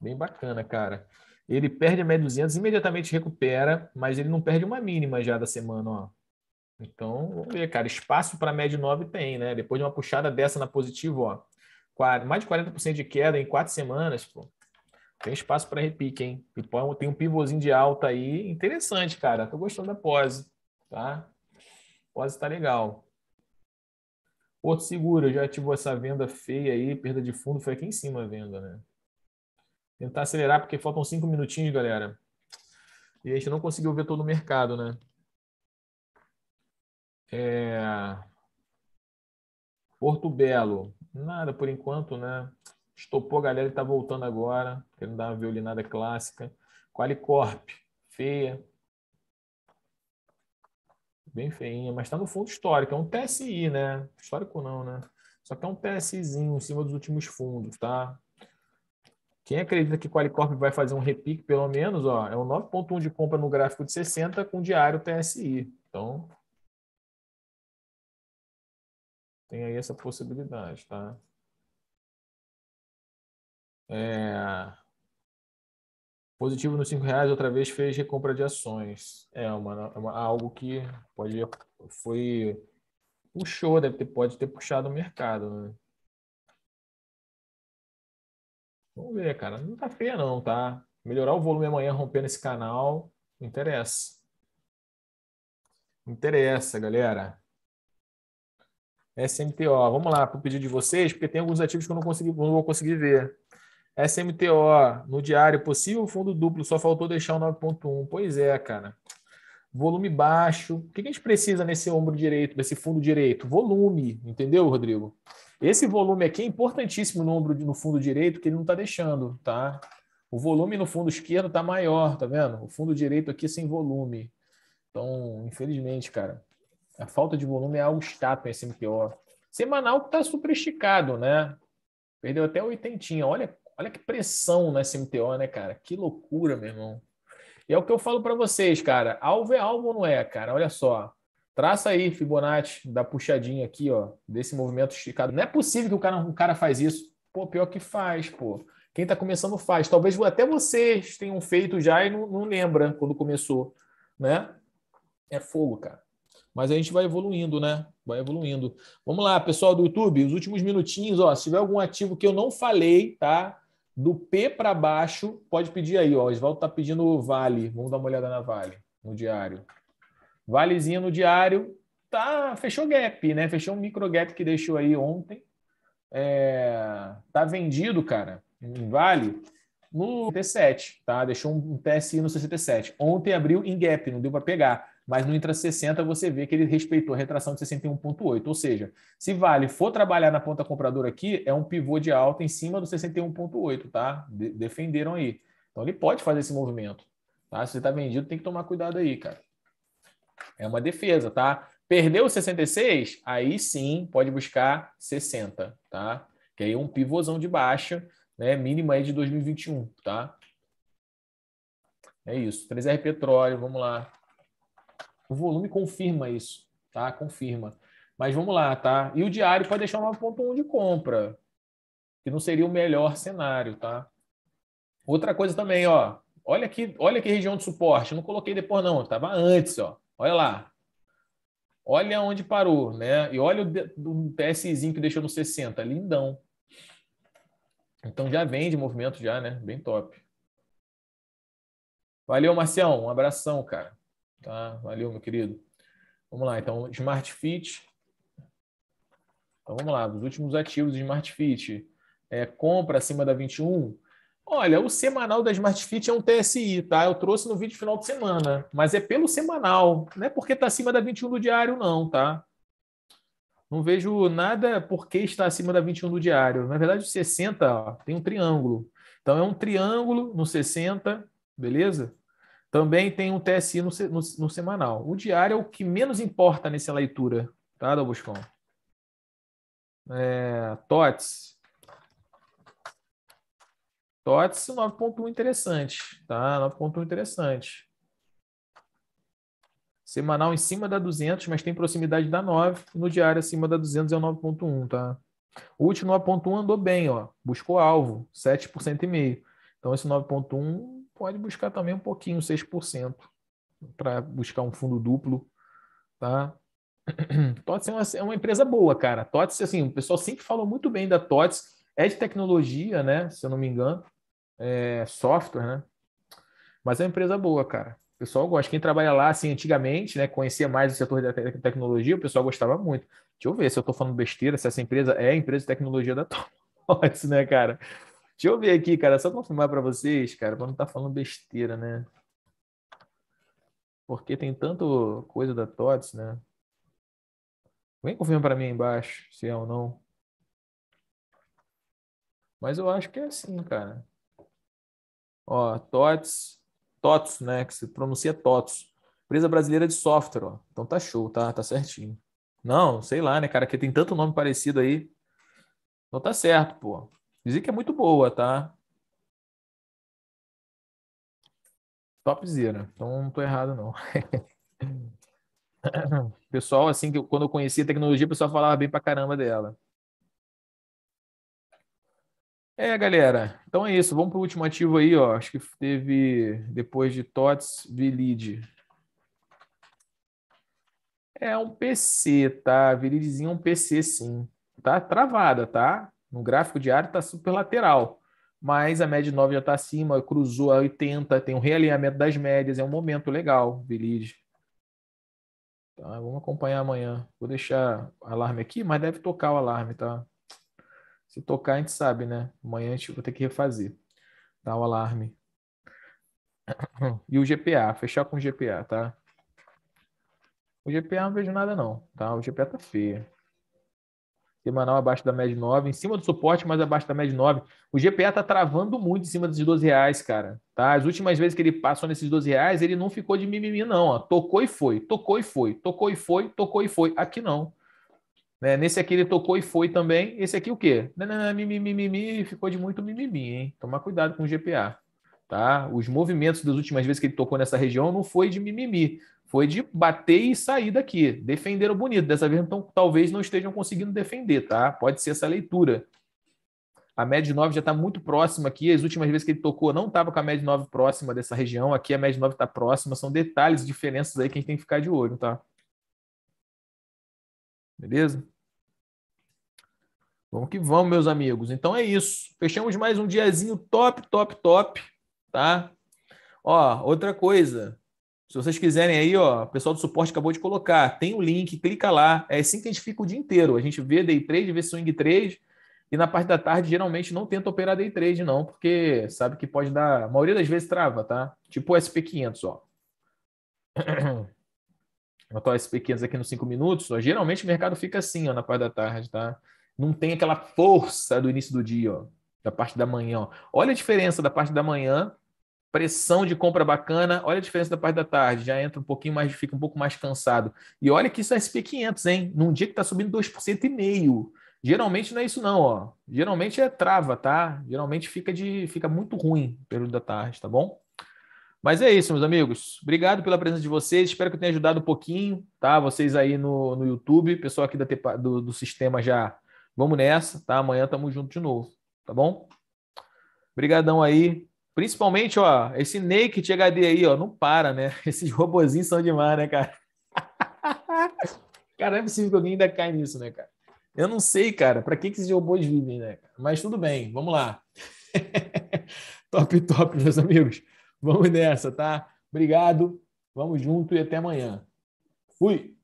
Bem bacana, cara. Ele perde a média 200, imediatamente recupera, mas ele não perde uma mínima já da semana, ó. Então, vamos ver, cara. Espaço para média 9 tem, né? Depois de uma puxada dessa na positiva, ó. Mais de 40% de queda em quatro semanas, pô. Tem espaço para repique, hein? Tem um pivôzinho de alta aí. Interessante, cara. Tô gostando da pose, tá? A pose tá legal. Porto Seguro já ativou essa venda feia aí, perda de fundo, foi aqui em cima a venda, né? Tentar acelerar, porque faltam cinco minutinhos, galera. E a gente não conseguiu ver todo o mercado, né? É... Porto Belo, nada por enquanto, né? Estopou a galera e tá voltando agora, querendo dar uma violinada clássica. Qualicorp, feia bem feinha, mas está no fundo histórico, é um TSI, né? Histórico não, né? Só que é um TSIzinho em cima dos últimos fundos, tá? Quem acredita que Qualicorp vai fazer um repique, pelo menos, ó, é um 9.1 de compra no gráfico de 60 com diário TSI. Então, tem aí essa possibilidade, tá? É, Positivo nos cinco reais, outra vez fez recompra de ações. É uma, é uma é algo que pode foi puxou, deve ter, pode ter puxado o mercado. Né? Vamos ver, cara. Não tá feia não, tá? Melhorar o volume amanhã rompendo esse canal, interessa. Interessa, galera. SMTO. Vamos lá para o pedido de vocês, porque tem alguns ativos que eu não consegui, não vou conseguir ver. SMTO, no diário, possível fundo duplo, só faltou deixar o 9.1. Pois é, cara. Volume baixo. O que a gente precisa nesse ombro direito, nesse fundo direito? Volume, entendeu, Rodrigo? Esse volume aqui é importantíssimo no ombro, no fundo direito, que ele não está deixando, tá? O volume no fundo esquerdo está maior, tá vendo? O fundo direito aqui sem volume. Então, infelizmente, cara, a falta de volume é algo chato em SMPO. Semanal que está super esticado, né? Perdeu até oitentinha. Olha Olha que pressão no SMTO, né, cara? Que loucura, meu irmão. E é o que eu falo para vocês, cara. Alvo é alvo ou não é, cara? Olha só. Traça aí, Fibonacci, da puxadinha aqui, ó, desse movimento esticado. Não é possível que o cara, um cara faz isso. Pô, pior que faz, pô. Quem está começando faz. Talvez até vocês tenham feito já e não, não lembra quando começou, né? É fogo, cara. Mas a gente vai evoluindo, né? Vai evoluindo. Vamos lá, pessoal do YouTube, os últimos minutinhos, ó. Se tiver algum ativo que eu não falei, tá? Do P para baixo, pode pedir aí, ó. O Oswaldo está pedindo o Vale. Vamos dar uma olhada na Vale, no diário. Valezinha no diário, tá, fechou gap, né? Fechou um micro gap que deixou aí ontem. É, tá vendido, cara, em Vale, no T7, tá? Deixou um TSI no 67. Ontem abriu em gap, não deu para pegar mas no intra 60 você vê que ele respeitou a retração de 61,8. Ou seja, se Vale for trabalhar na ponta compradora aqui, é um pivô de alta em cima do 61,8, tá? De defenderam aí. Então ele pode fazer esse movimento. Tá? Se você está vendido, tem que tomar cuidado aí, cara. É uma defesa, tá? Perdeu o 66, aí sim pode buscar 60, tá? Que aí é um pivôzão de baixa, né? Mínima aí de 2021, tá? É isso. 3R Petróleo, vamos lá. O volume confirma isso, tá? Confirma. Mas vamos lá, tá? E o diário pode deixar 9.1 de compra, que não seria o melhor cenário, tá? Outra coisa também, ó. Olha aqui, olha que região de suporte. não coloquei depois não, estava antes, ó. Olha lá. Olha onde parou, né? E olha o PSzinho que deixou no 60, lindão. Então já vem de movimento já, né? Bem top. Valeu, Marcião. Um abração, cara. Tá? Valeu, meu querido. Vamos lá, então, Smart Fit. Então, vamos lá, os últimos ativos de Smart Fit. É, compra acima da 21. Olha, o semanal da Smart Fit é um TSI, tá? Eu trouxe no vídeo final de semana, mas é pelo semanal, não é porque está acima da 21 do diário, não, tá? Não vejo nada porque está acima da 21 do diário. Na verdade, o 60 ó, tem um triângulo. Então, é um triângulo no 60, beleza? Também tem um TSI no, no, no semanal. O diário é o que menos importa nessa leitura, tá, Douglas É, TOTS. TOTS 9.1 interessante, tá? 9.1 interessante. Semanal em cima da 200, mas tem proximidade da 9. No diário acima da 200 é o 9.1, tá? O último 9.1 andou bem, ó. Buscou alvo, 7,5%. e meio. Então esse 9.1 pode buscar também um pouquinho, 6%, para buscar um fundo duplo, tá? (clears throat) TOTS é uma, é uma empresa boa, cara. TOTS, assim, o pessoal sempre falou muito bem da TOTS. É de tecnologia, né? Se eu não me engano. É software, né? Mas é uma empresa boa, cara. O pessoal gosta. Quem trabalha lá, assim, antigamente, né? Conhecia mais o setor da tecnologia, o pessoal gostava muito. Deixa eu ver se eu estou falando besteira, se essa empresa é a empresa de tecnologia da (laughs) TOTS, né, cara? Deixa eu ver aqui, cara, só confirmar para vocês, cara, para não estar tá falando besteira, né? Porque tem tanto coisa da TOTS, né? Vem confirmar para mim aí embaixo se é ou não. Mas eu acho que é assim, cara. Ó, TOTS, TOTS, né? Que se pronuncia TOTS. Empresa brasileira de software, ó. Então tá show, tá? Tá certinho. Não, sei lá, né, cara? Que tem tanto nome parecido aí. Então tá certo, pô. Dizem que é muito boa, tá? Topzera. Então não tô errado, não. (laughs) pessoal, assim, que quando eu conhecia a tecnologia, o pessoal falava bem pra caramba dela. É, galera. Então é isso. Vamos pro último ativo aí, ó. Acho que teve depois de TOTS, Vilid. É um PC, tá? viridzinho é um PC, sim. Tá travada, tá? No gráfico diário está super lateral, mas a média de 9 já está acima, cruzou a 80, tem um realinhamento das médias, é um momento legal, Belize. Tá, vamos acompanhar amanhã. Vou deixar alarme aqui, mas deve tocar o alarme, tá? Se tocar, a gente sabe, né? Amanhã a gente vai ter que refazer. Tá o alarme. E o GPA, fechar com o GPA, tá? O GPA não vejo nada, não. Tá? O GPA tá feio semanal abaixo da média 9, em cima do suporte, mas abaixo da média 9. O GPA tá travando muito em cima desses 12 reais, cara. Tá? As últimas vezes que ele passou nesses 12 reais, ele não ficou de mimimi, não. Ó. Tocou e foi, tocou e foi, tocou e foi, tocou e foi. Aqui não. Né? Nesse aqui ele tocou e foi também. Esse aqui o quê? Né, né, né, mimimi, ficou de muito mimimi, hein? Tomar cuidado com o GPA. Tá? Os movimentos das últimas vezes que ele tocou nessa região não foi de mimimi foi de bater e sair daqui. Defenderam bonito. Dessa vez, então, talvez não estejam conseguindo defender, tá? Pode ser essa leitura. A média 9 já está muito próxima aqui. As últimas vezes que ele tocou, não estava com a média 9 próxima dessa região. Aqui a média 9 está próxima. São detalhes, diferenças aí que a gente tem que ficar de olho, tá? Beleza? Vamos que vamos, meus amigos. Então é isso. Fechamos mais um diazinho top, top, top, tá? Ó, outra coisa. Se vocês quiserem aí, ó, o pessoal do suporte acabou de colocar, tem o um link, clica lá. É assim que a gente fica o dia inteiro. A gente vê day trade, vê swing trade, e na parte da tarde geralmente não tenta operar day trade não, porque sabe que pode dar, a maioria das vezes trava, tá? Tipo o SP500, ó. (coughs) Botar o SP500 aqui nos 5 minutos, ó. geralmente o mercado fica assim, ó, na parte da tarde, tá? Não tem aquela força do início do dia, ó, da parte da manhã, ó. Olha a diferença da parte da manhã pressão de compra bacana. Olha a diferença da parte da tarde, já entra um pouquinho mais, fica um pouco mais cansado. E olha que isso é SP500, hein? Num dia que está subindo 2,5%. e meio. Geralmente não é isso não, ó. Geralmente é trava, tá? Geralmente fica de fica muito ruim pela período da tarde, tá bom? Mas é isso, meus amigos. Obrigado pela presença de vocês. Espero que eu tenha ajudado um pouquinho, tá? Vocês aí no, no YouTube, pessoal aqui da, do, do sistema já. Vamos nessa, tá? Amanhã tamo junto de novo, tá bom? Obrigadão aí. Principalmente, ó, esse Naked HD aí, ó, não para, né? (laughs) Esses robozinhos são demais, né, cara? (laughs) cara, não é possível que alguém ainda caia nisso, né, cara? Eu não sei, cara, para que, que esses robôs vivem, né? Mas tudo bem, vamos lá. (laughs) top, top, meus amigos. Vamos nessa, tá? Obrigado, vamos junto e até amanhã. Fui!